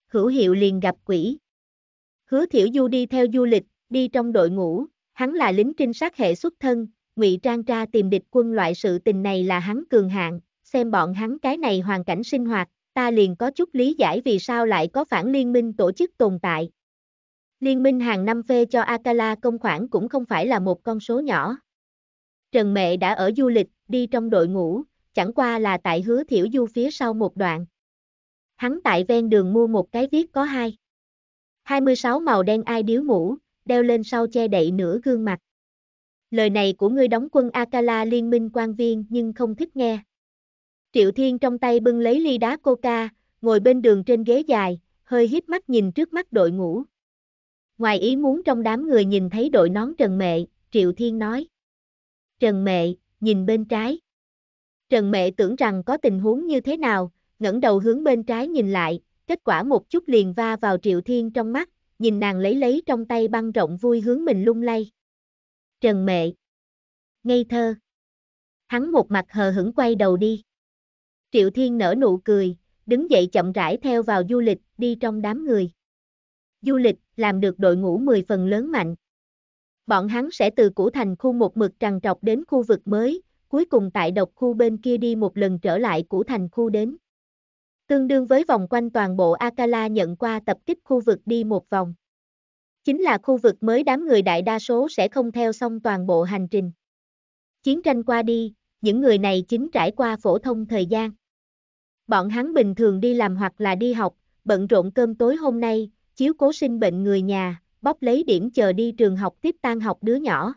Hữu hiệu liền gặp quỷ. Hứa Thiểu Du đi theo du lịch, đi trong đội ngũ, Hắn là lính trinh sát hệ xuất thân, ngụy trang ra tìm địch quân loại sự tình này là hắn cường hạng, xem bọn hắn cái này hoàn cảnh sinh hoạt, ta liền có chút lý giải vì sao lại có phản liên minh tổ chức tồn tại. Liên minh hàng năm phê cho Akala công khoản cũng không phải là một con số nhỏ. Trần Mệ đã ở du lịch, đi trong đội ngũ, chẳng qua là tại hứa thiểu du phía sau một đoạn. Hắn tại ven đường mua một cái viết có hai. 26 màu đen ai điếu mũ, đeo lên sau che đậy nửa gương mặt. Lời này của ngươi đóng quân Akala liên minh quan viên nhưng không thích nghe. Triệu Thiên trong tay bưng lấy ly đá coca, ngồi bên đường trên ghế dài, hơi hít mắt nhìn trước mắt đội ngũ. Ngoài ý muốn trong đám người nhìn thấy đội nón Trần Mệ, Triệu Thiên nói. Trần Mệ, nhìn bên trái. Trần Mệ tưởng rằng có tình huống như thế nào, ngẩng đầu hướng bên trái nhìn lại, kết quả một chút liền va vào Triệu Thiên trong mắt, nhìn nàng lấy lấy trong tay băng rộng vui hướng mình lung lay. Trần mệ. Ngây thơ. Hắn một mặt hờ hững quay đầu đi. Triệu Thiên nở nụ cười, đứng dậy chậm rãi theo vào du lịch, đi trong đám người. Du lịch, làm được đội ngũ 10 phần lớn mạnh. Bọn hắn sẽ từ củ thành khu một mực trằn trọc đến khu vực mới, cuối cùng tại độc khu bên kia đi một lần trở lại củ thành khu đến tương đương với vòng quanh toàn bộ Akala nhận qua tập kích khu vực đi một vòng. Chính là khu vực mới đám người đại đa số sẽ không theo xong toàn bộ hành trình. Chiến tranh qua đi, những người này chính trải qua phổ thông thời gian. Bọn hắn bình thường đi làm hoặc là đi học, bận rộn cơm tối hôm nay, chiếu cố sinh bệnh người nhà, bóp lấy điểm chờ đi trường học tiếp tan học đứa nhỏ.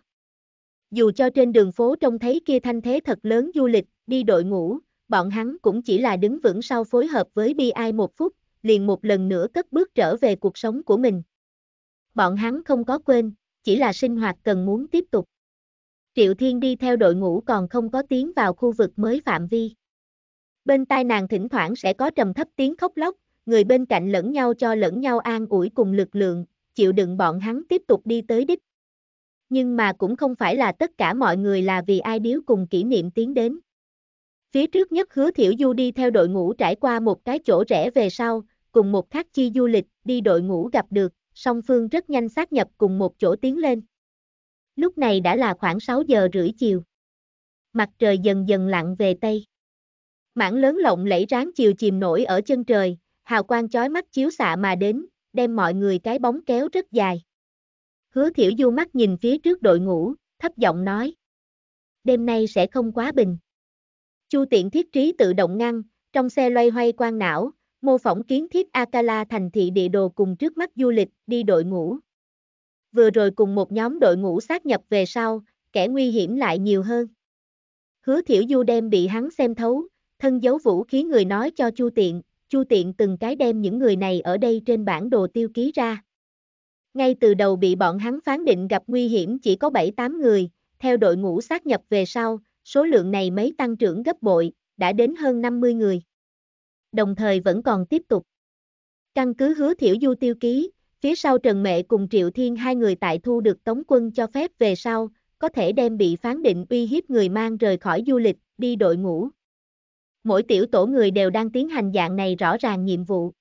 Dù cho trên đường phố trông thấy kia thanh thế thật lớn du lịch, đi đội ngũ, bọn hắn cũng chỉ là đứng vững sau phối hợp với BI Ai một phút, liền một lần nữa cất bước trở về cuộc sống của mình. Bọn hắn không có quên, chỉ là sinh hoạt cần muốn tiếp tục. Triệu Thiên đi theo đội ngũ còn không có tiến vào khu vực mới phạm vi. Bên tai nàng thỉnh thoảng sẽ có trầm thấp tiếng khóc lóc, người bên cạnh lẫn nhau cho lẫn nhau an ủi cùng lực lượng, chịu đựng bọn hắn tiếp tục đi tới đích. Nhưng mà cũng không phải là tất cả mọi người là vì ai điếu cùng kỷ niệm tiến đến. Phía trước nhất hứa thiểu du đi theo đội ngũ trải qua một cái chỗ rẽ về sau, cùng một thác chi du lịch, đi đội ngũ gặp được, song phương rất nhanh xác nhập cùng một chỗ tiến lên. Lúc này đã là khoảng 6 giờ rưỡi chiều. Mặt trời dần dần lặn về Tây. Mảng lớn lộng lẫy ráng chiều chìm nổi ở chân trời, hào quang chói mắt chiếu xạ mà đến, đem mọi người cái bóng kéo rất dài. Hứa thiểu du mắt nhìn phía trước đội ngũ, thấp giọng nói. Đêm nay sẽ không quá bình. Chu tiện thiết trí tự động ngăn, trong xe loay hoay quan não, mô phỏng kiến thiết Akala thành thị địa đồ cùng trước mắt du lịch, đi đội ngũ. Vừa rồi cùng một nhóm đội ngũ sát nhập về sau, kẻ nguy hiểm lại nhiều hơn. Hứa thiểu du đem bị hắn xem thấu, thân dấu vũ khí người nói cho Chu tiện, Chu tiện từng cái đem những người này ở đây trên bản đồ tiêu ký ra. Ngay từ đầu bị bọn hắn phán định gặp nguy hiểm chỉ có 7-8 người, theo đội ngũ sát nhập về sau, số lượng này mấy tăng trưởng gấp bội, đã đến hơn 50 người. Đồng thời vẫn còn tiếp tục. Căn cứ hứa thiểu du tiêu ký, phía sau Trần Mệ cùng Triệu Thiên hai người tại thu được tống quân cho phép về sau, có thể đem bị phán định uy hiếp người mang rời khỏi du lịch, đi đội ngũ. Mỗi tiểu tổ người đều đang tiến hành dạng này rõ ràng nhiệm vụ.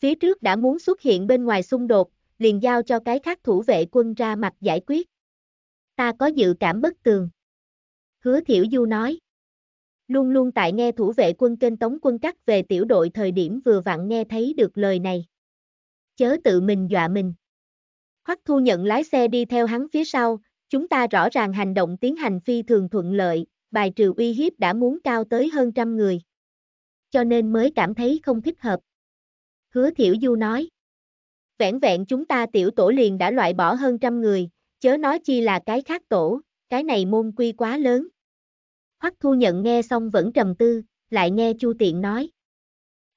Phía trước đã muốn xuất hiện bên ngoài xung đột, liền giao cho cái khác thủ vệ quân ra mặt giải quyết. Ta có dự cảm bất tường. Hứa Thiểu Du nói. Luôn luôn tại nghe thủ vệ quân kênh tống quân cắt về tiểu đội thời điểm vừa vặn nghe thấy được lời này. Chớ tự mình dọa mình. Hoắc thu nhận lái xe đi theo hắn phía sau, chúng ta rõ ràng hành động tiến hành phi thường thuận lợi, bài trừ uy hiếp đã muốn cao tới hơn trăm người. Cho nên mới cảm thấy không thích hợp. Hứa Thiểu Du nói. Vẹn vẹn chúng ta tiểu tổ liền đã loại bỏ hơn trăm người, chớ nói chi là cái khác tổ, cái này môn quy quá lớn. Hoắc Thu Nhận nghe xong vẫn trầm tư, lại nghe Chu Tiện nói.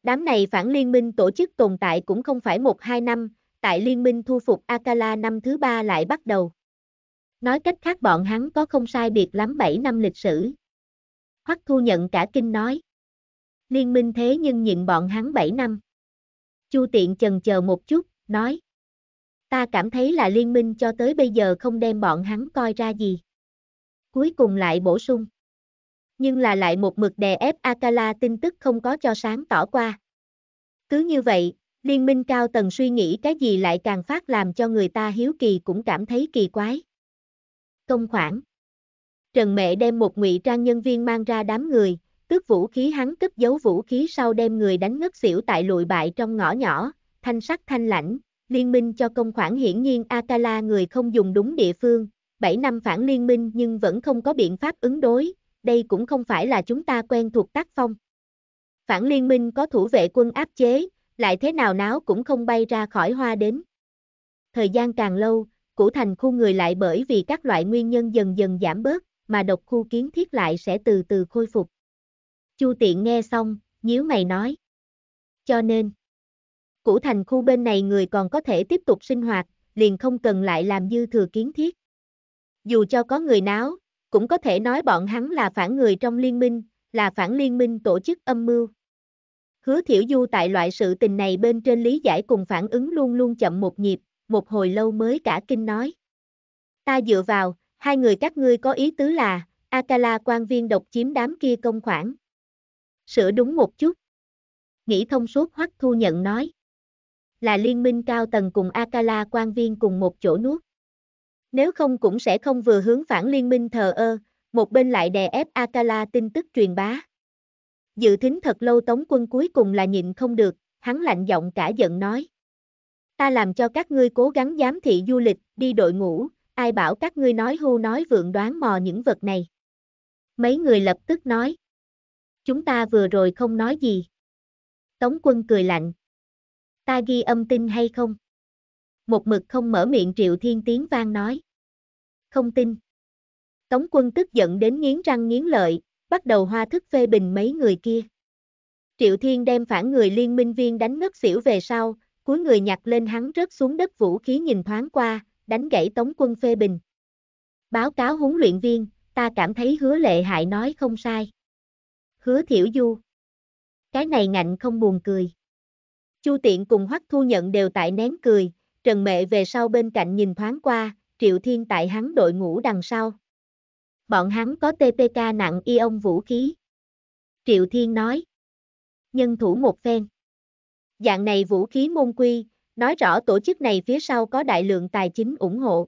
Đám này phản liên minh tổ chức tồn tại cũng không phải một hai năm, tại liên minh thu phục Akala năm thứ ba lại bắt đầu. Nói cách khác bọn hắn có không sai biệt lắm 7 năm lịch sử. Hoắc Thu Nhận cả kinh nói. Liên minh thế nhưng nhịn bọn hắn 7 năm. Chu Tiện chần chờ một chút, nói. Ta cảm thấy là liên minh cho tới bây giờ không đem bọn hắn coi ra gì. Cuối cùng lại bổ sung nhưng là lại một mực đè ép Akala tin tức không có cho sáng tỏ qua. Cứ như vậy, liên minh cao tầng suy nghĩ cái gì lại càng phát làm cho người ta hiếu kỳ cũng cảm thấy kỳ quái. Công khoản Trần Mẹ đem một ngụy trang nhân viên mang ra đám người, tước vũ khí hắn cất giấu vũ khí sau đem người đánh ngất xỉu tại lụi bại trong ngõ nhỏ, thanh sắc thanh lãnh, liên minh cho công khoản hiển nhiên Akala người không dùng đúng địa phương, 7 năm phản liên minh nhưng vẫn không có biện pháp ứng đối, đây cũng không phải là chúng ta quen thuộc tác phong. Phản liên minh có thủ vệ quân áp chế, lại thế nào náo cũng không bay ra khỏi hoa đến. Thời gian càng lâu, củ thành khu người lại bởi vì các loại nguyên nhân dần dần giảm bớt, mà độc khu kiến thiết lại sẽ từ từ khôi phục. Chu tiện nghe xong, nhíu mày nói. Cho nên, củ thành khu bên này người còn có thể tiếp tục sinh hoạt, liền không cần lại làm dư thừa kiến thiết. Dù cho có người náo, cũng có thể nói bọn hắn là phản người trong liên minh, là phản liên minh tổ chức âm mưu. Hứa Thiểu Du tại loại sự tình này bên trên lý giải cùng phản ứng luôn luôn chậm một nhịp, một hồi lâu mới cả kinh nói. Ta dựa vào, hai người các ngươi có ý tứ là, Akala quan viên độc chiếm đám kia công khoản. Sửa đúng một chút. Nghĩ thông suốt hoắc thu nhận nói. Là liên minh cao tầng cùng Akala quan viên cùng một chỗ nuốt. Nếu không cũng sẽ không vừa hướng phản liên minh thờ ơ, một bên lại đè ép Akala tin tức truyền bá. Dự thính thật lâu tống quân cuối cùng là nhịn không được, hắn lạnh giọng cả giận nói. Ta làm cho các ngươi cố gắng giám thị du lịch, đi đội ngũ, ai bảo các ngươi nói hưu nói vượng đoán mò những vật này. Mấy người lập tức nói. Chúng ta vừa rồi không nói gì. Tống quân cười lạnh. Ta ghi âm tin hay không? một mực không mở miệng Triệu Thiên tiếng vang nói. Không tin. Tống quân tức giận đến nghiến răng nghiến lợi, bắt đầu hoa thức phê bình mấy người kia. Triệu Thiên đem phản người liên minh viên đánh ngất xỉu về sau, cuối người nhặt lên hắn rớt xuống đất vũ khí nhìn thoáng qua, đánh gãy tống quân phê bình. Báo cáo huấn luyện viên, ta cảm thấy hứa lệ hại nói không sai. Hứa thiểu du. Cái này ngạnh không buồn cười. Chu tiện cùng hoắc thu nhận đều tại nén cười, Trần Mẹ về sau bên cạnh nhìn thoáng qua, Triệu Thiên tại hắn đội ngũ đằng sau. Bọn hắn có TPK nặng ion vũ khí. Triệu Thiên nói. Nhân thủ một phen. Dạng này vũ khí môn quy, nói rõ tổ chức này phía sau có đại lượng tài chính ủng hộ.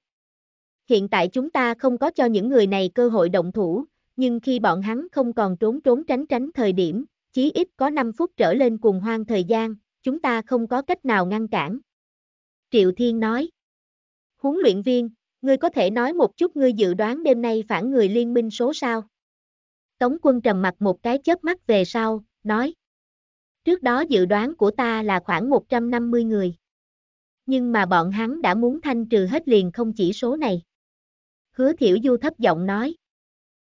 Hiện tại chúng ta không có cho những người này cơ hội động thủ, nhưng khi bọn hắn không còn trốn trốn tránh tránh thời điểm, chí ít có 5 phút trở lên cùng hoang thời gian, chúng ta không có cách nào ngăn cản, Triệu Thiên nói. Huấn luyện viên, ngươi có thể nói một chút ngươi dự đoán đêm nay phản người liên minh số sao? Tống quân trầm mặt một cái chớp mắt về sau, nói. Trước đó dự đoán của ta là khoảng 150 người. Nhưng mà bọn hắn đã muốn thanh trừ hết liền không chỉ số này. Hứa thiểu du thấp giọng nói.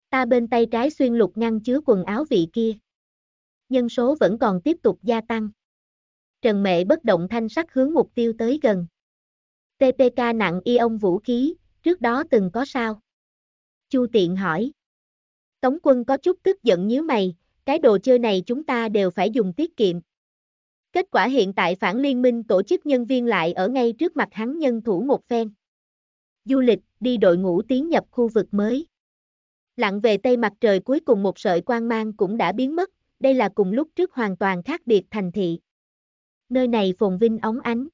Ta bên tay trái xuyên lục ngăn chứa quần áo vị kia. Nhân số vẫn còn tiếp tục gia tăng. Trần Mệ bất động thanh sắc hướng mục tiêu tới gần. TPK nặng ion vũ khí, trước đó từng có sao? Chu Tiện hỏi. Tống quân có chút tức giận nhíu mày, cái đồ chơi này chúng ta đều phải dùng tiết kiệm. Kết quả hiện tại phản liên minh tổ chức nhân viên lại ở ngay trước mặt hắn nhân thủ một phen. Du lịch, đi đội ngũ tiến nhập khu vực mới. Lặng về tây mặt trời cuối cùng một sợi quang mang cũng đã biến mất, đây là cùng lúc trước hoàn toàn khác biệt thành thị nơi này phồn vinh óng ánh.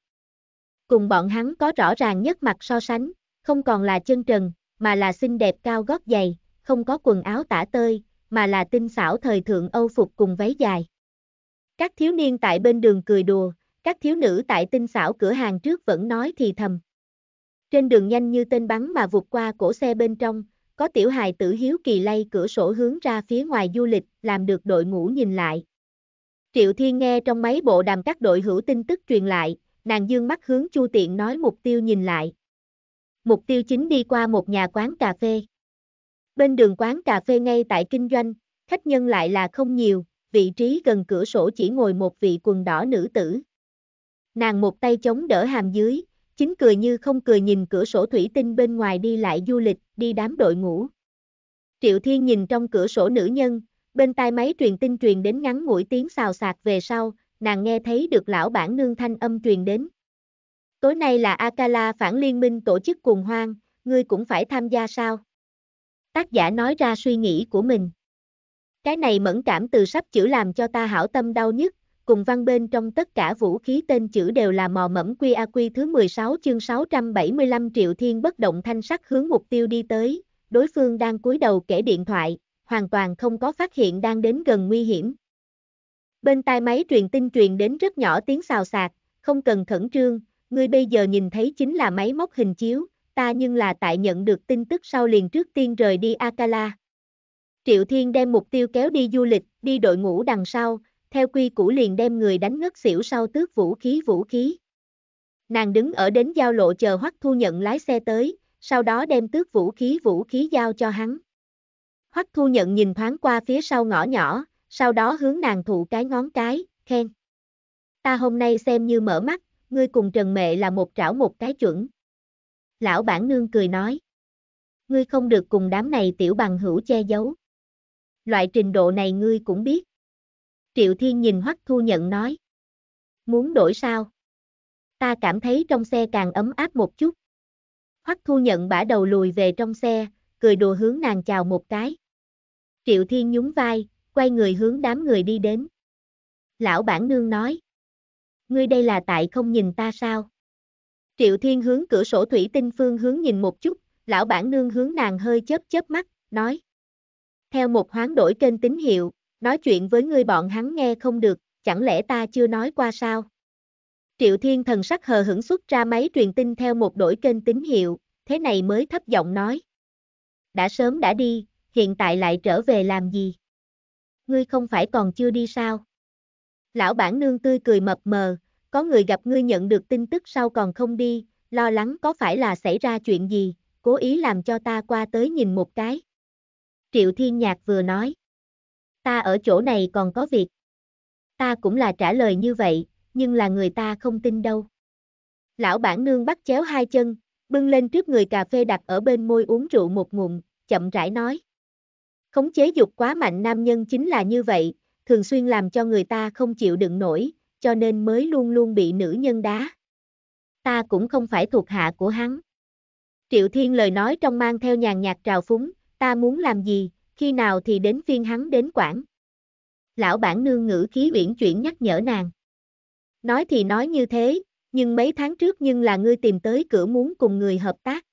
Cùng bọn hắn có rõ ràng nhất mặt so sánh, không còn là chân trần, mà là xinh đẹp cao gót dày, không có quần áo tả tơi, mà là tinh xảo thời thượng Âu phục cùng váy dài. Các thiếu niên tại bên đường cười đùa, các thiếu nữ tại tinh xảo cửa hàng trước vẫn nói thì thầm. Trên đường nhanh như tên bắn mà vụt qua cổ xe bên trong, có tiểu hài tử hiếu kỳ lay cửa sổ hướng ra phía ngoài du lịch, làm được đội ngũ nhìn lại, Triệu Thiên nghe trong mấy bộ đàm các đội hữu tin tức truyền lại, nàng dương mắt hướng Chu Tiện nói mục tiêu nhìn lại. Mục tiêu chính đi qua một nhà quán cà phê. Bên đường quán cà phê ngay tại kinh doanh, khách nhân lại là không nhiều, vị trí gần cửa sổ chỉ ngồi một vị quần đỏ nữ tử. Nàng một tay chống đỡ hàm dưới, chính cười như không cười nhìn cửa sổ thủy tinh bên ngoài đi lại du lịch, đi đám đội ngũ. Triệu Thiên nhìn trong cửa sổ nữ nhân, bên tai máy truyền tin truyền đến ngắn ngủi tiếng xào xạc về sau, nàng nghe thấy được lão bản nương thanh âm truyền đến. Tối nay là Akala phản liên minh tổ chức cuồng hoang, ngươi cũng phải tham gia sao? Tác giả nói ra suy nghĩ của mình. Cái này mẫn cảm từ sắp chữ làm cho ta hảo tâm đau nhất, cùng văn bên trong tất cả vũ khí tên chữ đều là mò mẫm QAQ thứ 16 chương 675 triệu thiên bất động thanh sắc hướng mục tiêu đi tới, đối phương đang cúi đầu kể điện thoại, hoàn toàn không có phát hiện đang đến gần nguy hiểm. Bên tai máy truyền tin truyền đến rất nhỏ tiếng xào xạc, không cần khẩn trương, Người bây giờ nhìn thấy chính là máy móc hình chiếu, ta nhưng là tại nhận được tin tức sau liền trước tiên rời đi Akala. Triệu Thiên đem mục tiêu kéo đi du lịch, đi đội ngũ đằng sau, theo quy củ liền đem người đánh ngất xỉu sau tước vũ khí vũ khí. Nàng đứng ở đến giao lộ chờ hoắc thu nhận lái xe tới, sau đó đem tước vũ khí vũ khí giao cho hắn. Hoắc thu nhận nhìn thoáng qua phía sau ngõ nhỏ, sau đó hướng nàng thụ cái ngón cái, khen. Ta hôm nay xem như mở mắt, ngươi cùng Trần Mệ là một trảo một cái chuẩn. Lão bản nương cười nói. Ngươi không được cùng đám này tiểu bằng hữu che giấu. Loại trình độ này ngươi cũng biết. Triệu Thiên nhìn Hoắc Thu Nhận nói. Muốn đổi sao? Ta cảm thấy trong xe càng ấm áp một chút. Hoắc Thu Nhận bả đầu lùi về trong xe, cười đùa hướng nàng chào một cái. Triệu Thiên nhún vai, quay người hướng đám người đi đến. Lão bản nương nói. Ngươi đây là tại không nhìn ta sao? Triệu Thiên hướng cửa sổ thủy tinh phương hướng nhìn một chút, lão bản nương hướng nàng hơi chớp chớp mắt, nói. Theo một hoán đổi kênh tín hiệu, nói chuyện với ngươi bọn hắn nghe không được, chẳng lẽ ta chưa nói qua sao? Triệu Thiên thần sắc hờ hững xuất ra máy truyền tin theo một đổi kênh tín hiệu, thế này mới thấp giọng nói. Đã sớm đã đi, hiện tại lại trở về làm gì? Ngươi không phải còn chưa đi sao? Lão bản nương tươi cười mập mờ, có người gặp ngươi nhận được tin tức sau còn không đi, lo lắng có phải là xảy ra chuyện gì, cố ý làm cho ta qua tới nhìn một cái. Triệu Thiên Nhạc vừa nói, ta ở chỗ này còn có việc. Ta cũng là trả lời như vậy, nhưng là người ta không tin đâu. Lão bản nương bắt chéo hai chân, bưng lên trước người cà phê đặt ở bên môi uống rượu một ngụm, chậm rãi nói. Khống chế dục quá mạnh nam nhân chính là như vậy, thường xuyên làm cho người ta không chịu đựng nổi, cho nên mới luôn luôn bị nữ nhân đá. Ta cũng không phải thuộc hạ của hắn. Triệu Thiên lời nói trong mang theo nhàn nhạt trào phúng, ta muốn làm gì, khi nào thì đến phiên hắn đến quản. Lão bản nương ngữ khí uyển chuyển nhắc nhở nàng. Nói thì nói như thế, nhưng mấy tháng trước nhưng là ngươi tìm tới cửa muốn cùng người hợp tác.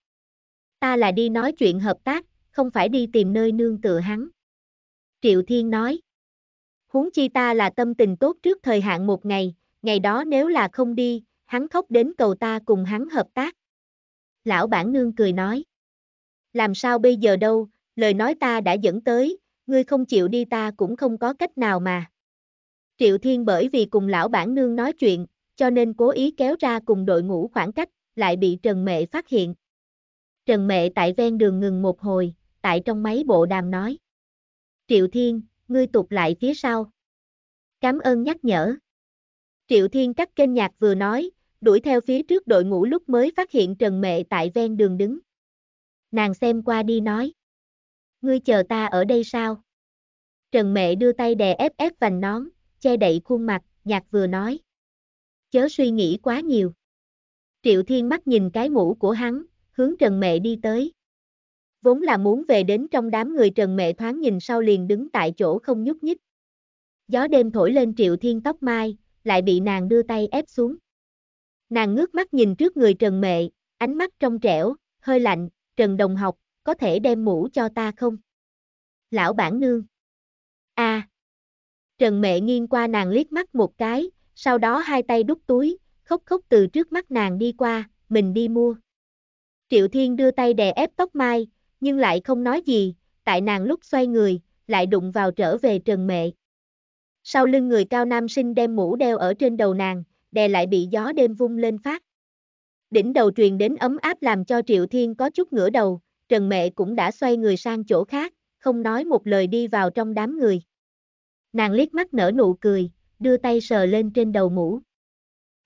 Ta là đi nói chuyện hợp tác, không phải đi tìm nơi nương tựa hắn. Triệu Thiên nói, huống chi ta là tâm tình tốt trước thời hạn một ngày, ngày đó nếu là không đi, hắn khóc đến cầu ta cùng hắn hợp tác. Lão bản nương cười nói, làm sao bây giờ đâu, lời nói ta đã dẫn tới, ngươi không chịu đi ta cũng không có cách nào mà. Triệu Thiên bởi vì cùng lão bản nương nói chuyện, cho nên cố ý kéo ra cùng đội ngũ khoảng cách, lại bị Trần Mệ phát hiện. Trần Mệ tại ven đường ngừng một hồi, tại trong máy bộ đàm nói. Triệu Thiên, ngươi tụt lại phía sau. Cảm ơn nhắc nhở. Triệu Thiên cắt kênh nhạc vừa nói, đuổi theo phía trước đội ngũ lúc mới phát hiện Trần Mẹ tại ven đường đứng. Nàng xem qua đi nói. Ngươi chờ ta ở đây sao? Trần Mẹ đưa tay đè ép ép vành nón, che đậy khuôn mặt, nhạc vừa nói. Chớ suy nghĩ quá nhiều. Triệu Thiên mắt nhìn cái mũ của hắn, hướng Trần Mẹ đi tới vốn là muốn về đến trong đám người trần mẹ thoáng nhìn sau liền đứng tại chỗ không nhúc nhích. Gió đêm thổi lên triệu thiên tóc mai, lại bị nàng đưa tay ép xuống. Nàng ngước mắt nhìn trước người trần mẹ, ánh mắt trong trẻo, hơi lạnh, trần đồng học, có thể đem mũ cho ta không? Lão bản nương. a à. Trần mẹ nghiêng qua nàng liếc mắt một cái, sau đó hai tay đút túi, khóc khóc từ trước mắt nàng đi qua, mình đi mua. Triệu Thiên đưa tay đè ép tóc Mai, nhưng lại không nói gì, tại nàng lúc xoay người, lại đụng vào trở về trần mệ. Sau lưng người cao nam sinh đem mũ đeo ở trên đầu nàng, đè lại bị gió đêm vung lên phát. Đỉnh đầu truyền đến ấm áp làm cho Triệu Thiên có chút ngửa đầu, Trần Mẹ cũng đã xoay người sang chỗ khác, không nói một lời đi vào trong đám người. Nàng liếc mắt nở nụ cười, đưa tay sờ lên trên đầu mũ.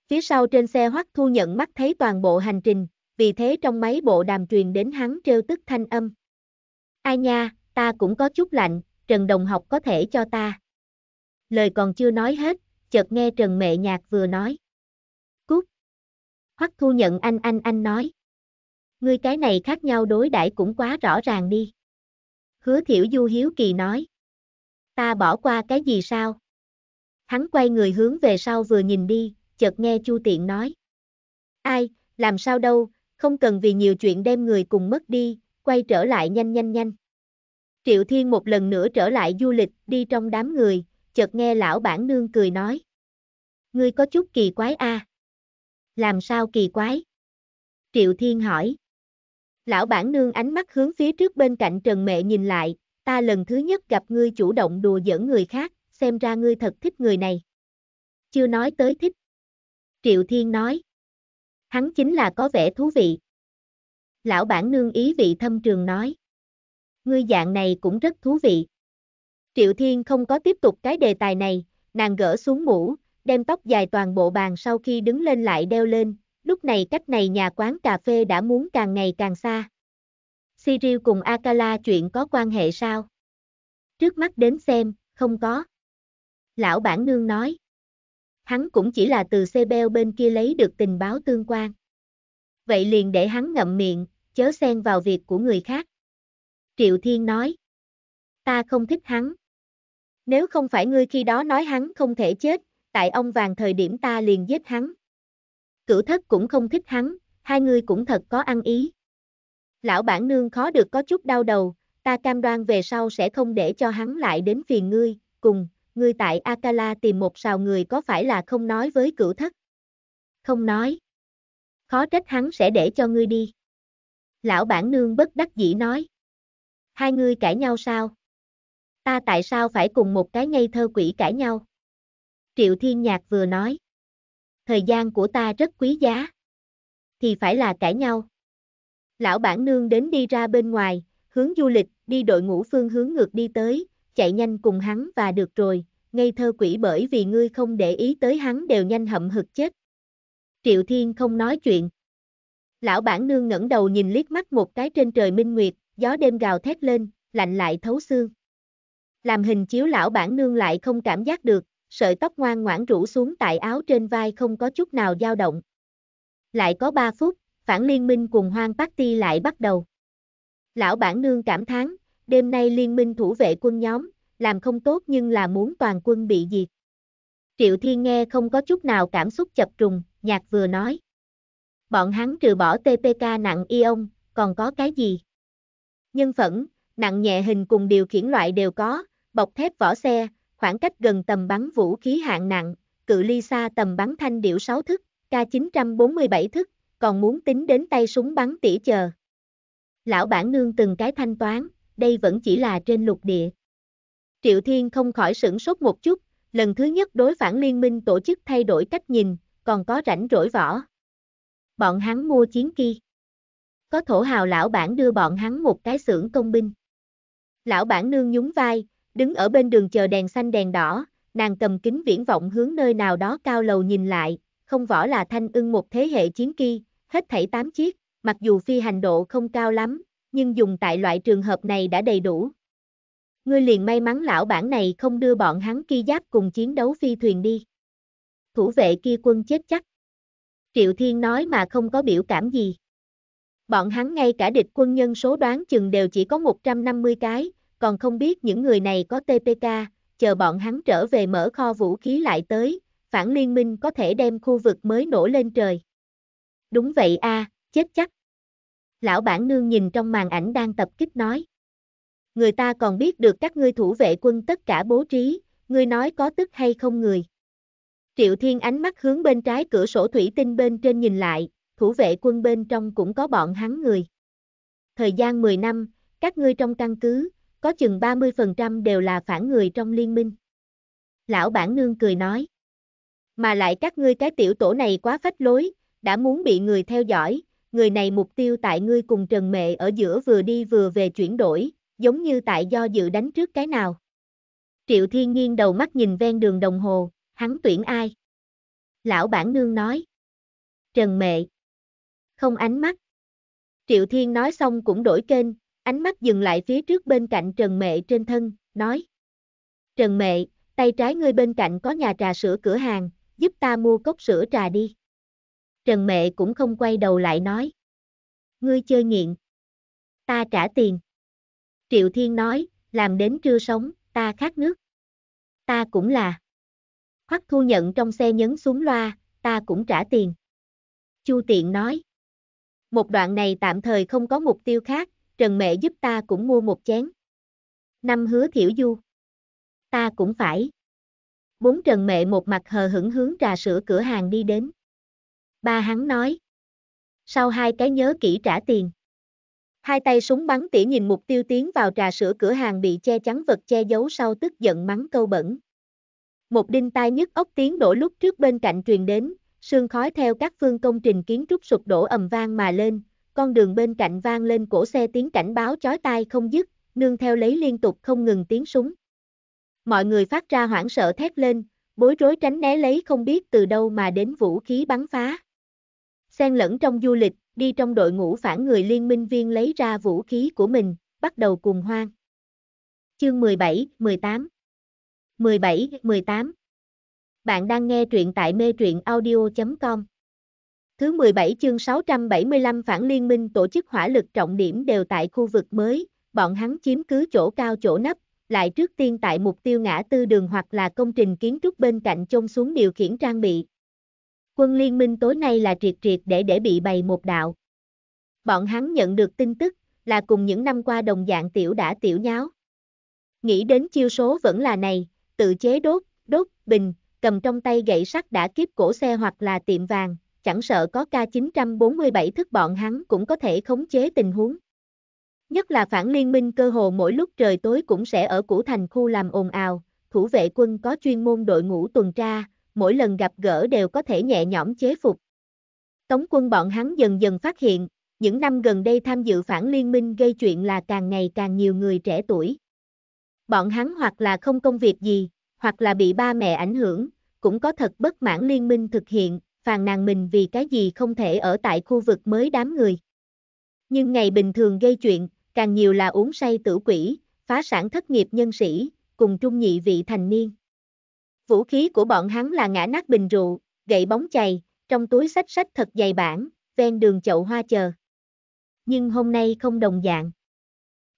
Phía sau trên xe hoắc thu nhận mắt thấy toàn bộ hành trình, vì thế trong máy bộ đàm truyền đến hắn trêu tức thanh âm. Ai nha, ta cũng có chút lạnh, Trần Đồng học có thể cho ta. Lời còn chưa nói hết, chợt nghe Trần Mẹ Nhạc vừa nói. Cút. Hoắc thu nhận anh anh anh nói. Ngươi cái này khác nhau đối đãi cũng quá rõ ràng đi. Hứa thiểu du hiếu kỳ nói. Ta bỏ qua cái gì sao? Hắn quay người hướng về sau vừa nhìn đi, chợt nghe Chu Tiện nói. Ai, làm sao đâu, không cần vì nhiều chuyện đem người cùng mất đi, quay trở lại nhanh nhanh nhanh. Triệu Thiên một lần nữa trở lại du lịch, đi trong đám người, chợt nghe lão bản nương cười nói. Ngươi có chút kỳ quái a à? Làm sao kỳ quái? Triệu Thiên hỏi. Lão bản nương ánh mắt hướng phía trước bên cạnh Trần Mẹ nhìn lại, ta lần thứ nhất gặp ngươi chủ động đùa giỡn người khác, xem ra ngươi thật thích người này. Chưa nói tới thích. Triệu Thiên nói. Hắn chính là có vẻ thú vị. Lão bản nương ý vị thâm trường nói. Ngươi dạng này cũng rất thú vị. Triệu Thiên không có tiếp tục cái đề tài này, nàng gỡ xuống mũ, đem tóc dài toàn bộ bàn sau khi đứng lên lại đeo lên, lúc này cách này nhà quán cà phê đã muốn càng ngày càng xa. Cyril cùng Akala chuyện có quan hệ sao? Trước mắt đến xem, không có. Lão bản nương nói hắn cũng chỉ là từ Sebel bên kia lấy được tình báo tương quan. Vậy liền để hắn ngậm miệng, chớ xen vào việc của người khác. Triệu Thiên nói, ta không thích hắn. Nếu không phải ngươi khi đó nói hắn không thể chết, tại ông vàng thời điểm ta liền giết hắn. Cửu thất cũng không thích hắn, hai ngươi cũng thật có ăn ý. Lão bản nương khó được có chút đau đầu, ta cam đoan về sau sẽ không để cho hắn lại đến phiền ngươi, cùng, ngươi tại Akala tìm một sào người có phải là không nói với cửu thất? Không nói. Khó trách hắn sẽ để cho ngươi đi. Lão bản nương bất đắc dĩ nói. Hai ngươi cãi nhau sao? Ta tại sao phải cùng một cái ngây thơ quỷ cãi nhau? Triệu Thiên Nhạc vừa nói. Thời gian của ta rất quý giá. Thì phải là cãi nhau. Lão bản nương đến đi ra bên ngoài, hướng du lịch, đi đội ngũ phương hướng ngược đi tới, chạy nhanh cùng hắn và được rồi, ngây thơ quỷ bởi vì ngươi không để ý tới hắn đều nhanh hậm hực chết. Triệu Thiên không nói chuyện. Lão bản nương ngẩng đầu nhìn liếc mắt một cái trên trời minh nguyệt, gió đêm gào thét lên, lạnh lại thấu xương. Làm hình chiếu lão bản nương lại không cảm giác được, sợi tóc ngoan ngoãn rủ xuống tại áo trên vai không có chút nào dao động. Lại có 3 phút, phản liên minh cùng hoang party lại bắt đầu. Lão bản nương cảm thán, đêm nay liên minh thủ vệ quân nhóm, làm không tốt nhưng là muốn toàn quân bị diệt. Triệu Thiên nghe không có chút nào cảm xúc chập trùng, nhạc vừa nói. Bọn hắn trừ bỏ TPK nặng y ông, còn có cái gì? Nhân phẩm, nặng nhẹ hình cùng điều khiển loại đều có, bọc thép vỏ xe, khoảng cách gần tầm bắn vũ khí hạng nặng, cự ly xa tầm bắn thanh điệu 6 thức, K947 thức, còn muốn tính đến tay súng bắn tỉ chờ. Lão bản nương từng cái thanh toán, đây vẫn chỉ là trên lục địa. Triệu Thiên không khỏi sửng sốt một chút, lần thứ nhất đối phản liên minh tổ chức thay đổi cách nhìn, còn có rảnh rỗi võ. Bọn hắn mua chiến kỳ. Có thổ hào lão bản đưa bọn hắn một cái xưởng công binh. Lão bản nương nhún vai, đứng ở bên đường chờ đèn xanh đèn đỏ, nàng cầm kính viễn vọng hướng nơi nào đó cao lầu nhìn lại, không võ là thanh ưng một thế hệ chiến kỳ, hết thảy 8 chiếc, mặc dù phi hành độ không cao lắm, nhưng dùng tại loại trường hợp này đã đầy đủ. Ngươi liền may mắn lão bản này không đưa bọn hắn kia giáp cùng chiến đấu phi thuyền đi. Thủ vệ kia quân chết chắc. Triệu Thiên nói mà không có biểu cảm gì. Bọn hắn ngay cả địch quân nhân số đoán chừng đều chỉ có 150 cái, còn không biết những người này có TPK, chờ bọn hắn trở về mở kho vũ khí lại tới, phản liên minh có thể đem khu vực mới nổ lên trời. Đúng vậy a, chết chắc lão bản nương nhìn trong màn ảnh đang tập kích nói. Người ta còn biết được các ngươi thủ vệ quân tất cả bố trí, ngươi nói có tức hay không người. Triệu Thiên ánh mắt hướng bên trái cửa sổ thủy tinh bên trên nhìn lại, thủ vệ quân bên trong cũng có bọn hắn người. Thời gian 10 năm, các ngươi trong căn cứ, có chừng 30% đều là phản người trong liên minh. Lão bản nương cười nói. Mà lại các ngươi cái tiểu tổ này quá phách lối, đã muốn bị người theo dõi, người này mục tiêu tại ngươi cùng Trần Mệ ở giữa vừa đi vừa về chuyển đổi, giống như tại do dự đánh trước cái nào. Triệu Thiên Nhiên đầu mắt nhìn ven đường đồng hồ, hắn tuyển ai? Lão bản nương nói. Trần Mệ. Không ánh mắt. Triệu Thiên nói xong cũng đổi kênh, ánh mắt dừng lại phía trước bên cạnh Trần Mệ trên thân, nói. Trần Mệ, tay trái ngươi bên cạnh có nhà trà sữa cửa hàng, giúp ta mua cốc sữa trà đi. Trần Mẹ cũng không quay đầu lại nói. Ngươi chơi nghiện. Ta trả tiền. Triệu Thiên nói, làm đến trưa sống, ta khát nước. Ta cũng là. Hoắc thu nhận trong xe nhấn xuống loa, ta cũng trả tiền. Chu Tiện nói. Một đoạn này tạm thời không có mục tiêu khác, Trần Mẹ giúp ta cũng mua một chén. Năm hứa thiểu du. Ta cũng phải. Bốn Trần Mẹ một mặt hờ hững hướng trà sữa cửa hàng đi đến. Ba hắn nói. Sau hai cái nhớ kỹ trả tiền. Hai tay súng bắn tỉa nhìn mục tiêu tiến vào trà sữa cửa hàng bị che chắn vật che giấu sau tức giận mắng câu bẩn. Một đinh tai nhức ốc tiếng đổ lúc trước bên cạnh truyền đến, sương khói theo các phương công trình kiến trúc sụp đổ ầm vang mà lên, con đường bên cạnh vang lên cổ xe tiếng cảnh báo chói tai không dứt, nương theo lấy liên tục không ngừng tiếng súng. Mọi người phát ra hoảng sợ thét lên, bối rối tránh né lấy không biết từ đâu mà đến vũ khí bắn phá xen lẫn trong du lịch, đi trong đội ngũ phản người liên minh viên lấy ra vũ khí của mình, bắt đầu cùng hoang. Chương 17, 18 17, 18 Bạn đang nghe truyện tại mê truyện audio.com Thứ 17 chương 675 phản liên minh tổ chức hỏa lực trọng điểm đều tại khu vực mới, bọn hắn chiếm cứ chỗ cao chỗ nấp, lại trước tiên tại mục tiêu ngã tư đường hoặc là công trình kiến trúc bên cạnh chôn xuống điều khiển trang bị, quân liên minh tối nay là triệt triệt để để bị bày một đạo. Bọn hắn nhận được tin tức, là cùng những năm qua đồng dạng tiểu đã tiểu nháo. Nghĩ đến chiêu số vẫn là này, tự chế đốt, đốt, bình, cầm trong tay gậy sắt đã kiếp cổ xe hoặc là tiệm vàng, chẳng sợ có K947 thức bọn hắn cũng có thể khống chế tình huống. Nhất là phản liên minh cơ hồ mỗi lúc trời tối cũng sẽ ở củ thành khu làm ồn ào, thủ vệ quân có chuyên môn đội ngũ tuần tra, mỗi lần gặp gỡ đều có thể nhẹ nhõm chế phục. Tống quân bọn hắn dần dần phát hiện, những năm gần đây tham dự phản liên minh gây chuyện là càng ngày càng nhiều người trẻ tuổi. Bọn hắn hoặc là không công việc gì, hoặc là bị ba mẹ ảnh hưởng, cũng có thật bất mãn liên minh thực hiện, phàn nàn mình vì cái gì không thể ở tại khu vực mới đám người. Nhưng ngày bình thường gây chuyện, càng nhiều là uống say tử quỷ, phá sản thất nghiệp nhân sĩ, cùng trung nhị vị thành niên. Vũ khí của bọn hắn là ngã nát bình rượu, gậy bóng chày, trong túi sách sách thật dày bản, ven đường chậu hoa chờ. Nhưng hôm nay không đồng dạng.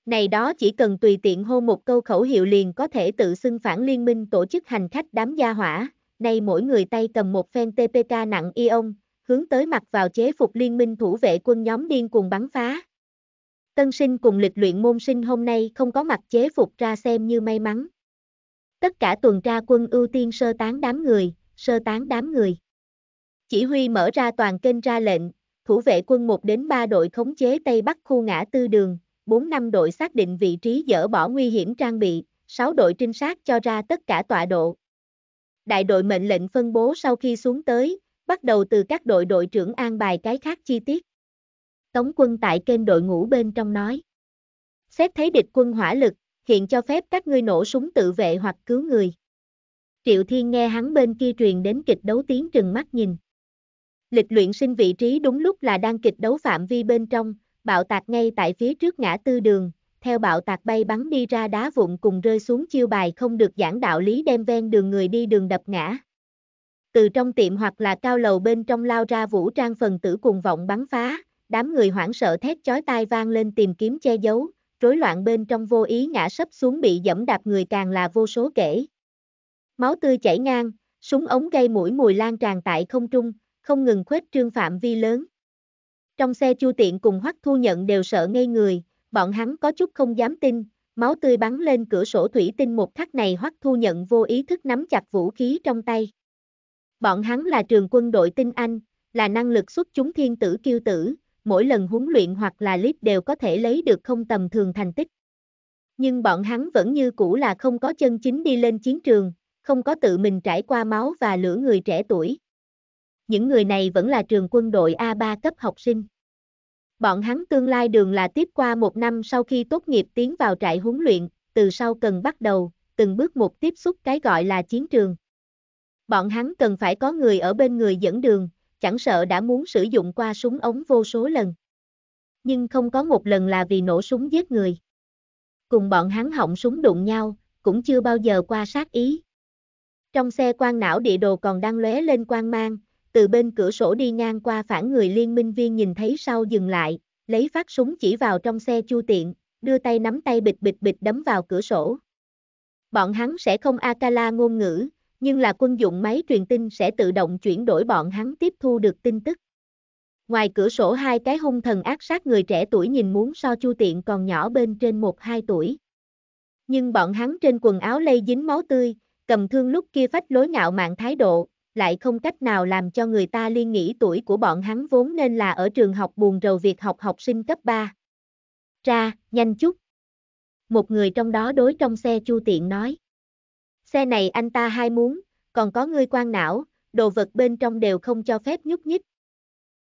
Này đó chỉ cần tùy tiện hô một câu khẩu hiệu liền có thể tự xưng phản liên minh tổ chức hành khách đám gia hỏa, nay mỗi người tay cầm một phen TPK nặng ion, hướng tới mặt vào chế phục liên minh thủ vệ quân nhóm điên cuồng bắn phá. Tân sinh cùng lịch luyện môn sinh hôm nay không có mặt chế phục ra xem như may mắn. Tất cả tuần tra quân ưu tiên sơ tán đám người, sơ tán đám người. Chỉ huy mở ra toàn kênh ra lệnh, thủ vệ quân 1 đến 3 đội khống chế Tây Bắc khu ngã tư đường, 4 năm đội xác định vị trí dỡ bỏ nguy hiểm trang bị, 6 đội trinh sát cho ra tất cả tọa độ. Đại đội mệnh lệnh phân bố sau khi xuống tới, bắt đầu từ các đội đội trưởng an bài cái khác chi tiết. Tống quân tại kênh đội ngũ bên trong nói. Xét thấy địch quân hỏa lực, hiện cho phép các ngươi nổ súng tự vệ hoặc cứu người. Triệu Thiên nghe hắn bên kia truyền đến kịch đấu tiếng trừng mắt nhìn. Lịch luyện sinh vị trí đúng lúc là đang kịch đấu phạm vi bên trong, bạo tạc ngay tại phía trước ngã tư đường, theo bạo tạc bay bắn đi ra đá vụn cùng rơi xuống chiêu bài không được giảng đạo lý đem ven đường người đi đường đập ngã. Từ trong tiệm hoặc là cao lầu bên trong lao ra vũ trang phần tử cùng vọng bắn phá, đám người hoảng sợ thét chói tai vang lên tìm kiếm che giấu, rối loạn bên trong vô ý ngã sấp xuống bị dẫm đạp người càng là vô số kể. Máu tươi chảy ngang, súng ống gây mũi mùi lan tràn tại không trung, không ngừng khuếch trương phạm vi lớn. Trong xe chu tiện cùng hoắc thu nhận đều sợ ngây người, bọn hắn có chút không dám tin, máu tươi bắn lên cửa sổ thủy tinh một khắc này hoắc thu nhận vô ý thức nắm chặt vũ khí trong tay. Bọn hắn là trường quân đội tinh Anh, là năng lực xuất chúng thiên tử kiêu tử, mỗi lần huấn luyện hoặc là clip đều có thể lấy được không tầm thường thành tích. Nhưng bọn hắn vẫn như cũ là không có chân chính đi lên chiến trường, không có tự mình trải qua máu và lửa người trẻ tuổi. Những người này vẫn là trường quân đội A3 cấp học sinh. Bọn hắn tương lai đường là tiếp qua một năm sau khi tốt nghiệp tiến vào trại huấn luyện, từ sau cần bắt đầu, từng bước một tiếp xúc cái gọi là chiến trường. Bọn hắn cần phải có người ở bên người dẫn đường, chẳng sợ đã muốn sử dụng qua súng ống vô số lần. Nhưng không có một lần là vì nổ súng giết người. Cùng bọn hắn họng súng đụng nhau, cũng chưa bao giờ qua sát ý. Trong xe quan não địa đồ còn đang lóe lên quang mang, từ bên cửa sổ đi ngang qua phản người liên minh viên nhìn thấy sau dừng lại, lấy phát súng chỉ vào trong xe chu tiện, đưa tay nắm tay bịch bịch bịch đấm vào cửa sổ. Bọn hắn sẽ không Akala ngôn ngữ, nhưng là quân dụng máy truyền tin sẽ tự động chuyển đổi bọn hắn tiếp thu được tin tức. Ngoài cửa sổ hai cái hung thần ác sát người trẻ tuổi nhìn muốn so chu tiện còn nhỏ bên trên 1-2 tuổi. Nhưng bọn hắn trên quần áo lây dính máu tươi, cầm thương lúc kia phách lối ngạo mạn thái độ, lại không cách nào làm cho người ta liên nghĩ tuổi của bọn hắn vốn nên là ở trường học buồn rầu việc học học sinh cấp 3. Ra, nhanh chút. Một người trong đó đối trong xe chu tiện nói. Xe này anh ta hai muốn, còn có ngươi quan não, đồ vật bên trong đều không cho phép nhúc nhích.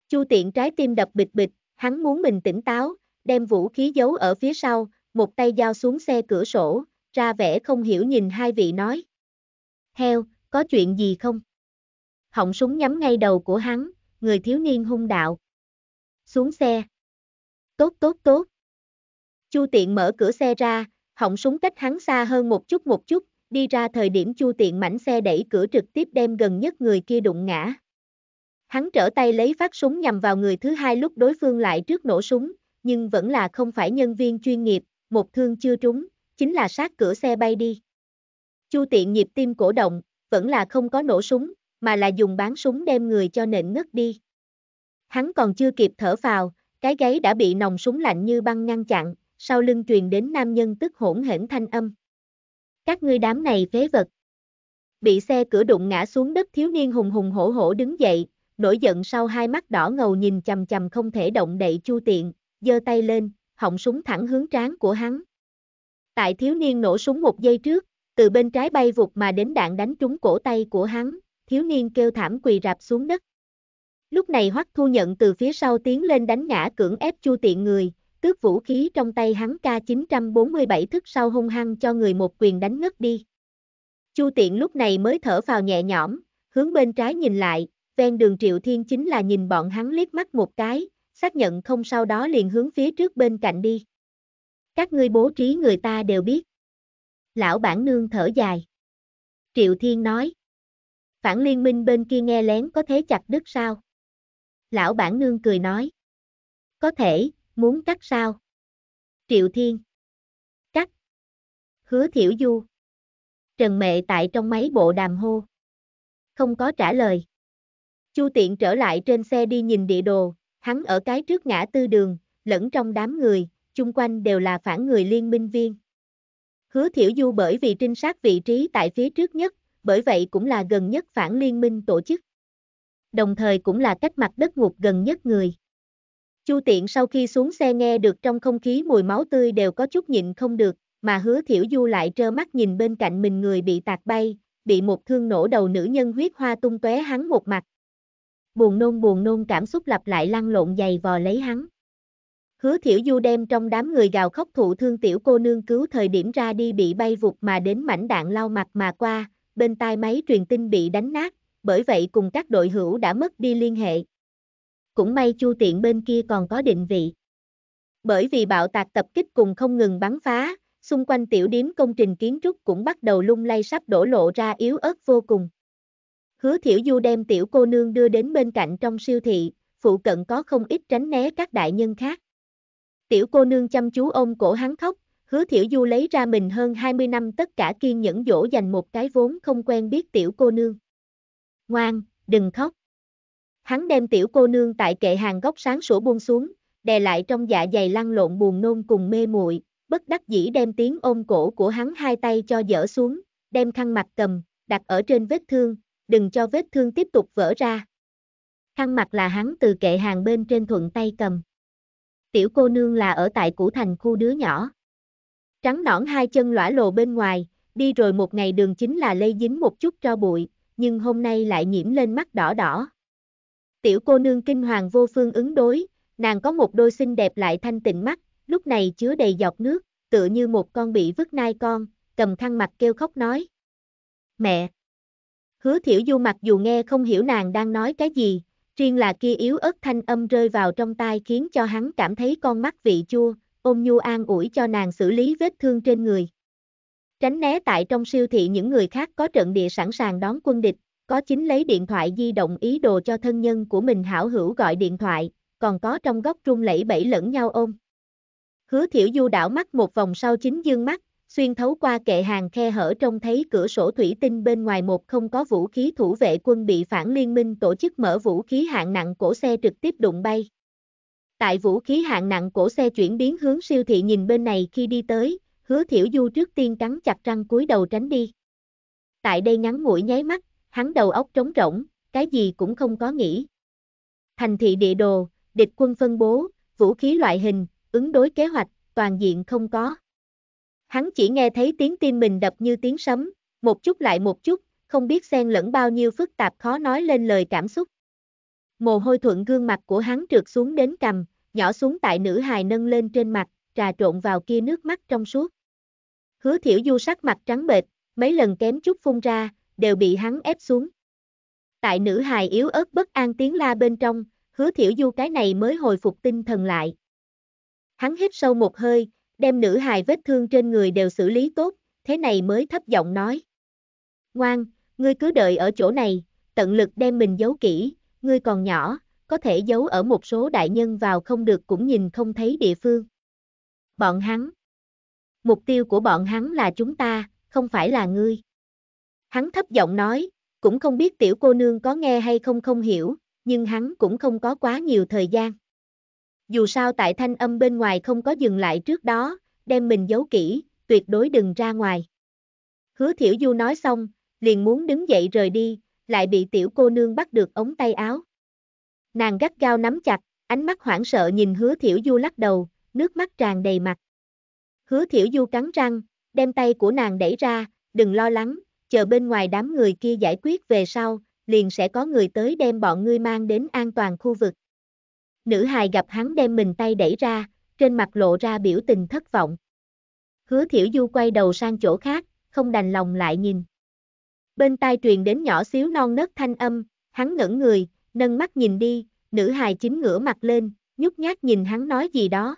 Chu tiện trái tim đập bịch bịch, hắn muốn mình tỉnh táo, đem vũ khí giấu ở phía sau, một tay giao xuống xe cửa sổ, ra vẻ không hiểu nhìn hai vị nói. Heo, có chuyện gì không? Họng súng nhắm ngay đầu của hắn, người thiếu niên hung đạo. Xuống xe. Tốt tốt tốt. Chu tiện mở cửa xe ra, họng súng cách hắn xa hơn một chút một chút, đi ra thời điểm chu tiện mảnh xe đẩy cửa trực tiếp đem gần nhất người kia đụng ngã. Hắn trở tay lấy phát súng nhằm vào người thứ hai lúc đối phương lại trước nổ súng, nhưng vẫn là không phải nhân viên chuyên nghiệp, một thương chưa trúng, chính là sát cửa xe bay đi. Chu tiện nhịp tim cổ động, vẫn là không có nổ súng, mà là dùng bán súng đem người cho nện ngất đi. Hắn còn chưa kịp thở vào, cái gáy đã bị nòng súng lạnh như băng ngăn chặn, sau lưng truyền đến nam nhân tức hỗn hển thanh âm các ngươi đám này phế vật. Bị xe cửa đụng ngã xuống đất thiếu niên hùng hùng hổ hổ đứng dậy, nổi giận sau hai mắt đỏ ngầu nhìn chầm chầm không thể động đậy chu tiện, giơ tay lên, họng súng thẳng hướng trán của hắn. Tại thiếu niên nổ súng một giây trước, từ bên trái bay vụt mà đến đạn đánh trúng cổ tay của hắn, thiếu niên kêu thảm quỳ rạp xuống đất. Lúc này Hoắc Thu nhận từ phía sau tiến lên đánh ngã cưỡng ép Chu Tiện người, tước vũ khí trong tay hắn K947 thức sau hung hăng cho người một quyền đánh ngất đi. Chu Tiện lúc này mới thở vào nhẹ nhõm, hướng bên trái nhìn lại, ven đường Triệu Thiên chính là nhìn bọn hắn liếc mắt một cái, xác nhận không sau đó liền hướng phía trước bên cạnh đi. Các ngươi bố trí người ta đều biết. Lão bản nương thở dài. Triệu Thiên nói. Phản liên minh bên kia nghe lén có thế chặt đứt sao? Lão bản nương cười nói. Có thể, muốn cắt sao? Triệu Thiên. Cắt. Hứa Thiểu Du. Trần Mệ tại trong máy bộ đàm hô. Không có trả lời. Chu Tiện trở lại trên xe đi nhìn địa đồ, hắn ở cái trước ngã tư đường, lẫn trong đám người, chung quanh đều là phản người liên minh viên. Hứa Thiểu Du bởi vì trinh sát vị trí tại phía trước nhất, bởi vậy cũng là gần nhất phản liên minh tổ chức. Đồng thời cũng là cách mặt đất ngục gần nhất người. Chu Tiện sau khi xuống xe nghe được trong không khí mùi máu tươi đều có chút nhịn không được, mà hứa thiểu du lại trơ mắt nhìn bên cạnh mình người bị tạc bay, bị một thương nổ đầu nữ nhân huyết hoa tung tóe hắn một mặt. Buồn nôn buồn nôn cảm xúc lặp lại lăn lộn dày vò lấy hắn. Hứa thiểu du đem trong đám người gào khóc thụ thương tiểu cô nương cứu thời điểm ra đi bị bay vụt mà đến mảnh đạn lao mặt mà qua, bên tai máy truyền tin bị đánh nát, bởi vậy cùng các đội hữu đã mất đi liên hệ cũng may Chu Tiện bên kia còn có định vị. Bởi vì bạo tạc tập kích cùng không ngừng bắn phá, xung quanh tiểu điếm công trình kiến trúc cũng bắt đầu lung lay sắp đổ lộ ra yếu ớt vô cùng. Hứa Thiểu Du đem tiểu cô nương đưa đến bên cạnh trong siêu thị, phụ cận có không ít tránh né các đại nhân khác. Tiểu cô nương chăm chú ôm cổ hắn khóc, hứa thiểu du lấy ra mình hơn 20 năm tất cả kiên nhẫn dỗ dành một cái vốn không quen biết tiểu cô nương. Ngoan, đừng khóc. Hắn đem tiểu cô nương tại kệ hàng góc sáng sủa buông xuống, đè lại trong dạ dày lăn lộn buồn nôn cùng mê muội, bất đắc dĩ đem tiếng ôm cổ của hắn hai tay cho dở xuống, đem khăn mặt cầm, đặt ở trên vết thương, đừng cho vết thương tiếp tục vỡ ra. Khăn mặt là hắn từ kệ hàng bên trên thuận tay cầm. Tiểu cô nương là ở tại Củ Thành khu đứa nhỏ. Trắng nõn hai chân lõa lồ bên ngoài, đi rồi một ngày đường chính là lây dính một chút cho bụi, nhưng hôm nay lại nhiễm lên mắt đỏ đỏ, Tiểu cô nương kinh hoàng vô phương ứng đối, nàng có một đôi xinh đẹp lại thanh tịnh mắt, lúc này chứa đầy giọt nước, tựa như một con bị vứt nai con, cầm khăn mặt kêu khóc nói. Mẹ! Hứa thiểu du mặc dù nghe không hiểu nàng đang nói cái gì, riêng là kia yếu ớt thanh âm rơi vào trong tai khiến cho hắn cảm thấy con mắt vị chua, ôm nhu an ủi cho nàng xử lý vết thương trên người. Tránh né tại trong siêu thị những người khác có trận địa sẵn sàng đón quân địch, có chính lấy điện thoại di động ý đồ cho thân nhân của mình hảo hữu gọi điện thoại, còn có trong góc trung lẫy bẫy lẫn nhau ôm. Hứa thiểu du đảo mắt một vòng sau chính dương mắt, xuyên thấu qua kệ hàng khe hở trông thấy cửa sổ thủy tinh bên ngoài một không có vũ khí thủ vệ quân bị phản liên minh tổ chức mở vũ khí hạng nặng cổ xe trực tiếp đụng bay. Tại vũ khí hạng nặng cổ xe chuyển biến hướng siêu thị nhìn bên này khi đi tới, hứa thiểu du trước tiên cắn chặt răng cúi đầu tránh đi. Tại đây ngắn mũi nháy mắt, hắn đầu óc trống rỗng, cái gì cũng không có nghĩ. Thành thị địa đồ, địch quân phân bố, vũ khí loại hình, ứng đối kế hoạch, toàn diện không có. Hắn chỉ nghe thấy tiếng tim mình đập như tiếng sấm, một chút lại một chút, không biết xen lẫn bao nhiêu phức tạp khó nói lên lời cảm xúc. Mồ hôi thuận gương mặt của hắn trượt xuống đến cằm, nhỏ xuống tại nữ hài nâng lên trên mặt, trà trộn vào kia nước mắt trong suốt. Hứa thiểu du sắc mặt trắng bệch, mấy lần kém chút phun ra, đều bị hắn ép xuống. Tại nữ hài yếu ớt bất an tiếng la bên trong, hứa thiểu du cái này mới hồi phục tinh thần lại. Hắn hít sâu một hơi, đem nữ hài vết thương trên người đều xử lý tốt, thế này mới thấp giọng nói. Ngoan, ngươi cứ đợi ở chỗ này, tận lực đem mình giấu kỹ, ngươi còn nhỏ, có thể giấu ở một số đại nhân vào không được cũng nhìn không thấy địa phương. Bọn hắn. Mục tiêu của bọn hắn là chúng ta, không phải là ngươi. Hắn thấp giọng nói, cũng không biết tiểu cô nương có nghe hay không không hiểu, nhưng hắn cũng không có quá nhiều thời gian. Dù sao tại thanh âm bên ngoài không có dừng lại trước đó, đem mình giấu kỹ, tuyệt đối đừng ra ngoài. Hứa thiểu du nói xong, liền muốn đứng dậy rời đi, lại bị tiểu cô nương bắt được ống tay áo. Nàng gắt gao nắm chặt, ánh mắt hoảng sợ nhìn hứa thiểu du lắc đầu, nước mắt tràn đầy mặt. Hứa thiểu du cắn răng, đem tay của nàng đẩy ra, đừng lo lắng, chờ bên ngoài đám người kia giải quyết về sau, liền sẽ có người tới đem bọn ngươi mang đến an toàn khu vực. Nữ hài gặp hắn đem mình tay đẩy ra, trên mặt lộ ra biểu tình thất vọng. Hứa thiểu du quay đầu sang chỗ khác, không đành lòng lại nhìn. Bên tai truyền đến nhỏ xíu non nớt thanh âm, hắn ngẩn người, nâng mắt nhìn đi, nữ hài chính ngửa mặt lên, nhút nhát nhìn hắn nói gì đó.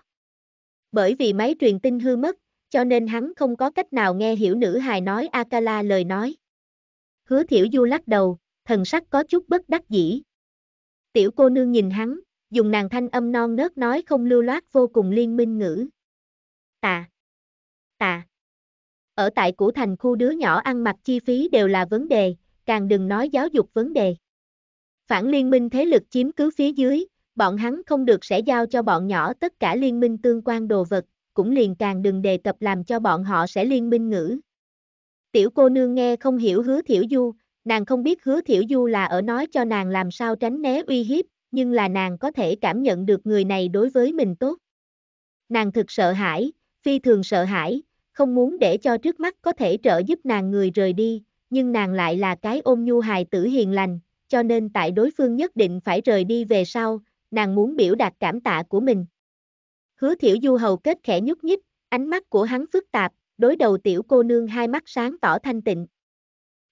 Bởi vì máy truyền tin hư mất, cho nên hắn không có cách nào nghe hiểu nữ hài nói Akala lời nói. Hứa thiểu du lắc đầu, thần sắc có chút bất đắc dĩ. Tiểu cô nương nhìn hắn, dùng nàng thanh âm non nớt nói không lưu loát vô cùng liên minh ngữ. Tạ. Tạ. Ở tại của thành khu đứa nhỏ ăn mặc chi phí đều là vấn đề, càng đừng nói giáo dục vấn đề. Phản liên minh thế lực chiếm cứ phía dưới, bọn hắn không được sẽ giao cho bọn nhỏ tất cả liên minh tương quan đồ vật, cũng liền càng đừng đề cập làm cho bọn họ sẽ liên minh ngữ. Tiểu cô nương nghe không hiểu hứa thiểu du, nàng không biết hứa thiểu du là ở nói cho nàng làm sao tránh né uy hiếp, nhưng là nàng có thể cảm nhận được người này đối với mình tốt. Nàng thực sợ hãi, phi thường sợ hãi, không muốn để cho trước mắt có thể trợ giúp nàng người rời đi, nhưng nàng lại là cái ôm nhu hài tử hiền lành, cho nên tại đối phương nhất định phải rời đi về sau, nàng muốn biểu đạt cảm tạ của mình. Hứa thiểu du hầu kết khẽ nhúc nhích, ánh mắt của hắn phức tạp, đối đầu tiểu cô nương hai mắt sáng tỏ thanh tịnh.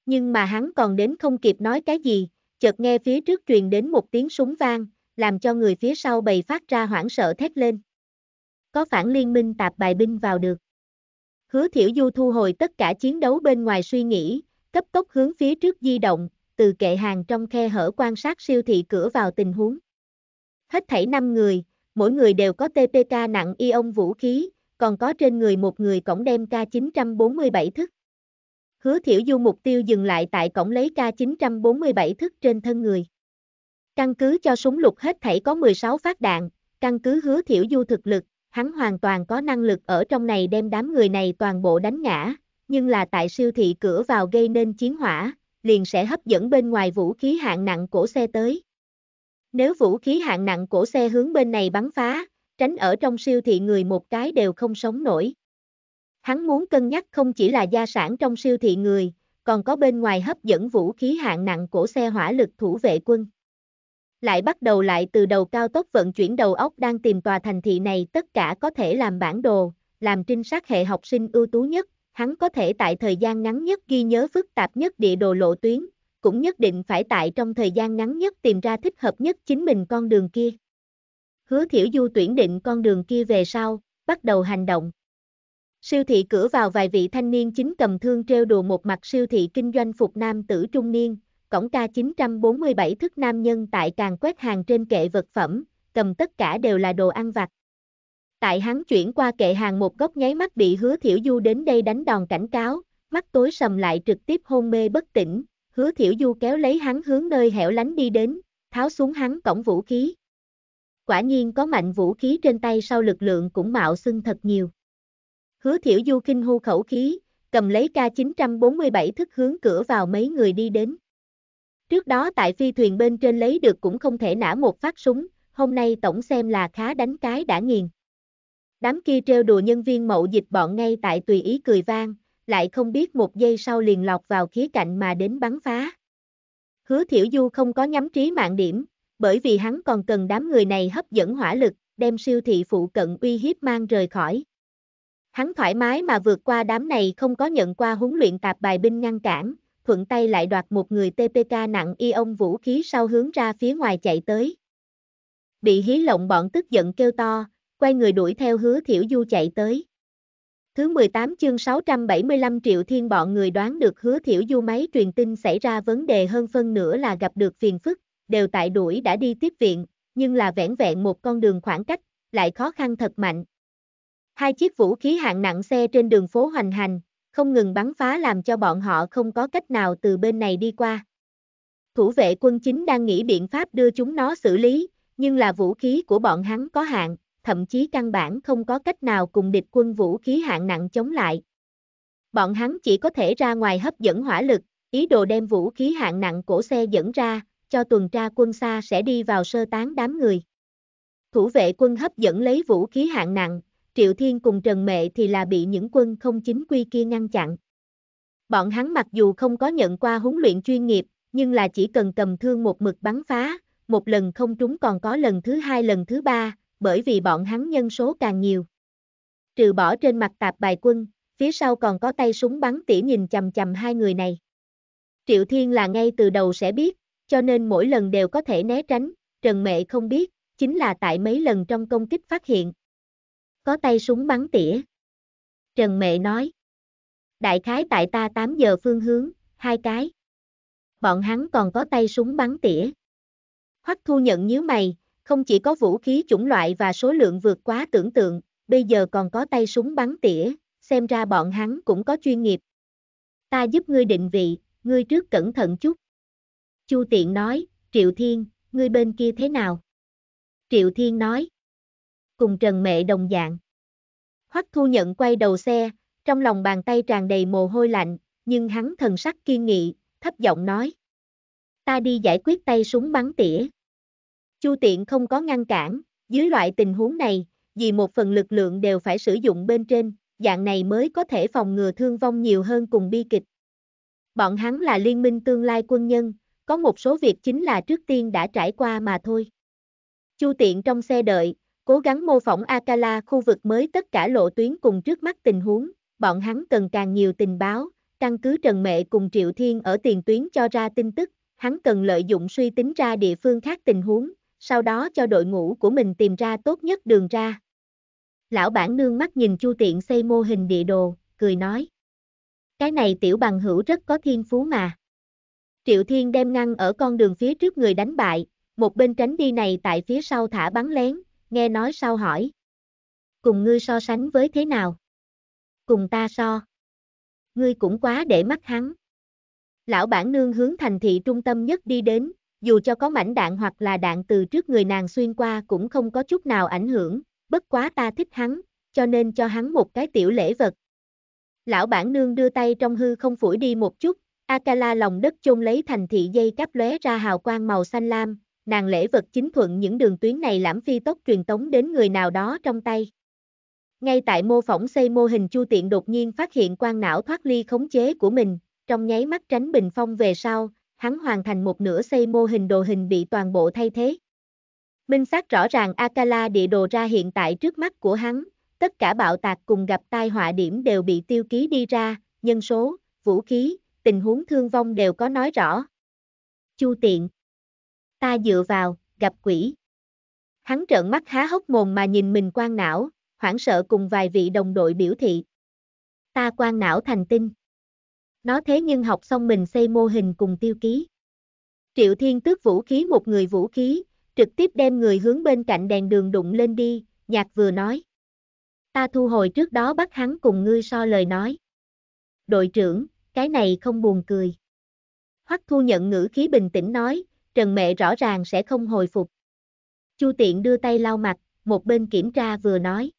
Nhưng mà hắn còn đến không kịp nói cái gì, chợt nghe phía trước truyền đến một tiếng súng vang, làm cho người phía sau bầy phát ra hoảng sợ thét lên. Có phản liên minh tạp bài binh vào được. Hứa thiểu du thu hồi tất cả chiến đấu bên ngoài suy nghĩ, cấp tốc hướng phía trước di động, từ kệ hàng trong khe hở quan sát siêu thị cửa vào tình huống. Hết thảy năm người, mỗi người đều có TPK nặng ion vũ khí, còn có trên người một người cổng đem K947 thức. Hứa thiểu du mục tiêu dừng lại tại cổng lấy K947 thức trên thân người. Căn cứ cho súng lục hết thảy có 16 phát đạn, căn cứ hứa thiểu du thực lực, hắn hoàn toàn có năng lực ở trong này đem đám người này toàn bộ đánh ngã, nhưng là tại siêu thị cửa vào gây nên chiến hỏa, liền sẽ hấp dẫn bên ngoài vũ khí hạng nặng cổ xe tới. Nếu vũ khí hạng nặng của xe hướng bên này bắn phá, tránh ở trong siêu thị người một cái đều không sống nổi. Hắn muốn cân nhắc không chỉ là gia sản trong siêu thị người, còn có bên ngoài hấp dẫn vũ khí hạng nặng của xe hỏa lực thủ vệ quân. Lại bắt đầu lại từ đầu cao tốc vận chuyển đầu óc đang tìm tòa thành thị này tất cả có thể làm bản đồ, làm trinh sát hệ học sinh ưu tú nhất, hắn có thể tại thời gian ngắn nhất ghi nhớ phức tạp nhất địa đồ lộ tuyến, cũng nhất định phải tại trong thời gian ngắn nhất tìm ra thích hợp nhất chính mình con đường kia. Hứa Thiểu Du tuyển định con đường kia về sau, bắt đầu hành động. Siêu thị cửa vào vài vị thanh niên chính cầm thương treo đùa một mặt siêu thị kinh doanh phục nam tử trung niên, cổng ca 947 thức nam nhân tại càng quét hàng trên kệ vật phẩm, cầm tất cả đều là đồ ăn vặt. Tại hắn chuyển qua kệ hàng một góc nháy mắt bị hứa thiểu du đến đây đánh đòn cảnh cáo, mắt tối sầm lại trực tiếp hôn mê bất tỉnh, hứa thiểu du kéo lấy hắn hướng nơi hẻo lánh đi đến, tháo xuống hắn cổng vũ khí. Quả nhiên có mạnh vũ khí trên tay sau lực lượng cũng mạo xưng thật nhiều. Hứa thiểu du kinh hô khẩu khí, cầm lấy K947 thức hướng cửa vào mấy người đi đến. Trước đó tại phi thuyền bên trên lấy được cũng không thể nã một phát súng, hôm nay tổng xem là khá đánh cái đã nghiền. Đám kia trêu đùa nhân viên mậu dịch bọn ngay tại tùy ý cười vang, lại không biết một giây sau liền lọt vào khí cạnh mà đến bắn phá. Hứa Thiểu Du không có nhắm trí mạng điểm, bởi vì hắn còn cần đám người này hấp dẫn hỏa lực, đem siêu thị phụ cận uy hiếp mang rời khỏi. Hắn thoải mái mà vượt qua đám này không có nhận qua huấn luyện tạp bài binh ngăn cản, thuận tay lại đoạt một người TPK nặng y ông vũ khí sau hướng ra phía ngoài chạy tới. Bị hí lộng bọn tức giận kêu to, quay người đuổi theo hứa thiểu du chạy tới. Thứ 18 chương 675 triệu thiên bọn người đoán được hứa thiểu du máy truyền tin xảy ra vấn đề hơn phân nửa là gặp được phiền phức, đều tại đuổi đã đi tiếp viện, nhưng là vẻn vẹn một con đường khoảng cách, lại khó khăn thật mạnh. Hai chiếc vũ khí hạng nặng xe trên đường phố hoành hành, không ngừng bắn phá làm cho bọn họ không có cách nào từ bên này đi qua. Thủ vệ quân chính đang nghĩ biện pháp đưa chúng nó xử lý, nhưng là vũ khí của bọn hắn có hạn, thậm chí căn bản không có cách nào cùng địch quân vũ khí hạng nặng chống lại. Bọn hắn chỉ có thể ra ngoài hấp dẫn hỏa lực, ý đồ đem vũ khí hạng nặng cổ xe dẫn ra, cho tuần tra quân xa sẽ đi vào sơ tán đám người. Thủ vệ quân hấp dẫn lấy vũ khí hạng nặng, Triệu Thiên cùng Trần Mệ thì là bị những quân không chính quy kia ngăn chặn. Bọn hắn mặc dù không có nhận qua huấn luyện chuyên nghiệp, nhưng là chỉ cần cầm thương một mực bắn phá, một lần không trúng còn có lần thứ hai lần thứ ba, bởi vì bọn hắn nhân số càng nhiều. Trừ bỏ trên mặt tạp bài quân, phía sau còn có tay súng bắn tỉa nhìn chầm chầm hai người này. Triệu Thiên là ngay từ đầu sẽ biết, cho nên mỗi lần đều có thể né tránh, Trần Mệ không biết, chính là tại mấy lần trong công kích phát hiện. Có tay súng bắn tỉa. Trần Mệ nói. Đại khái tại ta 8 giờ phương hướng, hai cái. Bọn hắn còn có tay súng bắn tỉa. Hoắc thu nhận nhíu mày, không chỉ có vũ khí chủng loại và số lượng vượt quá tưởng tượng, bây giờ còn có tay súng bắn tỉa, xem ra bọn hắn cũng có chuyên nghiệp. Ta giúp ngươi định vị, ngươi trước cẩn thận chút. Chu Tiện nói, Triệu Thiên, ngươi bên kia thế nào? Triệu Thiên nói, cùng Trần Mẹ đồng dạng. Hoắc Thu Nhận quay đầu xe, trong lòng bàn tay tràn đầy mồ hôi lạnh, nhưng hắn thần sắc kiên nghị, thấp giọng nói. Ta đi giải quyết tay súng bắn tỉa. Chu Tiện không có ngăn cản, dưới loại tình huống này, vì một phần lực lượng đều phải sử dụng bên trên, dạng này mới có thể phòng ngừa thương vong nhiều hơn cùng bi kịch. Bọn hắn là liên minh tương lai quân nhân, có một số việc chính là trước tiên đã trải qua mà thôi. Chu Tiện trong xe đợi, cố gắng mô phỏng Akala khu vực mới tất cả lộ tuyến cùng trước mắt tình huống, bọn hắn cần càng nhiều tình báo, căn cứ Trần Mệ cùng Triệu Thiên ở tiền tuyến cho ra tin tức, hắn cần lợi dụng suy tính ra địa phương khác tình huống, sau đó cho đội ngũ của mình tìm ra tốt nhất đường ra. Lão bản nương mắt nhìn Chu Tiện xây mô hình địa đồ, cười nói. Cái này tiểu bằng hữu rất có thiên phú mà. Triệu Thiên đem ngăn ở con đường phía trước người đánh bại, một bên tránh đi này tại phía sau thả bắn lén, nghe nói sau hỏi. Cùng ngươi so sánh với thế nào? Cùng ta so. Ngươi cũng quá để mắt hắn. Lão bản nương hướng thành thị trung tâm nhất đi đến, dù cho có mảnh đạn hoặc là đạn từ trước người nàng xuyên qua cũng không có chút nào ảnh hưởng, bất quá ta thích hắn, cho nên cho hắn một cái tiểu lễ vật. Lão bản nương đưa tay trong hư không phủi đi một chút, Akala lòng đất chôn lấy thành thị dây cáp lóe ra hào quang màu xanh lam, nàng lễ vật chính thuận những đường tuyến này lãm phi tốc truyền tống đến người nào đó trong tay. Ngay tại mô phỏng xây mô hình chu tiện đột nhiên phát hiện quan não thoát ly khống chế của mình, trong nháy mắt tránh bình phong về sau, hắn hoàn thành một nửa xây mô hình đồ hình bị toàn bộ thay thế. Minh xác rõ ràng Akala địa đồ ra hiện tại trước mắt của hắn, tất cả bạo tạc cùng gặp tai họa điểm đều bị tiêu ký đi ra, nhân số, vũ khí, tình huống thương vong đều có nói rõ. Chu tiện. Ta dựa vào, gặp quỷ. Hắn trợn mắt há hốc mồm mà nhìn mình quan não, hoảng sợ cùng vài vị đồng đội biểu thị. Ta quan não thành tinh nó thế nhưng học xong mình xây mô hình cùng tiêu ký. Triệu Thiên tước vũ khí một người vũ khí, trực tiếp đem người hướng bên cạnh đèn đường đụng lên đi, nhạc vừa nói. Ta thu hồi trước đó bắt hắn cùng ngươi so lời nói. Đội trưởng, cái này không buồn cười. Hoắc thu nhận ngữ khí bình tĩnh nói, Trần Mẹ rõ ràng sẽ không hồi phục. Chu Tiện đưa tay lau mặt, một bên kiểm tra vừa nói.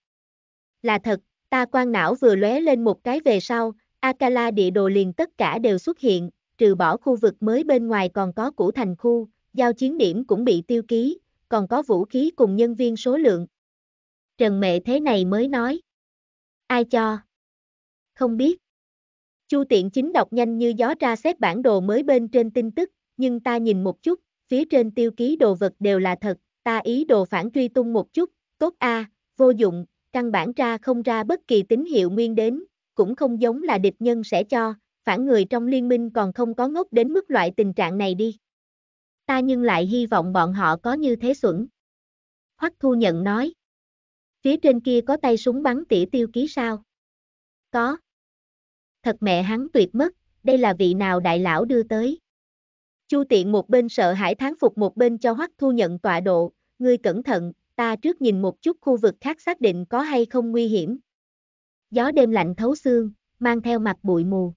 Là thật, ta quan não vừa lóe lên một cái về sau, Akala địa đồ liền tất cả đều xuất hiện, trừ bỏ khu vực mới bên ngoài còn có củ thành khu, giao chiến điểm cũng bị tiêu ký, còn có vũ khí cùng nhân viên số lượng. Trần Mệ thế này mới nói. Ai cho? Không biết. Chu tiện chính đọc nhanh như gió ra xét bản đồ mới bên trên tin tức, nhưng ta nhìn một chút, phía trên tiêu ký đồ vật đều là thật, ta ý đồ phản truy tung một chút, tốt a, vô dụng, căn bản ra không ra bất kỳ tín hiệu nguyên đến, cũng không giống là địch nhân sẽ cho, phản người trong liên minh còn không có ngốc đến mức loại tình trạng này đi. Ta nhưng lại hy vọng bọn họ có như thế xuẩn. Hoắc thu nhận nói. Phía trên kia có tay súng bắn tỉa tiêu ký sao? Có. Thật mẹ hắn tuyệt mất, đây là vị nào đại lão đưa tới. Chu tiện một bên sợ hãi tháng phục một bên cho Hoắc thu nhận tọa độ, ngươi cẩn thận, ta trước nhìn một chút khu vực khác xác định có hay không nguy hiểm gió đêm lạnh thấu xương, mang theo mặt bụi mù.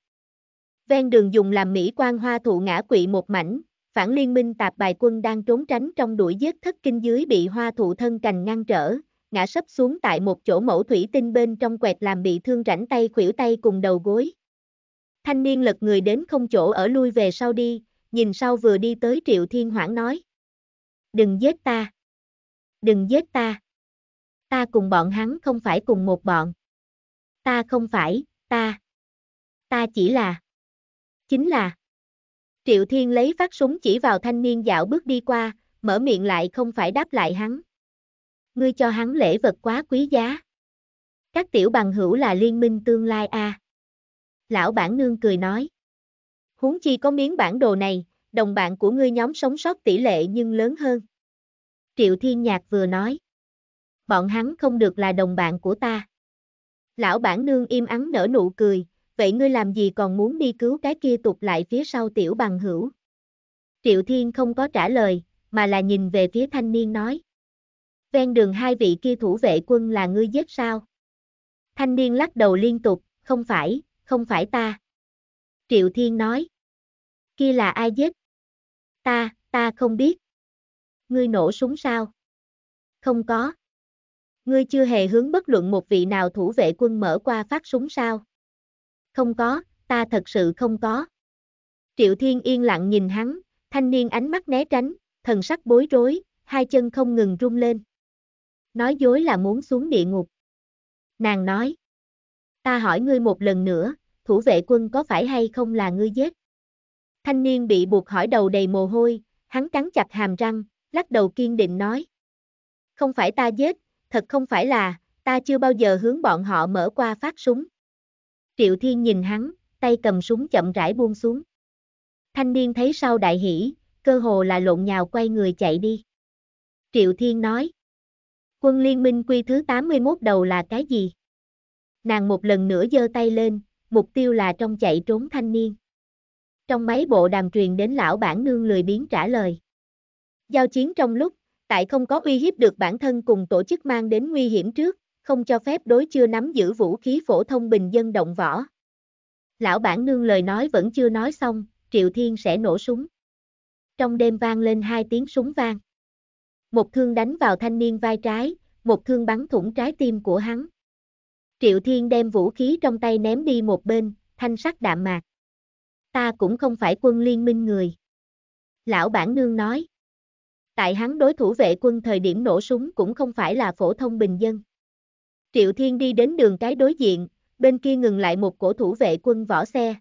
Ven đường dùng làm mỹ quan hoa thụ ngã quỵ một mảnh, phản liên minh tạp bài quân đang trốn tránh trong đuổi giết thất kinh dưới bị hoa thụ thân cành ngăn trở, ngã sấp xuống tại một chỗ mẫu thủy tinh bên trong quẹt làm bị thương rảnh tay khuỷu tay cùng đầu gối. Thanh niên lật người đến không chỗ ở lui về sau đi, nhìn sau vừa đi tới Triệu Thiên Hoảng nói. Đừng giết ta. Đừng giết ta. Ta cùng bọn hắn không phải cùng một bọn. Ta không phải, ta. Ta chỉ là. Chính là. Triệu Thiên lấy phát súng chỉ vào thanh niên dạo bước đi qua, mở miệng lại không phải đáp lại hắn. Ngươi cho hắn lễ vật quá quý giá. Các tiểu bằng hữu là liên minh tương lai a. À. Lão bản nương cười nói. Huống chi có miếng bản đồ này, đồng bạn của ngươi nhóm sống sót tỷ lệ nhưng lớn hơn. Triệu Thiên Nhạc vừa nói. Bọn hắn không được là đồng bạn của ta. Lão bản nương im ắng nở nụ cười, vậy ngươi làm gì còn muốn đi cứu cái kia tục lại phía sau tiểu bằng hữu. Triệu Thiên không có trả lời, mà là nhìn về phía thanh niên nói. Ven đường hai vị kia thủ vệ quân là ngươi giết sao? Thanh niên lắc đầu liên tục, không phải, không phải ta. Triệu Thiên nói. Kia là ai giết? Ta, ta không biết. Ngươi nổ súng sao? Không có. Ngươi chưa hề hướng bất luận một vị nào thủ vệ quân mở qua phát súng sao? Không có, ta thật sự không có. Triệu Thiên yên lặng nhìn hắn, thanh niên ánh mắt né tránh, thần sắc bối rối, hai chân không ngừng rung lên. Nói dối là muốn xuống địa ngục. Nàng nói. Ta hỏi ngươi một lần nữa, thủ vệ quân có phải hay không là ngươi giết? Thanh niên bị buộc hỏi đầu đầy mồ hôi, hắn cắn chặt hàm răng, lắc đầu kiên định nói. Không phải ta giết, thật không phải là, ta chưa bao giờ hướng bọn họ mở qua phát súng. Triệu Thiên nhìn hắn, tay cầm súng chậm rãi buông xuống. Thanh niên thấy sau đại hỉ, cơ hồ là lộn nhào quay người chạy đi. Triệu Thiên nói. Quân liên minh quy thứ 81 đầu là cái gì? Nàng một lần nữa giơ tay lên, mục tiêu là trong chạy trốn thanh niên. Trong máy bộ đàm truyền đến lão bản nương lười biến trả lời. Giao chiến trong lúc, tại không có uy hiếp được bản thân cùng tổ chức mang đến nguy hiểm trước, không cho phép đối chưa nắm giữ vũ khí phổ thông bình dân động võ. Lão bản nương lời nói vẫn chưa nói xong, Triệu Thiên sẽ nổ súng. Trong đêm vang lên hai tiếng súng vang. Một thương đánh vào thanh niên vai trái, một thương bắn thủng trái tim của hắn. Triệu Thiên đem vũ khí trong tay ném đi một bên, thanh sắc đạm mạc. Ta cũng không phải quân liên minh người. Lão bản nương nói. Tại hắn đối thủ vệ quân thời điểm nổ súng cũng không phải là phổ thông bình dân. Triệu Thiên đi đến đường cái đối diện, bên kia ngừng lại một cổ thủ vệ quân võ xe.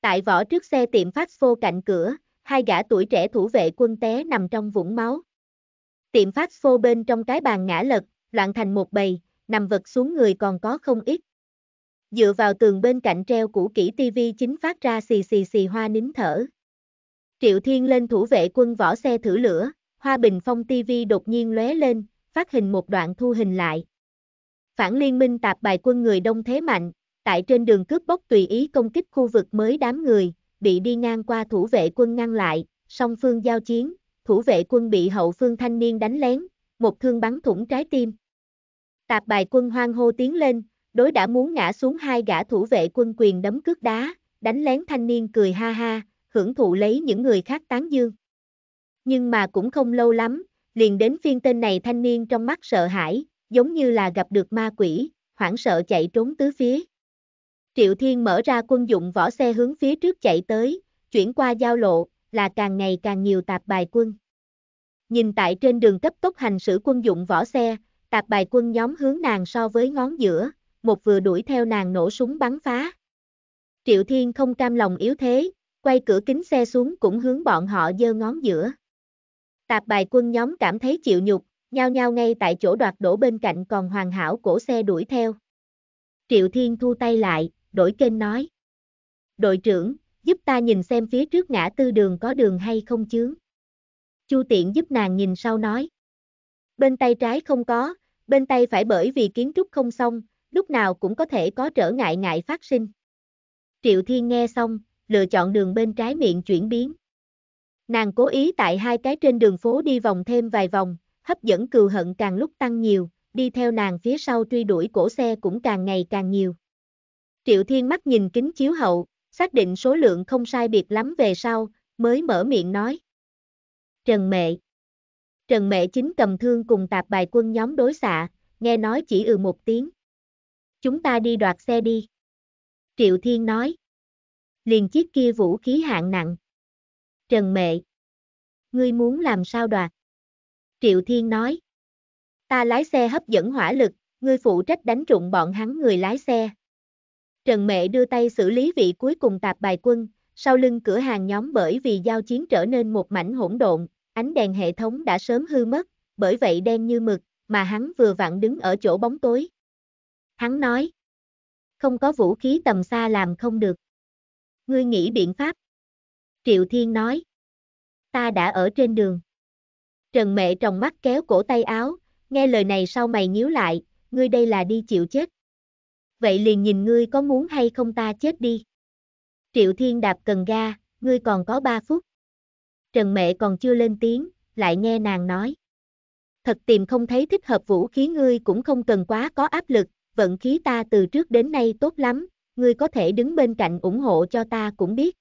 Tại võ trước xe tiệm phát phô cạnh cửa, hai gã tuổi trẻ thủ vệ quân té nằm trong vũng máu. Tiệm phát phô bên trong cái bàn ngã lật, loạn thành một bầy, nằm vật xuống người còn có không ít. Dựa vào tường bên cạnh treo cũ kỹ TV chính phát ra xì xì xì hoa nín thở. Triệu Thiên lên thủ vệ quân võ xe thử lửa, Hoa Bình Phong TV đột nhiên lóe lên, phát hình một đoạn thu hình lại. Phản liên minh tạp bài quân người đông thế mạnh, tại trên đường cướp bóc tùy ý công kích khu vực mới đám người, bị đi ngang qua thủ vệ quân ngăn lại, song phương giao chiến, thủ vệ quân bị hậu phương thanh niên đánh lén, một thương bắn thủng trái tim. Tạp bài quân hoang hô tiến lên, đối đã muốn ngã xuống hai gã thủ vệ quân quyền đấm cước đá, đánh lén thanh niên cười ha ha, hưởng thụ lấy những người khác tán dương. Nhưng mà cũng không lâu lắm, liền đến phiên tên này thanh niên trong mắt sợ hãi, giống như là gặp được ma quỷ, hoảng sợ chạy trốn tứ phía. Triệu Thiên mở ra quân dụng võ xe hướng phía trước chạy tới, chuyển qua giao lộ, là càng ngày càng nhiều tạp bài quân. Nhìn tại trên đường cấp tốc hành xử quân dụng võ xe, tạp bài quân nhóm hướng nàng so với ngón giữa, một vừa đuổi theo nàng nổ súng bắn phá. Triệu Thiên không cam lòng yếu thế, quay cửa kính xe xuống cũng hướng bọn họ giơ ngón giữa. Tạp bài quân nhóm cảm thấy chịu nhục, nhao nhao ngay tại chỗ đoạt đổ bên cạnh còn hoàn hảo cổ xe đuổi theo. Triệu Thiên thu tay lại, đổi kênh nói. Đội trưởng, giúp ta nhìn xem phía trước ngã tư đường có đường hay không chướng. Chu tiện giúp nàng nhìn sau nói. Bên tay trái không có, bên tay phải bởi vì kiến trúc không xong, lúc nào cũng có thể có trở ngại ngại phát sinh. Triệu Thiên nghe xong, lựa chọn đường bên trái miệng chuyển biến. Nàng cố ý tại hai cái trên đường phố đi vòng thêm vài vòng, hấp dẫn cừu hận càng lúc tăng nhiều, đi theo nàng phía sau truy đuổi cổ xe cũng càng ngày càng nhiều. Triệu Thiên mắt nhìn kính chiếu hậu, xác định số lượng không sai biệt lắm về sau, mới mở miệng nói. Trần Mệ Trần Mệ chính cầm thương cùng tạp bài quân nhóm đối xạ, nghe nói chỉ ừ một tiếng. Chúng ta đi đoạt xe đi. Triệu Thiên nói. Liền chiếc kia vũ khí hạng nặng. Trần Mệ. Ngươi muốn làm sao đoạt? Triệu Thiên nói. Ta lái xe hấp dẫn hỏa lực, ngươi phụ trách đánh trụng bọn hắn người lái xe. Trần Mệ đưa tay xử lý vị cuối cùng tạp bài quân, sau lưng cửa hàng nhóm bởi vì giao chiến trở nên một mảnh hỗn độn, ánh đèn hệ thống đã sớm hư mất, bởi vậy đen như mực, mà hắn vừa vặn đứng ở chỗ bóng tối. Hắn nói, không có vũ khí tầm xa làm không được ngươi nghĩ biện pháp. Triệu Thiên nói. Ta đã ở trên đường. Trần Mẹ tròng mắt kéo cổ tay áo, nghe lời này sau mày nhíu lại, ngươi đây là đi chịu chết. Vậy liền nhìn ngươi có muốn hay không ta chết đi. Triệu Thiên đạp cần ga, ngươi còn có 3 phút. Trần Mẹ còn chưa lên tiếng, lại nghe nàng nói. Thật tìm không thấy thích hợp vũ khí ngươi cũng không cần quá có áp lực, vận khí ta từ trước đến nay tốt lắm, ngươi có thể đứng bên cạnh ủng hộ cho ta cũng biết.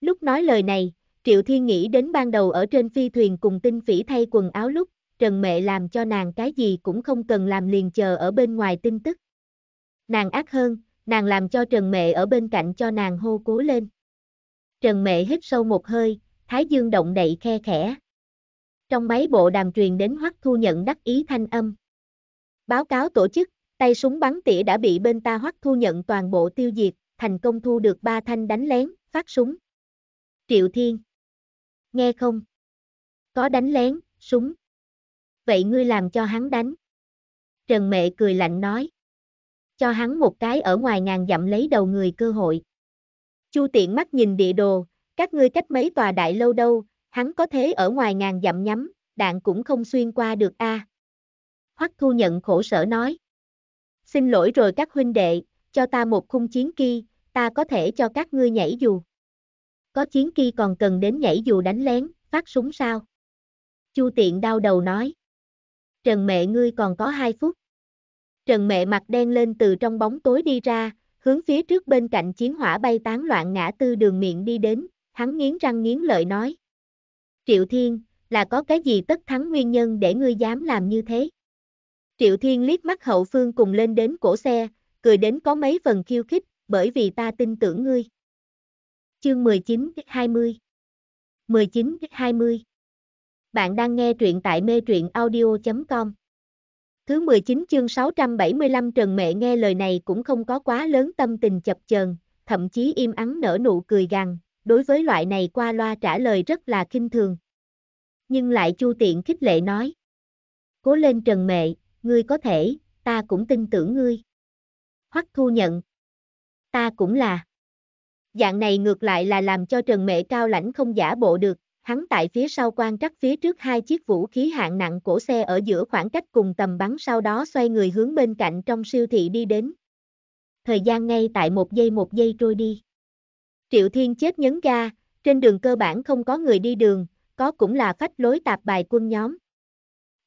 Lúc nói lời này, Triệu Thiên nghĩ đến ban đầu ở trên phi thuyền cùng tinh phỉ thay quần áo lúc, Trần Mẹ làm cho nàng cái gì cũng không cần làm liền chờ ở bên ngoài tin tức. Nàng ác hơn, nàng làm cho Trần Mẹ ở bên cạnh cho nàng hô cố lên. Trần Mẹ hít sâu một hơi, thái dương động đậy khe khẽ. Trong máy bộ đàm truyền đến hoắc thu nhận đắc ý thanh âm. Báo cáo tổ chức, Tay súng bắn tỉa đã bị bên ta hoắc thu nhận toàn bộ tiêu diệt, thành công thu được ba thanh đánh lén, phát súng. Triệu Thiên. Nghe không? Có đánh lén, súng. Vậy ngươi làm cho hắn đánh. Trần Mệ cười lạnh nói. Cho hắn một cái ở ngoài ngàn dặm lấy đầu người cơ hội. Chu tiện mắt nhìn địa đồ, các ngươi cách mấy tòa đại lâu đâu, hắn có thế ở ngoài ngàn dặm nhắm, đạn cũng không xuyên qua được a. À. Hoắc thu nhận khổ sở nói. Xin lỗi rồi các huynh đệ, cho ta một khung chiến kỳ, ta có thể cho các ngươi nhảy dù. Có chiến kỳ còn cần đến nhảy dù đánh lén, phát súng sao? Chu tiện đau đầu nói. Trần mẹ ngươi còn có 2 phút. Trần mẹ mặt đen lên từ trong bóng tối đi ra, hướng phía trước bên cạnh chiến hỏa bay tán loạn ngã tư đường miệng đi đến, hắn nghiến răng nghiến lợi nói. Triệu Thiên, là có cái gì tất thắng nguyên nhân để ngươi dám làm như thế? Triệu Thiên liếc mắt hậu phương cùng lên đến cổ xe, cười đến có mấy phần khiêu khích, bởi vì ta tin tưởng ngươi. Chương 19-20 19-20 Bạn đang nghe truyện tại mê truyện audio.com Thứ 19 chương 675 Trần Mẹ nghe lời này cũng không có quá lớn tâm tình chập chờn, thậm chí im ắng nở nụ cười gằn, đối với loại này qua loa trả lời rất là kinh thường. Nhưng lại chu tiện khích lệ nói. Cố lên Trần Mẹ, ngươi có thể, ta cũng tin tưởng ngươi. Hoắc thu nhận. Ta cũng là. Dạng này ngược lại là làm cho Trần Mệ Cao lãnh không giả bộ được, hắn tại phía sau quan trắc phía trước hai chiếc vũ khí hạng nặng cổ xe ở giữa khoảng cách cùng tầm bắn sau đó xoay người hướng bên cạnh trong siêu thị đi đến. Thời gian ngay tại một giây một giây trôi đi. Triệu Thiên chết nhấn ga, trên đường cơ bản không có người đi đường, có cũng là phách lối tạp bài quân nhóm.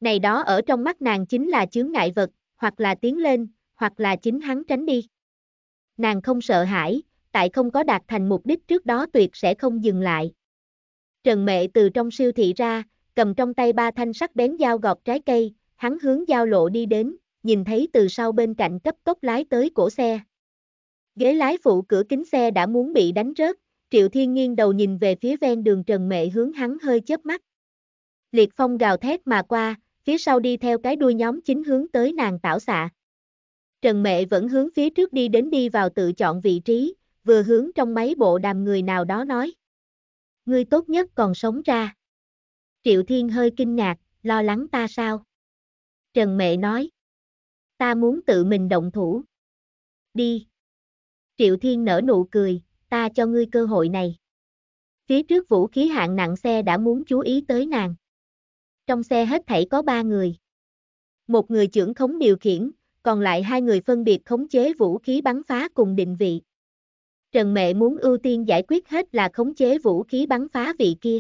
Này đó ở trong mắt nàng chính là chướng ngại vật, hoặc là tiến lên, hoặc là chính hắn tránh đi. Nàng không sợ hãi, tại không có đạt thành mục đích trước đó tuyệt sẽ không dừng lại. Trần Mệ từ trong siêu thị ra, cầm trong tay ba thanh sắc bén dao gọt trái cây, hắn hướng giao lộ đi đến, nhìn thấy từ sau bên cạnh cấp tốc lái tới cổ xe. Ghế lái phụ cửa kính xe đã muốn bị đánh rớt, Triệu Thiên nghiêng đầu nhìn về phía ven đường Trần Mệ hướng hắn hơi chớp mắt. Liệt phong gào thét mà qua, phía sau đi theo cái đuôi nhóm chính hướng tới nàng tảo xạ. Trần Mệ vẫn hướng phía trước đi đến đi vào tự chọn vị trí, vừa hướng trong máy bộ đàm người nào đó nói. Ngươi tốt nhất còn sống ra. Triệu Thiên hơi kinh ngạc, lo lắng ta sao? Trần Mệ nói. Ta muốn tự mình động thủ. Đi. Triệu Thiên nở nụ cười, ta cho ngươi cơ hội này. Phía trước vũ khí hạng nặng xe đã muốn chú ý tới nàng trong xe hết thảy có ba người. Một người trưởng khống điều khiển, còn lại hai người phân biệt khống chế vũ khí bắn phá cùng định vị. Trần Mẹ muốn ưu tiên giải quyết hết là khống chế vũ khí bắn phá vị kia.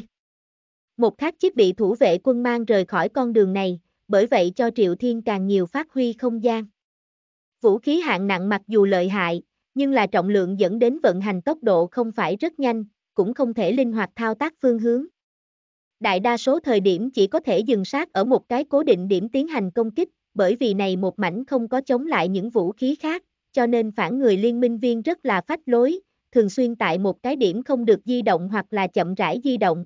Một khác chiếc bị thủ vệ quân mang rời khỏi con đường này, bởi vậy cho Triệu Thiên càng nhiều phát huy không gian. Vũ khí hạng nặng mặc dù lợi hại, nhưng là trọng lượng dẫn đến vận hành tốc độ không phải rất nhanh, cũng không thể linh hoạt thao tác phương hướng đại đa số thời điểm chỉ có thể dừng sát ở một cái cố định điểm tiến hành công kích, bởi vì này một mảnh không có chống lại những vũ khí khác, cho nên phản người liên minh viên rất là phách lối, thường xuyên tại một cái điểm không được di động hoặc là chậm rãi di động.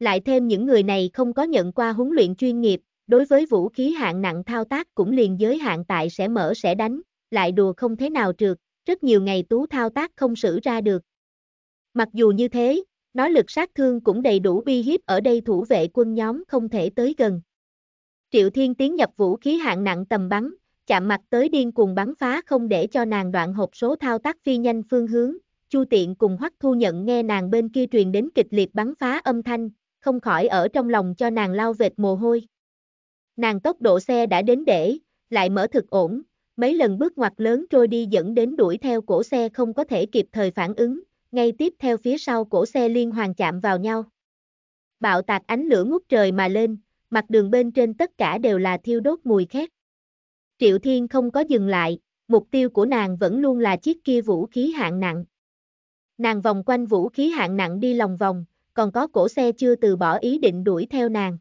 Lại thêm những người này không có nhận qua huấn luyện chuyên nghiệp, đối với vũ khí hạng nặng thao tác cũng liền giới hạn tại sẽ mở sẽ đánh, lại đùa không thế nào trượt, rất nhiều ngày tú thao tác không xử ra được. Mặc dù như thế, nó lực sát thương cũng đầy đủ bi hiếp ở đây thủ vệ quân nhóm không thể tới gần. Triệu Thiên tiến nhập vũ khí hạng nặng tầm bắn, chạm mặt tới điên cuồng bắn phá không để cho nàng đoạn hộp số thao tác phi nhanh phương hướng. Chu Tiện cùng Hoắc Thu nhận nghe nàng bên kia truyền đến kịch liệt bắn phá âm thanh, không khỏi ở trong lòng cho nàng lao vệt mồ hôi. Nàng tốc độ xe đã đến để, lại mở thực ổn, mấy lần bước ngoặt lớn trôi đi dẫn đến đuổi theo cổ xe không có thể kịp thời phản ứng, ngay tiếp theo phía sau cổ xe liên hoàn chạm vào nhau. Bạo tạc ánh lửa ngút trời mà lên, mặt đường bên trên tất cả đều là thiêu đốt mùi khét. Triệu Thiên không có dừng lại, mục tiêu của nàng vẫn luôn là chiếc kia vũ khí hạng nặng. Nàng vòng quanh vũ khí hạng nặng đi lòng vòng, còn có cổ xe chưa từ bỏ ý định đuổi theo nàng.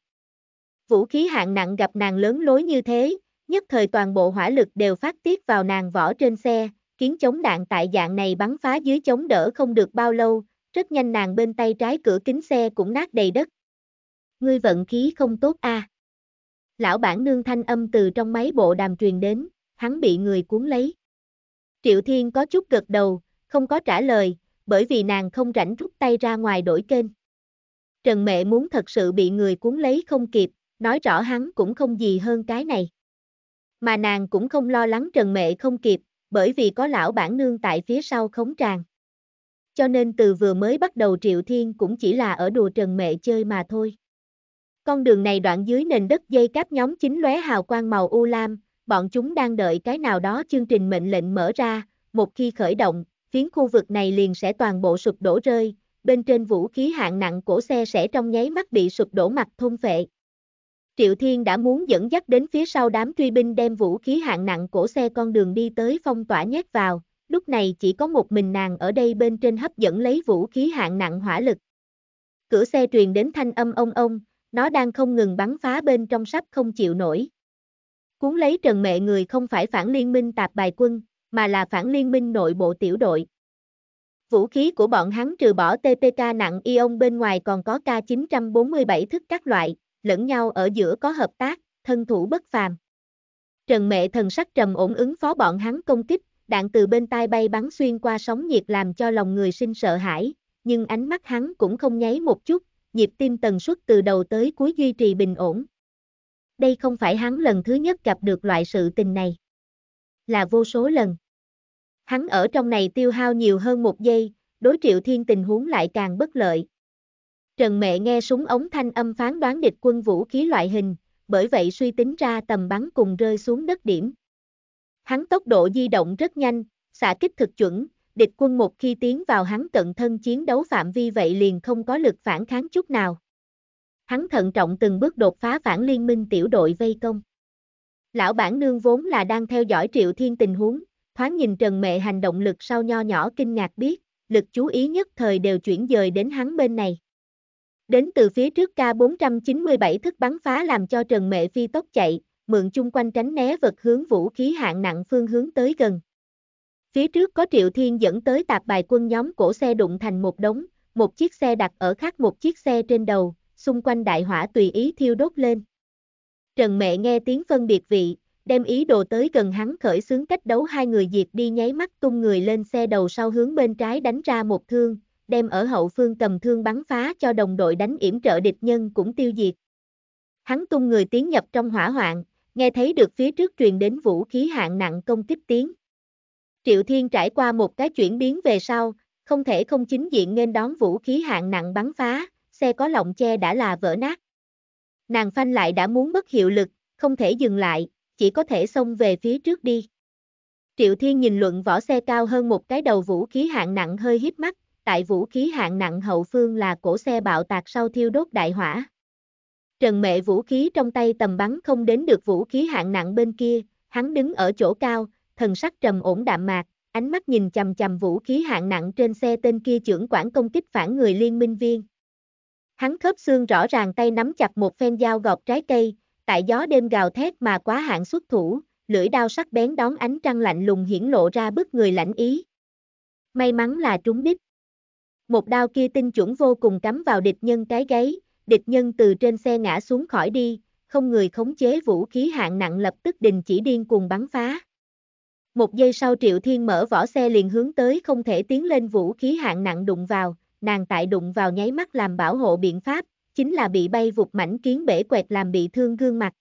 Vũ khí hạng nặng gặp nàng lớn lối như thế, nhất thời toàn bộ hỏa lực đều phát tiết vào nàng vỏ trên xe, Kiến chống đạn tại dạng này bắn phá dưới chống đỡ không được bao lâu, rất nhanh nàng bên tay trái cửa kính xe cũng nát đầy đất. Ngươi vận khí không tốt a. À. Lão bản nương thanh âm từ trong máy bộ đàm truyền đến, hắn bị người cuốn lấy. Triệu Thiên có chút gật đầu, không có trả lời, bởi vì nàng không rảnh rút tay ra ngoài đổi kênh. Trần Mẹ muốn thật sự bị người cuốn lấy không kịp, nói rõ hắn cũng không gì hơn cái này. Mà nàng cũng không lo lắng Trần Mẹ không kịp, bởi vì có lão bản nương tại phía sau khống tràng. Cho nên từ vừa mới bắt đầu Triệu Thiên cũng chỉ là ở đùa trần mẹ chơi mà thôi. Con đường này đoạn dưới nền đất dây cáp nhóm chính lóe hào quang màu u lam, bọn chúng đang đợi cái nào đó chương trình mệnh lệnh mở ra, một khi khởi động, phiến khu vực này liền sẽ toàn bộ sụp đổ rơi, bên trên vũ khí hạng nặng của xe sẽ trong nháy mắt bị sụp đổ mặt thôn phệ. Triệu Thiên đã muốn dẫn dắt đến phía sau đám truy binh đem vũ khí hạng nặng cổ xe con đường đi tới phong tỏa nhét vào, lúc này chỉ có một mình nàng ở đây bên trên hấp dẫn lấy vũ khí hạng nặng hỏa lực. Cửa xe truyền đến thanh âm ông ông, nó đang không ngừng bắn phá bên trong sắp không chịu nổi. Cuốn lấy trần mẹ người không phải phản liên minh tạp bài quân, mà là phản liên minh nội bộ tiểu đội. Vũ khí của bọn hắn trừ bỏ TPK nặng ion bên ngoài còn có K947 thức các loại, lẫn nhau ở giữa có hợp tác, thân thủ bất phàm. Trần Mệ thần sắc trầm ổn ứng phó bọn hắn công kích, đạn từ bên tai bay bắn xuyên qua sóng nhiệt làm cho lòng người sinh sợ hãi, nhưng ánh mắt hắn cũng không nháy một chút, nhịp tim tần suất từ đầu tới cuối duy trì bình ổn. Đây không phải hắn lần thứ nhất gặp được loại sự tình này. Là vô số lần. Hắn ở trong này tiêu hao nhiều hơn một giây, đối triệu thiên tình huống lại càng bất lợi, Trần Mẹ nghe súng ống thanh âm phán đoán địch quân vũ khí loại hình, bởi vậy suy tính ra tầm bắn cùng rơi xuống đất điểm. Hắn tốc độ di động rất nhanh, xạ kích thực chuẩn, địch quân một khi tiến vào hắn cận thân chiến đấu phạm vi vậy liền không có lực phản kháng chút nào. Hắn thận trọng từng bước đột phá phản liên minh tiểu đội vây công. Lão bản nương vốn là đang theo dõi Triệu Thiên tình huống, thoáng nhìn Trần Mẹ hành động lực sau nho nhỏ kinh ngạc biết, lực chú ý nhất thời đều chuyển dời đến hắn bên này. Đến từ phía trước K-497 thức bắn phá làm cho Trần Mệ Phi tốc chạy, mượn chung quanh tránh né vật hướng vũ khí hạng nặng phương hướng tới gần. Phía trước có Triệu Thiên dẫn tới tạp bài quân nhóm cổ xe đụng thành một đống, một chiếc xe đặt ở khác một chiếc xe trên đầu, xung quanh đại hỏa tùy ý thiêu đốt lên. Trần Mẹ nghe tiếng phân biệt vị, đem ý đồ tới gần hắn khởi xướng cách đấu hai người diệt đi nháy mắt tung người lên xe đầu sau hướng bên trái đánh ra một thương, đem ở hậu phương cầm thương bắn phá cho đồng đội đánh yểm trợ địch nhân cũng tiêu diệt. Hắn tung người tiến nhập trong hỏa hoạn, nghe thấy được phía trước truyền đến vũ khí hạng nặng công kích tiến. Triệu Thiên trải qua một cái chuyển biến về sau, không thể không chính diện nên đón vũ khí hạng nặng bắn phá, xe có lọng che đã là vỡ nát. Nàng phanh lại đã muốn mất hiệu lực, không thể dừng lại, chỉ có thể xông về phía trước đi. Triệu Thiên nhìn luận võ xe cao hơn một cái đầu vũ khí hạng nặng hơi hít mắt, tại vũ khí hạng nặng hậu phương là cổ xe bạo tạc sau thiêu đốt đại hỏa. Trần Mệ vũ khí trong tay tầm bắn không đến được vũ khí hạng nặng bên kia, hắn đứng ở chỗ cao, thần sắc trầm ổn đạm mạc, ánh mắt nhìn chầm chầm vũ khí hạng nặng trên xe tên kia trưởng quản công kích phản người liên minh viên. Hắn khớp xương rõ ràng tay nắm chặt một phen dao gọt trái cây, tại gió đêm gào thét mà quá hạn xuất thủ, lưỡi đao sắc bén đón ánh trăng lạnh lùng hiển lộ ra bức người lạnh ý. May mắn là trúng đích. Một đao kia tinh chuẩn vô cùng cắm vào địch nhân cái gáy, địch nhân từ trên xe ngã xuống khỏi đi, không người khống chế vũ khí hạng nặng lập tức đình chỉ điên cuồng bắn phá. Một giây sau Triệu Thiên mở vỏ xe liền hướng tới không thể tiến lên vũ khí hạng nặng đụng vào, nàng tại đụng vào nháy mắt làm bảo hộ biện pháp, chính là bị bay vụt mảnh kiến bể quẹt làm bị thương gương mặt.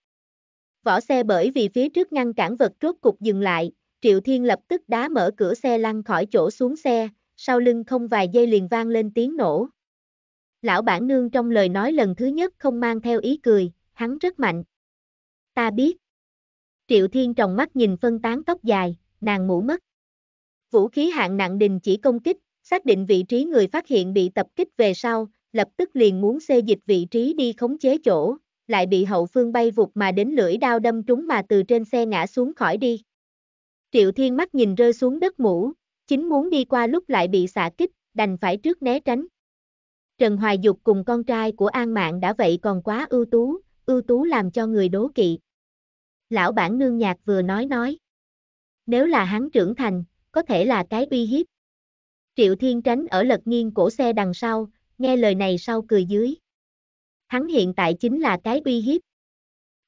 Vỏ xe bởi vì phía trước ngăn cản vật rốt cục dừng lại, Triệu Thiên lập tức đá mở cửa xe lăn khỏi chỗ xuống xe, sau lưng không vài giây liền vang lên tiếng nổ. Lão bản nương trong lời nói lần thứ nhất không mang theo ý cười, hắn rất mạnh. Ta biết. Triệu Thiên tròng mắt nhìn phân tán tóc dài, nàng mũ mất. Vũ khí hạng nặng đình chỉ công kích, xác định vị trí người phát hiện bị tập kích về sau, lập tức liền muốn xê dịch vị trí đi khống chế chỗ, lại bị hậu phương bay vụt mà đến lưỡi đao đâm trúng mà từ trên xe ngã xuống khỏi đi. Triệu Thiên mắt nhìn rơi xuống đất mũ, Chính muốn đi qua lúc lại bị xả kích, đành phải trước né tránh. Trần Hoài Dục cùng con trai của An Mạng đã vậy còn quá ưu tú, ưu tú làm cho người đố kỵ. Lão bản nương nhạc vừa nói nói. Nếu là hắn trưởng thành, có thể là cái uy hiếp. Triệu Thiên tránh ở lật nghiêng cổ xe đằng sau, nghe lời này sau cười dưới. Hắn hiện tại chính là cái uy hiếp.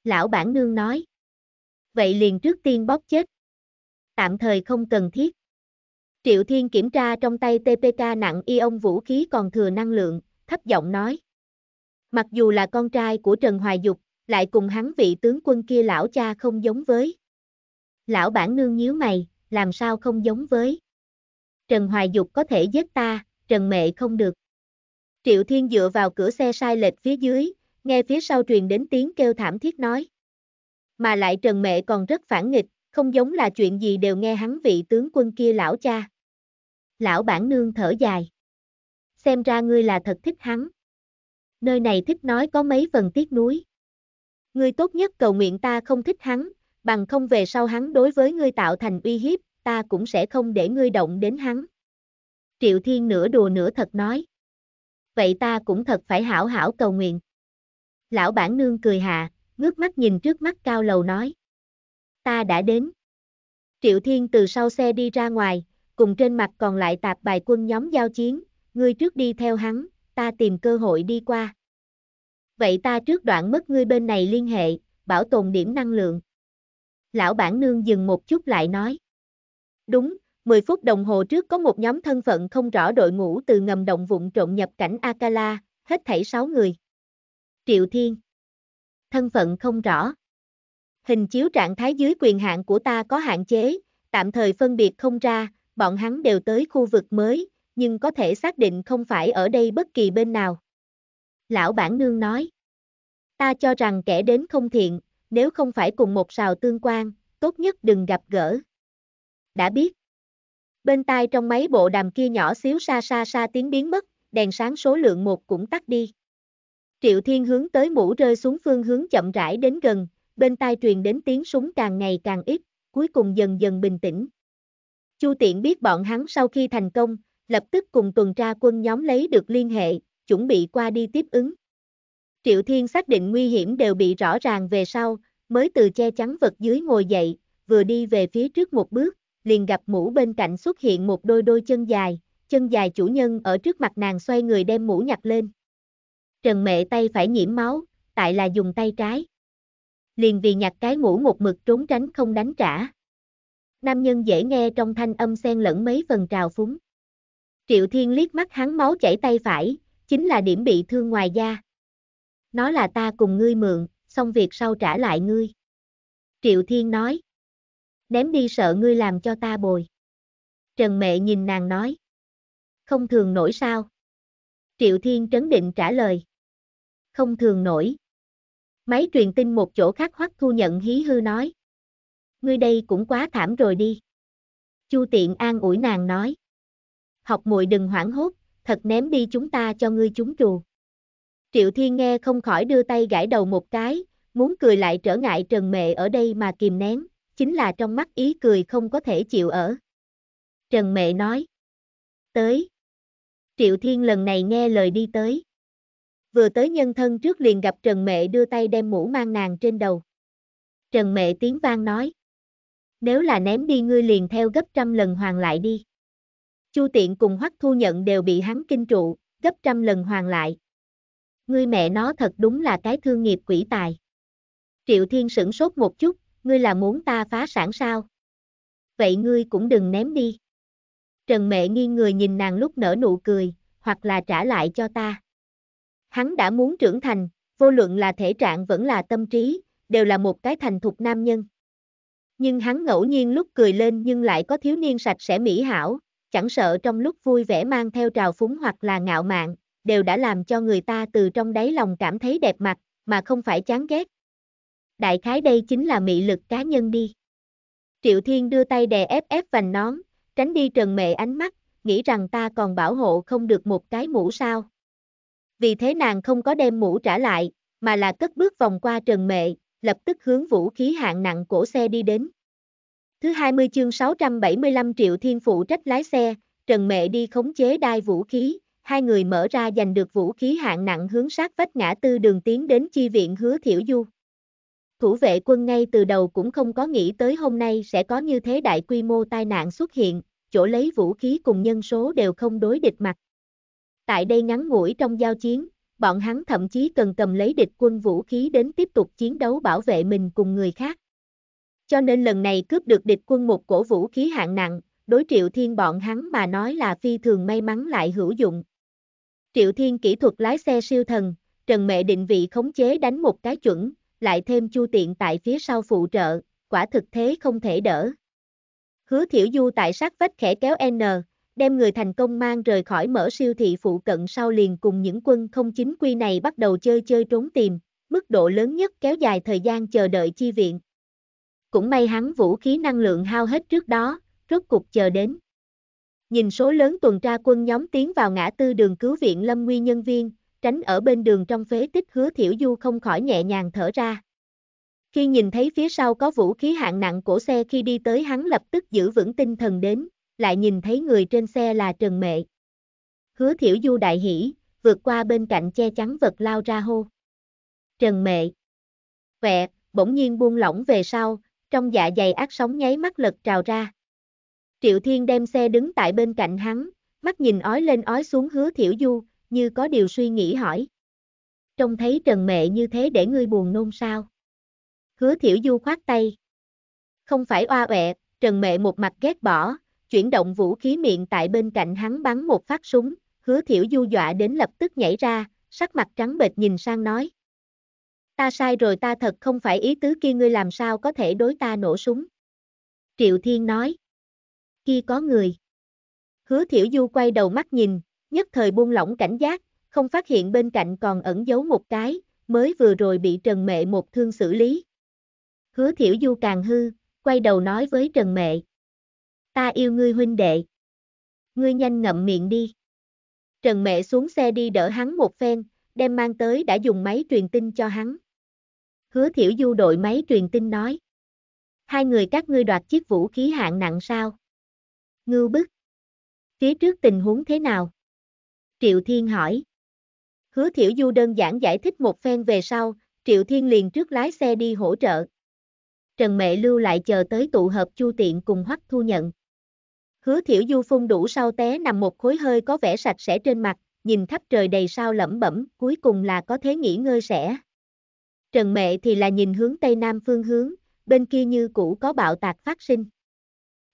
Lão bản nương nói. Vậy liền trước tiên bóp chết. Tạm thời không cần thiết. Triệu Thiên kiểm tra trong tay TPK nặng ion vũ khí còn thừa năng lượng, thấp giọng nói. Mặc dù là con trai của Trần Hoài Dục, lại cùng hắn vị tướng quân kia lão cha không giống với. Lão bản nương nhíu mày, làm sao không giống với. Trần Hoài Dục có thể giết ta, Trần Mệ không được. Triệu Thiên dựa vào cửa xe sai lệch phía dưới, nghe phía sau truyền đến tiếng kêu thảm thiết nói. Mà lại Trần Mệ còn rất phản nghịch, không giống là chuyện gì đều nghe hắn vị tướng quân kia lão cha. Lão bản nương thở dài. Xem ra ngươi là thật thích hắn. Nơi này thích nói có mấy phần tiếc núi, Ngươi tốt nhất cầu nguyện ta không thích hắn, bằng không về sau hắn đối với ngươi tạo thành uy hiếp, ta cũng sẽ không để ngươi động đến hắn. Triệu Thiên nửa đùa nửa thật nói. Vậy ta cũng thật phải hảo hảo cầu nguyện. Lão bản nương cười hà, ngước mắt nhìn trước mắt cao lầu nói. Ta đã đến. Triệu Thiên từ sau xe đi ra ngoài, cùng trên mặt còn lại tạp bài quân nhóm giao chiến, ngươi trước đi theo hắn, ta tìm cơ hội đi qua. Vậy ta trước đoạn mất ngươi bên này liên hệ, bảo tồn điểm năng lượng. Lão bản nương dừng một chút lại nói. Đúng, 10 phút đồng hồ trước có một nhóm thân phận không rõ đội ngũ từ ngầm động vụn trộn nhập cảnh Akala, hết thảy 6 người. Triệu Thiên Thân phận không rõ Hình chiếu trạng thái dưới quyền hạn của ta có hạn chế, tạm thời phân biệt không ra, bọn hắn đều tới khu vực mới, nhưng có thể xác định không phải ở đây bất kỳ bên nào. Lão bản nương nói, ta cho rằng kẻ đến không thiện, nếu không phải cùng một sào tương quan, tốt nhất đừng gặp gỡ. Đã biết. Bên tai trong máy bộ đàm kia nhỏ xíu xa xa xa tiếng biến mất, đèn sáng số lượng một cũng tắt đi. Triệu Thiên hướng tới mũ rơi xuống phương hướng chậm rãi đến gần, bên tai truyền đến tiếng súng càng ngày càng ít, cuối cùng dần dần bình tĩnh. Chu Tiện biết bọn hắn sau khi thành công, lập tức cùng tuần tra quân nhóm lấy được liên hệ, chuẩn bị qua đi tiếp ứng. Triệu Thiên xác định nguy hiểm đều bị rõ ràng về sau, mới từ che chắn vật dưới ngồi dậy, vừa đi về phía trước một bước, liền gặp mũ bên cạnh xuất hiện một đôi đôi chân dài, chân dài chủ nhân ở trước mặt nàng xoay người đem mũ nhặt lên. Trần mẹ tay phải nhiễm máu, tại là dùng tay trái. Liền vì nhặt cái mũ một mực trốn tránh không đánh trả nam nhân dễ nghe trong thanh âm xen lẫn mấy phần trào phúng. Triệu Thiên liếc mắt hắn máu chảy tay phải, chính là điểm bị thương ngoài da. Nó là ta cùng ngươi mượn, xong việc sau trả lại ngươi. Triệu Thiên nói. Ném đi sợ ngươi làm cho ta bồi. Trần Mẹ nhìn nàng nói. Không thường nổi sao? Triệu Thiên trấn định trả lời. Không thường nổi. Máy truyền tin một chỗ khác hoắc thu nhận hí hư nói ngươi đây cũng quá thảm rồi đi. Chu tiện an ủi nàng nói. Học muội đừng hoảng hốt, thật ném đi chúng ta cho ngươi chúng trù. Triệu Thiên nghe không khỏi đưa tay gãi đầu một cái, muốn cười lại trở ngại trần mệ ở đây mà kìm nén, chính là trong mắt ý cười không có thể chịu ở. Trần mệ nói. Tới. Triệu Thiên lần này nghe lời đi tới. Vừa tới nhân thân trước liền gặp Trần Mệ đưa tay đem mũ mang nàng trên đầu. Trần Mệ tiếng vang nói nếu là ném đi ngươi liền theo gấp trăm lần hoàng lại đi. Chu tiện cùng hoắc thu nhận đều bị hắn kinh trụ, gấp trăm lần hoàng lại. Ngươi mẹ nó thật đúng là cái thương nghiệp quỷ tài. Triệu Thiên sửng sốt một chút, ngươi là muốn ta phá sản sao? Vậy ngươi cũng đừng ném đi. Trần mẹ nghiêng người nhìn nàng lúc nở nụ cười, hoặc là trả lại cho ta. Hắn đã muốn trưởng thành, vô luận là thể trạng vẫn là tâm trí, đều là một cái thành thục nam nhân. Nhưng hắn ngẫu nhiên lúc cười lên nhưng lại có thiếu niên sạch sẽ mỹ hảo, chẳng sợ trong lúc vui vẻ mang theo trào phúng hoặc là ngạo mạn, đều đã làm cho người ta từ trong đáy lòng cảm thấy đẹp mặt, mà không phải chán ghét. Đại khái đây chính là mị lực cá nhân đi. Triệu Thiên đưa tay đè ép ép vành nón, tránh đi trần mệ ánh mắt, nghĩ rằng ta còn bảo hộ không được một cái mũ sao. Vì thế nàng không có đem mũ trả lại, mà là cất bước vòng qua trần mệ, lập tức hướng vũ khí hạng nặng cổ xe đi đến. Thứ 20 chương 675 triệu thiên phụ trách lái xe, Trần Mẹ đi khống chế đai vũ khí, hai người mở ra giành được vũ khí hạng nặng hướng sát vách ngã tư đường tiến đến chi viện hứa thiểu du. Thủ vệ quân ngay từ đầu cũng không có nghĩ tới hôm nay sẽ có như thế đại quy mô tai nạn xuất hiện, chỗ lấy vũ khí cùng nhân số đều không đối địch mặt. Tại đây ngắn ngủi trong giao chiến, bọn hắn thậm chí cần cầm lấy địch quân vũ khí đến tiếp tục chiến đấu bảo vệ mình cùng người khác. Cho nên lần này cướp được địch quân một cổ vũ khí hạng nặng, đối Triệu Thiên bọn hắn mà nói là phi thường may mắn lại hữu dụng. Triệu Thiên kỹ thuật lái xe siêu thần, Trần Mẹ định vị khống chế đánh một cái chuẩn, lại thêm chu tiện tại phía sau phụ trợ, quả thực thế không thể đỡ. Hứa Thiểu Du tại sát vách khẽ kéo N, đem người thành công mang rời khỏi mở siêu thị phụ cận sau liền cùng những quân không chính quy này bắt đầu chơi chơi trốn tìm, mức độ lớn nhất kéo dài thời gian chờ đợi chi viện. Cũng may hắn vũ khí năng lượng hao hết trước đó, rốt cục chờ đến. Nhìn số lớn tuần tra quân nhóm tiến vào ngã tư đường cứu viện lâm nguy nhân viên, tránh ở bên đường trong phế tích hứa thiểu du không khỏi nhẹ nhàng thở ra. Khi nhìn thấy phía sau có vũ khí hạng nặng của xe khi đi tới hắn lập tức giữ vững tinh thần đến, lại nhìn thấy người trên xe là Trần Mệ. Hứa Thiểu Du đại hỉ, vượt qua bên cạnh che chắn vật lao ra hô. Trần Mệ. Quẹ, bỗng nhiên buông lỏng về sau, trong dạ dày ác sóng nháy mắt lật trào ra. Triệu Thiên đem xe đứng tại bên cạnh hắn, mắt nhìn ói lên ói xuống hứa Thiểu Du, như có điều suy nghĩ hỏi. Trông thấy Trần Mệ như thế để ngươi buồn nôn sao? Hứa Thiểu Du khoát tay. Không phải oa oẹ, Trần Mệ một mặt ghét bỏ, chuyển động vũ khí miệng tại bên cạnh hắn bắn một phát súng, hứa thiểu du dọa đến lập tức nhảy ra, sắc mặt trắng bệch nhìn sang nói. Ta sai rồi ta thật không phải ý tứ kia ngươi làm sao có thể đối ta nổ súng. Triệu Thiên nói. Kia có người. Hứa thiểu du quay đầu mắt nhìn, nhất thời buông lỏng cảnh giác, không phát hiện bên cạnh còn ẩn giấu một cái, mới vừa rồi bị Trần Mệ một thương xử lý. Hứa thiểu du càng hư, quay đầu nói với Trần Mệ, ta yêu ngươi huynh đệ. Ngươi nhanh ngậm miệng đi. Trần mẹ xuống xe đi đỡ hắn một phen, đem mang tới đã dùng máy truyền tin cho hắn. Hứa thiểu du đội máy truyền tin nói. Hai người các ngươi đoạt chiếc vũ khí hạng nặng sao? Ngưu bức. Phía trước tình huống thế nào? Triệu Thiên hỏi. Hứa thiểu du đơn giản giải thích một phen về sau, Triệu Thiên liền trước lái xe đi hỗ trợ. Trần Mẹ lưu lại chờ tới tụ hợp Chu Tiện cùng Hoắc Thu Nhận. Hứa thiểu du phun đủ sau té nằm một khối hơi có vẻ sạch sẽ trên mặt, nhìn khắp trời đầy sao lẩm bẩm, cuối cùng là có thế nghỉ ngơi sẽ. Trần mẹ thì là nhìn hướng Tây Nam phương hướng, bên kia như cũ có bạo tạc phát sinh.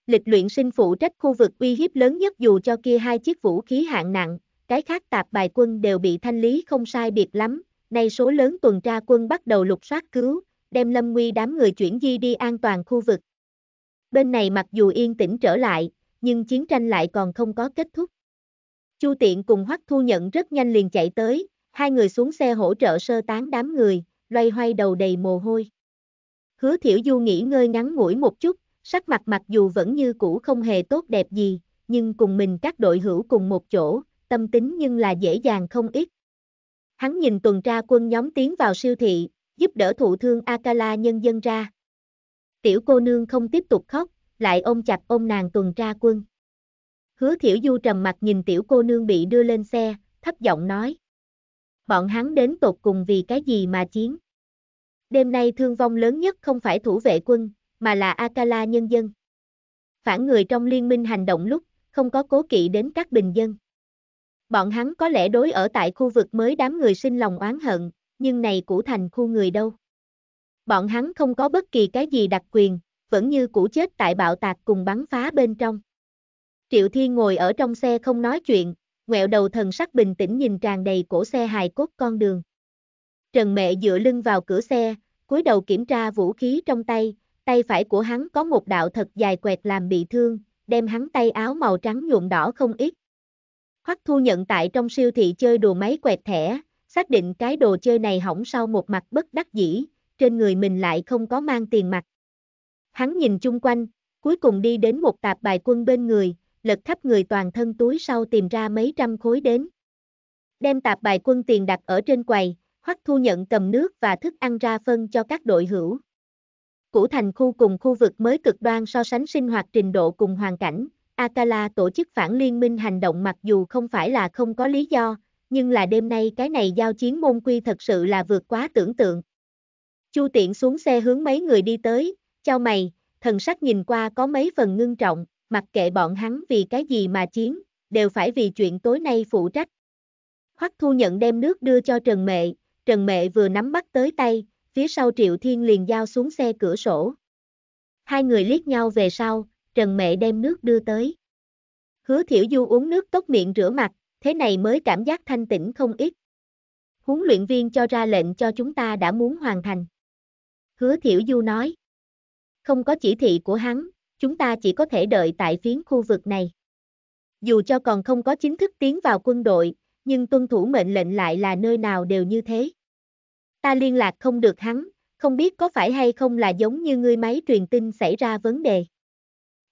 Lịch luyện sinh phụ trách khu vực uy hiếp lớn nhất dù cho kia hai chiếc vũ khí hạng nặng, cái khác tạp bài quân đều bị thanh lý không sai biệt lắm, nay số lớn tuần tra quân bắt đầu lục soát cứu, đem lâm nguy đám người chuyển di đi an toàn khu vực. Bên này mặc dù yên tĩnh trở lại, nhưng chiến tranh lại còn không có kết thúc. Chu Tiện cùng Hoắc Thu Nhận rất nhanh liền chạy tới, hai người xuống xe hỗ trợ sơ tán đám người, loay hoay đầu đầy mồ hôi. Hứa Thiểu Du nghỉ ngơi ngắn ngủi một chút, sắc mặt mặc dù vẫn như cũ không hề tốt đẹp gì, nhưng cùng mình các đội hữu cùng một chỗ, tâm tính nhưng là dễ dàng không ít. Hắn nhìn tuần tra quân nhóm tiến vào siêu thị, giúp đỡ thụ thương Akala nhân dân ra. Tiểu cô nương không tiếp tục khóc, lại ôm chặt ôm nàng tuần tra quân. Hứa thiểu du trầm mặt nhìn tiểu cô nương bị đưa lên xe, thấp giọng nói. Bọn hắn đến tột cùng vì cái gì mà chiến. Đêm nay thương vong lớn nhất không phải thủ vệ quân, mà là Akala nhân dân. Phản người trong liên minh hành động lúc, không có cố kỵ đến các bình dân. Bọn hắn có lẽ đối ở tại khu vực mới đám người sinh lòng oán hận, nhưng này cũ thành khu người đâu. Bọn hắn không có bất kỳ cái gì đặc quyền, vẫn như cũ chết tại bạo tạc cùng bắn phá bên trong. Triệu Thiên ngồi ở trong xe không nói chuyện, ngoẹo đầu thần sắc bình tĩnh nhìn tràn đầy cổ xe hài cốt con đường. Trần Mẹ dựa lưng vào cửa xe, cúi đầu kiểm tra vũ khí trong tay, tay phải của hắn có một đạo thật dài quẹt làm bị thương, đem hắn tay áo màu trắng nhuộm đỏ không ít. Hoắc thu nhận tại trong siêu thị chơi đồ máy quẹt thẻ, xác định cái đồ chơi này hỏng sau một mặt bất đắc dĩ, trên người mình lại không có mang tiền mặt, Hắn nhìn chung quanh, cuối cùng đi đến một tạp bài quân bên người, lật khắp người toàn thân túi sau tìm ra mấy trăm khối đến. Đem tạp bài quân tiền đặt ở trên quầy, Hoắc Thu nhận cầm nước và thức ăn ra phân cho các đội hữu. Củ thành khu cùng khu vực mới cực đoan so sánh sinh hoạt trình độ cùng hoàn cảnh, Akala tổ chức phản liên minh hành động mặc dù không phải là không có lý do, nhưng là đêm nay cái này giao chiến môn quy thật sự là vượt quá tưởng tượng. Chu tiện xuống xe hướng mấy người đi tới, Chào mày, thần sắc nhìn qua có mấy phần ngưng trọng, mặc kệ bọn hắn vì cái gì mà chiến, đều phải vì chuyện tối nay phụ trách. Hoắc Thu nhận đem nước đưa cho Trần Mệ, Trần Mệ vừa nắm bắt tới tay, phía sau Triệu Thiên liền giao xuống xe cửa sổ. Hai người liếc nhau về sau, Trần Mệ đem nước đưa tới. Hứa Thiểu Du uống nước tốc miệng rửa mặt, thế này mới cảm giác thanh tĩnh không ít. Huấn luyện viên cho ra lệnh cho chúng ta đã muốn hoàn thành. Hứa Thiểu Du nói. Không có chỉ thị của hắn, chúng ta chỉ có thể đợi tại phiến khu vực này. Dù cho còn không có chính thức tiến vào quân đội, nhưng tuân thủ mệnh lệnh lại là nơi nào đều như thế. Ta liên lạc không được hắn, không biết có phải hay không là giống như ngươi máy truyền tin xảy ra vấn đề.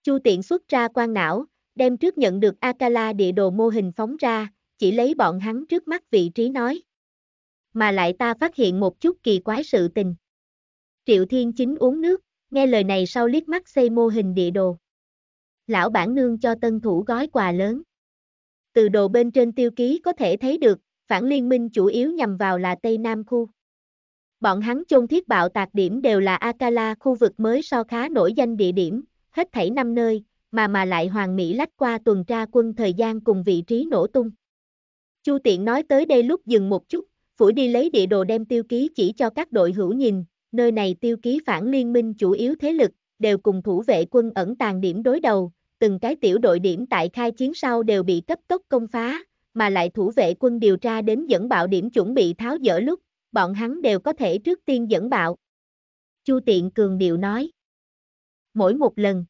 Chu tiện xuất ra quan não, đem trước nhận được Akala địa đồ mô hình phóng ra, chỉ lấy bọn hắn trước mắt vị trí nói. Mà lại ta phát hiện một chút kỳ quái sự tình. Triệu Thiên Chính uống nước nghe lời này sau liếc mắt xây mô hình địa đồ. Lão bản nương cho tân thủ gói quà lớn. Từ đồ bên trên tiêu ký có thể thấy được, phản liên minh chủ yếu nhằm vào là Tây Nam khu. Bọn hắn chôn thiết bạo tạc điểm đều là Akala khu vực mới so khá nổi danh địa điểm, hết thảy năm nơi, mà mà lại hoàng mỹ lách qua tuần tra quân thời gian cùng vị trí nổ tung. Chu Tiện nói tới đây lúc dừng một chút, phủi đi lấy địa đồ đem tiêu ký chỉ cho các đội hữu nhìn, nơi này tiêu ký phản liên minh chủ yếu thế lực, đều cùng thủ vệ quân ẩn tàng điểm đối đầu, từng cái tiểu đội điểm tại khai chiến sau đều bị cấp tốc công phá, mà lại thủ vệ quân điều tra đến dẫn bạo điểm chuẩn bị tháo dỡ lúc, bọn hắn đều có thể trước tiên dẫn bạo. Chu Tiện Cường Điệu nói. Mỗi một lần.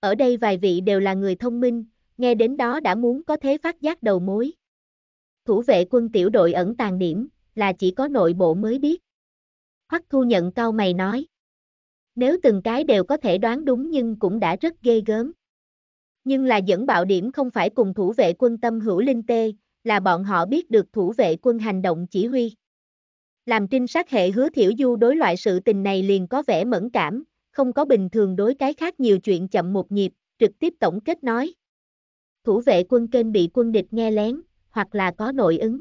Ở đây vài vị đều là người thông minh, nghe đến đó đã muốn có thế phát giác đầu mối. Thủ vệ quân tiểu đội ẩn tàng điểm, là chỉ có nội bộ mới biết. Hoắc Thu Nhận cau mày nói. Nếu từng cái đều có thể đoán đúng nhưng cũng đã rất ghê gớm. Nhưng là dẫn bạo điểm không phải cùng thủ vệ quân tâm hữu linh tê, là bọn họ biết được thủ vệ quân hành động chỉ huy. Làm trinh sát hệ hứa thiểu du đối loại sự tình này liền có vẻ mẫn cảm, không có bình thường đối cái khác nhiều chuyện chậm một nhịp, trực tiếp tổng kết nói. Thủ vệ quân kênh bị quân địch nghe lén, hoặc là có nội ứng.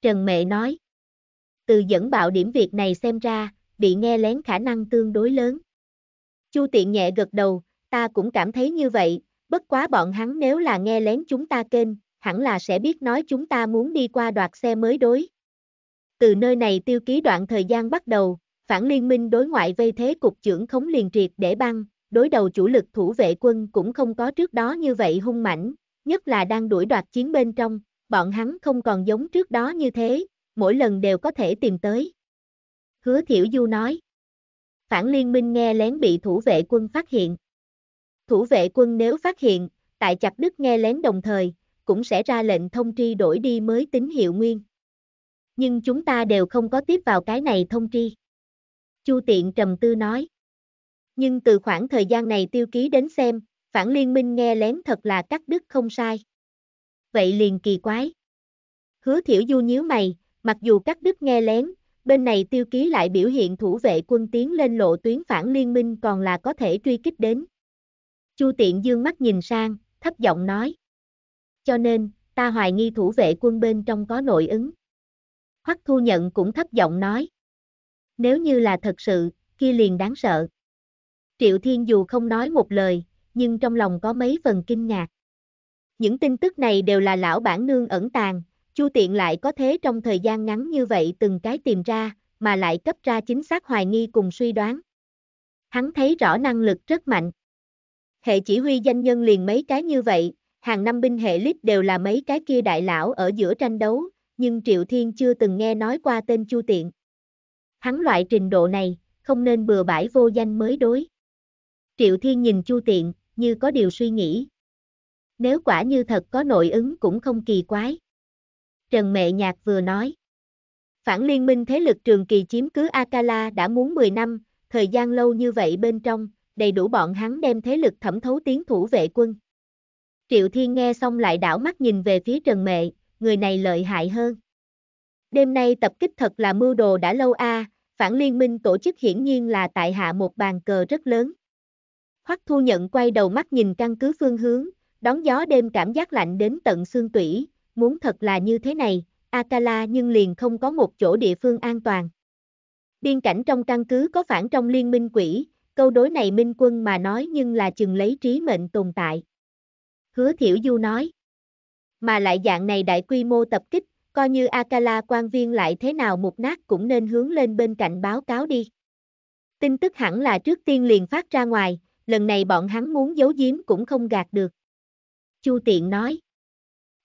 Trần Mệ nói từ dẫn bạo điểm việc này xem ra, bị nghe lén khả năng tương đối lớn. Chu tiện nhẹ gật đầu, ta cũng cảm thấy như vậy, bất quá bọn hắn nếu là nghe lén chúng ta kênh, hẳn là sẽ biết nói chúng ta muốn đi qua đoạt xe mới đối. Từ nơi này tiêu ký đoạn thời gian bắt đầu, phản liên minh đối ngoại vây thế cục trưởng khống liền triệt để băng, đối đầu chủ lực thủ vệ quân cũng không có trước đó như vậy hung mãnh, nhất là đang đuổi đoạt chiến bên trong, bọn hắn không còn giống trước đó như thế, mỗi lần đều có thể tìm tới. Hứa Thiểu Du nói. Phản liên minh nghe lén bị thủ vệ quân phát hiện. Thủ vệ quân nếu phát hiện, tại chặt đứt nghe lén đồng thời, cũng sẽ ra lệnh thông tri đổi đi mới tín hiệu nguyên. Nhưng chúng ta đều không có tiếp vào cái này thông tri. Chu Tiện trầm tư nói. Nhưng từ khoảng thời gian này tiêu ký đến xem, phản liên minh nghe lén thật là cắt đứt không sai. Vậy liền kỳ quái. Hứa Thiểu Du nhíu mày, Mặc dù cắt đứt nghe lén, bên này tiêu ký lại biểu hiện thủ vệ quân tiến lên lộ tuyến phản liên minh còn là có thể truy kích đến. Chu tiện dương mắt nhìn sang, thấp giọng nói. Cho nên, ta hoài nghi thủ vệ quân bên trong có nội ứng. Hoắc thu nhận cũng thấp giọng nói. Nếu như là thật sự, kia liền đáng sợ. Triệu Thiên dù không nói một lời, nhưng trong lòng có mấy phần kinh ngạc. Những tin tức này đều là lão bản nương ẩn tàng, Chu Tiện lại có thế trong thời gian ngắn như vậy từng cái tìm ra, mà lại cấp ra chính xác hoài nghi cùng suy đoán. Hắn thấy rõ năng lực rất mạnh. Hệ chỉ huy danh nhân liền mấy cái như vậy, hàng năm binh hệ lít đều là mấy cái kia đại lão ở giữa tranh đấu, nhưng Triệu Thiên chưa từng nghe nói qua tên Chu Tiện. Hắn loại trình độ này, không nên bừa bãi vô danh mới đối. Triệu Thiên nhìn Chu Tiện, như có điều suy nghĩ. Nếu quả như thật có nội ứng cũng không kỳ quái. Trần Mẹ Nhạc vừa nói. Phản liên minh thế lực trường kỳ chiếm cứ Akala đã muốn 10 năm, thời gian lâu như vậy bên trong, đầy đủ bọn hắn đem thế lực thẩm thấu tiến thủ vệ quân. Triệu Thiên nghe xong lại đảo mắt nhìn về phía Trần Mẹ, người này lợi hại hơn. Đêm nay tập kích thật là mưu đồ đã lâu a, phản liên minh tổ chức hiển nhiên là tại hạ một bàn cờ rất lớn. Hoắc Thu Nhận quay đầu mắt nhìn căn cứ phương hướng, đón gió đêm cảm giác lạnh đến tận xương tủy, muốn thật là như thế này, Akala nhưng liền không có một chỗ địa phương an toàn. Biên cảnh trong căn cứ có phản trong liên minh quỷ, câu đối này minh quân mà nói nhưng là chừng lấy trí mệnh tồn tại. Hứa Thiểu Du nói, mà lại dạng này đại quy mô tập kích, coi như Akala quan viên lại thế nào một nát cũng nên hướng lên bên cạnh báo cáo đi. Tin tức hẳn là trước tiên liền phát ra ngoài, lần này bọn hắn muốn giấu giếm cũng không gạt được. Chu Tiện nói.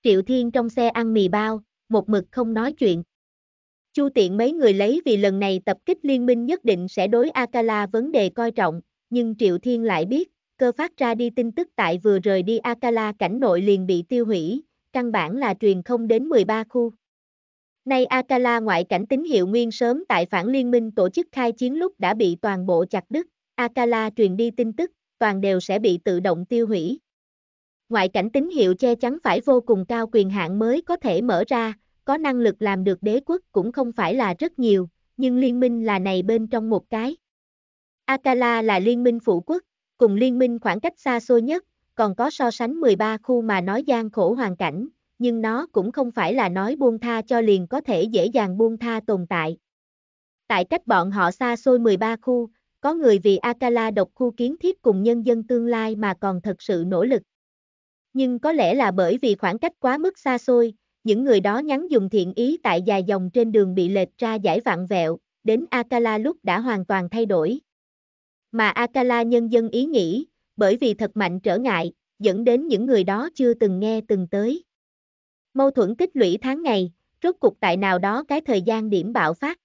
Triệu Thiên trong xe ăn mì bao, một mực không nói chuyện. Chu tiện mấy người lấy vì lần này tập kích liên minh nhất định sẽ đối Akala vấn đề coi trọng, nhưng Triệu Thiên lại biết, cơ phát ra đi tin tức tại vừa rời đi Akala cảnh nội liền bị tiêu hủy, căn bản là truyền không đến 13 khu. Nay Akala ngoại cảnh tín hiệu nguyên sớm tại phản liên minh tổ chức khai chiến lúc đã bị toàn bộ chặt đứt, Akala truyền đi tin tức, toàn đều sẽ bị tự động tiêu hủy. Ngoại cảnh tín hiệu che chắn phải vô cùng cao quyền hạn mới có thể mở ra, có năng lực làm được đế quốc cũng không phải là rất nhiều, nhưng liên minh là này bên trong một cái. Akala là liên minh phụ quốc, cùng liên minh khoảng cách xa xôi nhất, còn có so sánh 13 khu mà nói gian khổ hoàn cảnh, nhưng nó cũng không phải là nói buông tha cho liền có thể dễ dàng buông tha tồn tại. Tại cách bọn họ xa xôi 13 khu, có người vì Akala độc khu kiến thiết cùng nhân dân tương lai mà còn thật sự nỗ lực nhưng có lẽ là bởi vì khoảng cách quá mức xa xôi, những người đó nhắn dùng thiện ý tại dài dòng trên đường bị lệch ra giải vạn vẹo, đến Akala lúc đã hoàn toàn thay đổi. Mà Akala nhân dân ý nghĩ, bởi vì thật mạnh trở ngại, dẫn đến những người đó chưa từng nghe từng tới. Mâu thuẫn tích lũy tháng ngày, rốt cục tại nào đó cái thời gian điểm bạo phát.